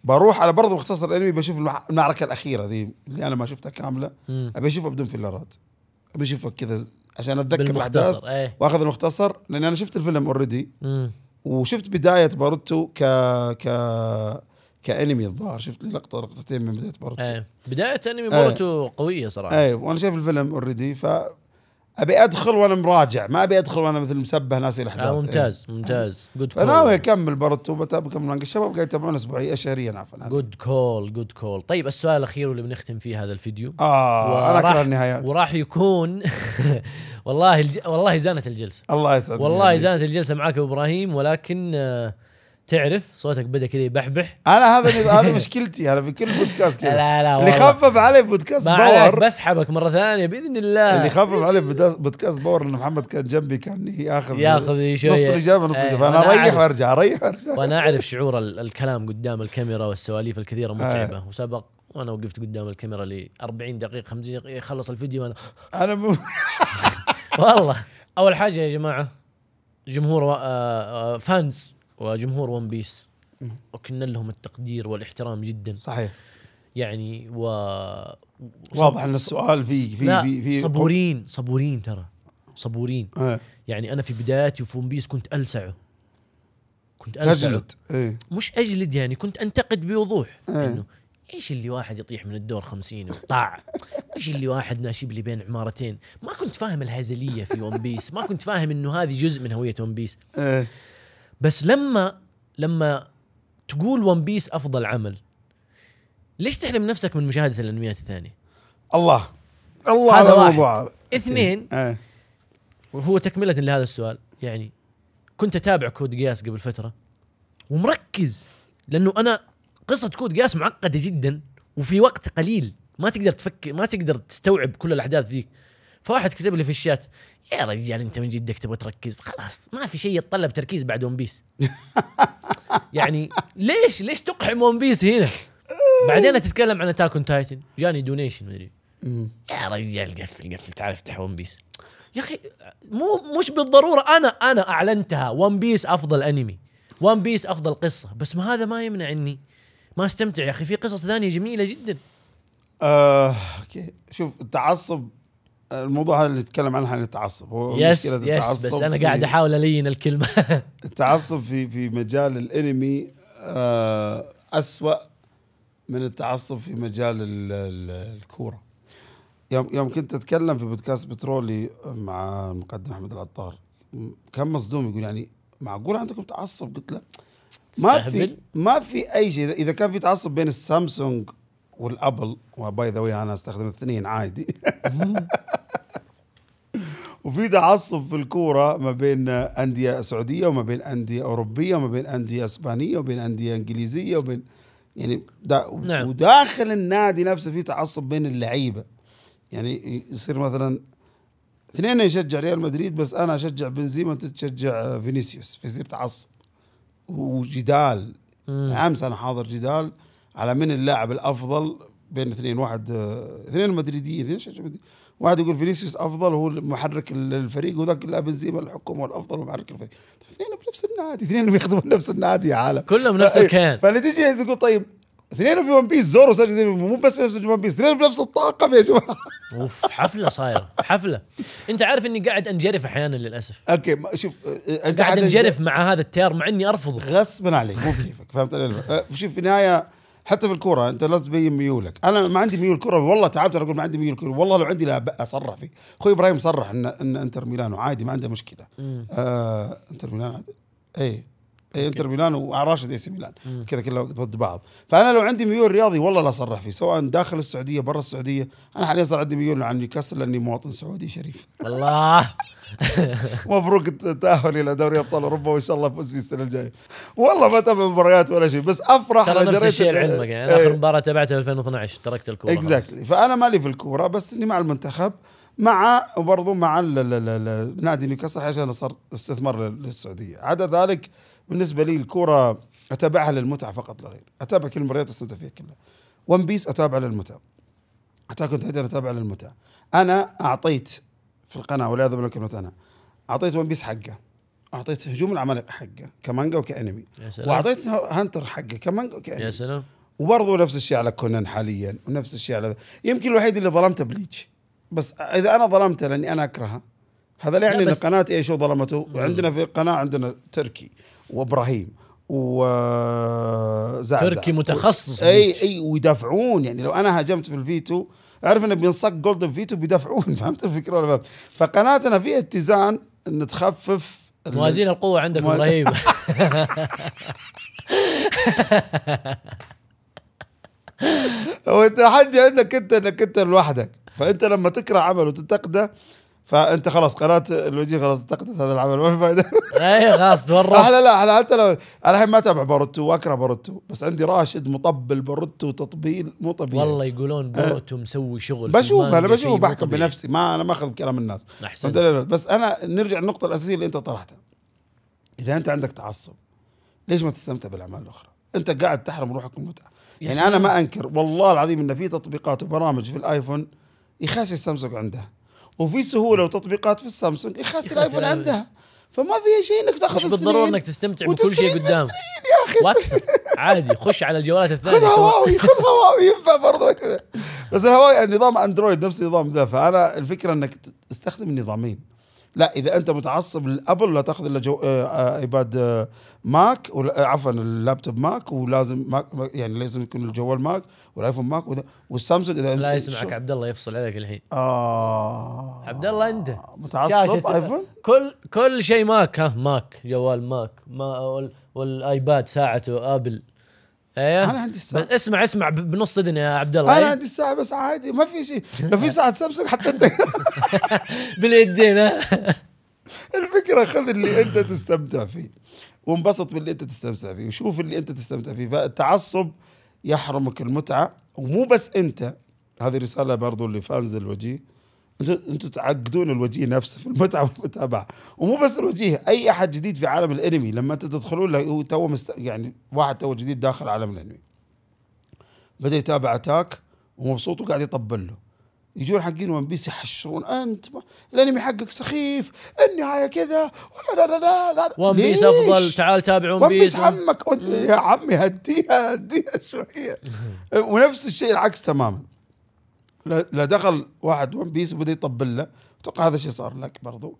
[SPEAKER 2] بروح على برضه مختصر الانمي بشوف المعركه الاخيره ذي اللي انا ما شفتها كامله ابي اشوفها بدون فيلرات ابي اشوفها كذا عشان اتذكر المختصر ايه. واخذ المختصر لاني انا شفت الفيلم اوريدي وشفت بدايه باروتو ك ك كانمي الظاهر شفت لي لقطه لقطتين من بدايه باروتو ايه. بدايه انمي باروتو ايه. قويه صراحه ايه وانا شايف الفيلم اوريدي ف ابي ادخل وانا مراجع ما ابي ادخل وانا مثل مسبه ناسي الاحداث آه ممتاز إيه. ممتاز جود كول ناوي اكمل برطوبه بكمل الشباب قاعد يتابعون اسبوعيا شهريا عفوا جود كول جود كول طيب
[SPEAKER 1] السؤال الاخير اللي بنختم فيه هذا الفيديو اه انا اكره النهايات وراح يكون والله الج... والله زانت الجلسه الله يسعدك والله زانت الجلسه معك ابو ابراهيم ولكن آه تعرف صوتك بدا كذا يبحبح انا هذا هذا
[SPEAKER 2] مشكلتي انا في كل بودكاست كذا لا لا والله. اللي خفف علي بودكاست باور بسحبك مره ثانيه باذن الله اللي خفف علي بودكاست باور انه محمد كان جنبي كان ياخذ ياخذ شويه نص الاجابه إيه، نص الاجابه انا اريح وارجع اريح
[SPEAKER 1] وارجع وانا اعرف شعور الكلام قدام الكاميرا والسواليف الكثيره متعبه إيه. وسبق وانا وقفت قدام الكاميرا ل 40 دقيقه 50 دقيقه يخلص الفيديو وانا انا والله اول حاجه يا جماعه جمهور فانز آه، آه، وجمهور ون بيس وكنا لهم التقدير والاحترام جدا صحيح يعني و
[SPEAKER 3] واضح ان السؤال في في في, صبورين
[SPEAKER 1] صبورين ترى صبورين إيه. يعني انا في بداياتي في ون بيس كنت السعه كنت السعه تجلد ايه. مش اجلد يعني كنت انتقد بوضوح ايه. انه ايش اللي واحد يطيح من الدور خمسين وطاع ايش اللي واحد ناشب لي بين عمارتين ما كنت فاهم الهزليه في ون بيس ما كنت فاهم انه هذه جزء من هويه ون بيس ايه. بس لما لما تقول ون بيس افضل عمل ليش تحرم نفسك من مشاهده الانميات الثانيه؟ الله الله هذا واحد موضوع. اثنين اه. وهو تكمله لهذا السؤال يعني كنت اتابع كود قياس قبل فتره ومركز لانه انا قصه كود قياس معقده جدا وفي وقت قليل ما تقدر تفكر ما تقدر تستوعب كل الاحداث ذيك فواحد كتب لي في الشات يا رجال انت من جدك تبغى تركز خلاص ما في شيء يتطلب تركيز بعد ون بيس يعني ليش ليش تقحم ون بيس هنا بعدين تتكلم عن اتاك اون تايتن جاني دونيشن مدري يا رجال قفل قفل تعال افتح ون بيس يا اخي مو مش بالضروره انا انا اعلنتها ون بيس افضل انمي ون بيس افضل قصه بس ما هذا ما يمنع اني ما استمتع يا اخي في قصص ثانيه
[SPEAKER 2] جميله جدا آه، اوكي شوف التعصب الموضوع هذا اللي تكلم عنه عن التعصب هو يس مشكلة يس التعصب بس انا قاعد
[SPEAKER 1] احاول الين الكلمه
[SPEAKER 2] التعصب في في مجال الانمي آه، اسوأ من التعصب في مجال الكوره يوم يوم كنت اتكلم في بودكاست بترولي مع المقدم احمد العطار كان مصدوم يقول يعني معقول عندكم تعصب قلت له ما في ما في اي شيء اذا كان في تعصب بين السامسونج والابل وباي ذا وي انا استخدم الاثنين عادي وفي تعصب في الكوره ما بين انديه سعوديه وما بين انديه اوروبيه وما بين انديه اسبانيه وبين انديه انجليزيه وبين يعني دا نعم. وداخل النادي نفسه في تعصب بين اللعيبه يعني يصير مثلا اثنين يشجع ريال مدريد بس انا اشجع بنزيما انت تشجع فينيسيوس فيصير تعصب وجدال امس انا حاضر جدال على من اللاعب الافضل بين اثنين واحد اثنين مدريديين واحد يقول فينيسيوس افضل هو محرك الفريق وذاك لا بنزيما الحكم هو الافضل ومحرك الفريق اثنين بنفس النادي اثنين بيخدموا نفس النادي يا عالم كلهم نفس الكيان فنتيجه تقول طيب اثنين في ون بيس زورو سجل مو بس في نفس ون بيس اثنين في نفس الطاقم يا جماعه
[SPEAKER 1] اوف حفله صايره حفله انت عارف اني قاعد انجرف احيانا للاسف
[SPEAKER 2] اوكي شوف أه، أه، انت قاعد انجرف مع هذا التيار مع اني ارفضه غصبا عليك مو بكيفك فهمت أه، شوف في النهايه حتى في الكوره انت لازم تبين ميولك انا ما عندي ميول كره والله تعبت اقول ما عندي ميول كره والله لو عندي لا اصرح فيه اخوي ابراهيم صرح ان ان انتر ميلانو عادي ما عنده مشكله آه انتر ميلانو عادي اي إيه، انتر ميلان وراشد اي سي ميلان كذا كلها ضد بعض فانا لو عندي ميول رياضي والله لا اصرح فيه سواء داخل السعوديه برا السعوديه انا حاليا صار عندي ميول عن نيوكاسل لاني مواطن سعودي شريف الله مبروك التاهل الى دوري ابطال اوروبا وان شاء الله فوز فيه السنه الجايه والله ما تابع مباريات ولا شيء بس افرح ترى نفس الشيء لعلمك يعني اخر إيه.
[SPEAKER 1] مباراه تبعتها 2012 تركت الكوره اكزاكتلي فانا
[SPEAKER 2] مالي في الكوره بس اني مع المنتخب مع وبرضه مع نادي نيوكاسل عشان صار استثمار للسعوديه عدا ذلك بالنسبه لي الكوره اتابعها للمتعه فقط لا غير اتابع كل المباريات استمتع فيها كلها ون بيس اتابع للمتعه اتاك اون اتابع للمتعه انا اعطيت في القناه ولا اذهب لك انا اعطيت ون بيس حقه اعطيت هجوم العمالقه حقه كمانجا وكانمي
[SPEAKER 3] يا سلام. واعطيت
[SPEAKER 2] هانتر حقه كمانجا وكانمي يا سلام وبرضه نفس الشيء على كونان حاليا ونفس الشيء على يمكن الوحيد اللي ظلمته بليتش بس اذا انا ظلمته لاني انا اكرهه هذا لا يعني ان قناه ايش ظلمته وعندنا في قناه عندنا تركي وابراهيم وزعزع تركي متخصص اي اي ويدافعون يعني لو انا هاجمت في الفيتو اعرف انه بينصك جولد في فيتو بيدافعون فهمت الفكره ولا فقناتنا في اتزان ان تخفف موازين القوة عندك مو... رهيبة والتحدي عندك انت انك انت لوحدك فانت لما تكره عمل وتنتقده فانت خلاص قناه الوجيه خلاص انتقدت هذا العمل ما في فائده اي خلاص تورط احلى لا احلى حتى لو انا الحين ما اتابع باروتو واكره باروتو بس عندي راشد مطبل باروتو تطبيل مو طبيعي والله يقولون أه، باروتو مسوي شغل بشوف انا بشوف بحكم بنفسي ما انا ما اخذ كلام الناس أحسن. بس انا نرجع للنقطه الاساسيه اللي انت طرحتها اذا انت عندك تعصب ليش ما تستمتع بالاعمال الاخرى؟ انت قاعد تحرم روحك من المتعه يعني انا ما انكر والله العظيم ان في تطبيقات وبرامج في الايفون يخاسي السامسونج عندها وفي سهوله وتطبيقات في السامسونج يخسر إيه، إيه، الايفون عندها فما في شيء انك تاخذ مش بالضروره انك تستمتع بكل شيء قدام يا اخي
[SPEAKER 1] عادي خش على الجوالات الثانيه خذ هواوي
[SPEAKER 2] خذ هواوي ينفع برضه بس الهواوي النظام يعني اندرويد نفس النظام ذا فانا الفكره انك تستخدم النظامين لا اذا انت متعصب للابل لا تاخذ الا جو ايباد آه، آه، ماك آه، عفوا اللابتوب ماك ولازم ماك يعني لازم يكون الجوال ماك والايفون ماك والسامسونج اذا لا يسمعك
[SPEAKER 1] عبد الله يفصل عليك الحين
[SPEAKER 2] اه
[SPEAKER 1] عبد الله انت متعصب ايفون كل كل شيء ماك ها ماك جوال ماك ما والايباد ساعته ابل ايوه انا عندي الساعه بس اسمع اسمع بنص اذن يا عبد الله انا إيه؟ عندي
[SPEAKER 2] الساعه بس عادي ما في شيء لو في ساعه سامسونج حتى انت باليدين إيه؟ الفكره خذ اللي انت تستمتع فيه وانبسط باللي انت تستمتع فيه وشوف اللي انت تستمتع فيه فالتعصب يحرمك المتعه ومو بس انت هذه رساله برضو لفانز الوجيه انتوا تعقدون الوجيه نفسه في المتعه والمتابعه ومو بس الوجيه اي احد جديد في عالم الانمي لما انتوا تدخلون له هو تو مست... يعني واحد تو جديد داخل عالم الانمي بدا يتابع اتاك ومبسوط وقاعد يطبل له يجون حقين ون بيس يحشرون انت ما... الانمي حقك سخيف النهايه كذا لا لا لا لا ون بيس افضل تعال تابع ون بيس عمك يا عمي هديها هديها شويه ونفس الشيء العكس تماما لا دخل واحد ون بيس وبدا يطبل له اتوقع هذا الشيء صار لك برضو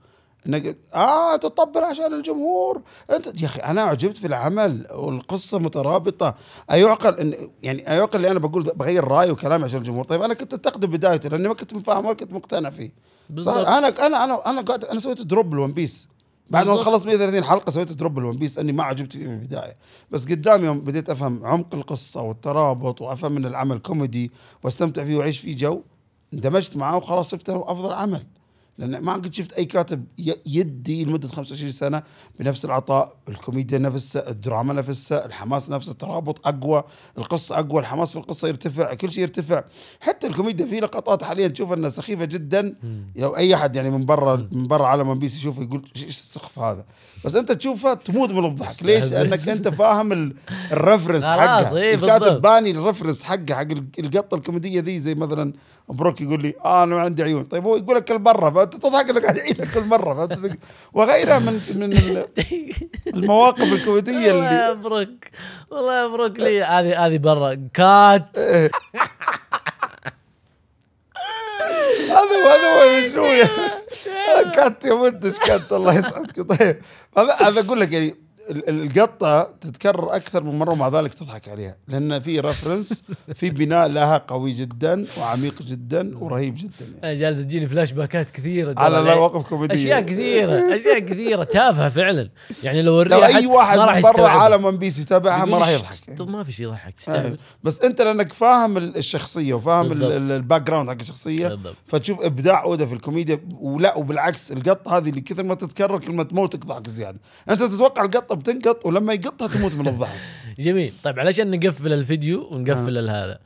[SPEAKER 2] انك اه تطبل عشان الجمهور انت يا اخي انا عجبت في العمل والقصه مترابطه ايعقل ان يعني ايعقل اللي انا بقول بغير رايي وكلامي عشان الجمهور طيب انا كنت انتقده بدايته لاني ما كنت مفاهم ولا كنت مقتنع فيه بالضبط انا انا انا انا قاعد انا سويت دروب لون بيس بعد ما خلص 130 حلقه سويت دروب الون بيس اني ما عجبت فيه من البدايه بس قدام يوم بديت افهم عمق القصه والترابط وافهم ان العمل كوميدي واستمتع فيه واعيش فيه جو اندمجت معاه وخلاص شفته افضل عمل لان ما قد شفت اي كاتب يدي لمده 25 سنه بنفس العطاء، الكوميديا نفسها، الدراما نفسها، الحماس نفسه، الترابط اقوى، القصه اقوى، الحماس في القصه يرتفع، كل شيء يرتفع، حتى الكوميديا في لقطات حاليا تشوف انها سخيفه جدا لو اي احد يعني من برا من برا عالم ون بيس يشوف يقول ايش السخف هذا؟ بس انت تشوفها تموت من الضحك، ليش؟ يعني لانك انت فاهم الرفرنس حقه إيه، الكاتب باني الرفرنس حقه حق القطه الكوميديه ذي زي مثلا بروك يقول لي اه انا عندي عيون طيب هو يقول لك كل مره فانت تضحك انك قاعد يعيدك كل مره وغيرها من من المواقف الكويتيه اللي يا بروك والله يبروك
[SPEAKER 1] لي هذه هذه برا كات
[SPEAKER 3] هذا إيه. هذا
[SPEAKER 2] هو كات يا منتج كات الله يسعدك طيب هذا اقول لك يعني القطه تتكرر اكثر من مره ومع ذلك تضحك عليها لان في رفرنس في بناء لها قوي جدا وعميق جدا ورهيب جدا يعني. جالس تجيني فلاش باكات كثيره على مواقف كوميديه اشياء كثيره اشياء كثيره تافهه فعلا يعني لو لو اي واحد من برا عالم ون بيس يتابعها ما راح يضحك يعني. ما في شيء يضحك تستهبل إيه. بس انت لانك فاهم الشخصيه وفاهم الباك جراوند حق الشخصيه بالضبط. فتشوف ابداع اودا في الكوميديا ولا وبالعكس القطه هذه اللي كثر ما تتكرر كلمه موتك ضحك زياده انت تتوقع القطه بتنقط ولما يقطها تموت من الضحك جميل
[SPEAKER 1] طيب علشان نقفل الفيديو ونقفل آه. هذا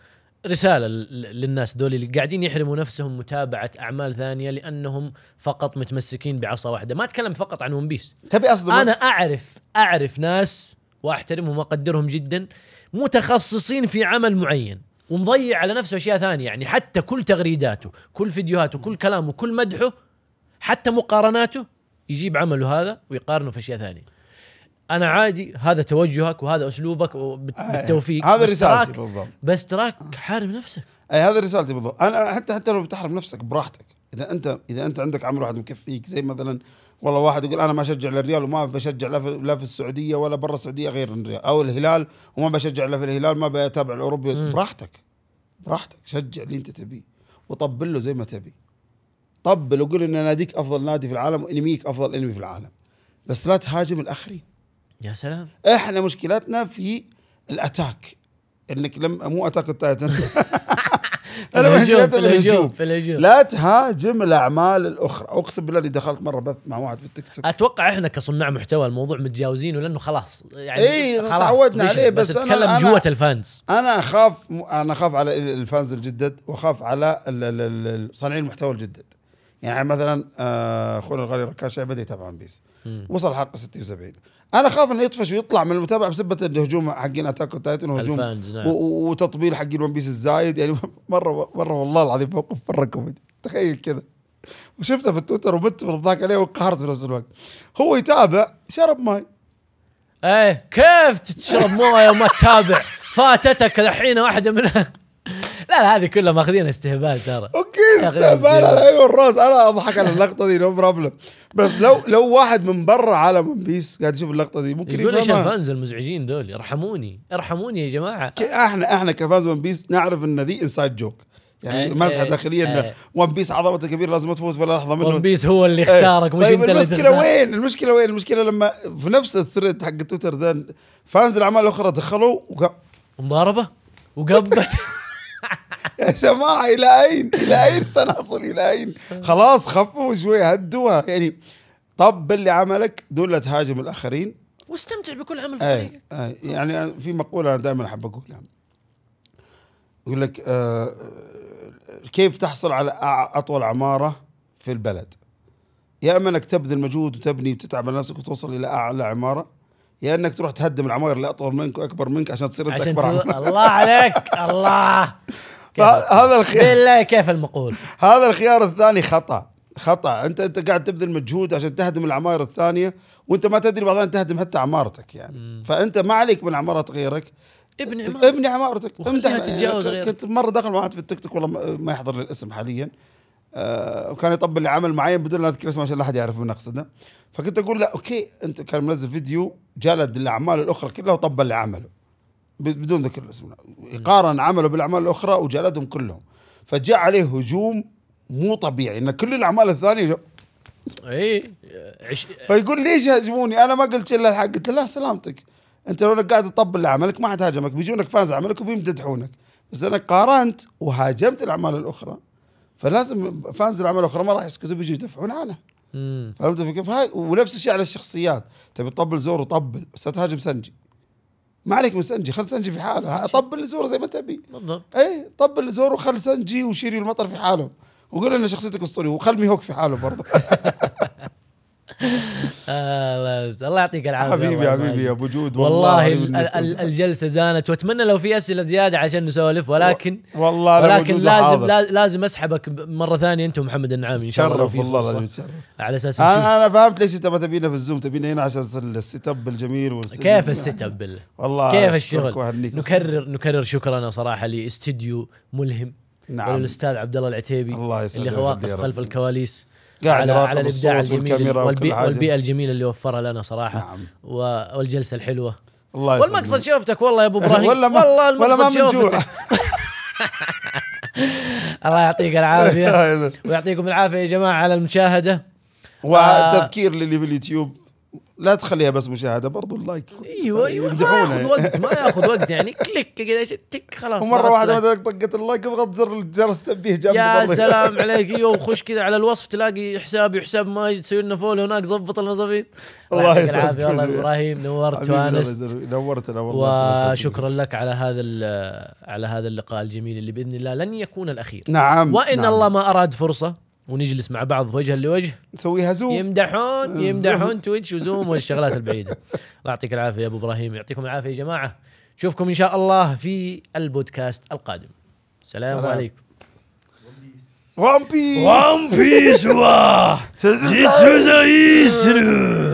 [SPEAKER 1] رساله للناس دول اللي قاعدين يحرموا نفسهم متابعه اعمال ثانيه لانهم فقط متمسكين بعصا واحده ما اتكلم فقط عن ون بيس تبي اصدمك انا اعرف اعرف ناس واحترمهم واقدرهم جدا متخصصين في عمل معين ومضيع على نفسه اشياء ثانيه يعني حتى كل تغريداته كل فيديوهاته كل كلامه كل مدحه حتى مقارناته يجيب عمله هذا ويقارنه في اشياء ثانيه انا عادي هذا توجهك وهذا اسلوبك
[SPEAKER 2] بالتوفيق هذا رسالتي بالضبط بس تراك حارب نفسك اي هذا رسالتي بالضبط انا حتى حتى لو بتحرم نفسك براحتك اذا انت اذا انت عندك عمل واحد مكفيك زي مثلا والله واحد يقول انا ما اشجع للريال وما بشجع لا في, لا في السعوديه ولا برا السعوديه غير الريال او الهلال وما بشجع لا في الهلال ما بتابع الاوروبي براحتك براحتك شجع اللي انت تبيه وطبل له زي ما تبي طبل وقول ان ناديك افضل نادي في العالم وانميك افضل انمي في العالم بس لا تهاجم الاخرين يا سلام احنا مشكلتنا في الاتاك انك لم مو اتاك التايتن انا الهجوم في الهجوم في الهجوم لا تهاجم الاعمال الاخرى اقسم بالله اللي دخلت مره بث مع واحد في التيك توك
[SPEAKER 1] اتوقع احنا كصناع محتوى الموضوع متجاوزينه لانه خلاص يعني اي تعودنا عليه بس, بس اتكلم أنا جوة الفانز
[SPEAKER 2] انا اخاف انا اخاف على الفانز الجدد واخاف على صانعين المحتوى الجدد يعني مثلا آه، اخونا الغالي ركان بدا يتابع ون بيس وصل حلقه 76 انا خاف انه يطفش ويطلع من المتابعه بسبه الهجوم حقين اتاك تايتن وهجوم نعم. وتطبيل حق ون بيس الزايد يعني مره مره والله العظيم موقف مره كوميدي تخيل كذا وشفته في التويتر ومت من الضحك عليه وانقهرت في نفس الوقت هو يتابع شرب ماي ايه كيف تشرب مويه وما
[SPEAKER 1] تتابع فاتتك الحين واحده منها لا هذه كلها ماخذين استهبال ترى
[SPEAKER 2] اوكي استهبال على العين والراس انا اضحك على اللقطه دي نو بروبلم بس لو لو واحد من برا عالم ون بيس قاعد يشوف اللقطه دي ممكن يقول ايش الفانز
[SPEAKER 1] المزعجين دول ارحموني
[SPEAKER 2] ارحموني يا جماعه احنا احنا كفانز ون بيس نعرف ان ذي انسايد جوك يعني ايه مسحه إيه، داخليه ان ون إيه. بيس عظمته كبيره لازم تفوت ولا لحظه منه ون بيس هو اللي إيه. اختارك مش طيب انت المشكله اللي وين المشكله وين المشكله لما في نفس الثريد حق تويتر ذا فانز الاعمال الاخرى دخلوا وقب مضاربه وقبت يا جماعة إلى أين؟ إلى أين سنصل؟ إلى أين؟ خلاص خفوا شوي هدوها يعني طب باللي عملك دون لا تهاجم الآخرين واستمتع بكل عمل في أي أي يعني في مقولة أنا دائما أحب أقولها يقول لك آه كيف تحصل على أطول عمارة في البلد؟ يا إما أنك تبذل مجهود وتبني وتتعب على نفسك وتوصل إلى أعلى عمارة يا انك تروح تهدم العماير اللي اطول منك واكبر منك عشان تصير انت اكبر عنك الله عليك الله هذا الخيار بالله كيف المقول هذا الخيار الثاني خطا خطا انت انت قاعد تبذل مجهود عشان تهدم العماير الثانيه وانت ما تدري بعضين تهدم حتى عمارتك يعني مم. فانت ما عليك من عماره غيرك ابني عمارتك ابني عمارتك امدح تتجاوز غيرك كنت مره داخل واحد في التيك توك والله ما يحضر لي الاسم حاليا آه وكان يطبل لعمل معين بدون لا اذكر اسمه عشان لا احد يعرف من اقصده فكنت اقول له اوكي انت كان منزل فيديو جلد الاعمال الاخرى كلها وطبل لعمله بدون ذكر الاسم يقارن عمله بالاعمال الاخرى وجلدهم كلهم فجاء عليه هجوم مو طبيعي ان كل الاعمال الثانيه اي عش... فيقول ليش هاجموني انا ما قلت الا الحق قلت له لا سلامتك انت لو انك قاعد تطبل لعملك ما حد هاجمك بيجونك فاز عملك وبيمدحونك بس انا قارنت وهاجمت الاعمال الاخرى فلازم فانز الاعمال الاخرى ما راح يسكتوا بيجوا يدافعون عنه فهمت كيف؟ هاي ونفس الشيء على الشخصيات تبي تطبل زورو طبل بس لا تهاجم سنجي ما عليك من سنجي خل سنجي في حاله طبل لزورو زي ما تبي بالضبط اي طبل لزورو خل سنجي وشيري المطر في حالهم وقول لنا شخصيتك اسطوريه وخل ميهوك في حاله برضه آه، الله يعطيك العافيه حبيبي حبيبي يا ابو جود والله, والله الجلسه زانت
[SPEAKER 1] واتمنى لو في اسئله زياده عشان نسولف ولكن والله ولكن لازم حاضر. لازم اسحبك مره ثانيه انت ومحمد النعامي ان شاء الله والله العظيم على اساس انا
[SPEAKER 2] انا فهمت ليش انت ما تبينا في الزوم تبينا هنا عشان السيت اب الجميل كيف يعني السيت اب والله كيف الشغل نكرر
[SPEAKER 1] نكرر شكرنا صراحه لاستديو ملهم نعم الاستاذ عبد الله العتيبي الله اللي واقف خلف الكواليس قاعد على, على الابداع الجميل والبيئة, والبي الجميله اللي وفرها لنا صراحه نعم. والجلسه الحلوه الله والمقصد شوفتك والله يا ابو ابراهيم ولا ما والله المقصد والله ما من الله يعطيك العافيه
[SPEAKER 2] ويعطيكم العافيه يا جماعه على المشاهده وتذكير آه، للي في اليوتيوب لا تخليها بس مشاهده برضو اللايك ايوه ايوه ما ياخذ وقت ما ياخذ وقت يعني كليك كذا تك خلاص ومره واحده مثلا طقت اللايك اضغط زر الجرس تنبيه جنب يا سلام عليك
[SPEAKER 1] ايوه وخش كذا على الوصف تلاقي حسابي وحساب ماجد تسوي لنا فولو هناك ظبط لنا زبيط الله يسعدك العافيه والله ابراهيم نورت وانست نورتنا والله وشكرا لك على هذا على هذا اللقاء الجميل اللي باذن الله لن يكون الاخير نعم وان نعم. الله ما اراد فرصه ونجلس مع بعض وجها لوجه نسويها زوم يمدحون يمدحون تويتش وزوم والشغلات البعيده الله يعطيك العافيه يا ابو ابراهيم يعطيكم العافيه يا جماعه نشوفكم ان شاء الله في البودكاست القادم سلام, سلام. عليكم
[SPEAKER 3] 원ピースワンピースは絶滅だいする